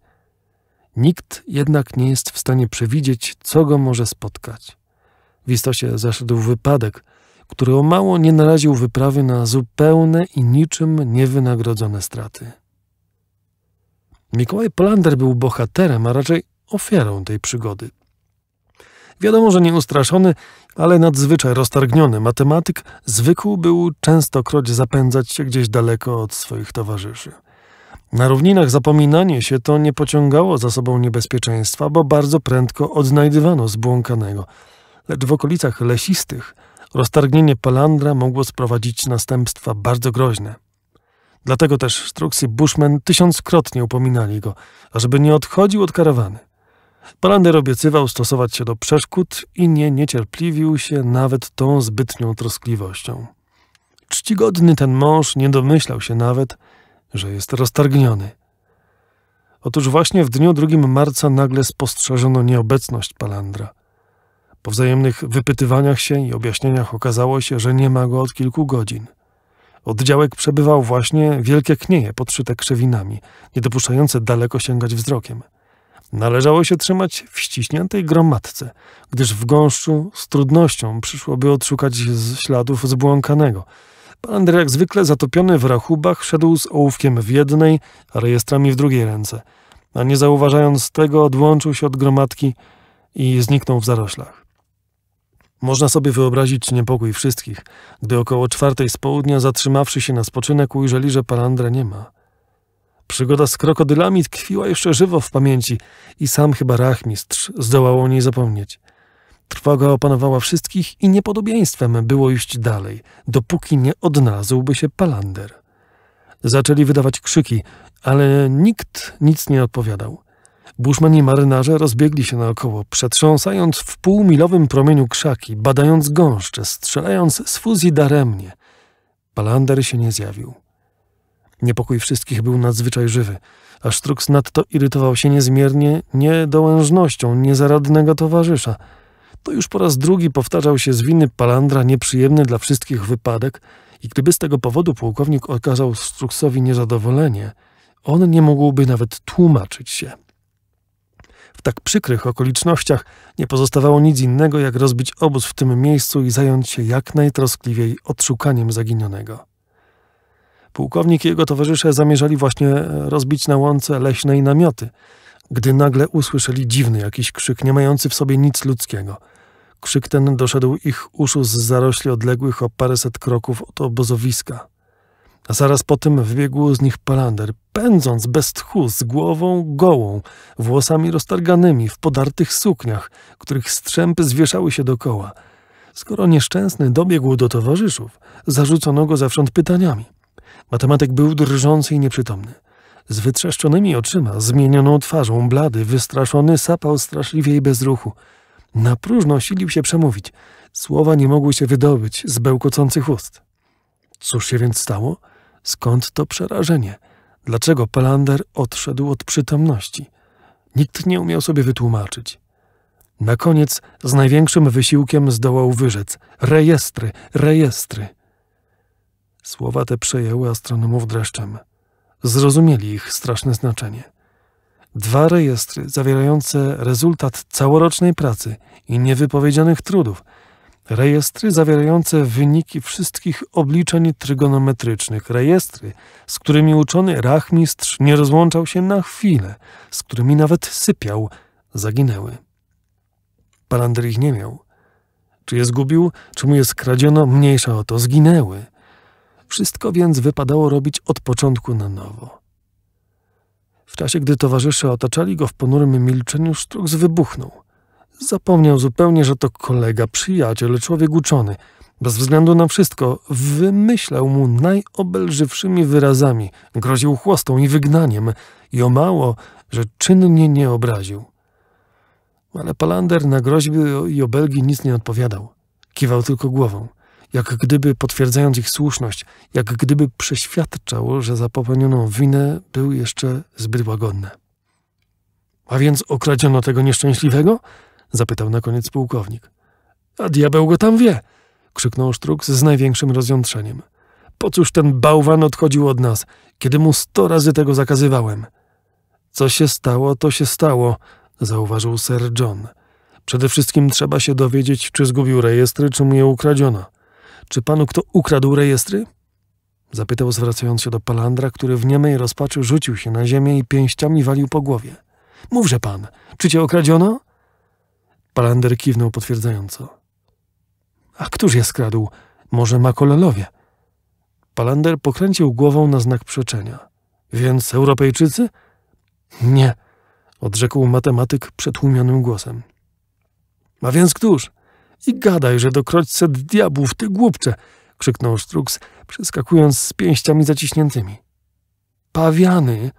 Nikt jednak nie jest w stanie przewidzieć, co go może spotkać. W istocie zaszedł wypadek, który o mało nie naraził wyprawy na zupełne i niczym niewynagrodzone straty. Mikołaj Polander był bohaterem, a raczej ofiarą tej przygody. Wiadomo, że nieustraszony, ale nadzwyczaj roztargniony matematyk zwykł był częstokroć zapędzać się gdzieś daleko od swoich towarzyszy. Na równinach zapominanie się to nie pociągało za sobą niebezpieczeństwa, bo bardzo prędko odnajdywano zbłąkanego. Lecz w okolicach lesistych roztargnienie palandra mogło sprowadzić następstwa bardzo groźne. Dlatego też sztruksy Bushmen tysiąckrotnie upominali go, ażeby nie odchodził od karawany. Palander obiecywał stosować się do przeszkód i nie niecierpliwił się nawet tą zbytnią troskliwością. Czcigodny ten mąż nie domyślał się nawet, że jest roztargniony. Otóż właśnie w dniu 2 marca nagle spostrzeżono nieobecność Palandra. Po wzajemnych wypytywaniach się i objaśnieniach okazało się, że nie ma go od kilku godzin. Oddziałek przebywał właśnie wielkie knieje podszyte krzewinami, nie dopuszczające daleko sięgać wzrokiem. Należało się trzymać w ściśniętej gromadce, gdyż w gąszczu z trudnością przyszłoby odszukać śladów zbłąkanego – Andrzej, jak zwykle zatopiony w rachubach szedł z ołówkiem w jednej, a rejestrami w drugiej ręce, a nie zauważając tego odłączył się od gromadki i zniknął w zaroślach. Można sobie wyobrazić niepokój wszystkich, gdy około czwartej z południa zatrzymawszy się na spoczynek ujrzeli, że Palandra nie ma. Przygoda z krokodylami tkwiła jeszcze żywo w pamięci i sam chyba rachmistrz zdołał o niej zapomnieć – Trwoga opanowała wszystkich i niepodobieństwem było iść dalej, dopóki nie odnalazłby się Palander. Zaczęli wydawać krzyki, ale nikt nic nie odpowiadał. i marynarze rozbiegli się naokoło, przetrząsając w półmilowym promieniu krzaki, badając gąszcze, strzelając z fuzji daremnie. Palander się nie zjawił. Niepokój wszystkich był nadzwyczaj żywy, a Struks nadto irytował się niezmiernie niedołężnością niezaradnego towarzysza – to już po raz drugi powtarzał się z winy Palandra nieprzyjemny dla wszystkich wypadek i gdyby z tego powodu pułkownik okazał Struksowi niezadowolenie, on nie mógłby nawet tłumaczyć się. W tak przykrych okolicznościach nie pozostawało nic innego, jak rozbić obóz w tym miejscu i zająć się jak najtroskliwiej odszukaniem zaginionego. Pułkownik i jego towarzysze zamierzali właśnie e, rozbić na łące leśnej namioty, gdy nagle usłyszeli dziwny jakiś krzyk, nie mający w sobie nic ludzkiego – Krzyk ten doszedł ich uszu z zarośli odległych o paręset kroków od obozowiska. A zaraz potem wbiegł wybiegł z nich Palander, pędząc bez tchu, z głową gołą, włosami roztarganymi, w podartych sukniach, których strzępy zwieszały się dokoła. Skoro nieszczęsny dobiegł do towarzyszów, zarzucono go zawsze pytaniami. Matematyk był drżący i nieprzytomny. Z wytrzeszczonymi oczyma, zmienioną twarzą, blady, wystraszony, sapał straszliwie i bez ruchu – na próżno silił się przemówić. Słowa nie mogły się wydobyć z bełkocących ust. Cóż się więc stało? Skąd to przerażenie? Dlaczego Palander odszedł od przytomności? Nikt nie umiał sobie wytłumaczyć. Na koniec z największym wysiłkiem zdołał wyrzec. Rejestry, rejestry. Słowa te przejęły astronomów dreszczem. Zrozumieli ich straszne znaczenie. Dwa rejestry zawierające rezultat całorocznej pracy i niewypowiedzianych trudów. Rejestry zawierające wyniki wszystkich obliczeń trygonometrycznych. Rejestry, z którymi uczony rachmistrz nie rozłączał się na chwilę, z którymi nawet sypiał, zaginęły. Palander ich nie miał. Czy je zgubił, czy mu je skradziono, mniejsza o to, zginęły. Wszystko więc wypadało robić od początku na nowo. W czasie, gdy towarzysze otaczali go w ponurym milczeniu, Sztroks wybuchnął. Zapomniał zupełnie, że to kolega, przyjaciel, człowiek uczony. Bez względu na wszystko, wymyślał mu najobelżywszymi wyrazami, groził chłostą i wygnaniem i o mało, że czynnie nie obraził. Ale Palander na groźby i obelgi nic nie odpowiadał. Kiwał tylko głową jak gdyby potwierdzając ich słuszność, jak gdyby przeświadczał, że za popełnioną winę był jeszcze zbyt łagodny. A więc okradziono tego nieszczęśliwego? zapytał na koniec pułkownik. A diabeł go tam wie! krzyknął Sztruk z największym rozjątrzeniem. Po cóż ten bałwan odchodził od nas, kiedy mu sto razy tego zakazywałem? Co się stało, to się stało, zauważył Sir John. Przede wszystkim trzeba się dowiedzieć, czy zgubił rejestry, czy mu je ukradziono. Czy panu kto ukradł rejestry? Zapytał zwracając się do Palandra, który w niemej rozpaczy rzucił się na ziemię i pięściami walił po głowie. Mówże pan, czy cię okradziono? Palander kiwnął potwierdzająco. A któż je skradł? Może Makololowie? Palander pokręcił głową na znak przeczenia. Więc Europejczycy? Nie, odrzekł matematyk przetłumionym głosem. A więc któż? I gadaj, że dokroćce diabłów, ty głupcze! krzyknął Strux, przeskakując z pięściami zaciśniętymi. Pawiany!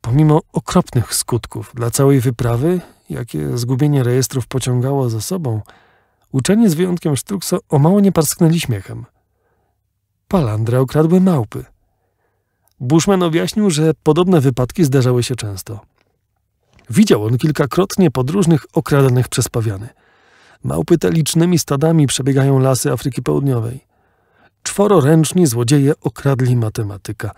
Pomimo okropnych skutków dla całej wyprawy, jakie zgubienie rejestrów pociągało za sobą, uczeni z wyjątkiem Struxa o mało nie parsknęli śmiechem. Palandrę okradły małpy. Bushman objaśnił, że podobne wypadki zdarzały się często. Widział on kilkakrotnie podróżnych okradanych przez pawiany. Małpy te licznymi stadami przebiegają lasy Afryki Południowej. Czwororęczni złodzieje okradli matematyka.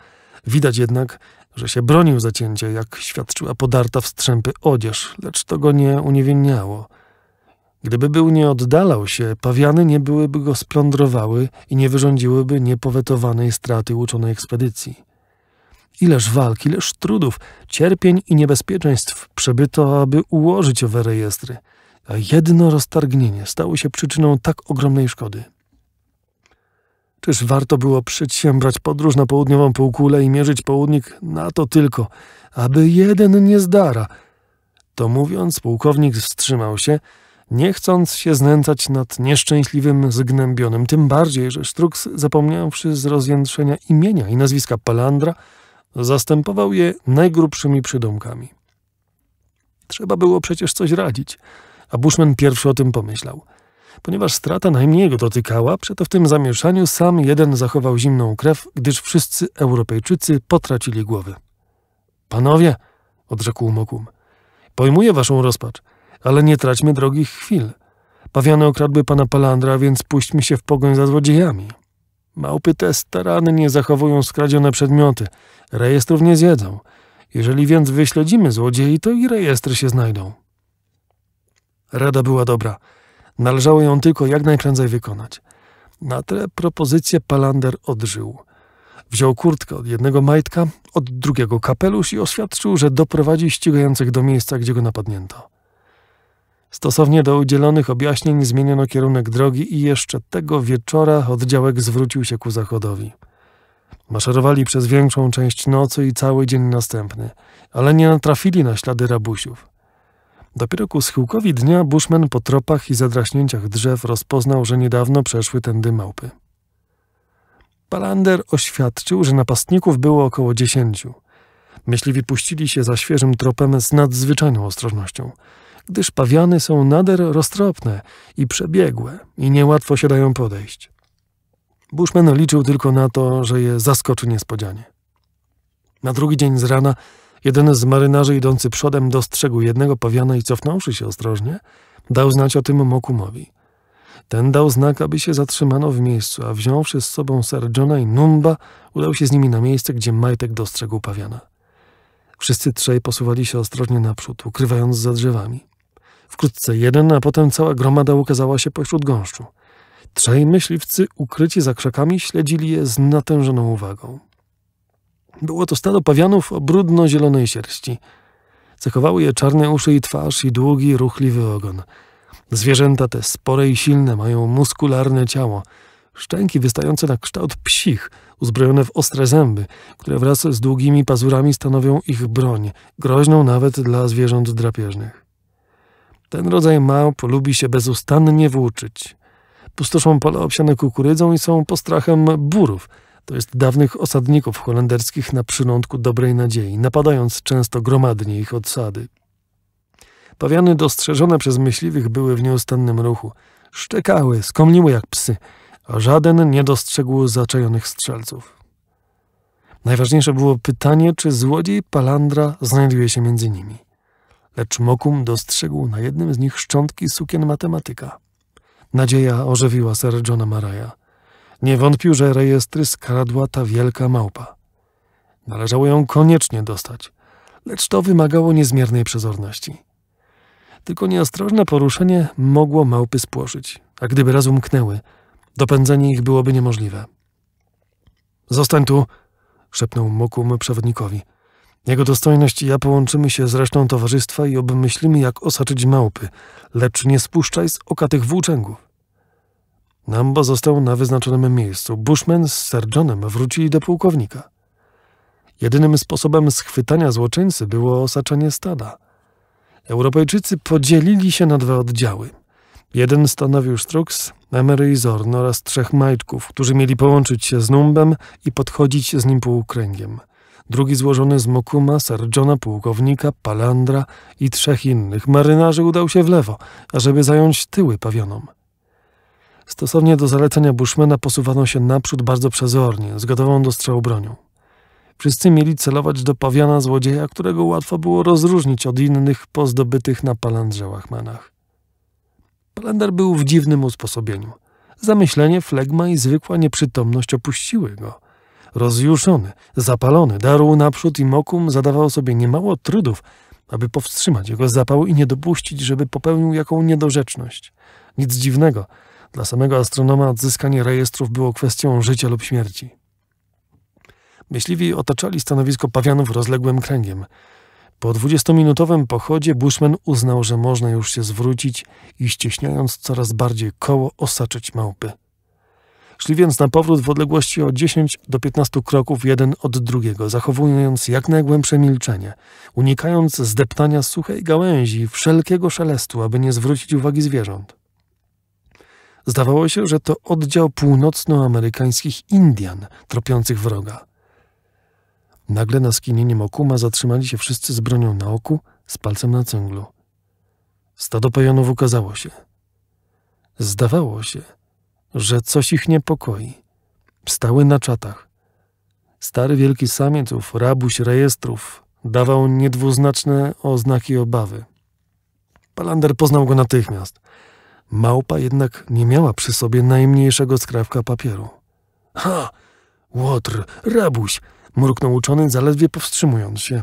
Widać jednak, że się bronił zacięcia, jak świadczyła podarta wstrzępy odzież, lecz to go nie uniewinniało. Gdyby był nie oddalał się, pawiany nie byłyby go splądrowały i nie wyrządziłyby niepowetowanej straty uczonej ekspedycji. Ileż walk, ileż trudów, cierpień i niebezpieczeństw przebyto, aby ułożyć owe rejestry, a jedno roztargnienie stało się przyczyną tak ogromnej szkody. Czyż warto było przedsiębrać podróż na południową półkulę i mierzyć południk na to tylko, aby jeden nie zdara? To mówiąc, pułkownik wstrzymał się, nie chcąc się znęcać nad nieszczęśliwym zgnębionym, tym bardziej, że Struks, zapomniawszy z rozjętrzenia imienia i nazwiska Palandra, Zastępował je najgrubszymi przydomkami. Trzeba było przecież coś radzić, a Bushman pierwszy o tym pomyślał. Ponieważ strata najmniej go dotykała, przeto w tym zamieszaniu sam jeden zachował zimną krew, gdyż wszyscy Europejczycy potracili głowy. Panowie, odrzekł Mokum, pojmuję waszą rozpacz, ale nie traćmy drogich chwil. Pawiany okradły pana Palandra, więc puśćmy się w pogoń za złodziejami. Małpy te starannie zachowują skradzione przedmioty. Rejestrów nie zjedzą. Jeżeli więc wyśledzimy złodziei, to i rejestry się znajdą. Rada była dobra. Należało ją tylko jak najprędzej wykonać. Na tę propozycję Palander odżył. Wziął kurtkę od jednego majtka, od drugiego kapelusz i oświadczył, że doprowadzi ścigających do miejsca, gdzie go napadnięto. Stosownie do udzielonych objaśnień zmieniono kierunek drogi i jeszcze tego wieczora oddziałek zwrócił się ku zachodowi. Maszerowali przez większą część nocy i cały dzień następny, ale nie natrafili na ślady rabusiów. Dopiero ku schyłkowi dnia Bushman po tropach i zadraśnięciach drzew rozpoznał, że niedawno przeszły tędy małpy. Palander oświadczył, że napastników było około dziesięciu. Myśliwi puścili się za świeżym tropem z nadzwyczajną ostrożnością – gdyż pawiany są nader roztropne i przebiegłe i niełatwo się dają podejść. Bushman liczył tylko na to, że je zaskoczy niespodzianie. Na drugi dzień z rana jeden z marynarzy idący przodem dostrzegł jednego pawiana i cofnąwszy się ostrożnie, dał znać o tym Mokumowi. Ten dał znak, aby się zatrzymano w miejscu, a wziąwszy z sobą Sir Johna i Numba, udał się z nimi na miejsce, gdzie Majtek dostrzegł pawiana. Wszyscy trzej posuwali się ostrożnie naprzód, ukrywając za drzewami. Wkrótce jeden, a potem cała gromada ukazała się pośród gąszczu. Trzej myśliwcy, ukryci za krzakami, śledzili je z natężoną uwagą. Było to stado pawianów o brudno-zielonej sierści. Cechowały je czarne uszy i twarz i długi, ruchliwy ogon. Zwierzęta te spore i silne mają muskularne ciało, szczęki wystające na kształt psich, uzbrojone w ostre zęby, które wraz z długimi pazurami stanowią ich broń, groźną nawet dla zwierząt drapieżnych. Ten rodzaj małp lubi się bezustannie włóczyć. Pustoszą pola obsiane kukurydzą i są postrachem burów, to jest dawnych osadników holenderskich na przylądku Dobrej Nadziei, napadając często gromadnie ich odsady. Pawiany dostrzeżone przez myśliwych były w nieustannym ruchu. Szczekały, skomniły jak psy, a żaden nie dostrzegł zaczajonych strzelców. Najważniejsze było pytanie, czy złodziej Palandra znajduje się między nimi lecz Mokum dostrzegł na jednym z nich szczątki sukien matematyka. Nadzieja ożywiła Sir Johna Maraja. Nie wątpił, że rejestry skradła ta wielka małpa. Należało ją koniecznie dostać, lecz to wymagało niezmiernej przezorności. Tylko nieostrożne poruszenie mogło małpy spłoszyć, a gdyby raz umknęły, dopędzenie ich byłoby niemożliwe. Zostań tu, szepnął Mokum przewodnikowi. Jego dostojność i ja połączymy się z resztą towarzystwa i obmyślimy, jak osaczyć małpy, lecz nie spuszczaj z oka tych włóczęgów. Namba został na wyznaczonym miejscu. Bushman z Sergeonem wrócili do pułkownika. Jedynym sposobem schwytania złoczyńcy było osaczenie stada. Europejczycy podzielili się na dwa oddziały. Jeden stanowił Strux, Emery i Zorn oraz trzech majtków, którzy mieli połączyć się z Numbem i podchodzić z nim półkręgiem – drugi złożony z Mokuma, Johna pułkownika, Palandra i trzech innych. Marynarzy udał się w lewo, ażeby zająć tyły pawionom. Stosownie do zalecenia Bushmana posuwano się naprzód bardzo przezornie, z gotową do strzału bronią. Wszyscy mieli celować do pawiana złodzieja, którego łatwo było rozróżnić od innych po zdobytych na palandrze łachmanach. Palander był w dziwnym usposobieniu. Zamyślenie, flegma i zwykła nieprzytomność opuściły go – Rozjuszony, zapalony, darł naprzód i Mokum zadawał sobie niemało trudów, aby powstrzymać jego zapał i nie dopuścić, żeby popełnił jaką niedorzeczność. Nic dziwnego, dla samego astronoma odzyskanie rejestrów było kwestią życia lub śmierci. Myśliwi otaczali stanowisko pawianów rozległym kręgiem. Po dwudziestominutowym pochodzie Bushman uznał, że można już się zwrócić i ścieśniając coraz bardziej koło osaczyć małpy. Szli więc na powrót w odległości od 10 do 15 kroków jeden od drugiego, zachowując jak najgłębsze milczenie, unikając zdeptania suchej gałęzi, wszelkiego szelestu, aby nie zwrócić uwagi zwierząt. Zdawało się, że to oddział północnoamerykańskich Indian tropiących wroga. Nagle na skinieniem okuma zatrzymali się wszyscy z bronią na oku, z palcem na cęglu. Stado pejonów ukazało się. Zdawało się, że coś ich niepokoi. Stały na czatach. Stary wielki samiec ów, rabuś rejestrów, dawał niedwuznaczne oznaki obawy. Palander poznał go natychmiast. Małpa jednak nie miała przy sobie najmniejszego skrawka papieru. Ha! Łotr, rabuś! mruknął uczony, zaledwie powstrzymując się.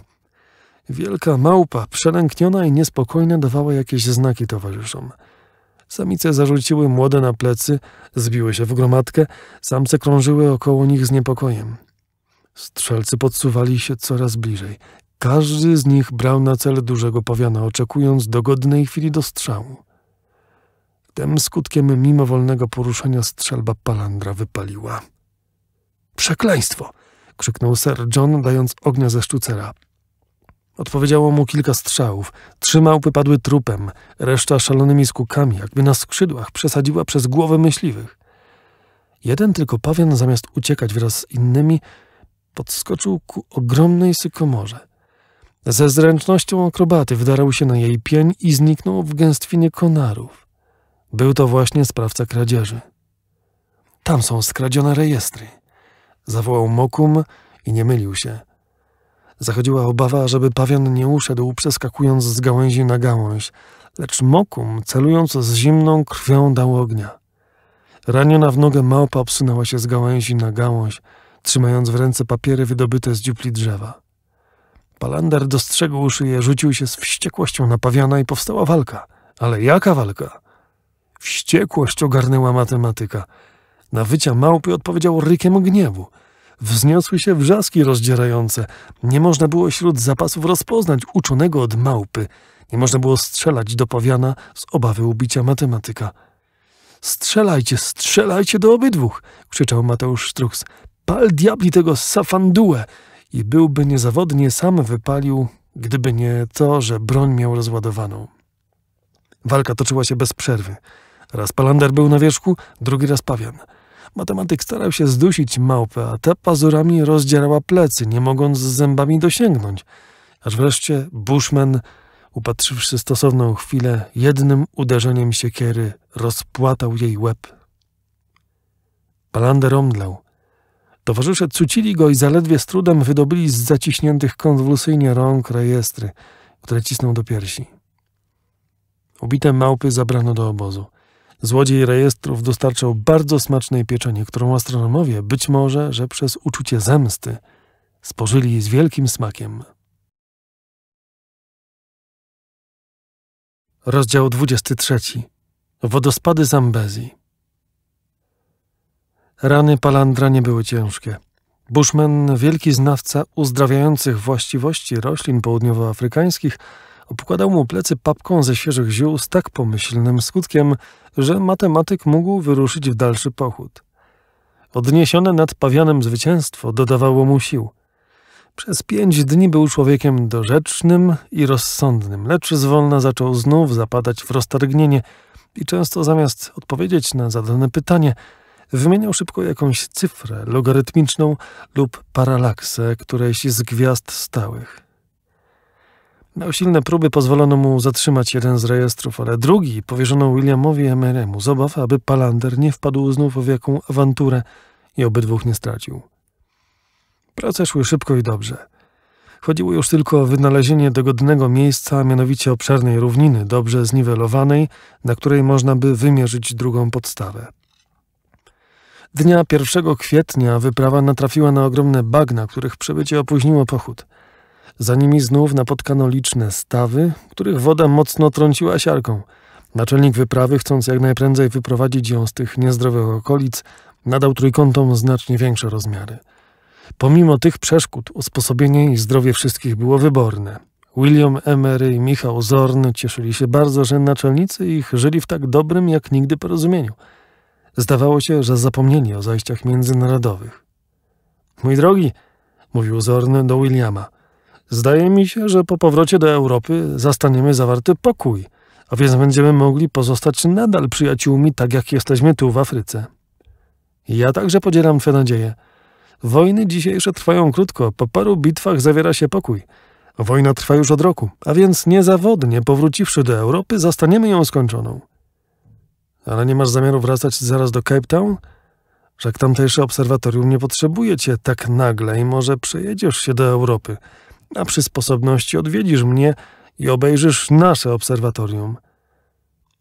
Wielka małpa, przelękniona i niespokojna, dawała jakieś znaki towarzyszom – Samice zarzuciły młode na plecy, zbiły się w gromadkę, samce krążyły około nich z niepokojem. Strzelcy podsuwali się coraz bliżej. Każdy z nich brał na cel dużego pawiana, oczekując dogodnej chwili do strzału. Wtem skutkiem mimowolnego poruszenia strzelba palandra wypaliła. Przekleństwo! krzyknął Sir John, dając ognia ze sztucera. Odpowiedziało mu kilka strzałów. Trzy małpy padły trupem, reszta szalonymi skukami, jakby na skrzydłach, przesadziła przez głowę myśliwych. Jeden tylko pawian, zamiast uciekać wraz z innymi, podskoczył ku ogromnej sykomorze. Ze zręcznością akrobaty wdarł się na jej pień i zniknął w gęstwinie konarów. Był to właśnie sprawca kradzieży. Tam są skradzione rejestry. Zawołał Mokum i nie mylił się. Zachodziła obawa, żeby pawian nie uszedł, przeskakując z gałęzi na gałąź, lecz mokum, celując z zimną krwią, dał ognia. Raniona w nogę małpa obsunęła się z gałęzi na gałąź, trzymając w ręce papiery wydobyte z dziupli drzewa. Palander dostrzegł szyję, rzucił się z wściekłością na pawiana i powstała walka. Ale jaka walka? Wściekłość ogarnęła matematyka. Na wycia małpy odpowiedział rykiem gniewu – wzniosły się wrzaski rozdzierające. Nie można było wśród zapasów rozpoznać uczonego od małpy. Nie można było strzelać do powiana z obawy ubicia matematyka. Strzelajcie, strzelajcie do obydwóch! krzyczał Mateusz Sztruchs. Pal diabli tego safandułę! I byłby niezawodnie sam wypalił, gdyby nie to, że broń miał rozładowaną. Walka toczyła się bez przerwy. Raz Palander był na wierzchu, drugi raz Pawian. Matematyk starał się zdusić małpę, a ta pazurami rozdzierała plecy, nie mogąc z zębami dosięgnąć. Aż wreszcie Bushman, upatrzywszy stosowną chwilę, jednym uderzeniem siekiery rozpłatał jej łeb. Palander omdlał. Towarzysze cucili go i zaledwie z trudem wydobyli z zaciśniętych konwulsyjnie rąk rejestry, które cisnął do piersi. Ubite małpy zabrano do obozu. Złodziej rejestrów dostarczał bardzo smacznej pieczenie, którą astronomowie być może, że przez uczucie zemsty spożyli z wielkim smakiem. Rozdział 23. Wodospady Zambezi. Rany Palandra nie były ciężkie. Bushman, wielki znawca uzdrawiających właściwości roślin południowoafrykańskich, Opokładał mu plecy papką ze świeżych ziół z tak pomyślnym skutkiem, że matematyk mógł wyruszyć w dalszy pochód. Odniesione nad pawianem zwycięstwo dodawało mu sił. Przez pięć dni był człowiekiem dorzecznym i rozsądnym, lecz zwolna zaczął znów zapadać w roztargnienie i często zamiast odpowiedzieć na zadane pytanie, wymieniał szybko jakąś cyfrę logarytmiczną lub paralaksę którejś z gwiazd stałych. Na silne próby, pozwolono mu zatrzymać jeden z rejestrów, ale drugi powierzono Williamowi Emeremu z obaw, aby Palander nie wpadł znów w jaką awanturę i obydwóch nie stracił. Prace szły szybko i dobrze. Chodziło już tylko o wynalezienie dogodnego miejsca, mianowicie obszernej równiny, dobrze zniwelowanej, na której można by wymierzyć drugą podstawę. Dnia 1 kwietnia wyprawa natrafiła na ogromne bagna, których przebycie opóźniło pochód – za nimi znów napotkano liczne stawy, których woda mocno trąciła siarką. Naczelnik wyprawy, chcąc jak najprędzej wyprowadzić ją z tych niezdrowych okolic, nadał trójkątom znacznie większe rozmiary. Pomimo tych przeszkód, usposobienie i zdrowie wszystkich było wyborne. William Emery i Michał Zorn cieszyli się bardzo, że naczelnicy ich żyli w tak dobrym jak nigdy porozumieniu. Zdawało się, że zapomnieli o zajściach międzynarodowych. Mój drogi, mówił Zorn do Williama, Zdaje mi się, że po powrocie do Europy zastaniemy zawarty pokój, a więc będziemy mogli pozostać nadal przyjaciółmi, tak jak jesteśmy tu w Afryce. Ja także podzielam te nadzieje. Wojny dzisiejsze trwają krótko, po paru bitwach zawiera się pokój. Wojna trwa już od roku, a więc niezawodnie powróciwszy do Europy, zastaniemy ją skończoną. Ale nie masz zamiaru wracać zaraz do Cape Town? Wszak tamtejsze obserwatorium nie potrzebuje cię tak nagle i może przejedziesz się do Europy – a przy sposobności odwiedzisz mnie i obejrzysz nasze obserwatorium.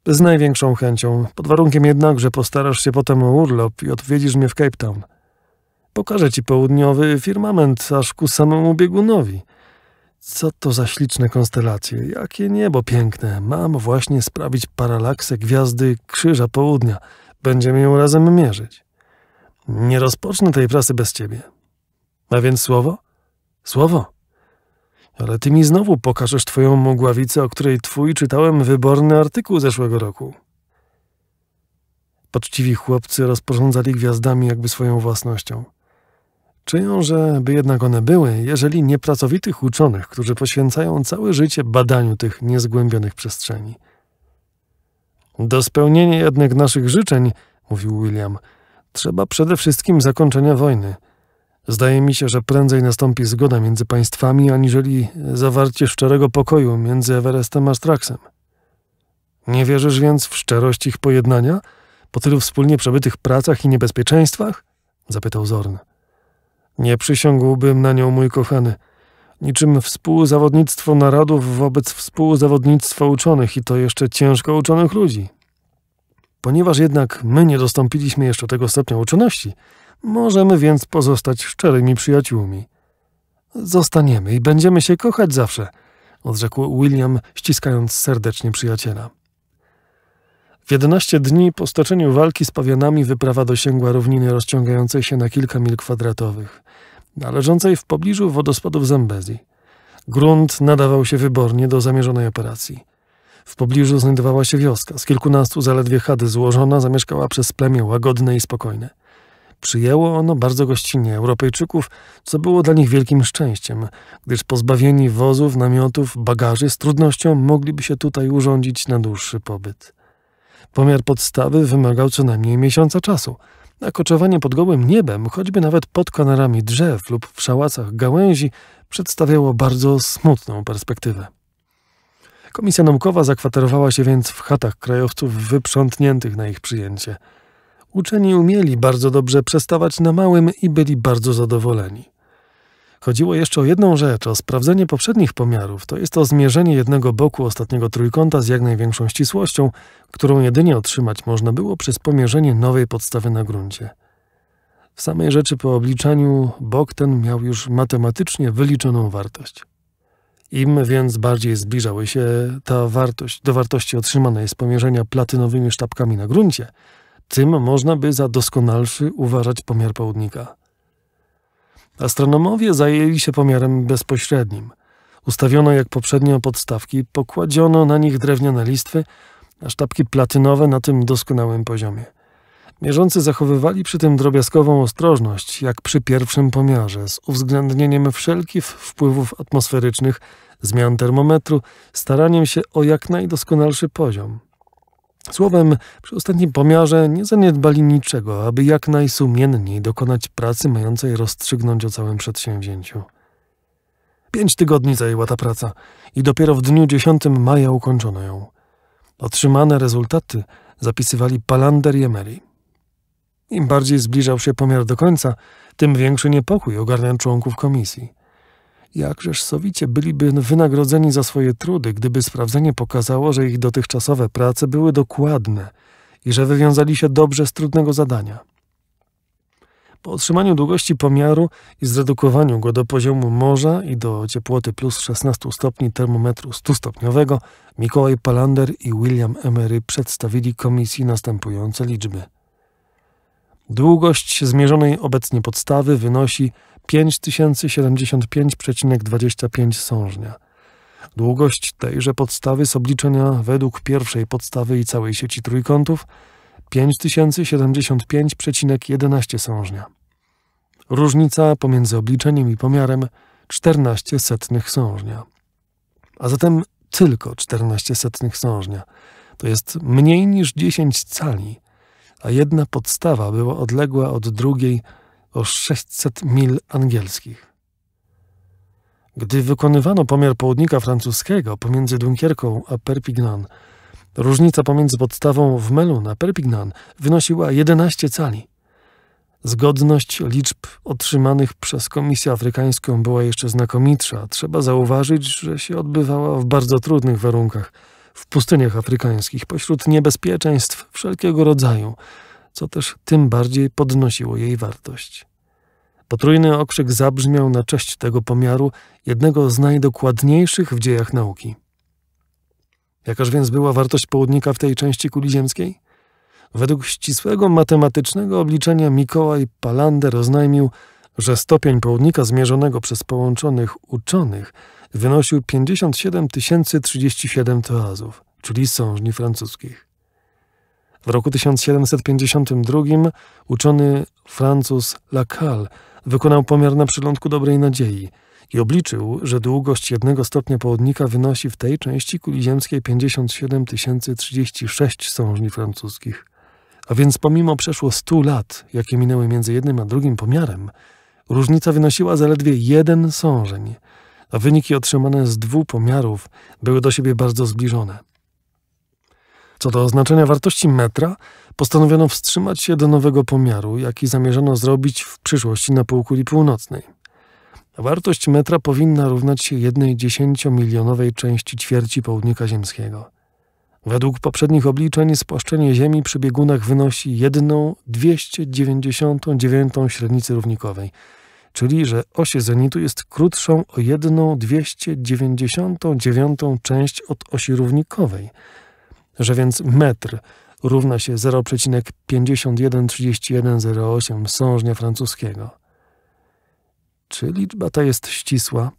Z największą chęcią, pod warunkiem jednak, że postarasz się potem o urlop i odwiedzisz mnie w Cape Town. Pokażę ci południowy firmament aż ku samemu biegunowi. Co to za śliczne konstelacje, jakie niebo piękne. Mam właśnie sprawić paralaksę gwiazdy Krzyża Południa. Będziemy ją razem mierzyć. Nie rozpocznę tej pracy bez ciebie. A więc słowo? Słowo. Ale ty mi znowu pokażesz twoją mgławicę, o której twój czytałem wyborny artykuł zeszłego roku. Poczciwi chłopcy rozporządzali gwiazdami jakby swoją własnością. Czyją, że by jednak one były, jeżeli nie pracowitych uczonych, którzy poświęcają całe życie badaniu tych niezgłębionych przestrzeni. Do spełnienia jednak naszych życzeń, mówił William, trzeba przede wszystkim zakończenia wojny – Zdaje mi się, że prędzej nastąpi zgoda między państwami, aniżeli zawarcie szczerego pokoju między Everestem a Straxem. Nie wierzysz więc w szczerość ich pojednania? Po tylu wspólnie przebytych pracach i niebezpieczeństwach? Zapytał Zorn. Nie przysiągłbym na nią, mój kochany. Niczym współzawodnictwo narodów wobec współzawodnictwa uczonych i to jeszcze ciężko uczonych ludzi. Ponieważ jednak my nie dostąpiliśmy jeszcze tego stopnia uczoności – Możemy więc pozostać szczerymi przyjaciółmi. Zostaniemy i będziemy się kochać zawsze, odrzekł William, ściskając serdecznie przyjaciela. W jedenaście dni po stoczeniu walki z pawianami wyprawa dosięgła równiny rozciągającej się na kilka mil kwadratowych, należącej w pobliżu wodospadów Zambezi. Grunt nadawał się wybornie do zamierzonej operacji. W pobliżu znajdowała się wioska, z kilkunastu zaledwie chady złożona, zamieszkała przez plemię łagodne i spokojne. Przyjęło ono bardzo gościnnie Europejczyków, co było dla nich wielkim szczęściem, gdyż pozbawieni wozów, namiotów, bagaży z trudnością mogliby się tutaj urządzić na dłuższy pobyt. Pomiar podstawy wymagał co najmniej miesiąca czasu, a koczowanie pod gołym niebem, choćby nawet pod konarami drzew lub w szałacach gałęzi, przedstawiało bardzo smutną perspektywę. Komisja naukowa zakwaterowała się więc w chatach krajowców wyprzątniętych na ich przyjęcie – Uczeni umieli bardzo dobrze przestawać na małym i byli bardzo zadowoleni. Chodziło jeszcze o jedną rzecz, o sprawdzenie poprzednich pomiarów, to jest o zmierzenie jednego boku ostatniego trójkąta z jak największą ścisłością, którą jedynie otrzymać można było przez pomierzenie nowej podstawy na gruncie. W samej rzeczy po obliczaniu bok ten miał już matematycznie wyliczoną wartość. Im więc bardziej zbliżały się ta wartość do wartości otrzymanej z pomierzenia platynowymi sztabkami na gruncie, tym można by za doskonalszy uważać pomiar południka. Astronomowie zajęli się pomiarem bezpośrednim. Ustawiono jak poprzednio podstawki, pokładziono na nich drewniane listwy, a sztabki platynowe na tym doskonałym poziomie. Mierzący zachowywali przy tym drobiazgową ostrożność, jak przy pierwszym pomiarze, z uwzględnieniem wszelkich wpływów atmosferycznych, zmian termometru, staraniem się o jak najdoskonalszy poziom. Słowem, przy ostatnim pomiarze nie zaniedbali niczego, aby jak najsumienniej dokonać pracy mającej rozstrzygnąć o całym przedsięwzięciu. Pięć tygodni zajęła ta praca i dopiero w dniu 10 maja ukończono ją. Otrzymane rezultaty zapisywali Palander i Emery. Im bardziej zbliżał się pomiar do końca, tym większy niepokój ogarniał członków komisji. Jakżeż sowicie byliby wynagrodzeni za swoje trudy, gdyby sprawdzenie pokazało, że ich dotychczasowe prace były dokładne i że wywiązali się dobrze z trudnego zadania. Po otrzymaniu długości pomiaru i zredukowaniu go do poziomu morza i do ciepłoty plus 16 stopni termometru 100-stopniowego, Mikołaj Palander i William Emery przedstawili komisji następujące liczby. Długość zmierzonej obecnie podstawy wynosi 5075,25 sążnia. Długość tejże podstawy z obliczenia według pierwszej podstawy i całej sieci trójkątów 5075,11 sążnia. Różnica pomiędzy obliczeniem i pomiarem 14 setnych sążnia. A zatem tylko 14 setnych sążnia. To jest mniej niż 10 cali, a jedna podstawa była odległa od drugiej o 600 mil angielskich. Gdy wykonywano pomiar południka francuskiego pomiędzy Dunkierką a Perpignan, różnica pomiędzy podstawą w Melun a Perpignan wynosiła 11 cali. Zgodność liczb otrzymanych przez Komisję Afrykańską była jeszcze znakomitsza. Trzeba zauważyć, że się odbywała w bardzo trudnych warunkach, w pustyniach afrykańskich, pośród niebezpieczeństw wszelkiego rodzaju – co też tym bardziej podnosiło jej wartość. Potrójny okrzyk zabrzmiał na cześć tego pomiaru, jednego z najdokładniejszych w dziejach nauki. Jakaż więc była wartość południka w tej części kuli ziemskiej? Według ścisłego matematycznego obliczenia Mikołaj Palander oznajmił, że stopień południka zmierzonego przez połączonych uczonych wynosił 57 037 toazów, czyli sążni francuskich. W roku 1752 uczony Francuz Lacal wykonał pomiar na przylądku Dobrej Nadziei i obliczył, że długość jednego stopnia południka wynosi w tej części kuli ziemskiej 57 036 sążni francuskich. A więc pomimo przeszło 100 lat, jakie minęły między jednym a drugim pomiarem, różnica wynosiła zaledwie jeden sążeń, a wyniki otrzymane z dwóch pomiarów były do siebie bardzo zbliżone. Co do oznaczenia wartości metra, postanowiono wstrzymać się do nowego pomiaru, jaki zamierzano zrobić w przyszłości na półkuli północnej. Wartość metra powinna równać się jednej dziesięciomilionowej części ćwierci południka ziemskiego. Według poprzednich obliczeń spłaszczenie Ziemi przy biegunach wynosi jedną średnicy równikowej, czyli że osie zenitu jest krótszą o jedną część od osi równikowej – że więc metr równa się 0,513108 sążnia francuskiego. Czy liczba ta jest ścisła?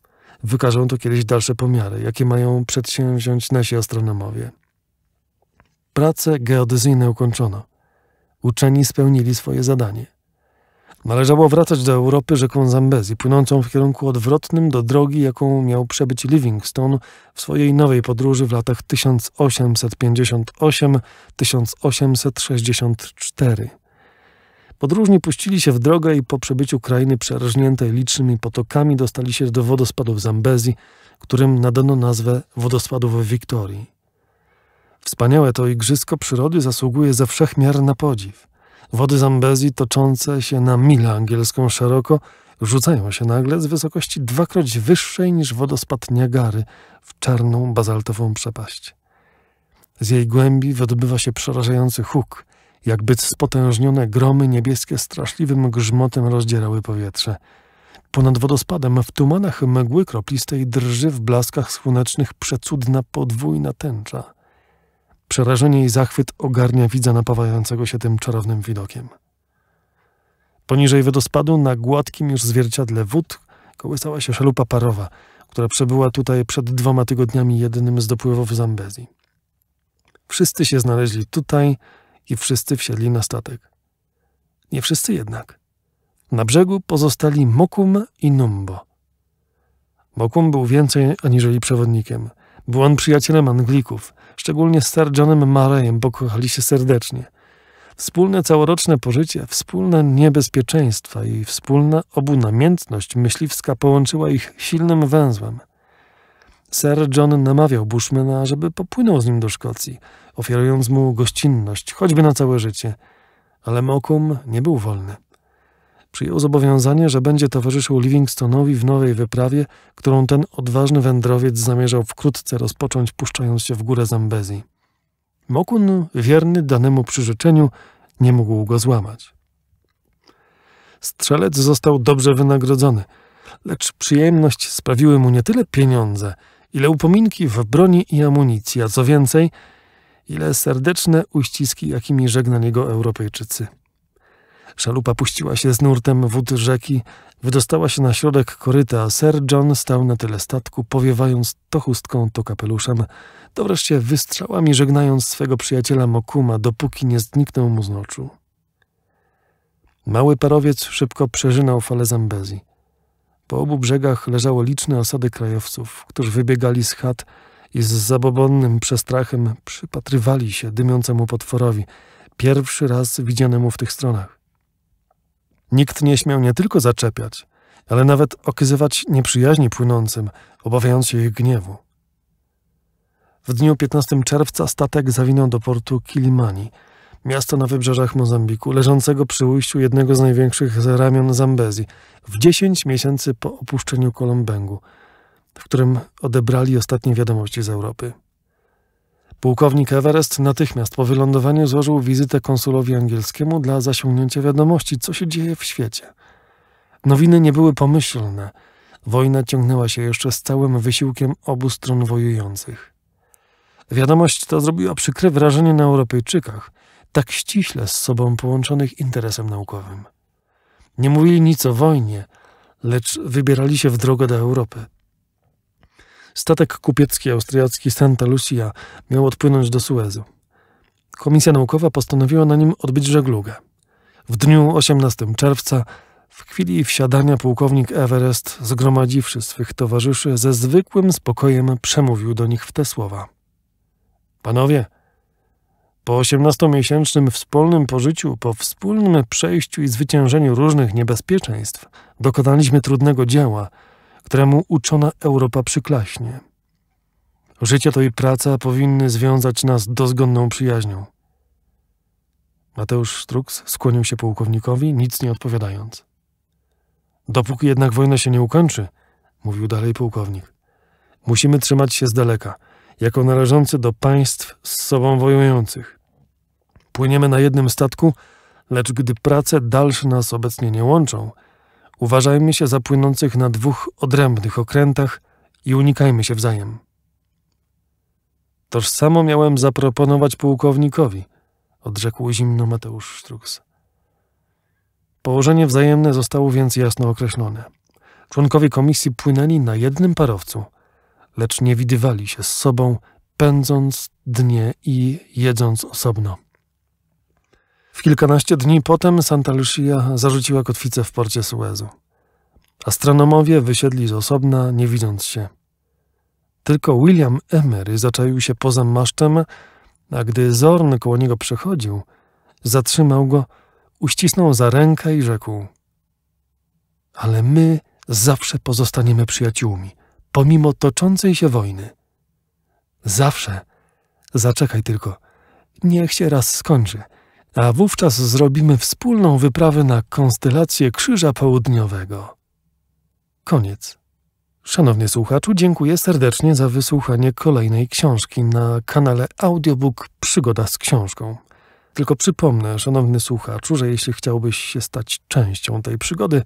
Wykażą to kiedyś dalsze pomiary, jakie mają przedsięwziąć nasi astronomowie. Prace geodezyjne ukończono. Uczeni spełnili swoje zadanie. Należało wracać do Europy rzeką Zambezi, płynącą w kierunku odwrotnym do drogi, jaką miał przebyć Livingstone w swojej nowej podróży w latach 1858-1864. Podróżni puścili się w drogę i po przebyciu krainy przerażniętej licznymi potokami dostali się do wodospadów Zambezi, którym nadano nazwę wodospadów Wiktorii. Wspaniałe to igrzysko przyrody zasługuje ze wszech miar na podziw – Wody Zambezi, toczące się na milę angielską szeroko rzucają się nagle z wysokości dwakroć wyższej niż wodospad Niagary w czarną bazaltową przepaść. Z jej głębi wydobywa się przerażający huk, jakby spotężnione gromy niebieskie straszliwym grzmotem rozdzierały powietrze. Ponad wodospadem w tumanach mgły kroplistej drży w blaskach słonecznych przecudna podwójna tęcza. Przerażenie i zachwyt ogarnia widza napawającego się tym czarownym widokiem. Poniżej wodospadu, na gładkim już zwierciadle wód, kołysała się szalupa parowa, która przebyła tutaj przed dwoma tygodniami jednym z dopływów Zambezi. Wszyscy się znaleźli tutaj i wszyscy wsiedli na statek. Nie wszyscy jednak. Na brzegu pozostali Mokum i Numbo. Mokum był więcej aniżeli przewodnikiem. Był on przyjacielem Anglików – Szczególnie z Sir Johnem Marejem pokochali się serdecznie. Wspólne całoroczne pożycie, wspólne niebezpieczeństwa i wspólna obunamiętność myśliwska połączyła ich silnym węzłem. Sir John namawiał Bushmana, żeby popłynął z nim do Szkocji, ofiarując mu gościnność, choćby na całe życie. Ale Mokum nie był wolny. Przyjął zobowiązanie, że będzie towarzyszył Livingstonowi w nowej wyprawie, którą ten odważny wędrowiec zamierzał wkrótce rozpocząć, puszczając się w górę Zambezi. Mokun, wierny danemu przyrzeczeniu, nie mógł go złamać. Strzelec został dobrze wynagrodzony, lecz przyjemność sprawiły mu nie tyle pieniądze, ile upominki w broni i amunicji, a co więcej, ile serdeczne uściski, jakimi żegnali go Europejczycy. Szalupa puściła się z nurtem wód rzeki, wydostała się na środek koryta, a Sir John stał na tyle statku, powiewając to chustką, to kapeluszem, to wreszcie wystrzałami żegnając swego przyjaciela Mokuma, dopóki nie zniknął mu z oczu. Mały parowiec szybko przeżynał fale Zambezji. Po obu brzegach leżało liczne osady krajowców, którzy wybiegali z chat i z zabobonnym przestrachem przypatrywali się dymiącemu potworowi, pierwszy raz widzianemu w tych stronach. Nikt nie śmiał nie tylko zaczepiać, ale nawet okazywać nieprzyjaźni płynącym, obawiając się ich gniewu. W dniu 15 czerwca statek zawinął do portu Kilimani, miasto na wybrzeżach Mozambiku, leżącego przy ujściu jednego z największych ramion Zambezji, w 10 miesięcy po opuszczeniu Kolumbęgu, w którym odebrali ostatnie wiadomości z Europy. Pułkownik Everest natychmiast po wylądowaniu złożył wizytę konsulowi angielskiemu dla zasiągnięcia wiadomości, co się dzieje w świecie. Nowiny nie były pomyślne. Wojna ciągnęła się jeszcze z całym wysiłkiem obu stron wojujących. Wiadomość ta zrobiła przykre wrażenie na Europejczykach, tak ściśle z sobą połączonych interesem naukowym. Nie mówili nic o wojnie, lecz wybierali się w drogę do Europy. Statek kupiecki austriacki Santa Lucia miał odpłynąć do Suezu. Komisja naukowa postanowiła na nim odbyć żeglugę. W dniu 18 czerwca, w chwili wsiadania, pułkownik Everest, zgromadziwszy swych towarzyszy, ze zwykłym spokojem przemówił do nich w te słowa: Panowie, po 18-miesięcznym wspólnym pożyciu, po wspólnym przejściu i zwyciężeniu różnych niebezpieczeństw, dokonaliśmy trudnego dzieła któremu uczona Europa przyklaśnie. Życie to i praca powinny związać nas dozgonną przyjaźnią. Mateusz Struks skłonił się pułkownikowi, nic nie odpowiadając. Dopóki jednak wojna się nie ukończy, mówił dalej pułkownik, musimy trzymać się z daleka, jako należący do państw z sobą wojujących. Płyniemy na jednym statku, lecz gdy prace dalsze nas obecnie nie łączą – Uważajmy się za płynących na dwóch odrębnych okrętach i unikajmy się wzajem. Toż samo miałem zaproponować pułkownikowi, odrzekł zimno Mateusz Struks. Położenie wzajemne zostało więc jasno określone. Członkowie komisji płynęli na jednym parowcu, lecz nie widywali się z sobą, pędząc dnie i jedząc osobno. W kilkanaście dni potem Santa Lucia zarzuciła kotwicę w porcie Suezu. Astronomowie wysiedli z osobna, nie widząc się. Tylko William Emery zaczaił się poza maszczem, a gdy Zorn koło niego przechodził, zatrzymał go, uścisnął za rękę i rzekł: Ale my zawsze pozostaniemy przyjaciółmi, pomimo toczącej się wojny. Zawsze. Zaczekaj tylko. Niech się raz skończy a wówczas zrobimy wspólną wyprawę na konstelację Krzyża Południowego. Koniec. Szanowny słuchaczu, dziękuję serdecznie za wysłuchanie kolejnej książki na kanale Audiobook Przygoda z książką. Tylko przypomnę, szanowny słuchaczu, że jeśli chciałbyś się stać częścią tej przygody,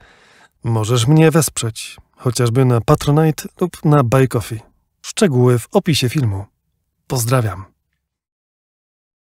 możesz mnie wesprzeć, chociażby na Patronite lub na Buy Coffee. Szczegóły w opisie filmu. Pozdrawiam.